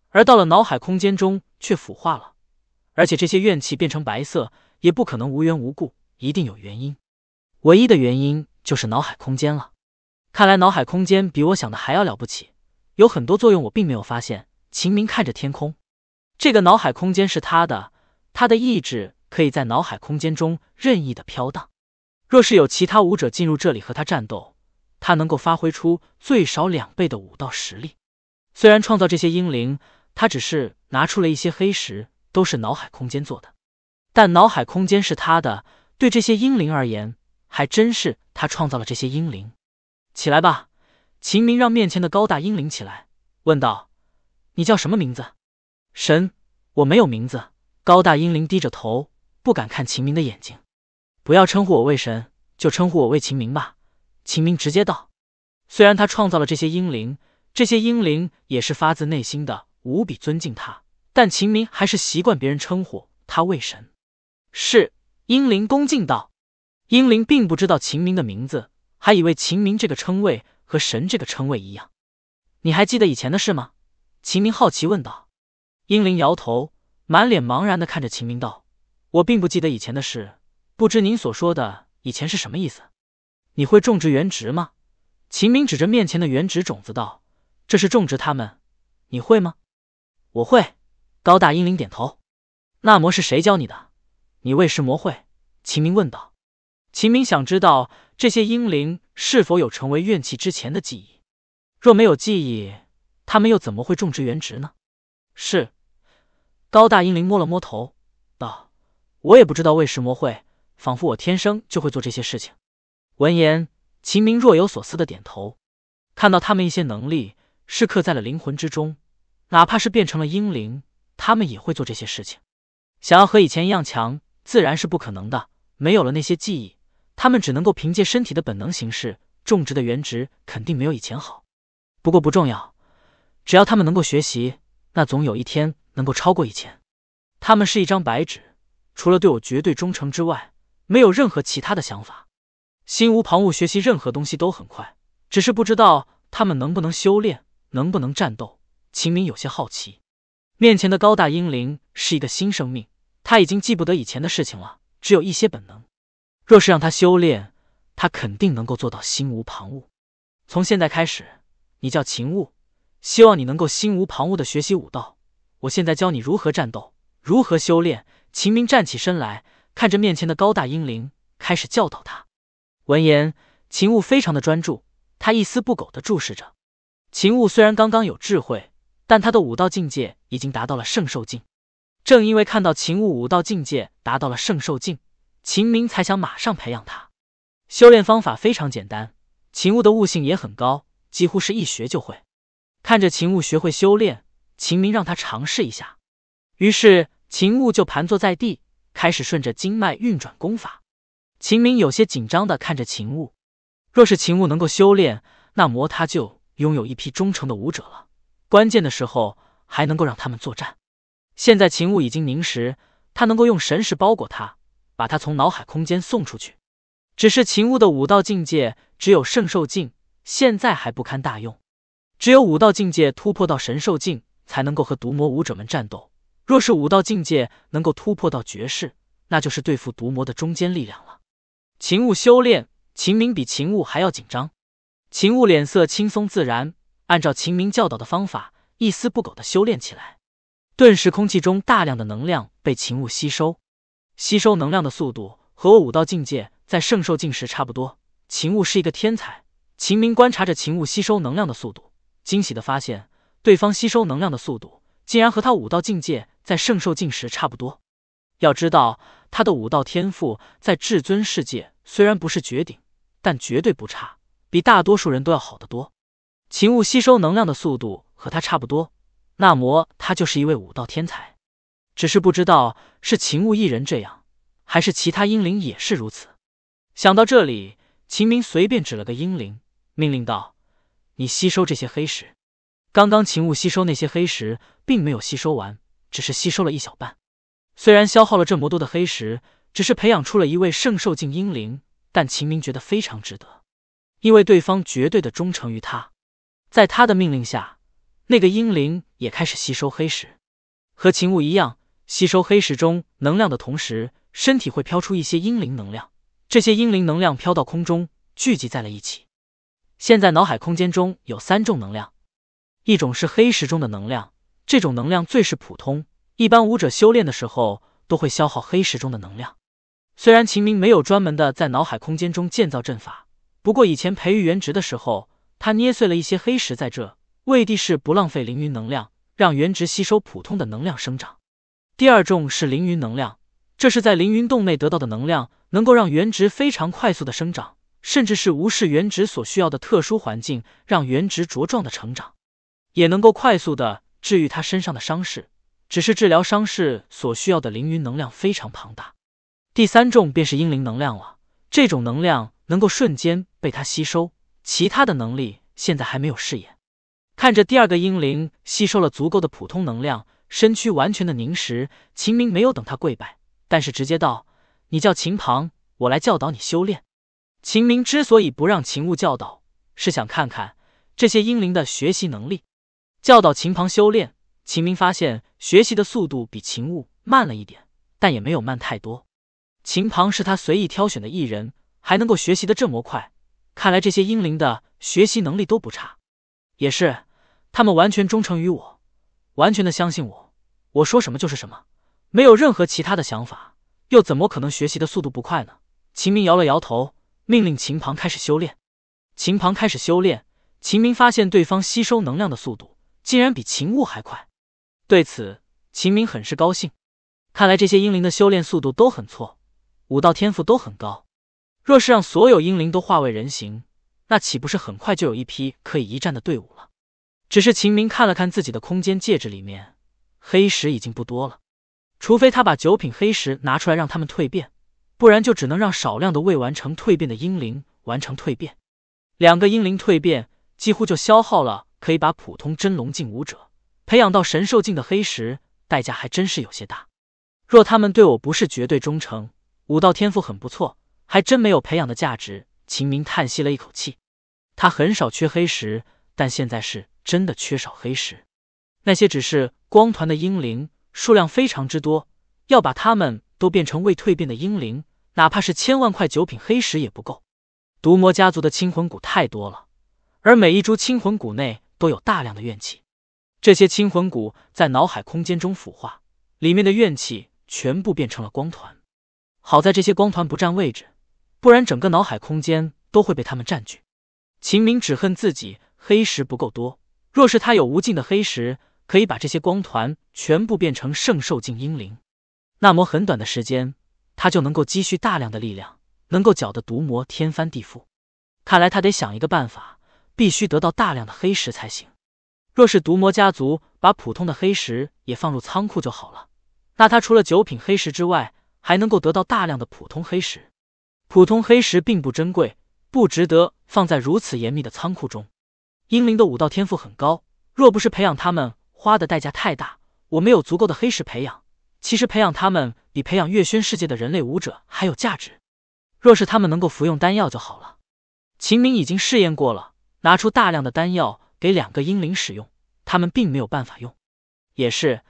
而到了脑海空间中却腐化了。而且这些怨气变成白色，也不可能无缘无故，一定有原因。唯一的原因就是脑海空间了。看来脑海空间比我想的还要了不起，有很多作用我并没有发现。秦明看着天空，这个脑海空间是他的，他的意志可以在脑海空间中任意的飘荡。若是有其他武者进入这里和他战斗。他能够发挥出最少两倍的武道实力。虽然创造这些英灵，他只是拿出了一些黑石，都是脑海空间做的，但脑海空间是他的。对这些英灵而言，还真是他创造了这些英灵。起来吧，秦明让面前的高大英灵起来，问道：“你叫什么名字？”“神，我没有名字。”高大英灵低着头，不敢看秦明的眼睛。“不要称呼我为神，就称呼我为秦明吧。”秦明直接道：“虽然他创造了这些英灵，这些英灵也是发自内心的无比尊敬他，但秦明还是习惯别人称呼他为神。”是英灵恭敬道：“英灵并不知道秦明的名字，还以为秦明这个称谓和神这个称谓一样。”你还记得以前的事吗？”秦明好奇问道。英灵摇头，满脸茫然的看着秦明道：“我并不记得以前的事，不知您所说的以前是什么意思。”你会种植原植吗？秦明指着面前的原植种子道：“这是种植它们，你会吗？”“我会。”高大英灵点头。“那魔是谁教你的？”“你为食魔会。”秦明问道。秦明想知道这些英灵是否有成为怨气之前的记忆，若没有记忆，他们又怎么会种植原植呢？“是。”高大英灵摸了摸头，道：“我也不知道为食魔会，仿佛我天生就会做这些事情。”闻言，秦明若有所思的点头。看到他们一些能力是刻在了灵魂之中，哪怕是变成了英灵，他们也会做这些事情。想要和以前一样强，自然是不可能的。没有了那些记忆，他们只能够凭借身体的本能行事，种植的原值肯定没有以前好。不过不重要，只要他们能够学习，那总有一天能够超过以前。他们是一张白纸，除了对我绝对忠诚之外，没有任何其他的想法。心无旁骛，学习任何东西都很快，只是不知道他们能不能修炼，能不能战斗。秦明有些好奇，面前的高大英灵是一个新生命，他已经记不得以前的事情了，只有一些本能。若是让他修炼，他肯定能够做到心无旁骛。从现在开始，你叫秦雾，希望你能够心无旁骛的学习武道。我现在教你如何战斗，如何修炼。秦明站起身来，看着面前的高大英灵，开始教导他。闻言，秦雾非常的专注，他一丝不苟的注视着。秦雾虽然刚刚有智慧，但他的武道境界已经达到了圣兽境。正因为看到秦雾武道境界达到了圣兽境，秦明才想马上培养他。修炼方法非常简单，秦雾的悟性也很高，几乎是一学就会。看着秦雾学会修炼，秦明让他尝试一下。于是，秦雾就盘坐在地，开始顺着经脉运转功法。秦明有些紧张的看着秦雾，若是秦雾能够修炼，那魔他就拥有一批忠诚的武者了，关键的时候还能够让他们作战。现在秦雾已经凝实，他能够用神识包裹他，把他从脑海空间送出去。只是秦雾的武道境界只有圣兽境，现在还不堪大用，只有武道境界突破到神兽境，才能够和毒魔武者们战斗。若是武道境界能够突破到绝世，那就是对付毒魔的中坚力量了。勤务修炼，秦明比秦务还要紧张。秦务脸色轻松自然，按照秦明教导的方法，一丝不苟的修炼起来。顿时，空气中大量的能量被秦雾吸收，吸收能量的速度和我武道境界在圣兽境时差不多。秦雾是一个天才。秦明观察着秦雾吸收能量的速度，惊喜的发现，对方吸收能量的速度竟然和他武道境界在圣兽境时差不多。要知道，他的武道天赋在至尊世界虽然不是绝顶，但绝对不差，比大多数人都要好得多。秦雾吸收能量的速度和他差不多，那么他就是一位武道天才。只是不知道是秦雾一人这样，还是其他英灵也是如此。想到这里，秦明随便指了个英灵，命令道：“你吸收这些黑石。”刚刚秦雾吸收那些黑石，并没有吸收完，只是吸收了一小半。虽然消耗了这么多的黑石，只是培养出了一位圣兽境婴灵，但秦明觉得非常值得，因为对方绝对的忠诚于他，在他的命令下，那个婴灵也开始吸收黑石，和秦雾一样，吸收黑石中能量的同时，身体会飘出一些婴灵能量，这些婴灵能量飘到空中，聚集在了一起。现在脑海空间中有三种能量，一种是黑石中的能量，这种能量最是普通。一般武者修炼的时候都会消耗黑石中的能量。虽然秦明没有专门的在脑海空间中建造阵法，不过以前培育原值的时候，他捏碎了一些黑石在这，为的是不浪费凌云能量，让原值吸收普通的能量生长。第二种是凌云能量，这是在凌云洞内得到的能量，能够让原值非常快速的生长，甚至是无视原值所需要的特殊环境，让原值茁壮的成长，也能够快速的治愈他身上的伤势。只是治疗伤势所需要的凌云能量非常庞大，第三种便是阴灵能量了。这种能量能够瞬间被他吸收，其他的能力现在还没有试验。看着第二个婴灵吸收了足够的普通能量，身躯完全的凝实，秦明没有等他跪拜，但是直接道：“你叫秦庞，我来教导你修炼。”秦明之所以不让秦雾教导，是想看看这些英灵的学习能力，教导秦庞修炼。秦明发现学习的速度比秦雾慢了一点，但也没有慢太多。秦庞是他随意挑选的艺人，还能够学习的这么快，看来这些英灵的学习能力都不差。也是，他们完全忠诚于我，完全的相信我，我说什么就是什么，没有任何其他的想法，又怎么可能学习的速度不快呢？秦明摇了摇头，命令秦庞开始修炼。秦庞开始修炼，秦明发现对方吸收能量的速度竟然比秦雾还快。对此，秦明很是高兴。看来这些英灵的修炼速度都很错，武道天赋都很高。若是让所有英灵都化为人形，那岂不是很快就有一批可以一战的队伍了？只是秦明看了看自己的空间戒指里面，黑石已经不多了。除非他把九品黑石拿出来让他们蜕变，不然就只能让少量的未完成蜕变的英灵完成蜕变。两个英灵蜕变，几乎就消耗了可以把普通真龙境武者。培养到神兽境的黑石，代价还真是有些大。若他们对我不是绝对忠诚，武道天赋很不错，还真没有培养的价值。秦明叹息了一口气，他很少缺黑石，但现在是真的缺少黑石。那些只是光团的婴灵数量非常之多，要把他们都变成未蜕变的婴灵，哪怕是千万块九品黑石也不够。毒魔家族的清魂骨太多了，而每一株清魂骨内都有大量的怨气。这些青魂骨在脑海空间中腐化，里面的怨气全部变成了光团。好在这些光团不占位置，不然整个脑海空间都会被他们占据。秦明只恨自己黑石不够多，若是他有无尽的黑石，可以把这些光团全部变成圣兽境英灵，那么很短的时间他就能够积蓄大量的力量，能够搅得毒魔天翻地覆。看来他得想一个办法，必须得到大量的黑石才行。若是毒魔家族把普通的黑石也放入仓库就好了，那他除了九品黑石之外，还能够得到大量的普通黑石。普通黑石并不珍贵，不值得放在如此严密的仓库中。英灵的武道天赋很高，若不是培养他们花的代价太大，我没有足够的黑石培养。其实培养他们比培养月轩世界的人类武者还有价值。若是他们能够服用丹药就好了。秦明已经试验过了，拿出大量的丹药。给两个英灵使用，他们并没有办法用。也是，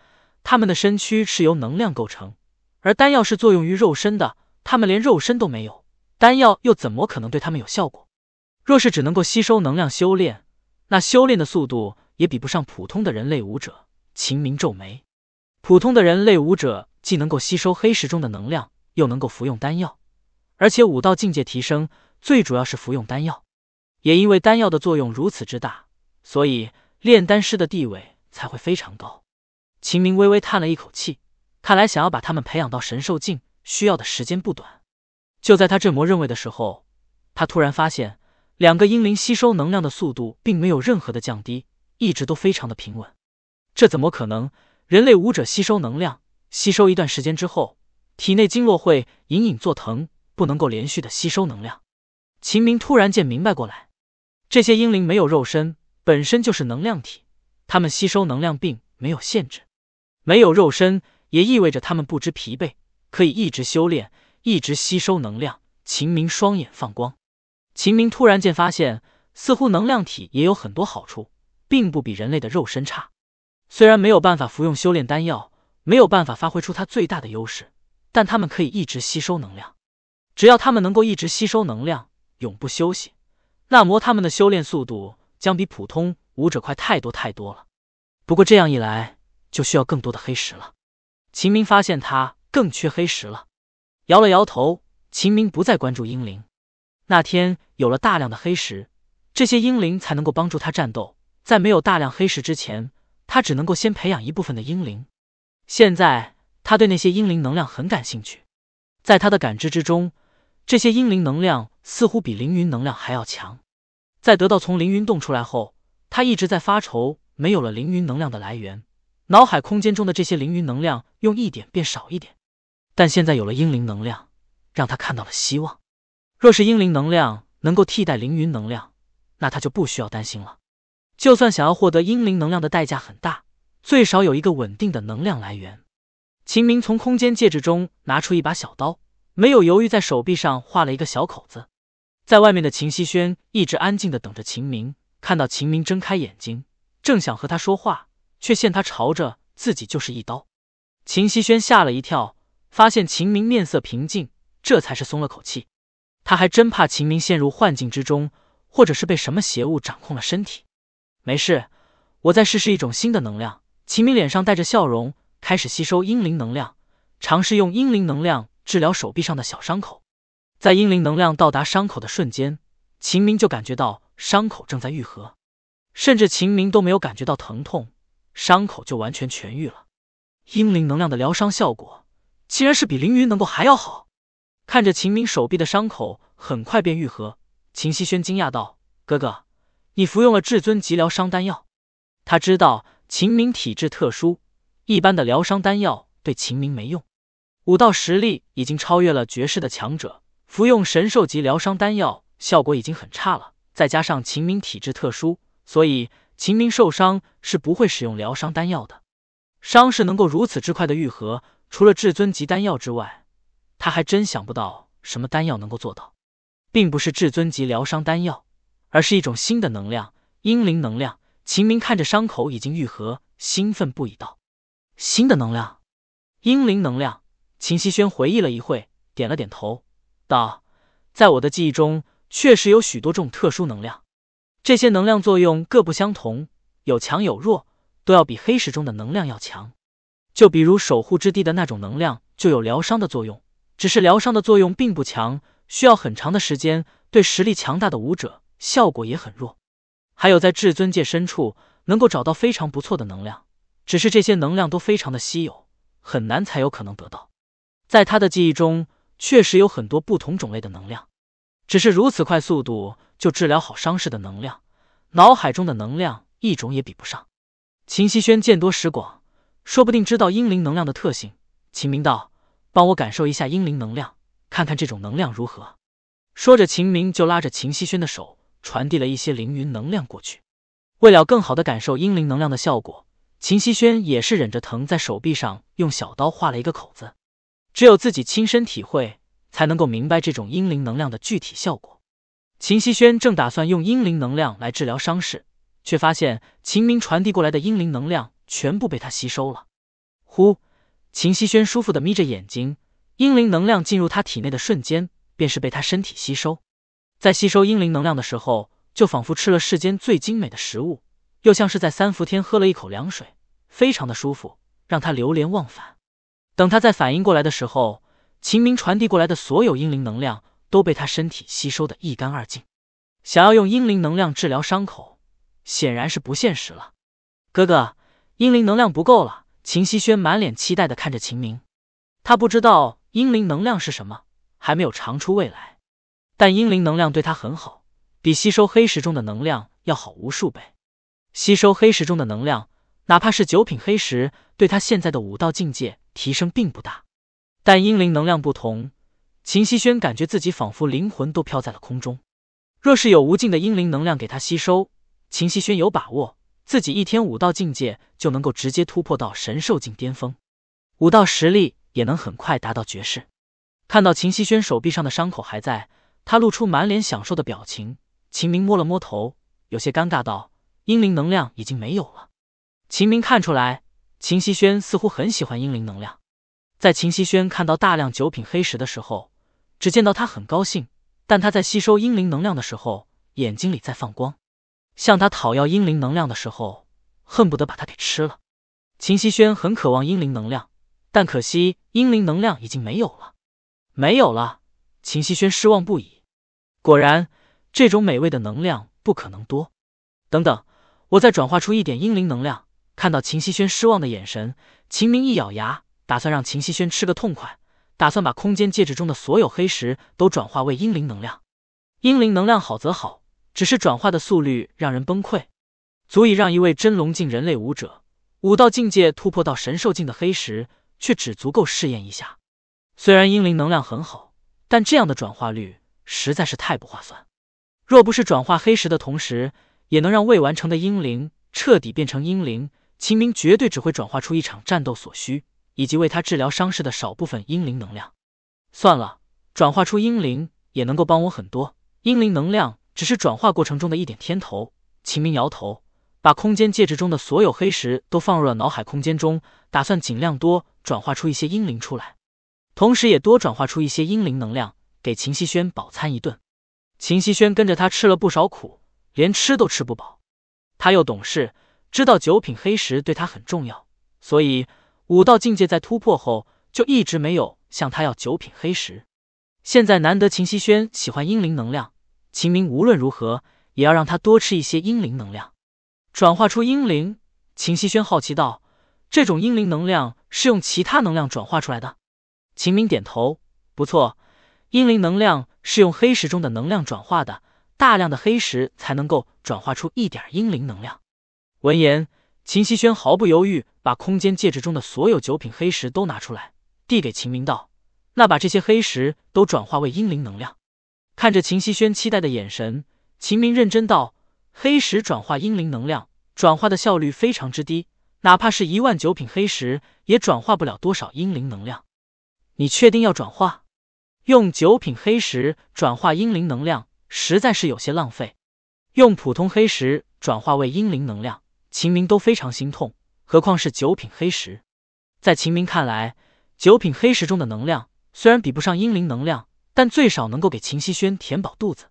他们的身躯是由能量构成，而丹药是作用于肉身的，他们连肉身都没有，丹药又怎么可能对他们有效果？若是只能够吸收能量修炼，那修炼的速度也比不上普通的人类武者。秦明皱眉，普通的人类武者既能够吸收黑石中的能量，又能够服用丹药，而且武道境界提升最主要是服用丹药，也因为丹药的作用如此之大。所以炼丹师的地位才会非常高。秦明微微叹了一口气，看来想要把他们培养到神兽境，需要的时间不短。就在他这么认为的时候，他突然发现两个英灵吸收能量的速度并没有任何的降低，一直都非常的平稳。这怎么可能？人类武者吸收能量，吸收一段时间之后，体内经络会隐隐作疼，不能够连续的吸收能量。秦明突然间明白过来，这些英灵没有肉身。本身就是能量体，他们吸收能量并没有限制，没有肉身也意味着他们不知疲惫，可以一直修炼，一直吸收能量。秦明双眼放光，秦明突然间发现，似乎能量体也有很多好处，并不比人类的肉身差。虽然没有办法服用修炼丹药，没有办法发挥出它最大的优势，但他们可以一直吸收能量。只要他们能够一直吸收能量，永不休息，那么他们的修炼速度。将比普通武者快太多太多了，不过这样一来就需要更多的黑石了。秦明发现他更缺黑石了，摇了摇头，秦明不再关注英灵。那天有了大量的黑石，这些英灵才能够帮助他战斗。在没有大量黑石之前，他只能够先培养一部分的英灵。现在他对那些英灵能量很感兴趣，在他的感知之中，这些英灵能量似乎比凌云能量还要强。在得到从凌云洞出来后，他一直在发愁，没有了凌云能量的来源，脑海空间中的这些凌云能量用一点变少一点，但现在有了英灵能量，让他看到了希望。若是英灵能量能够替代凌云能量，那他就不需要担心了。就算想要获得英灵能量的代价很大，最少有一个稳定的能量来源。秦明从空间戒指中拿出一把小刀，没有犹豫，在手臂上划了一个小口子。在外面的秦希轩一直安静的等着秦明，看到秦明睁开眼睛，正想和他说话，却见他朝着自己就是一刀，秦希轩吓了一跳，发现秦明面色平静，这才是松了口气。他还真怕秦明陷入幻境之中，或者是被什么邪物掌控了身体。没事，我再试试一种新的能量。秦明脸上带着笑容，开始吸收阴灵能量，尝试用阴灵能量治疗手臂上的小伤口。在英灵能量到达伤口的瞬间，秦明就感觉到伤口正在愈合，甚至秦明都没有感觉到疼痛，伤口就完全痊愈了。英灵能量的疗伤效果竟然是比凌云能够还要好。看着秦明手臂的伤口很快便愈合，秦希轩惊讶道：“哥哥，你服用了至尊级疗伤丹药？”他知道秦明体质特殊，一般的疗伤丹药对秦明没用。武道实力已经超越了绝世的强者。服用神兽级疗伤丹药效果已经很差了，再加上秦明体质特殊，所以秦明受伤是不会使用疗伤丹药的。伤势能够如此之快的愈合，除了至尊级丹药之外，他还真想不到什么丹药能够做到。并不是至尊级疗伤丹药，而是一种新的能量——英灵能量。秦明看着伤口已经愈合，兴奋不已道：“新的能量，英灵能量。”秦希轩回忆了一会，点了点头。道，在我的记忆中，确实有许多种特殊能量，这些能量作用各不相同，有强有弱，都要比黑石中的能量要强。就比如守护之地的那种能量，就有疗伤的作用，只是疗伤的作用并不强，需要很长的时间，对实力强大的武者效果也很弱。还有在至尊界深处，能够找到非常不错的能量，只是这些能量都非常的稀有，很难才有可能得到。在他的记忆中。确实有很多不同种类的能量，只是如此快速度就治疗好伤势的能量，脑海中的能量一种也比不上。秦希轩见多识广，说不定知道英灵能量的特性。秦明道：“帮我感受一下英灵能量，看看这种能量如何。”说着，秦明就拉着秦希轩的手，传递了一些凌云能量过去。为了更好的感受英灵能量的效果，秦希轩也是忍着疼，在手臂上用小刀划了一个口子。只有自己亲身体会，才能够明白这种阴灵能量的具体效果。秦希轩正打算用阴灵能量来治疗伤势，却发现秦明传递过来的阴灵能量全部被他吸收了。呼，秦希轩舒服的眯着眼睛，阴灵能量进入他体内的瞬间，便是被他身体吸收。在吸收阴灵能量的时候，就仿佛吃了世间最精美的食物，又像是在三伏天喝了一口凉水，非常的舒服，让他流连忘返。等他再反应过来的时候，秦明传递过来的所有英灵能量都被他身体吸收的一干二净。想要用英灵能量治疗伤口，显然是不现实了。哥哥，英灵能量不够了。秦希轩满脸期待的看着秦明，他不知道英灵能量是什么，还没有尝出味来。但英灵能量对他很好，比吸收黑石中的能量要好无数倍。吸收黑石中的能量，哪怕是九品黑石，对他现在的武道境界。提升并不大，但英灵能量不同，秦希轩感觉自己仿佛灵魂都飘在了空中。若是有无尽的英灵能量给他吸收，秦希轩有把握自己一天武道境界就能够直接突破到神兽境巅峰，武道实力也能很快达到绝世。看到秦希轩手臂上的伤口还在，他露出满脸享受的表情。秦明摸了摸头，有些尴尬道：“英灵能量已经没有了。”秦明看出来。秦希轩似乎很喜欢英灵能量，在秦希轩看到大量九品黑石的时候，只见到他很高兴，但他在吸收英灵能量的时候，眼睛里在放光，向他讨要英灵能量的时候，恨不得把他给吃了。秦希轩很渴望英灵能量，但可惜英灵能量已经没有了，没有了。秦希轩失望不已。果然，这种美味的能量不可能多。等等，我再转化出一点英灵能量。看到秦希轩失望的眼神，秦明一咬牙，打算让秦希轩吃个痛快，打算把空间戒指中的所有黑石都转化为英灵能量。英灵能量好则好，只是转化的速率让人崩溃，足以让一位真龙境人类武者武道境界突破到神兽境的黑石，却只足够试验一下。虽然英灵能量很好，但这样的转化率实在是太不划算。若不是转化黑石的同时，也能让未完成的英灵彻底变成英灵。秦明绝对只会转化出一场战斗所需，以及为他治疗伤势的少部分英灵能量。算了，转化出英灵也能够帮我很多。英灵能量只是转化过程中的一点添头。秦明摇头，把空间戒指中的所有黑石都放入了脑海空间中，打算尽量多转化出一些英灵出来，同时也多转化出一些英灵能量，给秦希轩饱餐一顿。秦希轩跟着他吃了不少苦，连吃都吃不饱，他又懂事。知道九品黑石对他很重要，所以武道境界在突破后就一直没有向他要九品黑石。现在难得秦希轩喜欢阴灵能量，秦明无论如何也要让他多吃一些阴灵能量，转化出阴灵。秦希轩好奇道：“这种阴灵能量是用其他能量转化出来的？”秦明点头：“不错，阴灵能量是用黑石中的能量转化的，大量的黑石才能够转化出一点阴灵能量。”闻言，秦希轩毫不犹豫把空间戒指中的所有九品黑石都拿出来，递给秦明道：“那把这些黑石都转化为阴灵能量。”看着秦希轩期待的眼神，秦明认真道：“黑石转化阴灵能量，转化的效率非常之低，哪怕是一万九品黑石，也转化不了多少阴灵能量。你确定要转化？用九品黑石转化阴灵能量，实在是有些浪费。用普通黑石转化为阴灵能量。”秦明都非常心痛，何况是九品黑石。在秦明看来，九品黑石中的能量虽然比不上英灵能量，但最少能够给秦希轩填饱肚子。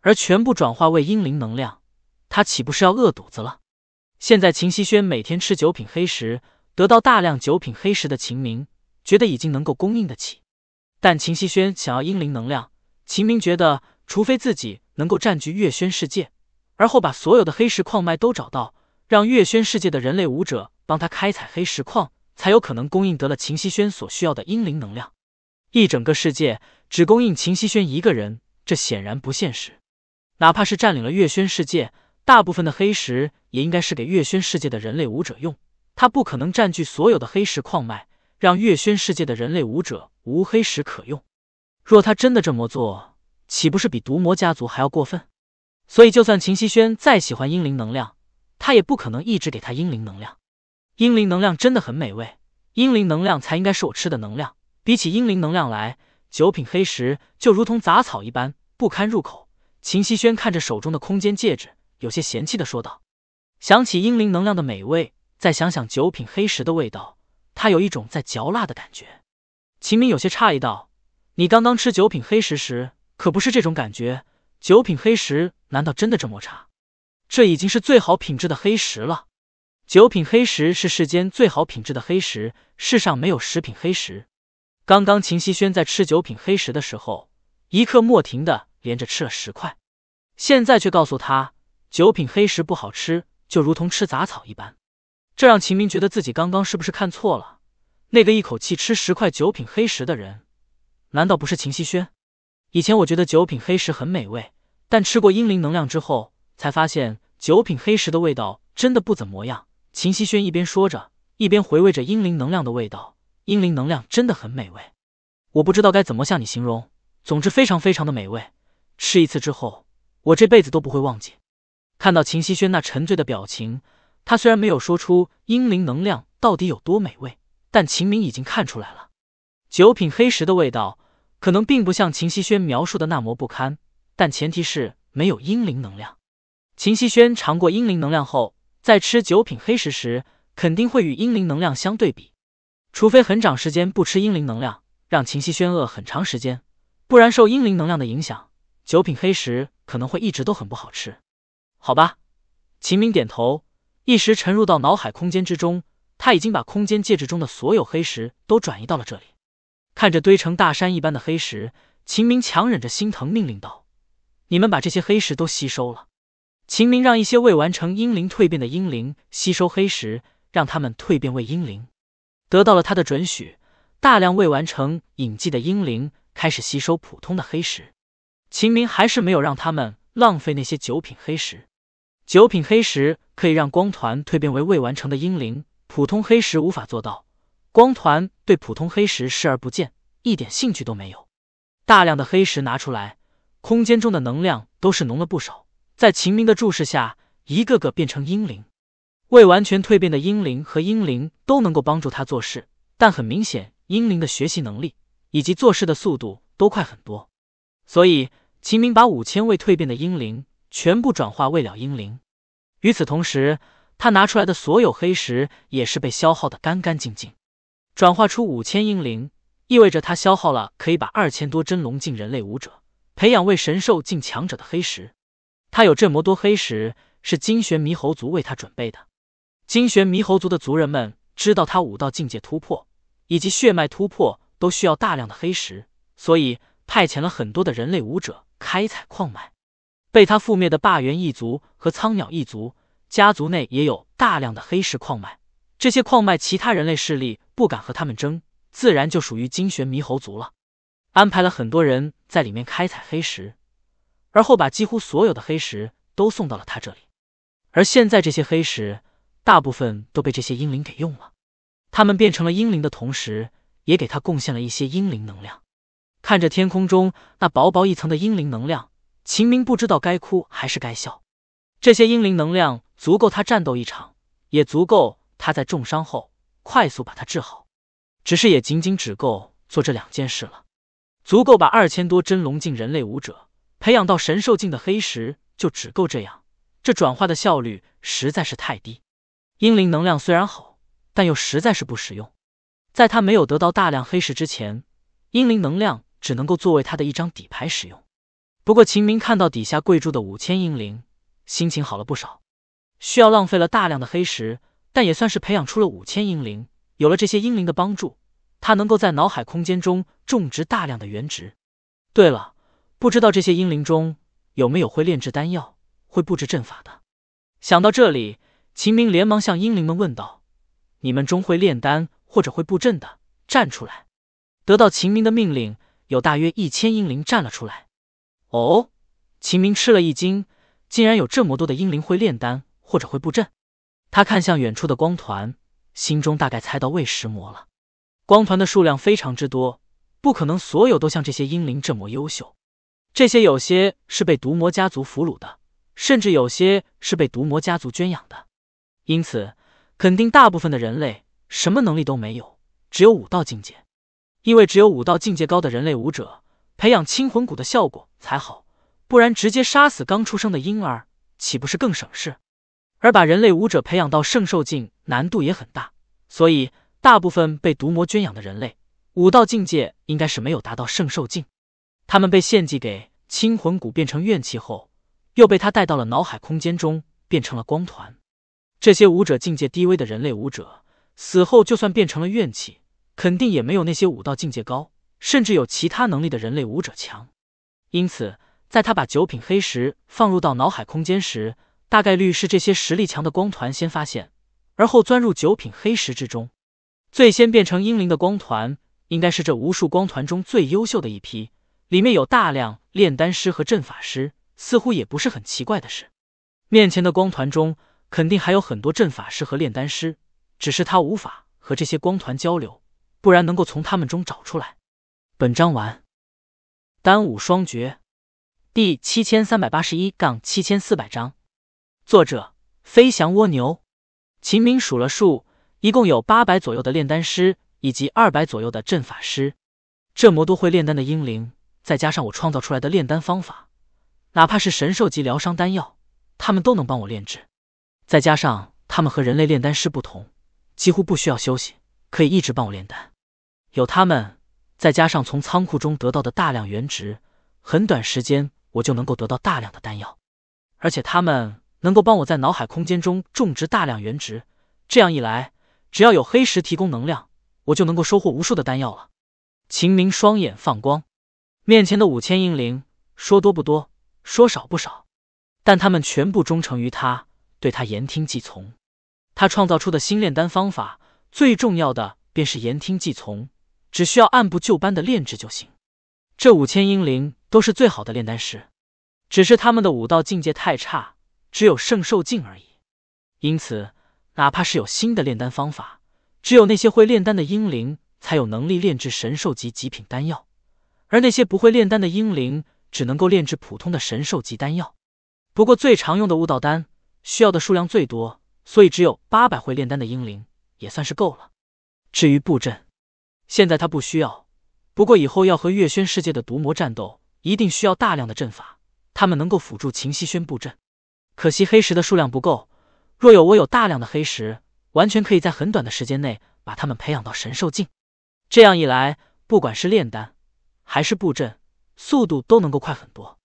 而全部转化为英灵能量，他岂不是要饿肚子了？现在秦希轩每天吃九品黑石，得到大量九品黑石的秦明觉得已经能够供应得起。但秦希轩想要英灵能量，秦明觉得除非自己能够占据月轩世界，而后把所有的黑石矿脉都找到。让月轩世界的人类武者帮他开采黑石矿，才有可能供应得了秦希轩所需要的英灵能量。一整个世界只供应秦希轩一个人，这显然不现实。哪怕是占领了月轩世界，大部分的黑石也应该是给月轩世界的人类武者用，他不可能占据所有的黑石矿脉，让月轩世界的人类武者无黑石可用。若他真的这么做，岂不是比毒魔家族还要过分？所以，就算秦希轩再喜欢英灵能量。他也不可能一直给他英灵能量，英灵能量真的很美味，英灵能量才应该是我吃的能量。比起英灵能量来，九品黑石就如同杂草一般不堪入口。秦希轩看着手中的空间戒指，有些嫌弃的说道。想起英灵能量的美味，再想想九品黑石的味道，他有一种在嚼蜡的感觉。秦明有些诧异道：“你刚刚吃九品黑石时可不是这种感觉，九品黑石难道真的这么差？”这已经是最好品质的黑石了，九品黑石是世间最好品质的黑石，世上没有十品黑石。刚刚秦希轩在吃九品黑石的时候，一刻莫停的连着吃了十块，现在却告诉他九品黑石不好吃，就如同吃杂草一般，这让秦明觉得自己刚刚是不是看错了？那个一口气吃十块九品黑石的人，难道不是秦希轩？以前我觉得九品黑石很美味，但吃过英灵能量之后。才发现九品黑石的味道真的不怎么样。秦希轩一边说着，一边回味着英灵能量的味道。英灵能量真的很美味，我不知道该怎么向你形容，总之非常非常的美味。吃一次之后，我这辈子都不会忘记。看到秦希轩那沉醉的表情，他虽然没有说出英灵能量到底有多美味，但秦明已经看出来了。九品黑石的味道可能并不像秦希轩描述的那么不堪，但前提是没有英灵能量。秦希轩尝过阴灵能量后，在吃九品黑石时，肯定会与阴灵能量相对比。除非很长时间不吃阴灵能量，让秦希轩饿很长时间，不然受阴灵能量的影响，九品黑石可能会一直都很不好吃。好吧。秦明点头，一时沉入到脑海空间之中。他已经把空间戒指中的所有黑石都转移到了这里。看着堆成大山一般的黑石，秦明强忍着心疼，命令道：“你们把这些黑石都吸收了。”秦明让一些未完成英灵蜕变的英灵吸收黑石，让他们蜕变为英灵。得到了他的准许，大量未完成影迹的英灵开始吸收普通的黑石。秦明还是没有让他们浪费那些九品黑石。九品黑石可以让光团蜕变为未完成的英灵，普通黑石无法做到。光团对普通黑石视而不见，一点兴趣都没有。大量的黑石拿出来，空间中的能量都是浓了不少。在秦明的注视下，一个个变成英灵。未完全蜕变的英灵和婴灵都能够帮助他做事，但很明显，英灵的学习能力以及做事的速度都快很多。所以，秦明把五千位蜕变的英灵全部转化为了英灵。与此同时，他拿出来的所有黑石也是被消耗的干干净净。转化出五千英灵，意味着他消耗了可以把二千多真龙境人类武者培养为神兽境强者的黑石。他有这么多黑石，是金玄猕猴族为他准备的。金玄猕猴族的族人们知道他武道境界突破以及血脉突破都需要大量的黑石，所以派遣了很多的人类武者开采矿脉。被他覆灭的霸元一族和苍鸟一族家族内也有大量的黑石矿脉，这些矿脉其他人类势力不敢和他们争，自然就属于金玄猕猴族了。安排了很多人在里面开采黑石。而后把几乎所有的黑石都送到了他这里，而现在这些黑石大部分都被这些英灵给用了，他们变成了英灵的同时，也给他贡献了一些英灵能量。看着天空中那薄薄一层的英灵能量，秦明不知道该哭还是该笑。这些英灵能量足够他战斗一场，也足够他在重伤后快速把他治好，只是也仅仅只够做这两件事了，足够把二千多真龙境人类武者。培养到神兽境的黑石就只够这样，这转化的效率实在是太低。英灵能量虽然好，但又实在是不实用。在他没有得到大量黑石之前，英灵能量只能够作为他的一张底牌使用。不过秦明看到底下跪住的五千英灵，心情好了不少。需要浪费了大量的黑石，但也算是培养出了五千英灵。有了这些英灵的帮助，他能够在脑海空间中种植大量的原植。对了。不知道这些英灵中有没有会炼制丹药、会布置阵法的？想到这里，秦明连忙向英灵们问道：“你们中会炼丹或者会布阵的，站出来！”得到秦明的命令，有大约一千英灵站了出来。哦，秦明吃了一惊，竟然有这么多的英灵会炼丹或者会布阵。他看向远处的光团，心中大概猜到未石魔了。光团的数量非常之多，不可能所有都像这些英灵这么优秀。这些有些是被毒魔家族俘虏的，甚至有些是被毒魔家族圈养的，因此肯定大部分的人类什么能力都没有，只有武道境界。因为只有武道境界高的人类武者，培养青魂骨的效果才好，不然直接杀死刚出生的婴儿岂不是更省事？而把人类武者培养到圣兽境难度也很大，所以大部分被毒魔圈养的人类武道境界应该是没有达到圣兽境，他们被献祭给。清魂骨变成怨气后，又被他带到了脑海空间中，变成了光团。这些武者境界低微的人类武者死后，就算变成了怨气，肯定也没有那些武道境界高，甚至有其他能力的人类武者强。因此，在他把九品黑石放入到脑海空间时，大概率是这些实力强的光团先发现，而后钻入九品黑石之中。最先变成英灵的光团，应该是这无数光团中最优秀的一批。里面有大量炼丹师和阵法师，似乎也不是很奇怪的事。面前的光团中肯定还有很多阵法师和炼丹师，只是他无法和这些光团交流，不然能够从他们中找出来。本章完。丹武双绝，第七千三百八十一杠七千四百章。作者：飞翔蜗牛。秦明数了数，一共有八百左右的炼丹师，以及二百左右的阵法师。这魔都会炼丹的英灵。再加上我创造出来的炼丹方法，哪怕是神兽级疗伤丹药，他们都能帮我炼制。再加上他们和人类炼丹师不同，几乎不需要休息，可以一直帮我炼丹。有他们，再加上从仓库中得到的大量原值，很短时间我就能够得到大量的丹药。而且他们能够帮我在脑海空间中种植大量原值。这样一来，只要有黑石提供能量，我就能够收获无数的丹药了。秦明双眼放光。面前的五千英灵，说多不多，说少不少，但他们全部忠诚于他，对他言听计从。他创造出的新炼丹方法，最重要的便是言听计从，只需要按部就班的炼制就行。这五千英灵都是最好的炼丹师，只是他们的武道境界太差，只有圣兽境而已。因此，哪怕是有新的炼丹方法，只有那些会炼丹的英灵才有能力炼制神兽级极品丹药。而那些不会炼丹的英灵，只能够炼制普通的神兽级丹药。不过最常用的悟道丹，需要的数量最多，所以只有八百会炼丹的英灵也算是够了。至于布阵，现在他不需要，不过以后要和月轩世界的毒魔战斗，一定需要大量的阵法，他们能够辅助秦希轩布阵。可惜黑石的数量不够，若有我有大量的黑石，完全可以在很短的时间内把他们培养到神兽境。这样一来，不管是炼丹，还是布阵，速度都能够快很多。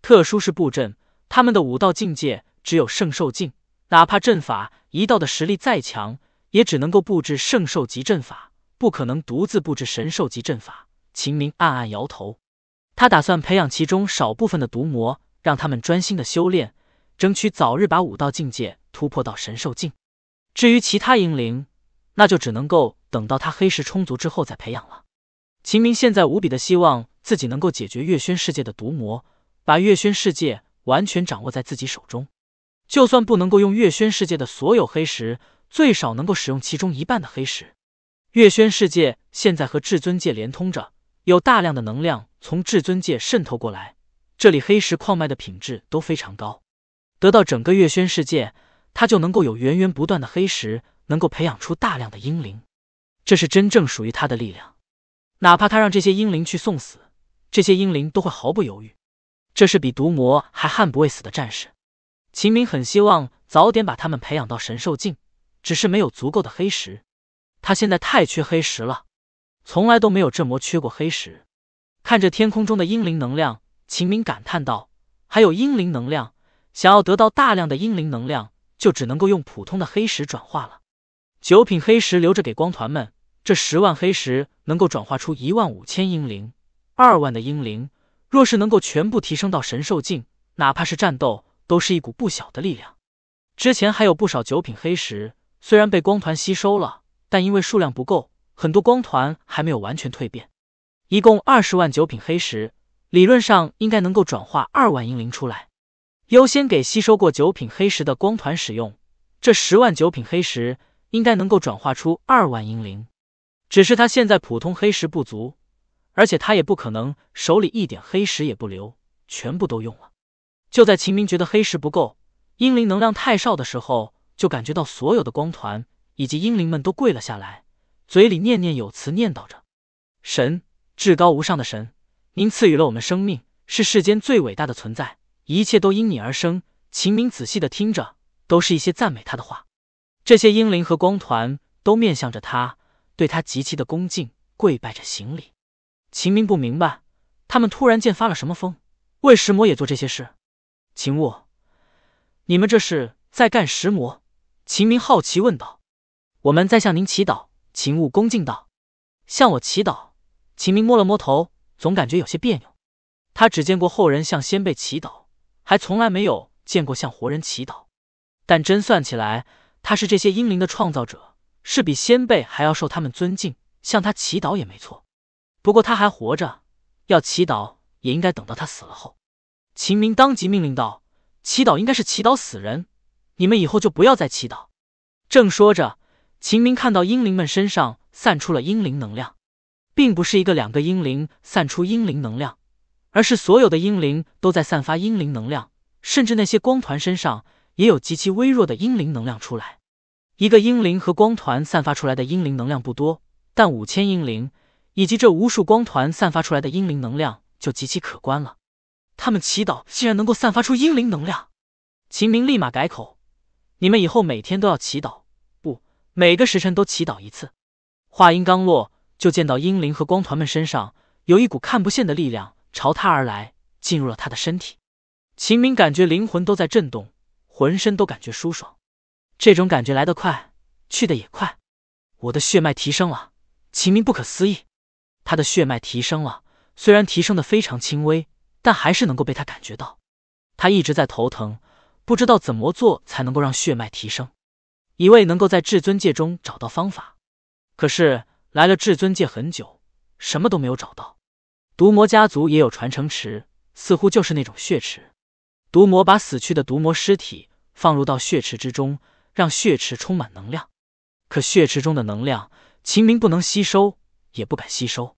特殊是布阵，他们的武道境界只有圣兽境，哪怕阵法一道的实力再强，也只能够布置圣兽级阵法，不可能独自布置神兽级阵法。秦明暗暗摇头，他打算培养其中少部分的毒魔，让他们专心的修炼，争取早日把武道境界突破到神兽境。至于其他英灵，那就只能够等到他黑石充足之后再培养了。秦明现在无比的希望自己能够解决月轩世界的毒魔，把月轩世界完全掌握在自己手中。就算不能够用月轩世界的所有黑石，最少能够使用其中一半的黑石。月轩世界现在和至尊界连通着，有大量的能量从至尊界渗透过来。这里黑石矿脉的品质都非常高，得到整个月轩世界，他就能够有源源不断的黑石，能够培养出大量的英灵。这是真正属于他的力量。哪怕他让这些英灵去送死，这些英灵都会毫不犹豫。这是比毒魔还悍不畏死的战士。秦明很希望早点把他们培养到神兽境，只是没有足够的黑石。他现在太缺黑石了，从来都没有这么缺过黑石。看着天空中的英灵能量，秦明感叹道：“还有英灵能量，想要得到大量的英灵能量，就只能够用普通的黑石转化了。九品黑石留着给光团们。”这十万黑石能够转化出一万五千英灵，二万的英灵，若是能够全部提升到神兽境，哪怕是战斗都是一股不小的力量。之前还有不少九品黑石，虽然被光团吸收了，但因为数量不够，很多光团还没有完全蜕变。一共二十万九品黑石，理论上应该能够转化二万英灵出来。优先给吸收过九品黑石的光团使用，这十万九品黑石应该能够转化出二万英灵。只是他现在普通黑石不足，而且他也不可能手里一点黑石也不留，全部都用了。就在秦明觉得黑石不够，英灵能量太少的时候，就感觉到所有的光团以及英灵们都跪了下来，嘴里念念有词，念叨着：“神，至高无上的神，您赐予了我们生命，是世间最伟大的存在，一切都因你而生。”秦明仔细的听着，都是一些赞美他的话。这些英灵和光团都面向着他。对他极其的恭敬，跪拜着行礼。秦明不明白，他们突然间发了什么疯，为石魔也做这些事。秦悟，你们这是在干石魔？秦明好奇问道。我们在向您祈祷。秦悟恭敬道。向我祈祷？秦明摸了摸头，总感觉有些别扭。他只见过后人向先辈祈祷，还从来没有见过向活人祈祷。但真算起来，他是这些英灵的创造者。是比先辈还要受他们尊敬，向他祈祷也没错。不过他还活着，要祈祷也应该等到他死了后。秦明当即命令道：“祈祷应该是祈祷死人，你们以后就不要再祈祷。”正说着，秦明看到英灵们身上散出了英灵能量，并不是一个两个英灵散出英灵能量，而是所有的英灵都在散发英灵能量，甚至那些光团身上也有极其微弱的英灵能量出来。一个英灵和光团散发出来的英灵能量不多，但五千英灵以及这无数光团散发出来的英灵能量就极其可观了。他们祈祷竟然能够散发出英灵能量，秦明立马改口：你们以后每天都要祈祷，不，每个时辰都祈祷一次。话音刚落，就见到英灵和光团们身上有一股看不见的力量朝他而来，进入了他的身体。秦明感觉灵魂都在震动，浑身都感觉舒爽。这种感觉来得快，去得也快。我的血脉提升了，秦明不可思议，他的血脉提升了，虽然提升的非常轻微，但还是能够被他感觉到。他一直在头疼，不知道怎么做才能够让血脉提升。以为能够在至尊界中找到方法，可是来了至尊界很久，什么都没有找到。毒魔家族也有传承池，似乎就是那种血池。毒魔把死去的毒魔尸体放入到血池之中。让血池充满能量，可血池中的能量，秦明不能吸收，也不敢吸收。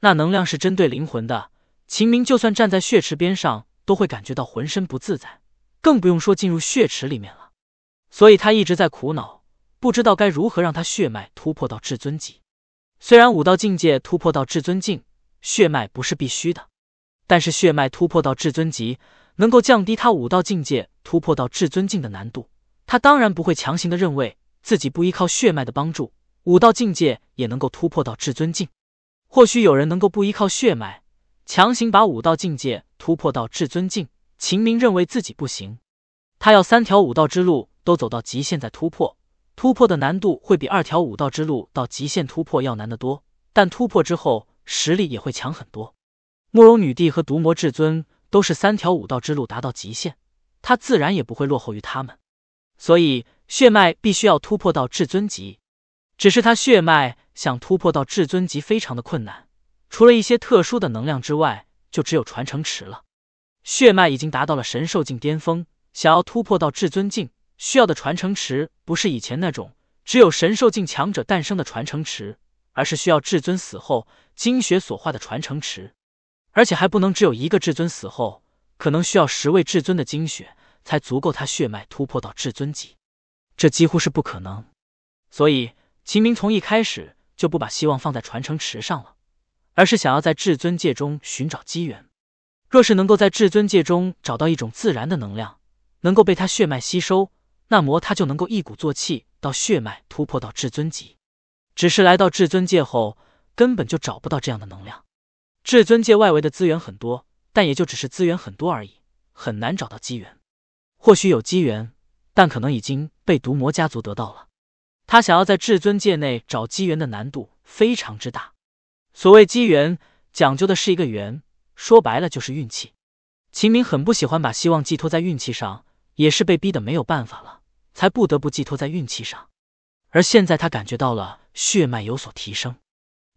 那能量是针对灵魂的，秦明就算站在血池边上，都会感觉到浑身不自在，更不用说进入血池里面了。所以他一直在苦恼，不知道该如何让他血脉突破到至尊级。虽然武道境界突破到至尊境，血脉不是必须的，但是血脉突破到至尊级，能够降低他武道境界突破到至尊境的难度。他当然不会强行的认为自己不依靠血脉的帮助，武道境界也能够突破到至尊境。或许有人能够不依靠血脉，强行把武道境界突破到至尊境。秦明认为自己不行，他要三条武道之路都走到极限再突破，突破的难度会比二条武道之路到极限突破要难得多，但突破之后实力也会强很多。慕容女帝和毒魔至尊都是三条武道之路达到极限，他自然也不会落后于他们。所以血脉必须要突破到至尊级，只是他血脉想突破到至尊级非常的困难，除了一些特殊的能量之外，就只有传承池了。血脉已经达到了神兽境巅峰，想要突破到至尊境，需要的传承池不是以前那种只有神兽境强者诞生的传承池，而是需要至尊死后精血所化的传承池，而且还不能只有一个至尊死后，可能需要十位至尊的精血。才足够他血脉突破到至尊级，这几乎是不可能。所以秦明从一开始就不把希望放在传承池上了，而是想要在至尊界中寻找机缘。若是能够在至尊界中找到一种自然的能量，能够被他血脉吸收，那么他就能够一鼓作气到血脉突破到至尊级。只是来到至尊界后，根本就找不到这样的能量。至尊界外围的资源很多，但也就只是资源很多而已，很难找到机缘。或许有机缘，但可能已经被毒魔家族得到了。他想要在至尊界内找机缘的难度非常之大。所谓机缘，讲究的是一个缘，说白了就是运气。秦明很不喜欢把希望寄托在运气上，也是被逼得没有办法了，才不得不寄托在运气上。而现在他感觉到了血脉有所提升，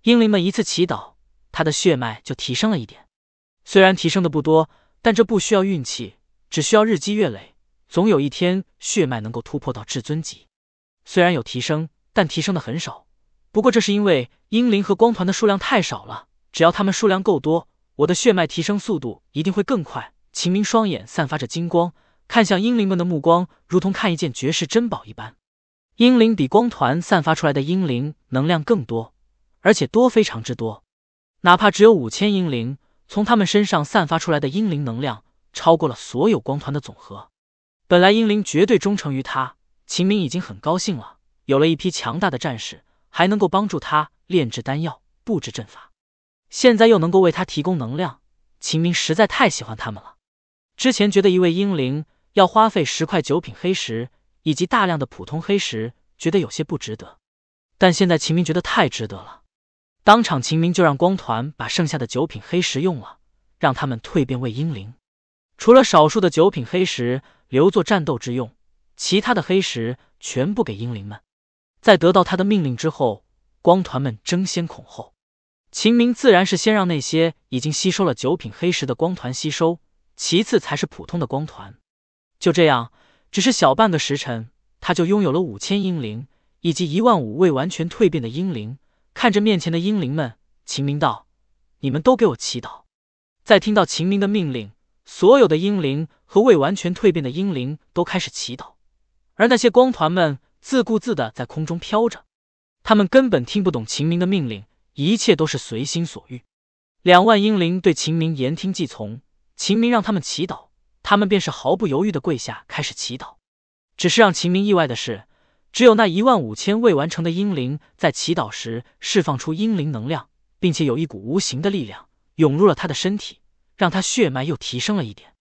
英灵们一次祈祷，他的血脉就提升了一点。虽然提升的不多，但这不需要运气，只需要日积月累。总有一天，血脉能够突破到至尊级。虽然有提升，但提升的很少。不过，这是因为英灵和光团的数量太少了。只要他们数量够多，我的血脉提升速度一定会更快。秦明双眼散发着金光，看向英灵们的目光如同看一件绝世珍宝一般。英灵比光团散发出来的英灵能量更多，而且多非常之多。哪怕只有五千英灵，从他们身上散发出来的英灵能量超过了所有光团的总和。本来英灵绝对忠诚于他，秦明已经很高兴了。有了一批强大的战士，还能够帮助他炼制丹药、布置阵法，现在又能够为他提供能量，秦明实在太喜欢他们了。之前觉得一位英灵要花费十块九品黑石以及大量的普通黑石，觉得有些不值得，但现在秦明觉得太值得了。当场，秦明就让光团把剩下的九品黑石用了，让他们蜕变为英灵。除了少数的九品黑石。留作战斗之用，其他的黑石全部给英灵们。在得到他的命令之后，光团们争先恐后。秦明自然是先让那些已经吸收了九品黑石的光团吸收，其次才是普通的光团。就这样，只是小半个时辰，他就拥有了五千英灵以及一万五未完全蜕变的英灵。看着面前的英灵们，秦明道：“你们都给我祈祷。”在听到秦明的命令。所有的英灵和未完全蜕变的英灵都开始祈祷，而那些光团们自顾自的在空中飘着，他们根本听不懂秦明的命令，一切都是随心所欲。两万英灵对秦明言听计从，秦明让他们祈祷，他们便是毫不犹豫的跪下开始祈祷。只是让秦明意外的是，只有那一万五千未完成的英灵在祈祷时释放出英灵能量，并且有一股无形的力量涌入了他的身体。让他血脉又提升了一点。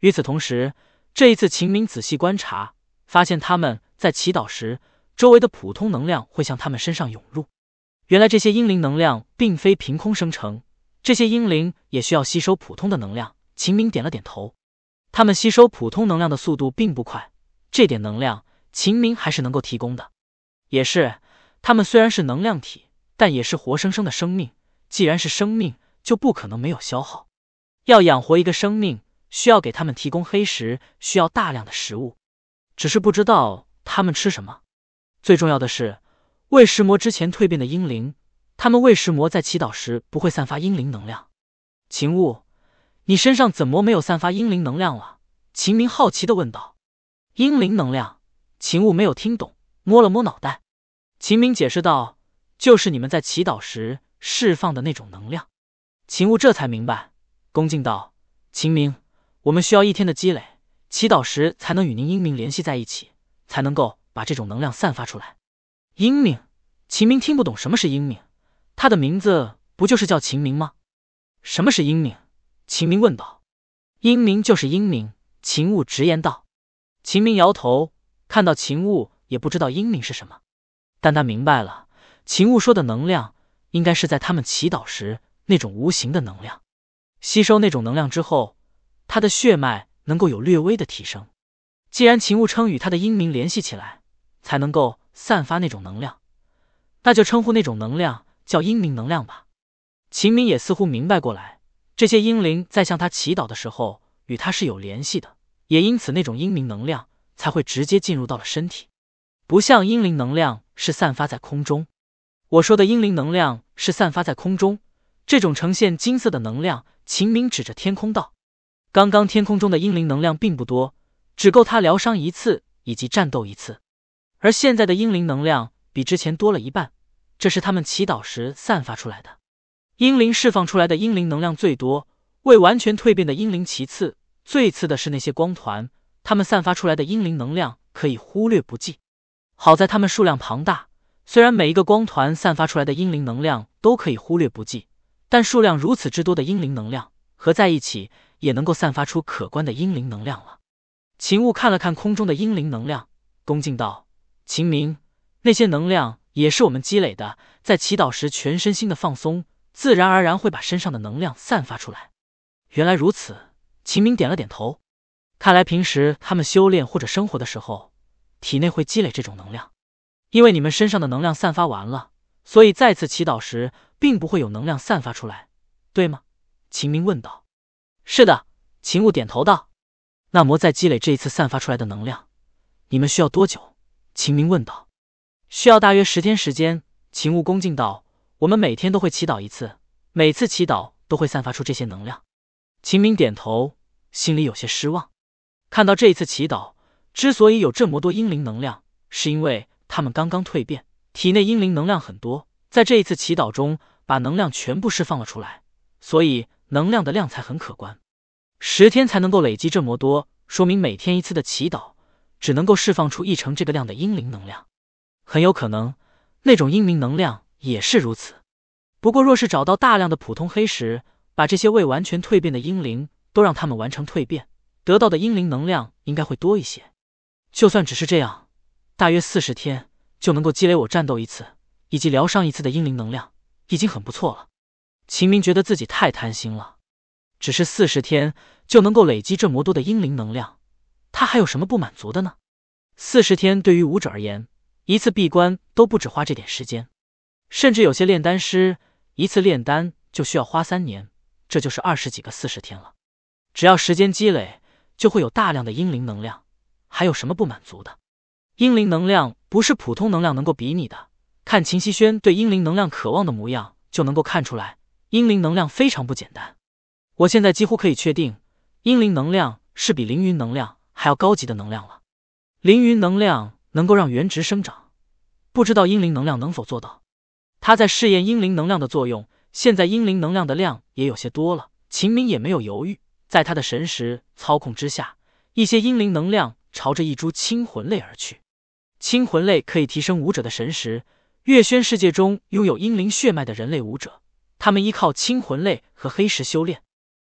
与此同时，这一次秦明仔细观察，发现他们在祈祷时，周围的普通能量会向他们身上涌入。原来这些英灵能量并非凭空生成，这些英灵也需要吸收普通的能量。秦明点了点头，他们吸收普通能量的速度并不快，这点能量秦明还是能够提供的。也是，他们虽然是能量体，但也是活生生的生命。既然是生命，就不可能没有消耗。要养活一个生命，需要给他们提供黑石，需要大量的食物，只是不知道他们吃什么。最重要的是，卫石魔之前蜕变的英灵，他们卫石魔在祈祷时不会散发英灵能量。秦雾，你身上怎么没有散发英灵能量了？秦明好奇的问道。英灵能量，秦雾没有听懂，摸了摸脑袋。秦明解释道：“就是你们在祈祷时释放的那种能量。”秦雾这才明白。恭敬道：“秦明，我们需要一天的积累，祈祷时才能与您英明联系在一起，才能够把这种能量散发出来。”英明？秦明听不懂什么是英明，他的名字不就是叫秦明吗？什么是英明？秦明问道。英明就是英明，秦悟直言道。秦明摇头，看到秦雾也不知道英明是什么，但他明白了秦雾说的能量，应该是在他们祈祷时那种无形的能量。吸收那种能量之后，他的血脉能够有略微的提升。既然秦务称与他的英明联系起来，才能够散发那种能量，那就称呼那种能量叫英明能量吧。秦明也似乎明白过来，这些英灵在向他祈祷的时候，与他是有联系的，也因此那种英明能量才会直接进入到了身体，不像英灵能量是散发在空中。我说的英灵能量是散发在空中。这种呈现金色的能量，秦明指着天空道：“刚刚天空中的英灵能量并不多，只够他疗伤一次以及战斗一次。而现在的英灵能量比之前多了一半，这是他们祈祷时散发出来的。英灵释放出来的英灵能量最多，未完全蜕变的英灵其次，最次的是那些光团，他们散发出来的英灵能量可以忽略不计。好在他们数量庞大，虽然每一个光团散发出来的英灵能量都可以忽略不计。”但数量如此之多的英灵能量合在一起，也能够散发出可观的英灵能量了。秦雾看了看空中的英灵能量，恭敬道：“秦明，那些能量也是我们积累的，在祈祷时全身心的放松，自然而然会把身上的能量散发出来。”原来如此，秦明点了点头。看来平时他们修炼或者生活的时候，体内会积累这种能量，因为你们身上的能量散发完了。所以再次祈祷时，并不会有能量散发出来，对吗？秦明问道。是的，秦悟点头道。那魔再积累这一次散发出来的能量，你们需要多久？秦明问道。需要大约十天时间，秦悟恭敬道。我们每天都会祈祷一次，每次祈祷都会散发出这些能量。秦明点头，心里有些失望。看到这一次祈祷之所以有这么多英灵能量，是因为他们刚刚蜕变。体内阴灵能量很多，在这一次祈祷中把能量全部释放了出来，所以能量的量才很可观。十天才能够累积这么多，说明每天一次的祈祷只能够释放出一成这个量的阴灵能量。很有可能那种阴灵能量也是如此。不过，若是找到大量的普通黑石，把这些未完全蜕变的阴灵都让他们完成蜕变，得到的阴灵能量应该会多一些。就算只是这样，大约四十天。就能够积累我战斗一次以及疗伤一次的英灵能量，已经很不错了。秦明觉得自己太贪心了。只是四十天就能够累积这么多的英灵能量，他还有什么不满足的呢？四十天对于武者而言，一次闭关都不止花这点时间，甚至有些炼丹师一次炼丹就需要花三年，这就是二十几个四十天了。只要时间积累，就会有大量的英灵能量，还有什么不满足的？英灵能量。不是普通能量能够比拟的，看秦希轩对英灵能量渴望的模样，就能够看出来，英灵能量非常不简单。我现在几乎可以确定，英灵能量是比凌云能量还要高级的能量了。凌云能量能够让原值生长，不知道英灵能量能否做到。他在试验英灵能量的作用，现在英灵能量的量也有些多了。秦明也没有犹豫，在他的神识操控之下，一些英灵能量朝着一株清魂类而去。青魂类可以提升武者的神识。月轩世界中拥有英灵血脉的人类武者，他们依靠青魂类和黑石修炼。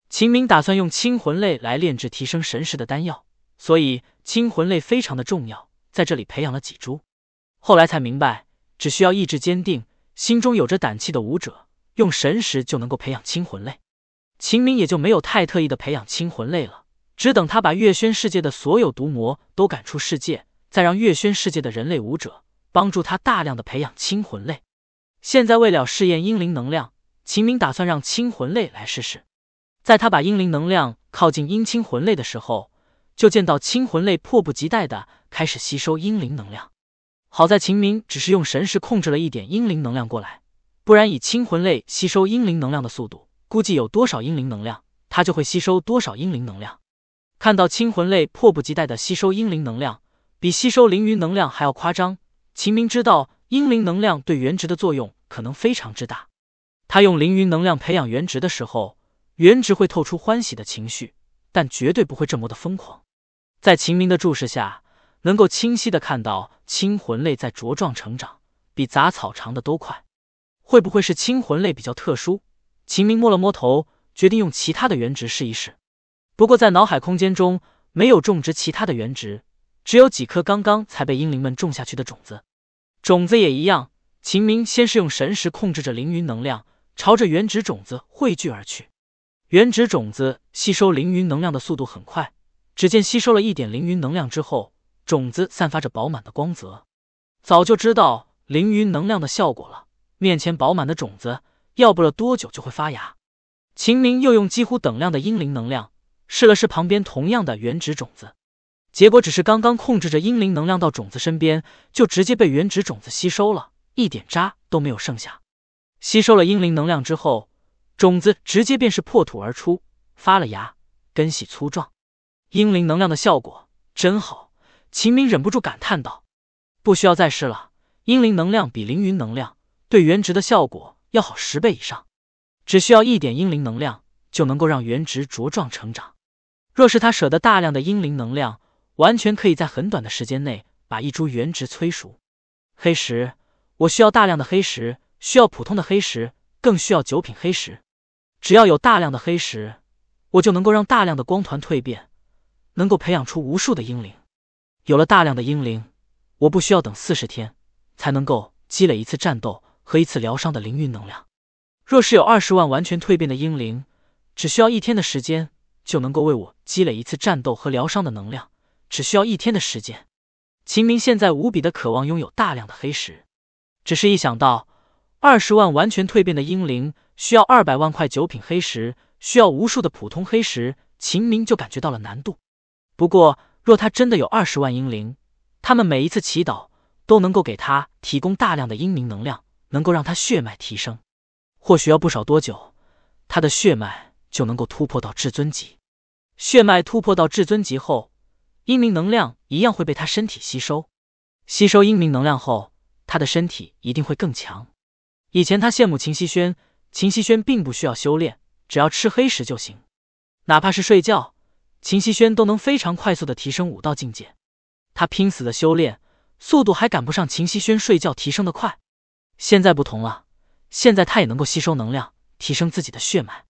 秦明打算用青魂类来炼制提升神识的丹药，所以青魂类非常的重要。在这里培养了几株，后来才明白，只需要意志坚定、心中有着胆气的武者，用神识就能够培养青魂类。秦明也就没有太特意的培养青魂类了，只等他把月轩世界的所有毒魔都赶出世界。再让月轩世界的人类武者帮助他大量的培养清魂类。现在为了试验英灵能量，秦明打算让清魂类来试试。在他把英灵能量靠近阴清魂类的时候，就见到清魂类迫不及待的开始吸收阴灵能量。好在秦明只是用神识控制了一点阴灵能量过来，不然以清魂类吸收阴灵能量的速度，估计有多少阴灵能量，它就会吸收多少阴灵能量。看到清魂类迫不及待的吸收阴灵能量。比吸收凌云能量还要夸张。秦明知道阴灵能量对原植的作用可能非常之大。他用凌云能量培养原植的时候，原植会透出欢喜的情绪，但绝对不会这么的疯狂。在秦明的注视下，能够清晰的看到青魂类在茁壮成长，比杂草长得都快。会不会是青魂类比较特殊？秦明摸了摸头，决定用其他的原植试一试。不过在脑海空间中没有种植其他的原植。只有几颗刚刚才被英灵们种下去的种子，种子也一样。秦明先是用神识控制着凌云能量，朝着原植种子汇聚而去。原植种子吸收凌云能量的速度很快，只见吸收了一点凌云能量之后，种子散发着饱满的光泽。早就知道凌云能量的效果了，面前饱满的种子，要不了多久就会发芽。秦明又用几乎等量的英灵能量试了试旁边同样的原植种子。结果只是刚刚控制着阴灵能量到种子身边，就直接被原植种子吸收了，一点渣都没有剩下。吸收了阴灵能量之后，种子直接便是破土而出，发了芽，根系粗壮。阴灵能量的效果真好，秦明忍不住感叹道：“不需要再试了，阴灵能量比凌云能量对原植的效果要好十倍以上，只需要一点阴灵能量就能够让原植茁壮成长。若是他舍得大量的阴灵能量。”完全可以在很短的时间内把一株原植催熟。黑石，我需要大量的黑石，需要普通的黑石，更需要九品黑石。只要有大量的黑石，我就能够让大量的光团蜕变，能够培养出无数的婴灵。有了大量的婴灵，我不需要等四十天才能够积累一次战斗和一次疗伤的灵韵能量。若是有二十万完全蜕变的婴灵，只需要一天的时间就能够为我积累一次战斗和疗伤的能量。只需要一天的时间，秦明现在无比的渴望拥有大量的黑石。只是一想到二十万完全蜕变的英灵需要二百万块九品黑石，需要无数的普通黑石，秦明就感觉到了难度。不过，若他真的有二十万英灵，他们每一次祈祷都能够给他提供大量的英明能量，能够让他血脉提升。或许要不少多久，他的血脉就能够突破到至尊级。血脉突破到至尊级后。英明能量一样会被他身体吸收，吸收英明能量后，他的身体一定会更强。以前他羡慕秦希轩，秦希轩并不需要修炼，只要吃黑石就行，哪怕是睡觉，秦希轩都能非常快速的提升武道境界。他拼死的修炼，速度还赶不上秦希轩睡觉提升的快。现在不同了，现在他也能够吸收能量，提升自己的血脉。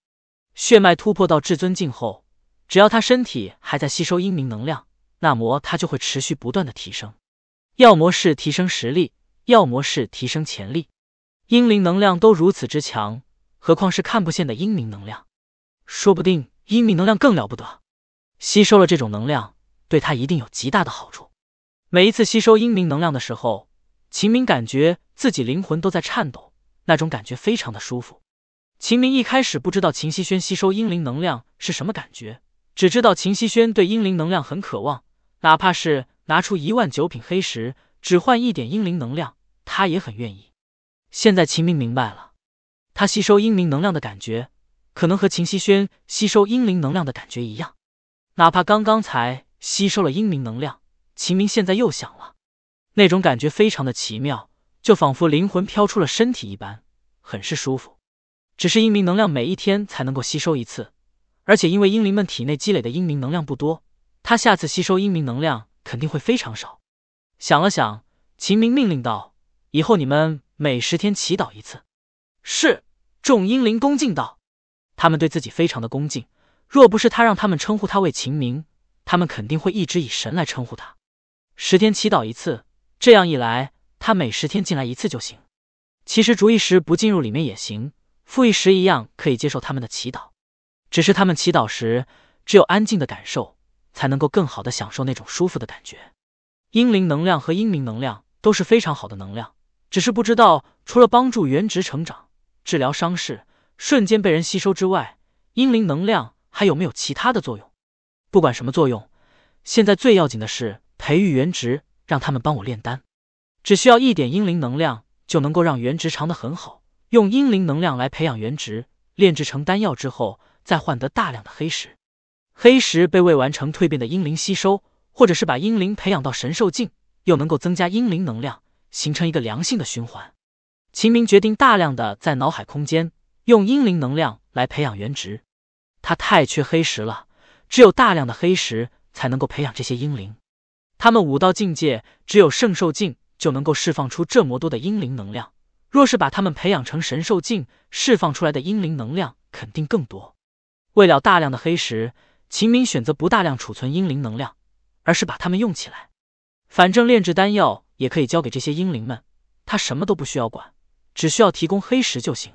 血脉突破到至尊境后，只要他身体还在吸收英明能量。那么他就会持续不断的提升，要么是提升实力，要么是提升潜力。英灵能量都如此之强，何况是看不见的英明能量？说不定英明能量更了不得，吸收了这种能量，对他一定有极大的好处。每一次吸收英明能量的时候，秦明感觉自己灵魂都在颤抖，那种感觉非常的舒服。秦明一开始不知道秦希轩吸收英灵能量是什么感觉，只知道秦希轩对英灵能量很渴望。哪怕是拿出一万九品黑石，只换一点英灵能量，他也很愿意。现在秦明明白了，他吸收英灵能量的感觉，可能和秦希轩吸收英灵能量的感觉一样。哪怕刚刚才吸收了英灵能量，秦明现在又想了，那种感觉非常的奇妙，就仿佛灵魂飘出了身体一般，很是舒服。只是英灵能量每一天才能够吸收一次，而且因为英灵们体内积累的英灵能量不多。他下次吸收英明能量肯定会非常少。想了想，秦明命令道：“以后你们每十天祈祷一次。”是，众英灵恭敬道。他们对自己非常的恭敬，若不是他让他们称呼他为秦明，他们肯定会一直以神来称呼他。十天祈祷一次，这样一来，他每十天进来一次就行。其实逐一时不进入里面也行，傅一时一样可以接受他们的祈祷，只是他们祈祷时只有安静的感受。才能够更好的享受那种舒服的感觉。英灵能量和英明能量都是非常好的能量，只是不知道除了帮助原植成长、治疗伤势、瞬间被人吸收之外，英灵能量还有没有其他的作用？不管什么作用，现在最要紧的是培育原植，让他们帮我炼丹。只需要一点英灵能量就能够让原植长得很好。用英灵能量来培养原植，炼制成丹药之后，再换得大量的黑石。黑石被未完成蜕变的英灵吸收，或者是把英灵培养到神兽境，又能够增加英灵能量，形成一个良性的循环。秦明决定大量的在脑海空间用英灵能量来培养原植，他太缺黑石了，只有大量的黑石才能够培养这些英灵。他们武道境界只有圣兽境就能够释放出这么多的英灵能量，若是把他们培养成神兽境，释放出来的英灵能量肯定更多。为了大量的黑石。秦明选择不大量储存英灵能量，而是把它们用起来。反正炼制丹药也可以交给这些英灵们，他什么都不需要管，只需要提供黑石就行。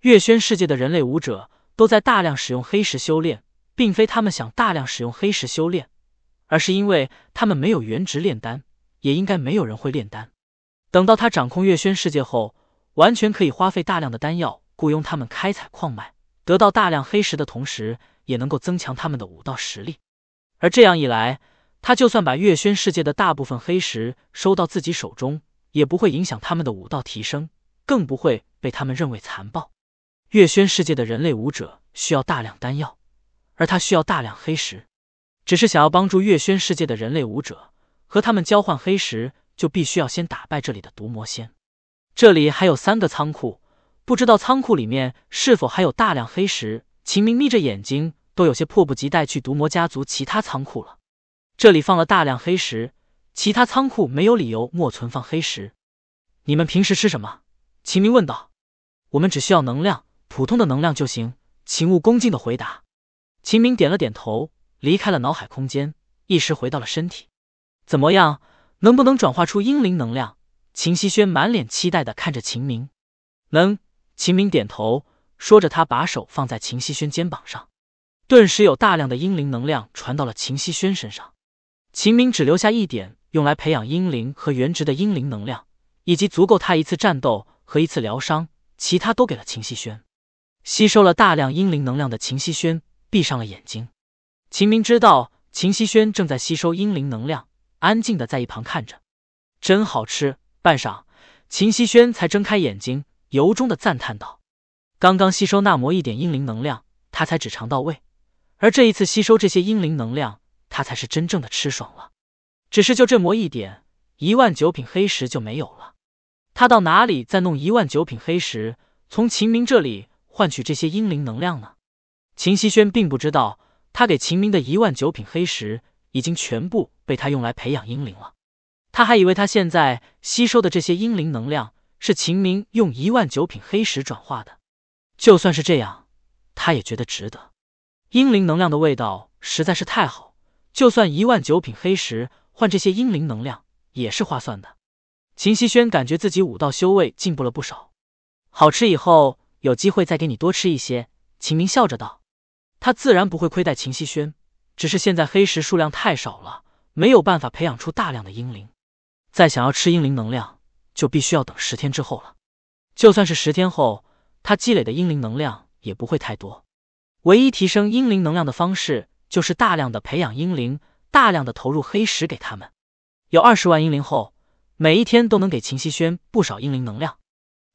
月轩世界的人类武者都在大量使用黑石修炼，并非他们想大量使用黑石修炼，而是因为他们没有原职炼丹，也应该没有人会炼丹。等到他掌控月轩世界后，完全可以花费大量的丹药雇佣他们开采矿脉，得到大量黑石的同时。也能够增强他们的武道实力，而这样一来，他就算把月轩世界的大部分黑石收到自己手中，也不会影响他们的武道提升，更不会被他们认为残暴。月轩世界的人类武者需要大量丹药，而他需要大量黑石。只是想要帮助月轩世界的人类武者和他们交换黑石，就必须要先打败这里的毒魔仙。这里还有三个仓库，不知道仓库里面是否还有大量黑石。秦明眯着眼睛，都有些迫不及待去毒魔家族其他仓库了。这里放了大量黑石，其他仓库没有理由莫存放黑石。你们平时吃什么？秦明问道。我们只需要能量，普通的能量就行。秦雾恭敬的回答。秦明点了点头，离开了脑海空间，一时回到了身体。怎么样？能不能转化出英灵能量？秦希轩满脸期待的看着秦明。能。秦明点头。说着，他把手放在秦希轩肩膀上，顿时有大量的英灵能量传到了秦希轩身上。秦明只留下一点用来培养英灵和原值的英灵能量，以及足够他一次战斗和一次疗伤，其他都给了秦希轩。吸收了大量英灵能量的秦希轩闭上了眼睛。秦明知道秦希轩正在吸收英灵能量，安静的在一旁看着。真好吃。半晌，秦希轩才睁开眼睛，由衷的赞叹道。刚刚吸收纳魔一点英灵能量，他才只尝到味；而这一次吸收这些英灵能量，他才是真正的吃爽了。只是就这魔一点，一万九品黑石就没有了。他到哪里再弄一万九品黑石，从秦明这里换取这些英灵能量呢？秦希轩并不知道，他给秦明的一万九品黑石已经全部被他用来培养英灵了。他还以为他现在吸收的这些英灵能量是秦明用一万九品黑石转化的。就算是这样，他也觉得值得。英灵能量的味道实在是太好，就算一万九品黑石换这些英灵能量也是划算的。秦希轩感觉自己武道修为进步了不少。好吃以后有机会再给你多吃一些。秦明笑着道：“他自然不会亏待秦希轩，只是现在黑石数量太少了，没有办法培养出大量的英灵。再想要吃英灵能量，就必须要等十天之后了。就算是十天后。”他积累的英灵能量也不会太多，唯一提升英灵能量的方式就是大量的培养英灵，大量的投入黑石给他们。有二十万英灵后，每一天都能给秦希轩不少英灵能量。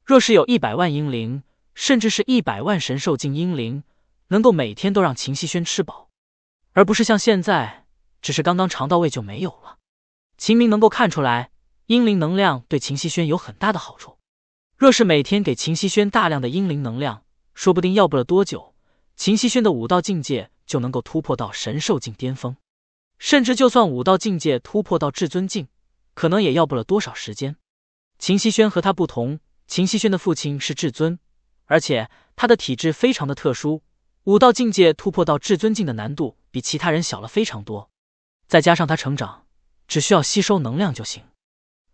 若是有一百万英灵，甚至是一百万神兽境英灵，能够每天都让秦希轩吃饱，而不是像现在，只是刚刚尝到味就没有了。秦明能够看出来，英灵能量对秦希轩有很大的好处。若是每天给秦希轩大量的英灵能量，说不定要不了多久，秦希轩的武道境界就能够突破到神兽境巅峰，甚至就算武道境界突破到至尊境，可能也要不了多少时间。秦希轩和他不同，秦希轩的父亲是至尊，而且他的体质非常的特殊，武道境界突破到至尊境的难度比其他人小了非常多。再加上他成长只需要吸收能量就行，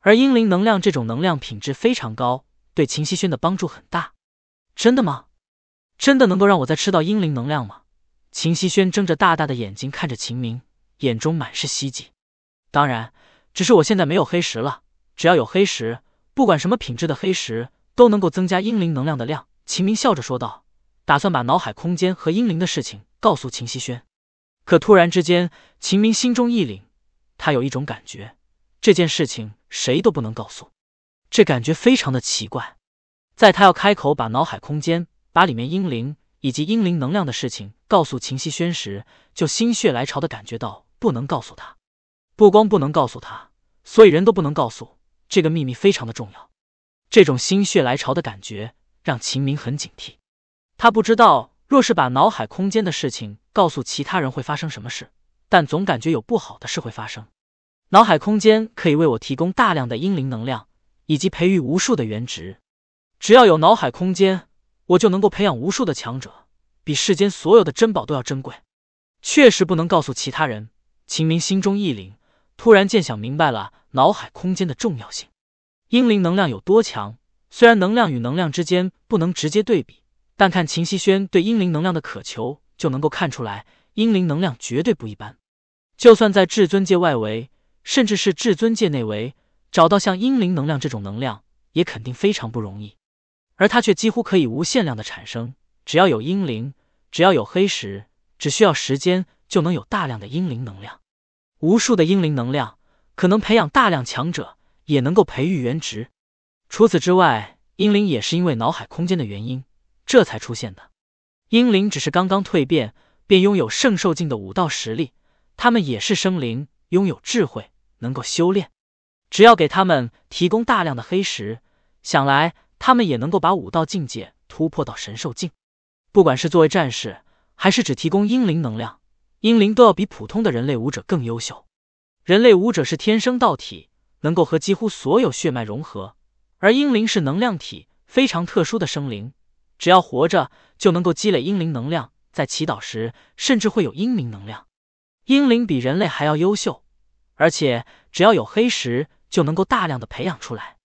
而英灵能量这种能量品质非常高。对秦希轩的帮助很大，真的吗？真的能够让我再吃到婴灵能量吗？秦希轩睁着大大的眼睛看着秦明，眼中满是希冀。当然，只是我现在没有黑石了。只要有黑石，不管什么品质的黑石，都能够增加婴灵能量的量。秦明笑着说道，打算把脑海空间和婴灵的事情告诉秦希轩。可突然之间，秦明心中一凛，他有一种感觉，这件事情谁都不能告诉。这感觉非常的奇怪，在他要开口把脑海空间、把里面英灵以及英灵能量的事情告诉秦希轩时，就心血来潮的感觉到不能告诉他，不光不能告诉他，所以人都不能告诉这个秘密非常的重要。这种心血来潮的感觉让秦明很警惕，他不知道若是把脑海空间的事情告诉其他人会发生什么事，但总感觉有不好的事会发生。脑海空间可以为我提供大量的英灵能量。以及培育无数的原职，只要有脑海空间，我就能够培养无数的强者，比世间所有的珍宝都要珍贵。确实不能告诉其他人。秦明心中一凛，突然间想明白了脑海空间的重要性。英灵能量有多强？虽然能量与能量之间不能直接对比，但看秦希轩对英灵能量的渴求，就能够看出来，英灵能量绝对不一般。就算在至尊界外围，甚至是至尊界内围。找到像英灵能量这种能量也肯定非常不容易，而它却几乎可以无限量的产生。只要有英灵，只要有黑石，只需要时间就能有大量的英灵能量。无数的英灵能量可能培养大量强者，也能够培育原值。除此之外，英灵也是因为脑海空间的原因这才出现的。英灵只是刚刚蜕变，便拥有圣兽境的武道实力。他们也是生灵，拥有智慧，能够修炼。只要给他们提供大量的黑石，想来他们也能够把武道境界突破到神兽境。不管是作为战士，还是只提供英灵能量，英灵都要比普通的人类武者更优秀。人类武者是天生道体，能够和几乎所有血脉融合，而英灵是能量体，非常特殊的生灵。只要活着，就能够积累英灵能量，在祈祷时甚至会有英灵能量。英灵比人类还要优秀，而且只要有黑石。就能够大量的培养出来，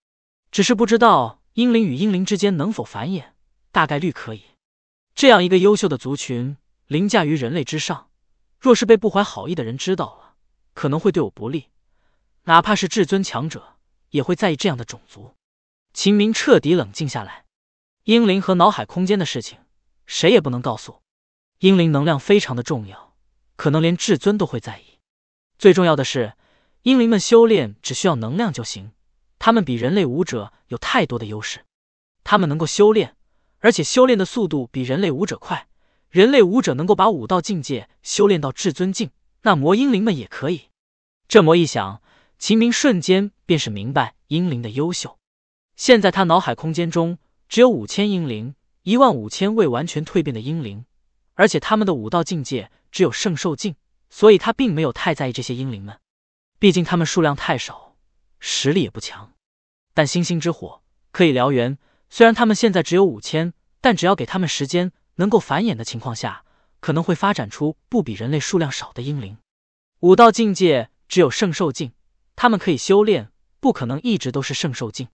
只是不知道英灵与英灵之间能否繁衍，大概率可以。这样一个优秀的族群凌驾于人类之上，若是被不怀好意的人知道了，可能会对我不利。哪怕是至尊强者，也会在意这样的种族。秦明彻底冷静下来，英灵和脑海空间的事情，谁也不能告诉。英灵能量非常的重要，可能连至尊都会在意。最重要的是。英灵们修炼只需要能量就行，他们比人类武者有太多的优势。他们能够修炼，而且修炼的速度比人类武者快。人类武者能够把武道境界修炼到至尊境，那魔英灵们也可以。这么一想，秦明瞬间便是明白英灵的优秀。现在他脑海空间中只有五千英灵，一万五千未完全蜕变的英灵，而且他们的武道境界只有圣兽境，所以他并没有太在意这些英灵们。毕竟他们数量太少，实力也不强。但星星之火可以燎原。虽然他们现在只有五千，但只要给他们时间，能够繁衍的情况下，可能会发展出不比人类数量少的英灵。武道境界只有圣兽境，他们可以修炼，不可能一直都是圣兽境。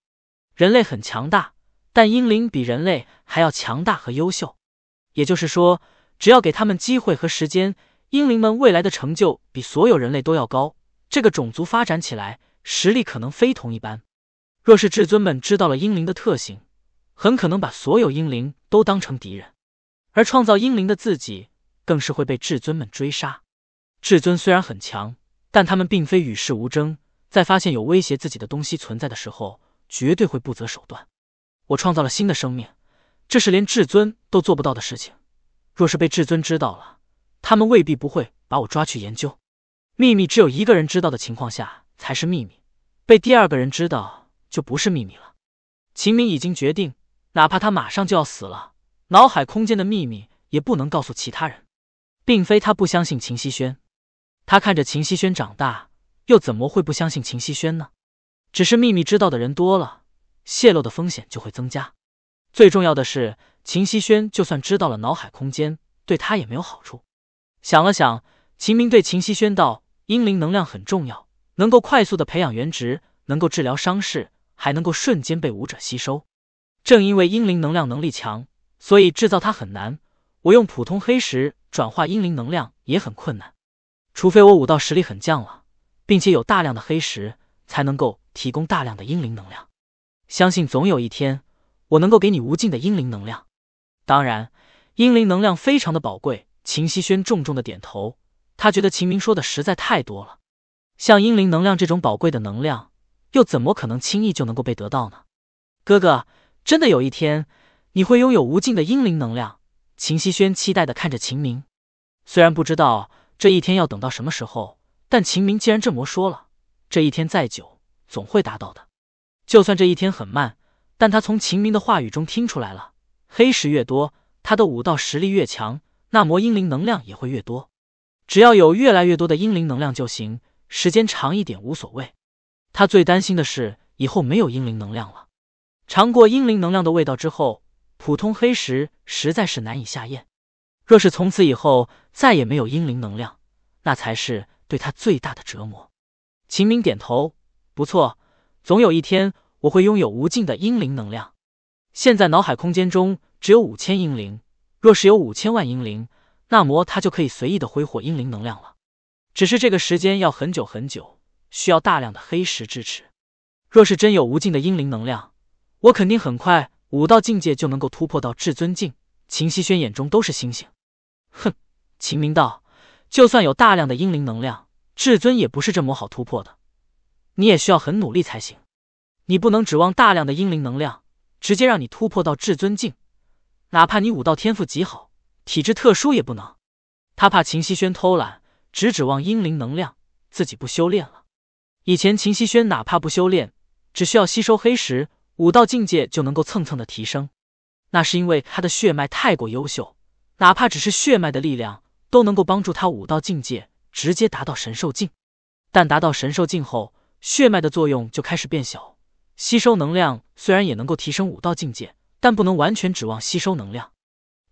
人类很强大，但英灵比人类还要强大和优秀。也就是说，只要给他们机会和时间，英灵们未来的成就比所有人类都要高。这个种族发展起来，实力可能非同一般。若是至尊们知道了英灵的特性，很可能把所有英灵都当成敌人，而创造英灵的自己更是会被至尊们追杀。至尊虽然很强，但他们并非与世无争，在发现有威胁自己的东西存在的时候，绝对会不择手段。我创造了新的生命，这是连至尊都做不到的事情。若是被至尊知道了，他们未必不会把我抓去研究。秘密只有一个人知道的情况下才是秘密，被第二个人知道就不是秘密了。秦明已经决定，哪怕他马上就要死了，脑海空间的秘密也不能告诉其他人。并非他不相信秦希轩，他看着秦希轩长大，又怎么会不相信秦希轩呢？只是秘密知道的人多了，泄露的风险就会增加。最重要的是，秦希轩就算知道了脑海空间，对他也没有好处。想了想，秦明对秦希轩道。英灵能量很重要，能够快速的培养原值，能够治疗伤势，还能够瞬间被武者吸收。正因为英灵能量能力强，所以制造它很难。我用普通黑石转化英灵能量也很困难，除非我武道实力很强了，并且有大量的黑石，才能够提供大量的英灵能量。相信总有一天，我能够给你无尽的英灵能量。当然，英灵能量非常的宝贵。秦希轩重重的点头。他觉得秦明说的实在太多了，像英灵能量这种宝贵的能量，又怎么可能轻易就能够被得到呢？哥哥，真的有一天你会拥有无尽的英灵能量？秦希轩期待的看着秦明，虽然不知道这一天要等到什么时候，但秦明既然这么说了，这一天再久总会达到的。就算这一天很慢，但他从秦明的话语中听出来了，黑石越多，他的武道实力越强，那魔英灵能量也会越多。只要有越来越多的英灵能量就行，时间长一点无所谓。他最担心的是以后没有英灵能量了。尝过英灵能量的味道之后，普通黑石实在是难以下咽。若是从此以后再也没有英灵能量，那才是对他最大的折磨。秦明点头，不错，总有一天我会拥有无尽的英灵能量。现在脑海空间中只有五千英灵，若是有五千万英灵。那么他就可以随意的挥霍英灵能量了，只是这个时间要很久很久，需要大量的黑石支持。若是真有无尽的英灵能量，我肯定很快武道境界就能够突破到至尊境。秦希轩眼中都是星星。哼，秦明道，就算有大量的英灵能量，至尊也不是这么好突破的，你也需要很努力才行。你不能指望大量的英灵能量直接让你突破到至尊境，哪怕你武道天赋极好。体质特殊也不能，他怕秦希轩偷懒，只指望英灵能量，自己不修炼了。以前秦希轩哪怕不修炼，只需要吸收黑石，武道境界就能够蹭蹭的提升。那是因为他的血脉太过优秀，哪怕只是血脉的力量，都能够帮助他武道境界直接达到神兽境。但达到神兽境后，血脉的作用就开始变小，吸收能量虽然也能够提升武道境界，但不能完全指望吸收能量。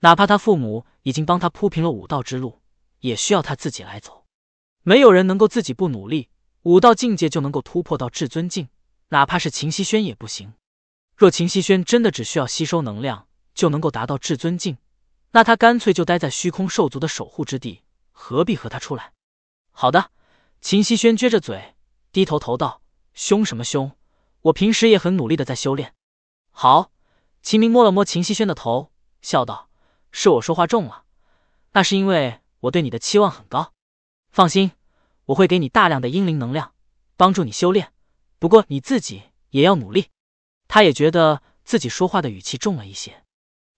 哪怕他父母已经帮他铺平了武道之路，也需要他自己来走。没有人能够自己不努力，武道境界就能够突破到至尊境，哪怕是秦希轩也不行。若秦希轩真的只需要吸收能量就能够达到至尊境，那他干脆就待在虚空兽族的守护之地，何必和他出来？好的，秦希轩撅着嘴，低头头道：“凶什么凶？我平时也很努力的在修炼。”好，秦明摸了摸秦希轩的头，笑道。是我说话重了，那是因为我对你的期望很高。放心，我会给你大量的英灵能量，帮助你修炼。不过你自己也要努力。他也觉得自己说话的语气重了一些。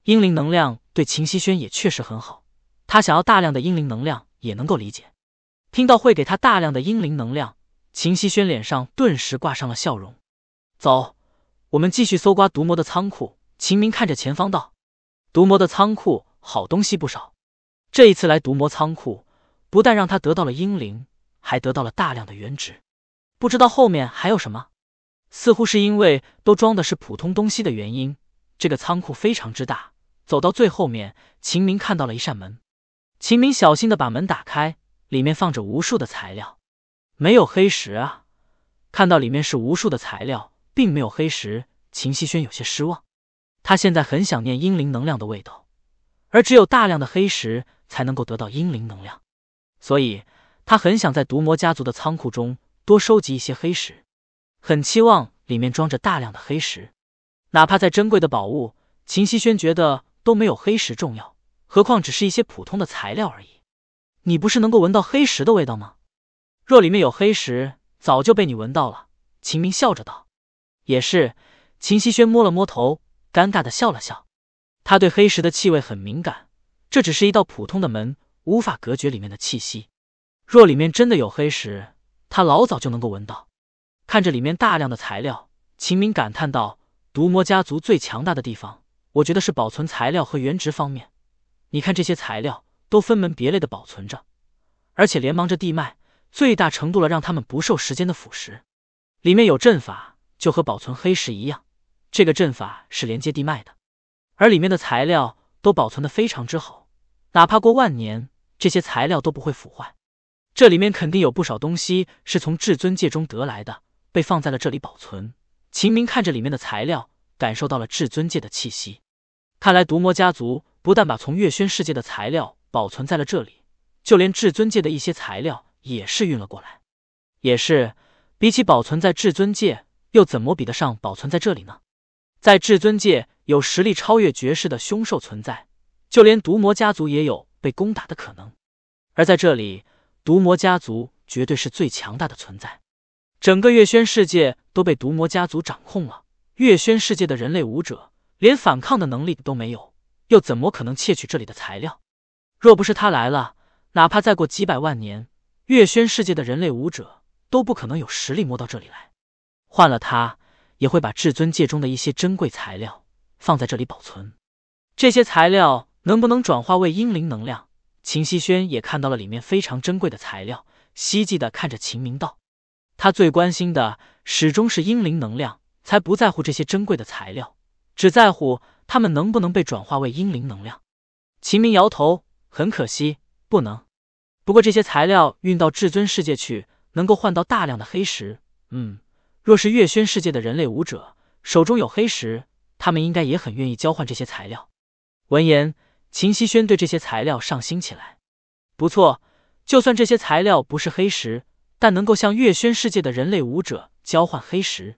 英灵能量对秦希轩也确实很好，他想要大量的英灵能量也能够理解。听到会给他大量的英灵能量，秦希轩脸上顿时挂上了笑容。走，我们继续搜刮毒魔的仓库。秦明看着前方道。毒魔的仓库好东西不少，这一次来毒魔仓库，不但让他得到了英灵，还得到了大量的原值。不知道后面还有什么。似乎是因为都装的是普通东西的原因，这个仓库非常之大，走到最后面，秦明看到了一扇门。秦明小心的把门打开，里面放着无数的材料，没有黑石啊。看到里面是无数的材料，并没有黑石，秦希轩有些失望。他现在很想念英灵能量的味道，而只有大量的黑石才能够得到英灵能量，所以他很想在毒魔家族的仓库中多收集一些黑石，很期望里面装着大量的黑石。哪怕再珍贵的宝物，秦希轩觉得都没有黑石重要，何况只是一些普通的材料而已。你不是能够闻到黑石的味道吗？若里面有黑石，早就被你闻到了。秦明笑着道。也是，秦希轩摸了摸头。尴尬的笑了笑，他对黑石的气味很敏感。这只是一道普通的门，无法隔绝里面的气息。若里面真的有黑石，他老早就能够闻到。看着里面大量的材料，秦明感叹道：“毒魔家族最强大的地方，我觉得是保存材料和原值方面。你看这些材料都分门别类的保存着，而且连忙着地脉，最大程度了让他们不受时间的腐蚀。里面有阵法，就和保存黑石一样。”这个阵法是连接地脉的，而里面的材料都保存的非常之好，哪怕过万年，这些材料都不会腐坏。这里面肯定有不少东西是从至尊界中得来的，被放在了这里保存。秦明看着里面的材料，感受到了至尊界的气息。看来毒魔家族不但把从月轩世界的材料保存在了这里，就连至尊界的一些材料也是运了过来。也是，比起保存在至尊界，又怎么比得上保存在这里呢？在至尊界有实力超越绝世的凶兽存在，就连毒魔家族也有被攻打的可能。而在这里，毒魔家族绝对是最强大的存在。整个月轩世界都被毒魔家族掌控了。月轩世界的人类武者连反抗的能力都没有，又怎么可能窃取这里的材料？若不是他来了，哪怕再过几百万年，月轩世界的人类武者都不可能有实力摸到这里来。换了他。也会把至尊界中的一些珍贵材料放在这里保存。这些材料能不能转化为英灵能量？秦希轩也看到了里面非常珍贵的材料，希冀的看着秦明道。他最关心的始终是英灵能量，才不在乎这些珍贵的材料，只在乎他们能不能被转化为英灵能量。秦明摇头，很可惜，不能。不过这些材料运到至尊世界去，能够换到大量的黑石。嗯。若是月轩世界的人类武者手中有黑石，他们应该也很愿意交换这些材料。闻言，秦希轩对这些材料上心起来。不错，就算这些材料不是黑石，但能够向月轩世界的人类武者交换黑石，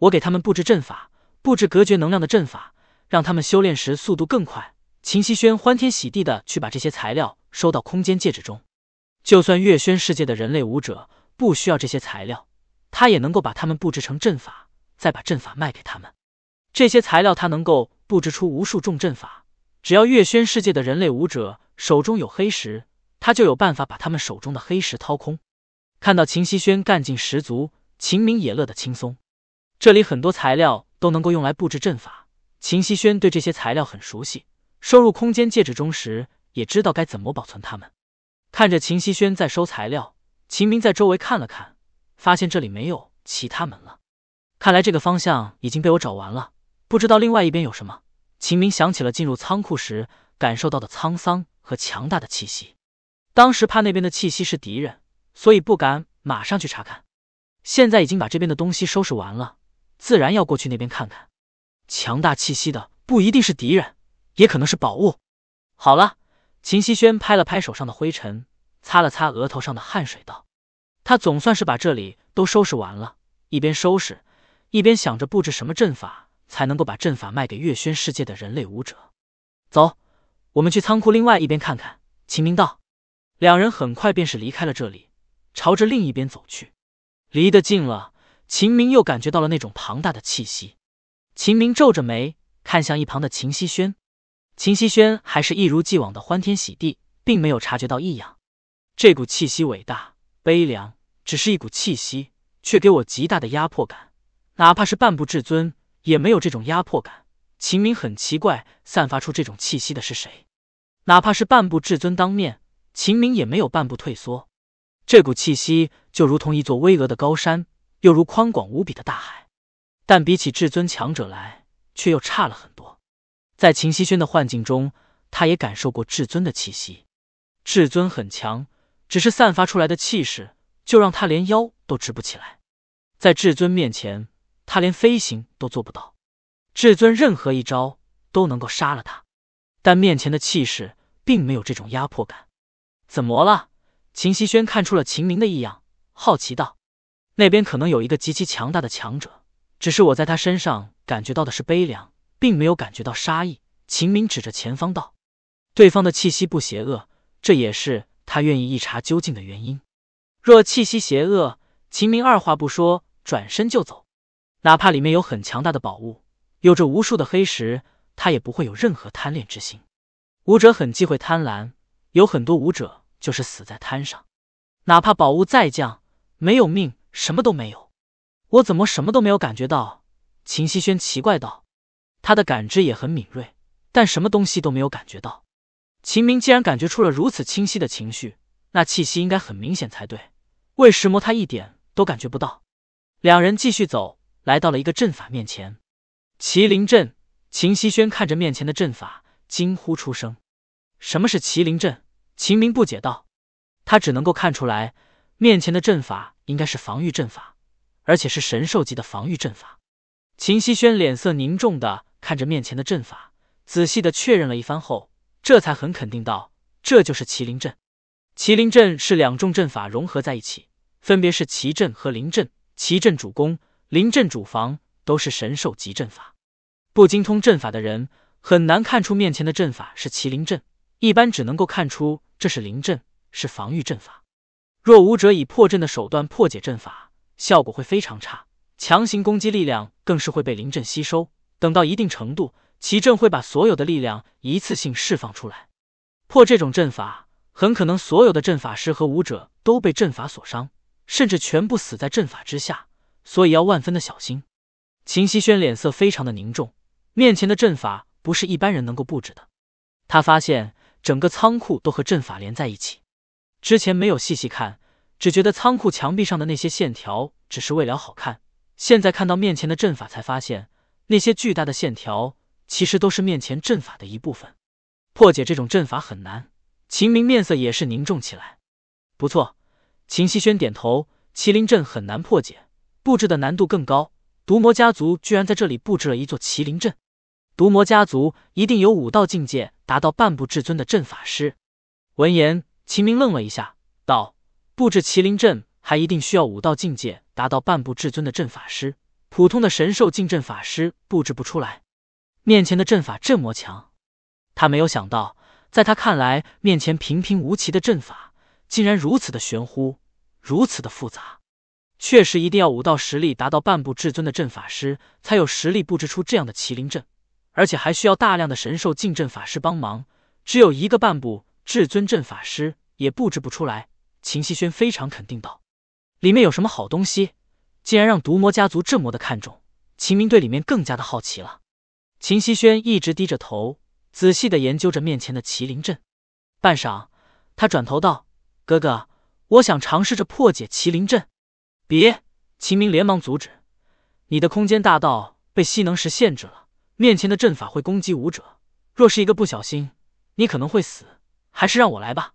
我给他们布置阵法，布置隔绝能量的阵法，让他们修炼时速度更快。秦希轩欢天喜地的去把这些材料收到空间戒指中。就算月轩世界的人类武者不需要这些材料。他也能够把他们布置成阵法，再把阵法卖给他们。这些材料他能够布置出无数重阵法，只要月轩世界的人类武者手中有黑石，他就有办法把他们手中的黑石掏空。看到秦希轩干劲十足，秦明也乐得轻松。这里很多材料都能够用来布置阵法，秦希轩对这些材料很熟悉，收入空间戒指中时也知道该怎么保存它们。看着秦希轩在收材料，秦明在周围看了看。发现这里没有其他门了，看来这个方向已经被我找完了。不知道另外一边有什么。秦明想起了进入仓库时感受到的沧桑和强大的气息，当时怕那边的气息是敌人，所以不敢马上去查看。现在已经把这边的东西收拾完了，自然要过去那边看看。强大气息的不一定是敌人，也可能是宝物。好了，秦希轩拍了拍手上的灰尘，擦了擦额头上的汗水，道。他总算是把这里都收拾完了，一边收拾一边想着布置什么阵法才能够把阵法卖给月轩世界的人类武者。走，我们去仓库另外一边看看。秦明道。两人很快便是离开了这里，朝着另一边走去。离得近了，秦明又感觉到了那种庞大的气息。秦明皱着眉看向一旁的秦希轩，秦希轩还是一如既往的欢天喜地，并没有察觉到异样。这股气息伟大悲凉。只是一股气息，却给我极大的压迫感。哪怕是半步至尊，也没有这种压迫感。秦明很奇怪，散发出这种气息的是谁？哪怕是半步至尊当面，秦明也没有半步退缩。这股气息就如同一座巍峨的高山，又如宽广无比的大海，但比起至尊强者来，却又差了很多。在秦希轩的幻境中，他也感受过至尊的气息。至尊很强，只是散发出来的气势。就让他连腰都直不起来，在至尊面前，他连飞行都做不到。至尊任何一招都能够杀了他，但面前的气势并没有这种压迫感。怎么了？秦希轩看出了秦明的异样，好奇道：“那边可能有一个极其强大的强者，只是我在他身上感觉到的是悲凉，并没有感觉到杀意。”秦明指着前方道：“对方的气息不邪恶，这也是他愿意一查究竟的原因。”若气息邪恶，秦明二话不说，转身就走。哪怕里面有很强大的宝物，有着无数的黑石，他也不会有任何贪恋之心。武者很忌讳贪婪，有很多武者就是死在贪上。哪怕宝物再降，没有命，什么都没有。我怎么什么都没有感觉到？秦希轩奇怪道，他的感知也很敏锐，但什么东西都没有感觉到。秦明既然感觉出了如此清晰的情绪，那气息应该很明显才对。为石魔，他一点都感觉不到。两人继续走，来到了一个阵法面前，麒麟阵。秦希轩看着面前的阵法，惊呼出声：“什么是麒麟阵？”秦明不解道：“他只能够看出来，面前的阵法应该是防御阵法，而且是神兽级的防御阵法。”秦希轩脸色凝重的看着面前的阵法，仔细的确认了一番后，这才很肯定道：“这就是麒麟阵。麒麟阵是两种阵法融合在一起。”分别是奇阵和灵阵，奇阵主攻，灵阵主防，都是神兽级阵法。不精通阵法的人很难看出面前的阵法是麒麟阵，一般只能够看出这是灵阵，是防御阵法。若武者以破阵的手段破解阵法，效果会非常差，强行攻击力量更是会被灵阵吸收。等到一定程度，奇阵会把所有的力量一次性释放出来。破这种阵法，很可能所有的阵法师和武者都被阵法所伤。甚至全部死在阵法之下，所以要万分的小心。秦希轩脸色非常的凝重，面前的阵法不是一般人能够布置的。他发现整个仓库都和阵法连在一起，之前没有细细看，只觉得仓库墙壁上的那些线条只是为了好看。现在看到面前的阵法，才发现那些巨大的线条其实都是面前阵法的一部分。破解这种阵法很难，秦明面色也是凝重起来。不错。秦希轩点头，麒麟阵很难破解，布置的难度更高。毒魔家族居然在这里布置了一座麒麟阵，毒魔家族一定有武道境界达到半步至尊的阵法师。闻言，秦明愣了一下，道：“布置麒麟阵还一定需要武道境界达到半步至尊的阵法师，普通的神兽境阵法师布置不出来。”面前的阵法阵魔强，他没有想到，在他看来面前平平无奇的阵法。竟然如此的玄乎，如此的复杂，确实一定要武道实力达到半步至尊的阵法师才有实力布置出这样的麒麟阵，而且还需要大量的神兽进阵法师帮忙，只有一个半步至尊阵法师也布置不出来。秦希轩非常肯定道：“里面有什么好东西？竟然让毒魔家族这么的看重。”秦明对里面更加的好奇了。秦希轩一直低着头，仔细的研究着面前的麒麟阵，半晌，他转头道。哥哥，我想尝试着破解麒麟阵。别！秦明连忙阻止。你的空间大道被吸能石限制了，面前的阵法会攻击武者，若是一个不小心，你可能会死。还是让我来吧。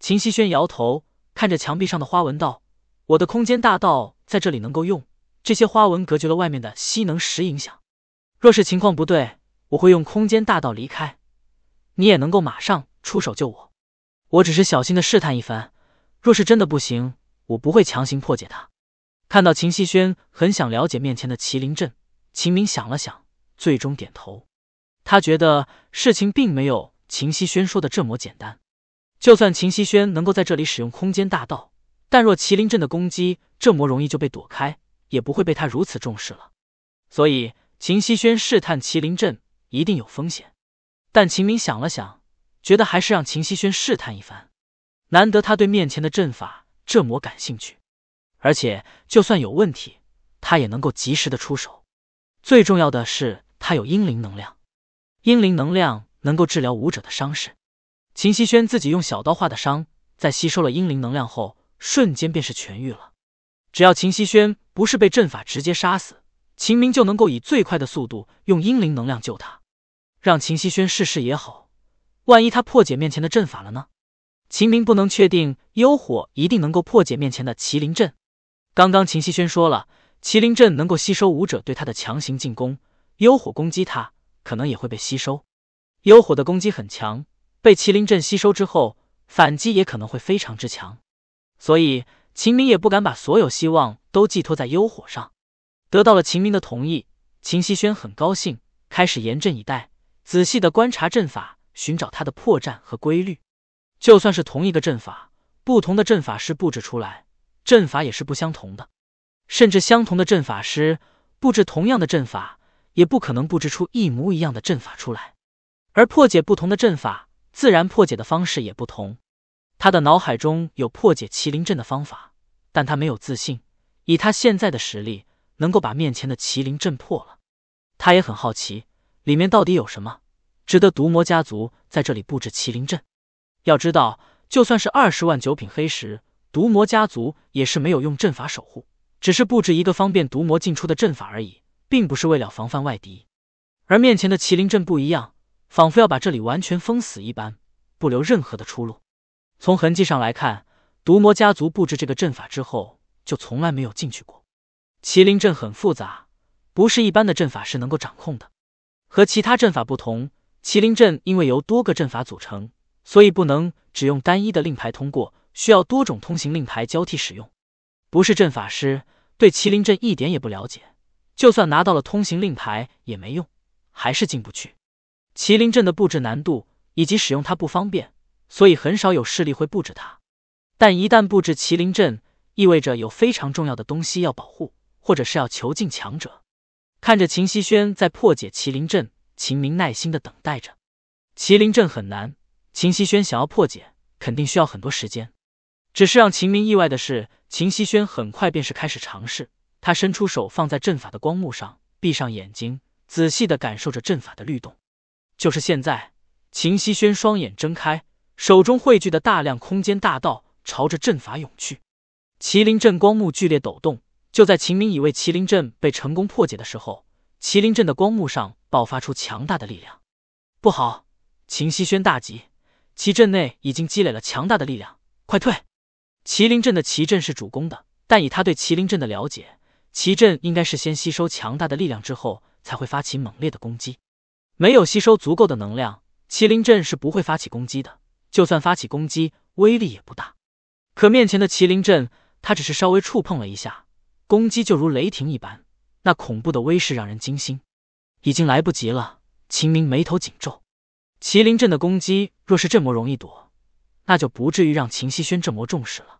秦希轩摇头，看着墙壁上的花纹道：“我的空间大道在这里能够用，这些花纹隔绝了外面的吸能石影响。若是情况不对，我会用空间大道离开，你也能够马上出手救我。”我只是小心的试探一番，若是真的不行，我不会强行破解它。看到秦希轩很想了解面前的麒麟阵，秦明想了想，最终点头。他觉得事情并没有秦希轩说的这么简单。就算秦希轩能够在这里使用空间大道，但若麒麟阵的攻击这么容易就被躲开，也不会被他如此重视了。所以秦希轩试探麒麟阵一定有风险，但秦明想了想。觉得还是让秦希轩试探一番，难得他对面前的阵法这么感兴趣，而且就算有问题，他也能够及时的出手。最重要的是，他有英灵能量，英灵能量能够治疗武者的伤势。秦希轩自己用小刀划的伤，在吸收了英灵能量后，瞬间便是痊愈了。只要秦希轩不是被阵法直接杀死，秦明就能够以最快的速度用英灵能量救他，让秦希轩试试也好。万一他破解面前的阵法了呢？秦明不能确定幽火一定能够破解面前的麒麟阵。刚刚秦希轩说了，麒麟阵能够吸收武者对他的强行进攻，幽火攻击他可能也会被吸收。幽火的攻击很强，被麒麟阵吸收之后，反击也可能会非常之强。所以秦明也不敢把所有希望都寄托在幽火上。得到了秦明的同意，秦希轩很高兴，开始严阵以待，仔细的观察阵法。寻找它的破绽和规律，就算是同一个阵法，不同的阵法师布置出来阵法也是不相同的，甚至相同的阵法师布置同样的阵法，也不可能布置出一模一样的阵法出来。而破解不同的阵法，自然破解的方式也不同。他的脑海中有破解麒麟阵的方法，但他没有自信，以他现在的实力能够把面前的麒麟阵破了。他也很好奇里面到底有什么。值得毒魔家族在这里布置麒麟阵，要知道，就算是二十万九品黑石，毒魔家族也是没有用阵法守护，只是布置一个方便毒魔进出的阵法而已，并不是为了防范外敌。而面前的麒麟阵不一样，仿佛要把这里完全封死一般，不留任何的出路。从痕迹上来看，毒魔家族布置这个阵法之后，就从来没有进去过。麒麟阵很复杂，不是一般的阵法师能够掌控的，和其他阵法不同。麒麟阵因为由多个阵法组成，所以不能只用单一的令牌通过，需要多种通行令牌交替使用。不是阵法师对麒麟阵一点也不了解，就算拿到了通行令牌也没用，还是进不去。麒麟阵的布置难度以及使用它不方便，所以很少有势力会布置它。但一旦布置麒麟阵，意味着有非常重要的东西要保护，或者是要囚禁强者。看着秦希轩在破解麒麟阵。秦明耐心的等待着，麒麟阵很难，秦希轩想要破解，肯定需要很多时间。只是让秦明意外的是，秦希轩很快便是开始尝试，他伸出手放在阵法的光幕上，闭上眼睛，仔细的感受着阵法的律动。就是现在，秦希轩双眼睁开，手中汇聚的大量空间大道朝着阵法涌去，麒麟阵光幕剧烈抖动。就在秦明以为麒麟阵被成功破解的时候，麒麟阵的光幕上。爆发出强大的力量！不好，秦希轩大急，齐阵内已经积累了强大的力量，快退！麒麟阵的齐阵是主攻的，但以他对麒麟阵的了解，齐阵应该是先吸收强大的力量之后才会发起猛烈的攻击。没有吸收足够的能量，麒麟阵是不会发起攻击的。就算发起攻击，威力也不大。可面前的麒麟阵，他只是稍微触碰了一下，攻击就如雷霆一般，那恐怖的威势让人惊心。已经来不及了。秦明眉头紧皱，麒麟阵的攻击若是这么容易躲，那就不至于让秦希轩这么重视了。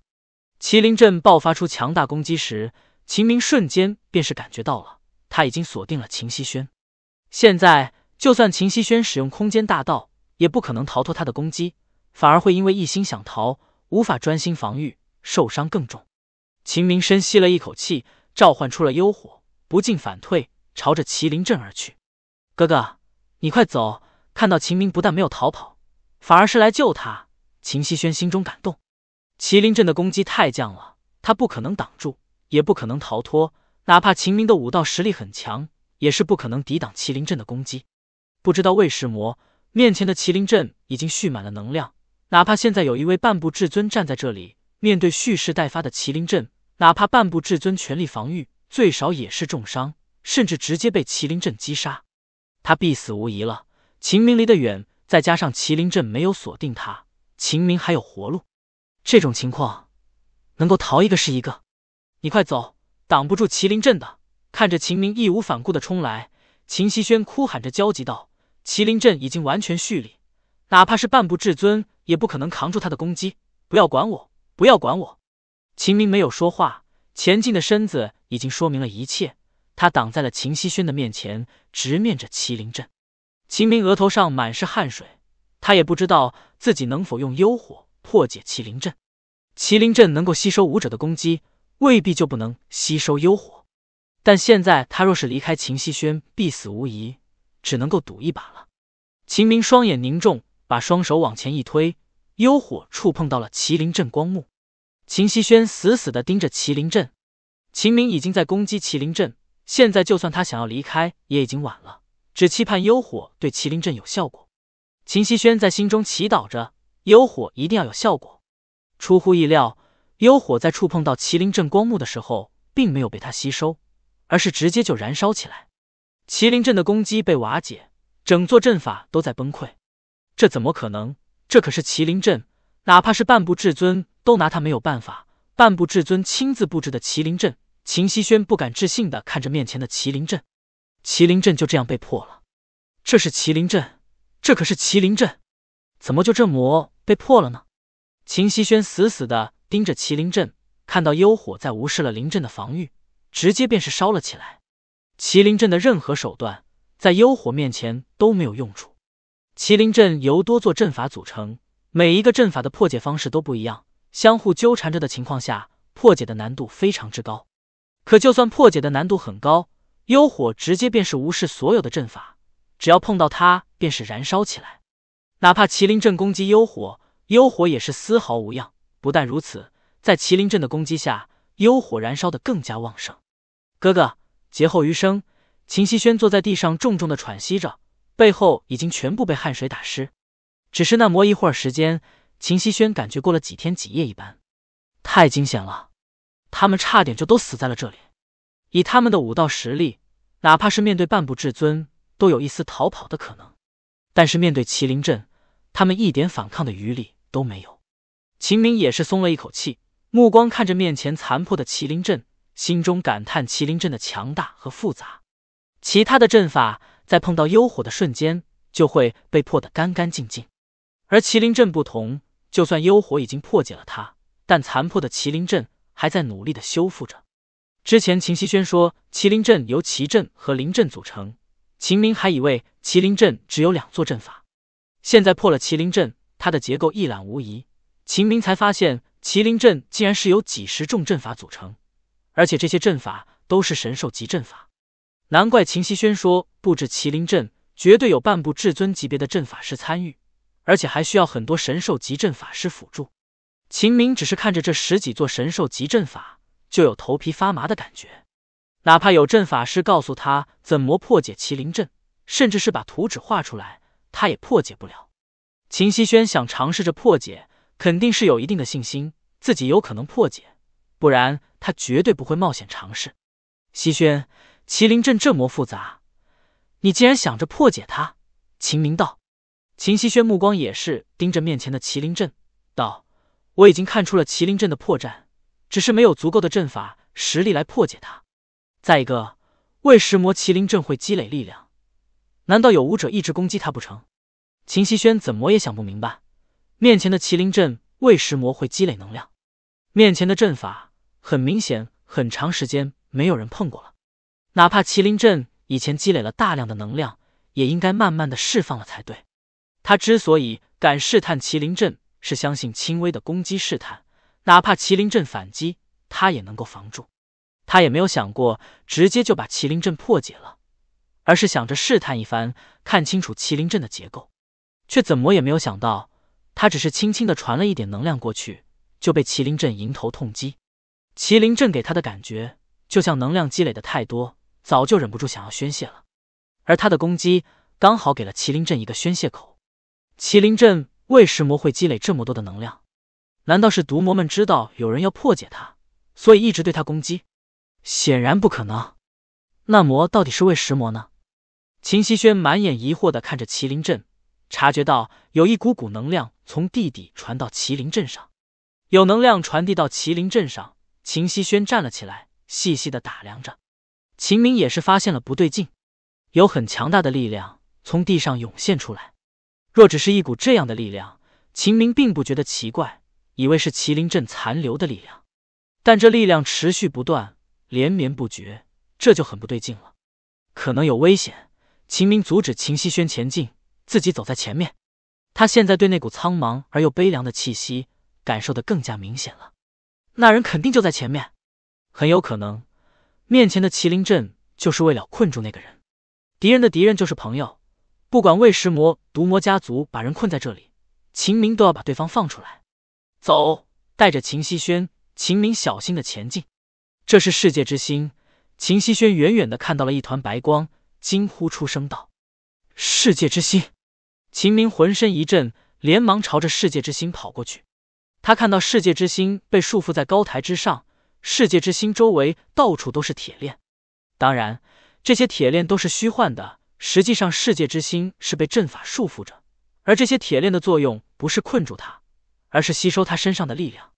麒麟阵爆发出强大攻击时，秦明瞬间便是感觉到了，他已经锁定了秦希轩。现在就算秦希轩使用空间大道，也不可能逃脱他的攻击，反而会因为一心想逃，无法专心防御，受伤更重。秦明深吸了一口气，召唤出了幽火，不进反退。朝着麒麟阵而去，哥哥，你快走！看到秦明不但没有逃跑，反而是来救他，秦希轩心中感动。麒麟阵的攻击太降了，他不可能挡住，也不可能逃脱。哪怕秦明的武道实力很强，也是不可能抵挡麒麟阵的攻击。不知道魏什魔面前的麒麟阵已经蓄满了能量，哪怕现在有一位半步至尊站在这里，面对蓄势待发的麒麟阵，哪怕半步至尊全力防御，最少也是重伤。甚至直接被麒麟阵击杀，他必死无疑了。秦明离得远，再加上麒麟阵没有锁定他，秦明还有活路。这种情况能够逃一个是一个。你快走，挡不住麒麟阵的。看着秦明义无反顾的冲来，秦希轩哭喊着焦急道：“麒麟阵已经完全蓄力，哪怕是半步至尊也不可能扛住他的攻击。不要管我，不要管我。”秦明没有说话，前进的身子已经说明了一切。他挡在了秦希轩的面前，直面着麒麟阵。秦明额头上满是汗水，他也不知道自己能否用幽火破解麒麟阵。麒麟阵能够吸收武者的攻击，未必就不能吸收幽火。但现在他若是离开秦希轩，必死无疑，只能够赌一把了。秦明双眼凝重，把双手往前一推，幽火触碰到了麒麟阵光幕。秦希轩死死地盯着麒麟阵，秦明已经在攻击麒麟阵。现在就算他想要离开，也已经晚了。只期盼幽火对麒麟阵有效果。秦希轩在心中祈祷着，幽火一定要有效果。出乎意料，幽火在触碰到麒麟阵光幕的时候，并没有被它吸收，而是直接就燃烧起来。麒麟阵的攻击被瓦解，整座阵法都在崩溃。这怎么可能？这可是麒麟阵，哪怕是半步至尊都拿他没有办法。半步至尊亲自布置的麒麟阵。秦希轩不敢置信的看着面前的麒麟阵，麒麟阵就这样被破了。这是麒麟阵，这可是麒麟阵，怎么就这魔被破了呢？秦希轩死死的盯着麒麟阵，看到幽火在无视了灵阵的防御，直接便是烧了起来。麒麟阵的任何手段，在幽火面前都没有用处。麒麟阵由多座阵法组成，每一个阵法的破解方式都不一样，相互纠缠着的情况下，破解的难度非常之高。可就算破解的难度很高，幽火直接便是无视所有的阵法，只要碰到它便是燃烧起来。哪怕麒麟阵攻击幽火，幽火也是丝毫无恙。不但如此，在麒麟阵的攻击下，幽火燃烧的更加旺盛。哥哥，劫后余生。秦希轩坐在地上，重重的喘息着，背后已经全部被汗水打湿。只是那磨一会儿时间，秦希轩感觉过了几天几夜一般，太惊险了。他们差点就都死在了这里，以他们的武道实力，哪怕是面对半步至尊，都有一丝逃跑的可能。但是面对麒麟阵，他们一点反抗的余力都没有。秦明也是松了一口气，目光看着面前残破的麒麟阵，心中感叹麒麟阵的强大和复杂。其他的阵法在碰到幽火的瞬间，就会被破得干干净净，而麒麟阵不同，就算幽火已经破解了它，但残破的麒麟阵。还在努力的修复着。之前秦希轩说麒麟阵由麒阵和灵阵组成，秦明还以为麒麟阵只有两座阵法，现在破了麒麟阵，它的结构一览无遗，秦明才发现麒麟阵竟然是由几十种阵法组成，而且这些阵法都是神兽级阵法，难怪秦希轩说布置麒麟阵绝对有半部至尊级别的阵法师参与，而且还需要很多神兽级阵法师辅助。秦明只是看着这十几座神兽集阵法，就有头皮发麻的感觉。哪怕有阵法师告诉他怎么破解麒麟阵，甚至是把图纸画出来，他也破解不了。秦希轩想尝试着破解，肯定是有一定的信心，自己有可能破解，不然他绝对不会冒险尝试。希轩，麒麟阵这么复杂，你竟然想着破解它？秦明道。秦希轩目光也是盯着面前的麒麟阵，道。我已经看出了麒麟阵的破绽，只是没有足够的阵法实力来破解它。再一个，为什魔麒麟阵会积累力量，难道有武者一直攻击他不成？秦希轩怎么也想不明白，面前的麒麟阵为什魔会积累能量，面前的阵法很明显，很长时间没有人碰过了。哪怕麒麟阵以前积累了大量的能量，也应该慢慢的释放了才对。他之所以敢试探麒麟阵。是相信轻微的攻击试探，哪怕麒麟阵反击，他也能够防住。他也没有想过直接就把麒麟阵破解了，而是想着试探一番，看清楚麒麟阵的结构。却怎么也没有想到，他只是轻轻的传了一点能量过去，就被麒麟阵迎头痛击。麒麟阵给他的感觉，就像能量积累的太多，早就忍不住想要宣泄了。而他的攻击，刚好给了麒麟阵一个宣泄口。麒麟阵。喂食魔会积累这么多的能量，难道是毒魔们知道有人要破解它，所以一直对它攻击？显然不可能。那魔到底是喂食魔呢？秦希轩满眼疑惑的看着麒麟阵，察觉到有一股股能量从地底传到麒麟阵上，有能量传递到麒麟阵上。秦希轩站了起来，细细的打量着。秦明也是发现了不对劲，有很强大的力量从地上涌现出来。若只是一股这样的力量，秦明并不觉得奇怪，以为是麒麟阵残留的力量。但这力量持续不断，连绵不绝，这就很不对劲了，可能有危险。秦明阻止秦希轩前进，自己走在前面。他现在对那股苍茫而又悲凉的气息感受的更加明显了。那人肯定就在前面，很有可能，面前的麒麟阵就是为了困住那个人。敌人的敌人就是朋友。不管为什魔毒魔家族把人困在这里，秦明都要把对方放出来。走，带着秦希轩，秦明小心的前进。这是世界之心，秦希轩远远的看到了一团白光，惊呼出声道：“世界之心！”秦明浑身一震，连忙朝着世界之心跑过去。他看到世界之心被束缚在高台之上，世界之心周围到处都是铁链，当然，这些铁链都是虚幻的。实际上，世界之心是被阵法束缚着，而这些铁链的作用不是困住它，而是吸收它身上的力量。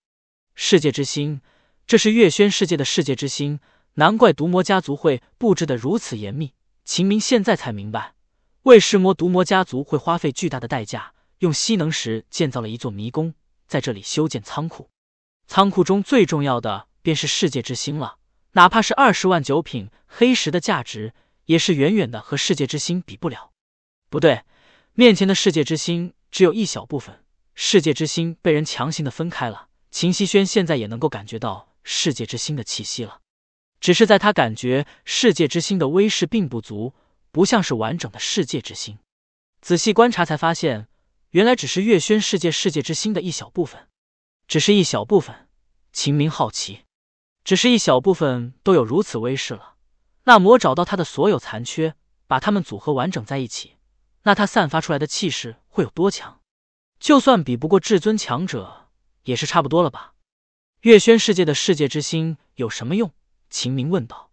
世界之心，这是月轩世界的世界之心，难怪毒魔家族会布置的如此严密。秦明现在才明白，为什魔毒魔家族会花费巨大的代价，用吸能石建造了一座迷宫，在这里修建仓库。仓库中最重要的便是世界之心了，哪怕是二十万九品黑石的价值。也是远远的和世界之心比不了。不对，面前的世界之心只有一小部分，世界之心被人强行的分开了。秦希轩现在也能够感觉到世界之心的气息了，只是在他感觉世界之心的威势并不足，不像是完整的世界之心。仔细观察才发现，原来只是月轩世界世界之心的一小部分，只是一小部分。秦明好奇，只是一小部分都有如此威势了。那魔找到他的所有残缺，把他们组合完整在一起，那他散发出来的气势会有多强？就算比不过至尊强者，也是差不多了吧？月轩世界的世界之心有什么用？秦明问道。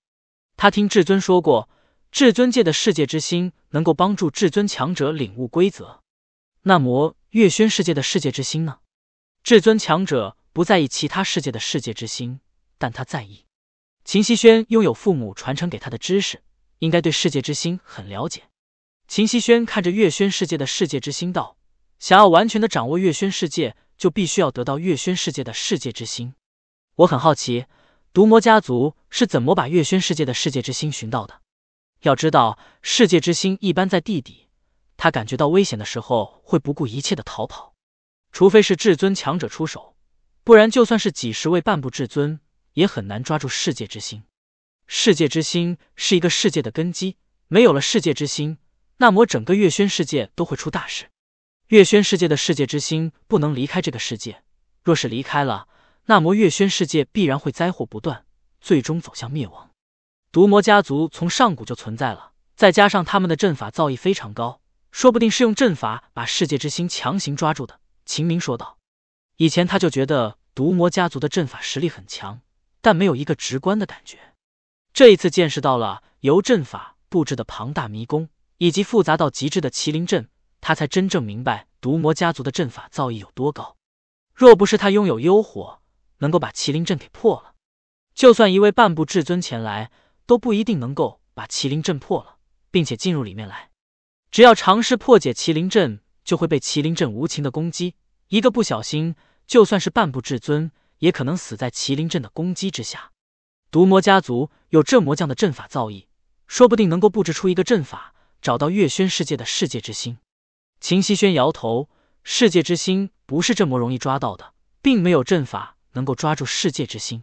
他听至尊说过，至尊界的世界之心能够帮助至尊强者领悟规则。那魔月轩世界的世界之心呢？至尊强者不在意其他世界的世界之心，但他在意。秦希轩拥有父母传承给他的知识，应该对世界之心很了解。秦希轩看着月轩世界的世界之心道：“想要完全的掌握月轩世界，就必须要得到月轩世界的世界之心。我很好奇，毒魔家族是怎么把月轩世界的世界之心寻到的？要知道，世界之心一般在地底，他感觉到危险的时候会不顾一切的逃跑，除非是至尊强者出手，不然就算是几十位半步至尊。”也很难抓住世界之心。世界之心是一个世界的根基，没有了世界之心，那么整个月轩世界都会出大事。月轩世界的世界之心不能离开这个世界，若是离开了，那么月轩世界必然会灾祸不断，最终走向灭亡。毒魔家族从上古就存在了，再加上他们的阵法造诣非常高，说不定是用阵法把世界之心强行抓住的。秦明说道。以前他就觉得毒魔家族的阵法实力很强。但没有一个直观的感觉。这一次见识到了由阵法布置的庞大迷宫，以及复杂到极致的麒麟阵，他才真正明白毒魔家族的阵法造诣有多高。若不是他拥有幽火，能够把麒麟阵给破了，就算一位半步至尊前来，都不一定能够把麒麟阵破了，并且进入里面来。只要尝试破解麒麟阵，就会被麒麟阵无情的攻击。一个不小心，就算是半步至尊。也可能死在麒麟阵的攻击之下。毒魔家族有镇魔将的阵法造诣，说不定能够布置出一个阵法，找到月轩世界的世界之心。秦希轩摇头，世界之心不是这么容易抓到的，并没有阵法能够抓住世界之心。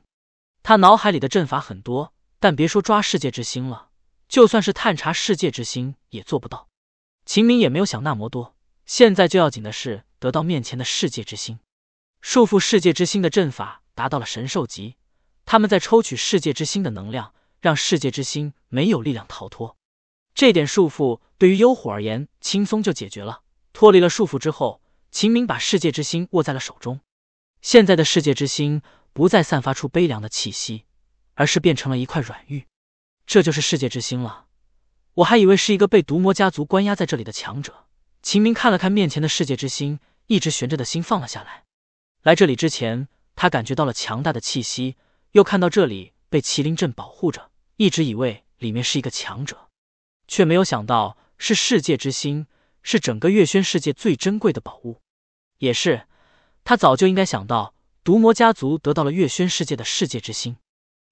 他脑海里的阵法很多，但别说抓世界之心了，就算是探查世界之心也做不到。秦明也没有想那么多，现在就要紧的是得到面前的世界之心。束缚世界之心的阵法达到了神兽级，他们在抽取世界之心的能量，让世界之心没有力量逃脱。这点束缚对于幽火而言轻松就解决了。脱离了束缚之后，秦明把世界之心握在了手中。现在的世界之心不再散发出悲凉的气息，而是变成了一块软玉。这就是世界之心了。我还以为是一个被毒魔家族关押在这里的强者。秦明看了看面前的世界之心，一直悬着的心放了下来。来这里之前，他感觉到了强大的气息，又看到这里被麒麟阵保护着，一直以为里面是一个强者，却没有想到是世界之心，是整个月轩世界最珍贵的宝物。也是他早就应该想到，毒魔家族得到了月轩世界的世界之心，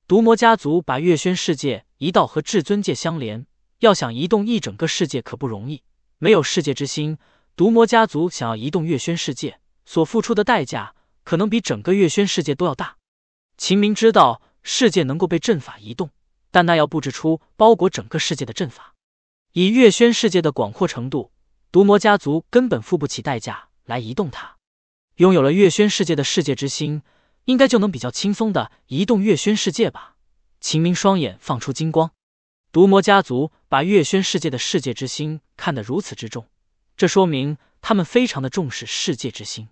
毒魔家族把月轩世界移到和至尊界相连，要想移动一整个世界可不容易，没有世界之心，毒魔家族想要移动月轩世界所付出的代价。可能比整个月轩世界都要大。秦明知道世界能够被阵法移动，但那要布置出包裹整个世界的阵法。以月轩世界的广阔程度，毒魔家族根本付不起代价来移动它。拥有了月轩世界的世界之心，应该就能比较轻松的移动月轩世界吧？秦明双眼放出金光。毒魔家族把月轩世界的世界之心看得如此之重，这说明他们非常的重视世界之心。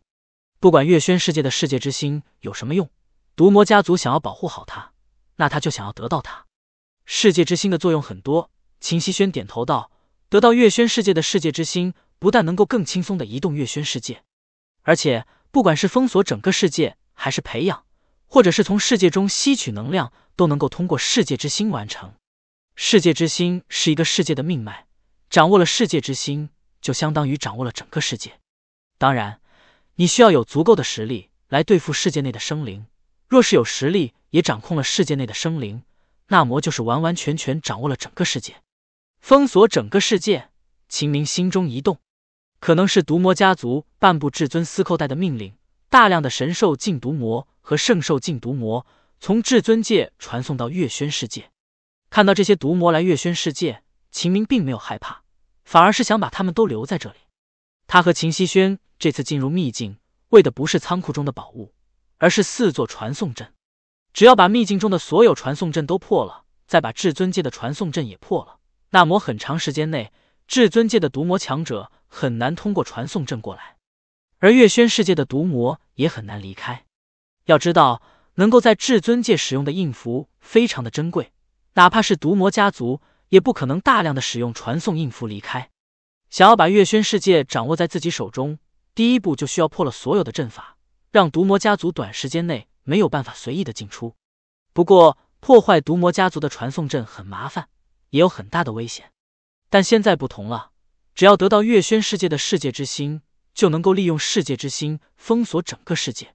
不管月轩世界的世界之心有什么用，毒魔家族想要保护好它，那他就想要得到它。世界之心的作用很多。秦希轩点头道：“得到月轩世界的世界之心，不但能够更轻松的移动月轩世界，而且不管是封锁整个世界，还是培养，或者是从世界中吸取能量，都能够通过世界之心完成。世界之心是一个世界的命脉，掌握了世界之心，就相当于掌握了整个世界。当然。”你需要有足够的实力来对付世界内的生灵。若是有实力，也掌控了世界内的生灵，那魔就是完完全全掌握了整个世界，封锁整个世界。秦明心中一动，可能是毒魔家族半步至尊司寇带的命令，大量的神兽禁毒魔和圣兽禁毒魔从至尊界传送到月轩世界。看到这些毒魔来月轩世界，秦明并没有害怕，反而是想把他们都留在这里。他和秦希轩。这次进入秘境，为的不是仓库中的宝物，而是四座传送阵。只要把秘境中的所有传送阵都破了，再把至尊界的传送阵也破了，那么很长时间内，至尊界的毒魔强者很难通过传送阵过来，而月轩世界的毒魔也很难离开。要知道，能够在至尊界使用的印符非常的珍贵，哪怕是毒魔家族也不可能大量的使用传送印符离开。想要把月轩世界掌握在自己手中。第一步就需要破了所有的阵法，让毒魔家族短时间内没有办法随意的进出。不过破坏毒魔家族的传送阵很麻烦，也有很大的危险。但现在不同了，只要得到月轩世界的世界之心，就能够利用世界之心封锁整个世界，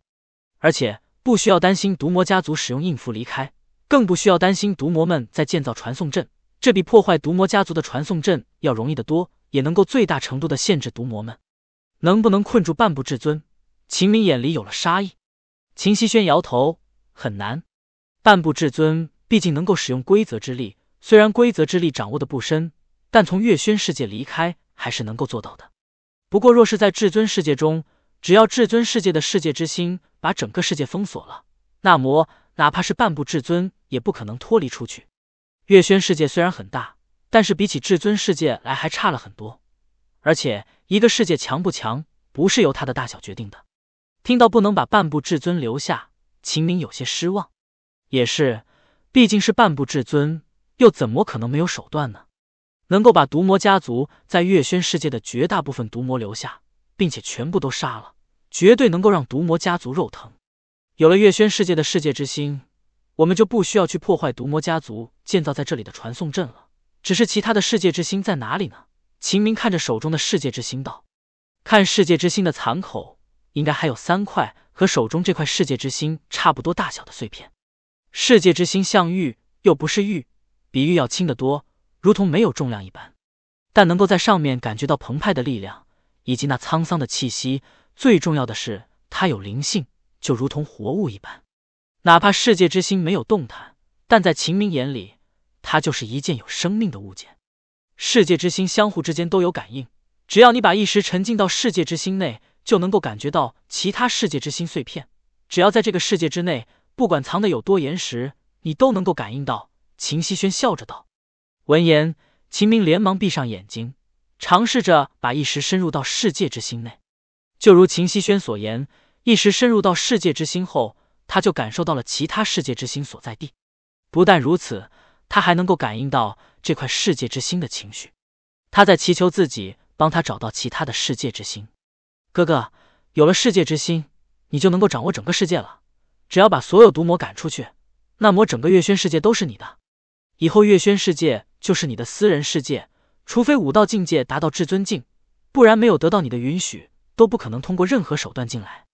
而且不需要担心毒魔家族使用应符离开，更不需要担心毒魔们在建造传送阵。这比破坏毒魔家族的传送阵要容易得多，也能够最大程度的限制毒魔们。能不能困住半步至尊？秦明眼里有了杀意。秦希轩摇头，很难。半步至尊毕竟能够使用规则之力，虽然规则之力掌握的不深，但从月轩世界离开还是能够做到的。不过若是在至尊世界中，只要至尊世界的世界之心把整个世界封锁了，那么哪怕是半步至尊也不可能脱离出去。月轩世界虽然很大，但是比起至尊世界来还差了很多。而且，一个世界强不强，不是由它的大小决定的。听到不能把半步至尊留下，秦明有些失望。也是，毕竟是半步至尊，又怎么可能没有手段呢？能够把毒魔家族在月轩世界的绝大部分毒魔留下，并且全部都杀了，绝对能够让毒魔家族肉疼。有了月轩世界的世界之心，我们就不需要去破坏毒魔家族建造在这里的传送阵了。只是其他的世界之心在哪里呢？秦明看着手中的世界之心道：“看世界之心的残口，应该还有三块和手中这块世界之心差不多大小的碎片。世界之心像玉，又不是玉，比玉要轻得多，如同没有重量一般。但能够在上面感觉到澎湃的力量，以及那沧桑的气息。最重要的是，它有灵性，就如同活物一般。哪怕世界之心没有动弹，但在秦明眼里，它就是一件有生命的物件。”世界之心相互之间都有感应，只要你把意识沉浸到世界之心内，就能够感觉到其他世界之心碎片。只要在这个世界之内，不管藏得有多严实，你都能够感应到。秦希轩笑着道。闻言，秦明连忙闭上眼睛，尝试着把意识深入到世界之心内。就如秦希轩所言，意识深入到世界之心后，他就感受到了其他世界之心所在地。不但如此，他还能够感应到。这块世界之心的情绪，他在祈求自己帮他找到其他的世界之心。哥哥，有了世界之心，你就能够掌握整个世界了。只要把所有毒魔赶出去，那么整个月轩世界都是你的。以后月轩世界就是你的私人世界，除非武道境界达到至尊境，不然没有得到你的允许，都不可能通过任何手段进来。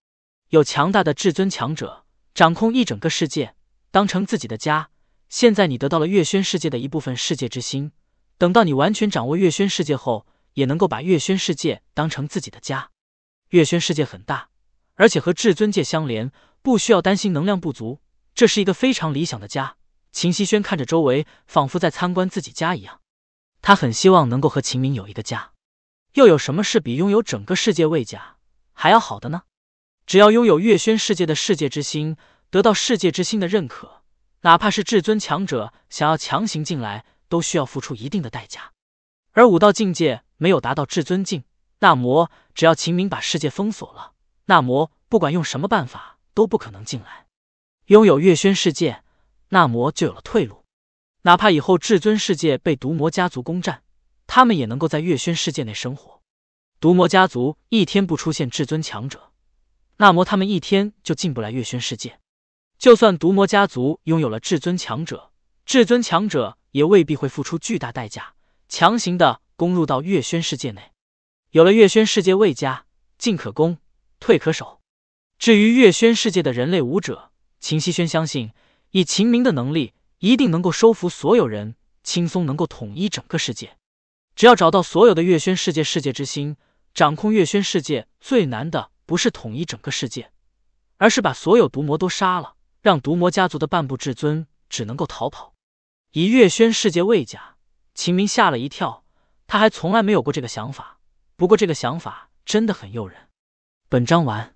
有强大的至尊强者掌控一整个世界，当成自己的家。现在你得到了月轩世界的一部分世界之心，等到你完全掌握月轩世界后，也能够把月轩世界当成自己的家。月轩世界很大，而且和至尊界相连，不需要担心能量不足。这是一个非常理想的家。秦希轩看着周围，仿佛在参观自己家一样。他很希望能够和秦明有一个家，又有什么是比拥有整个世界为家还要好的呢？只要拥有月轩世界的世界之心，得到世界之心的认可。哪怕是至尊强者想要强行进来，都需要付出一定的代价。而武道境界没有达到至尊境，那魔只要秦明把世界封锁了，那魔不管用什么办法都不可能进来。拥有月轩世界，那魔就有了退路。哪怕以后至尊世界被毒魔家族攻占，他们也能够在月轩世界内生活。毒魔家族一天不出现至尊强者，那魔他们一天就进不来月轩世界。就算毒魔家族拥有了至尊强者，至尊强者也未必会付出巨大代价，强行的攻入到月轩世界内。有了月轩世界魏家，进可攻，退可守。至于月轩世界的人类武者，秦希轩相信，以秦明的能力，一定能够收服所有人，轻松能够统一整个世界。只要找到所有的月轩世界世界之心，掌控月轩世界。最难的不是统一整个世界，而是把所有毒魔都杀了。让毒魔家族的半步至尊只能够逃跑。以月轩世界为家，秦明吓了一跳，他还从来没有过这个想法。不过这个想法真的很诱人。本章完。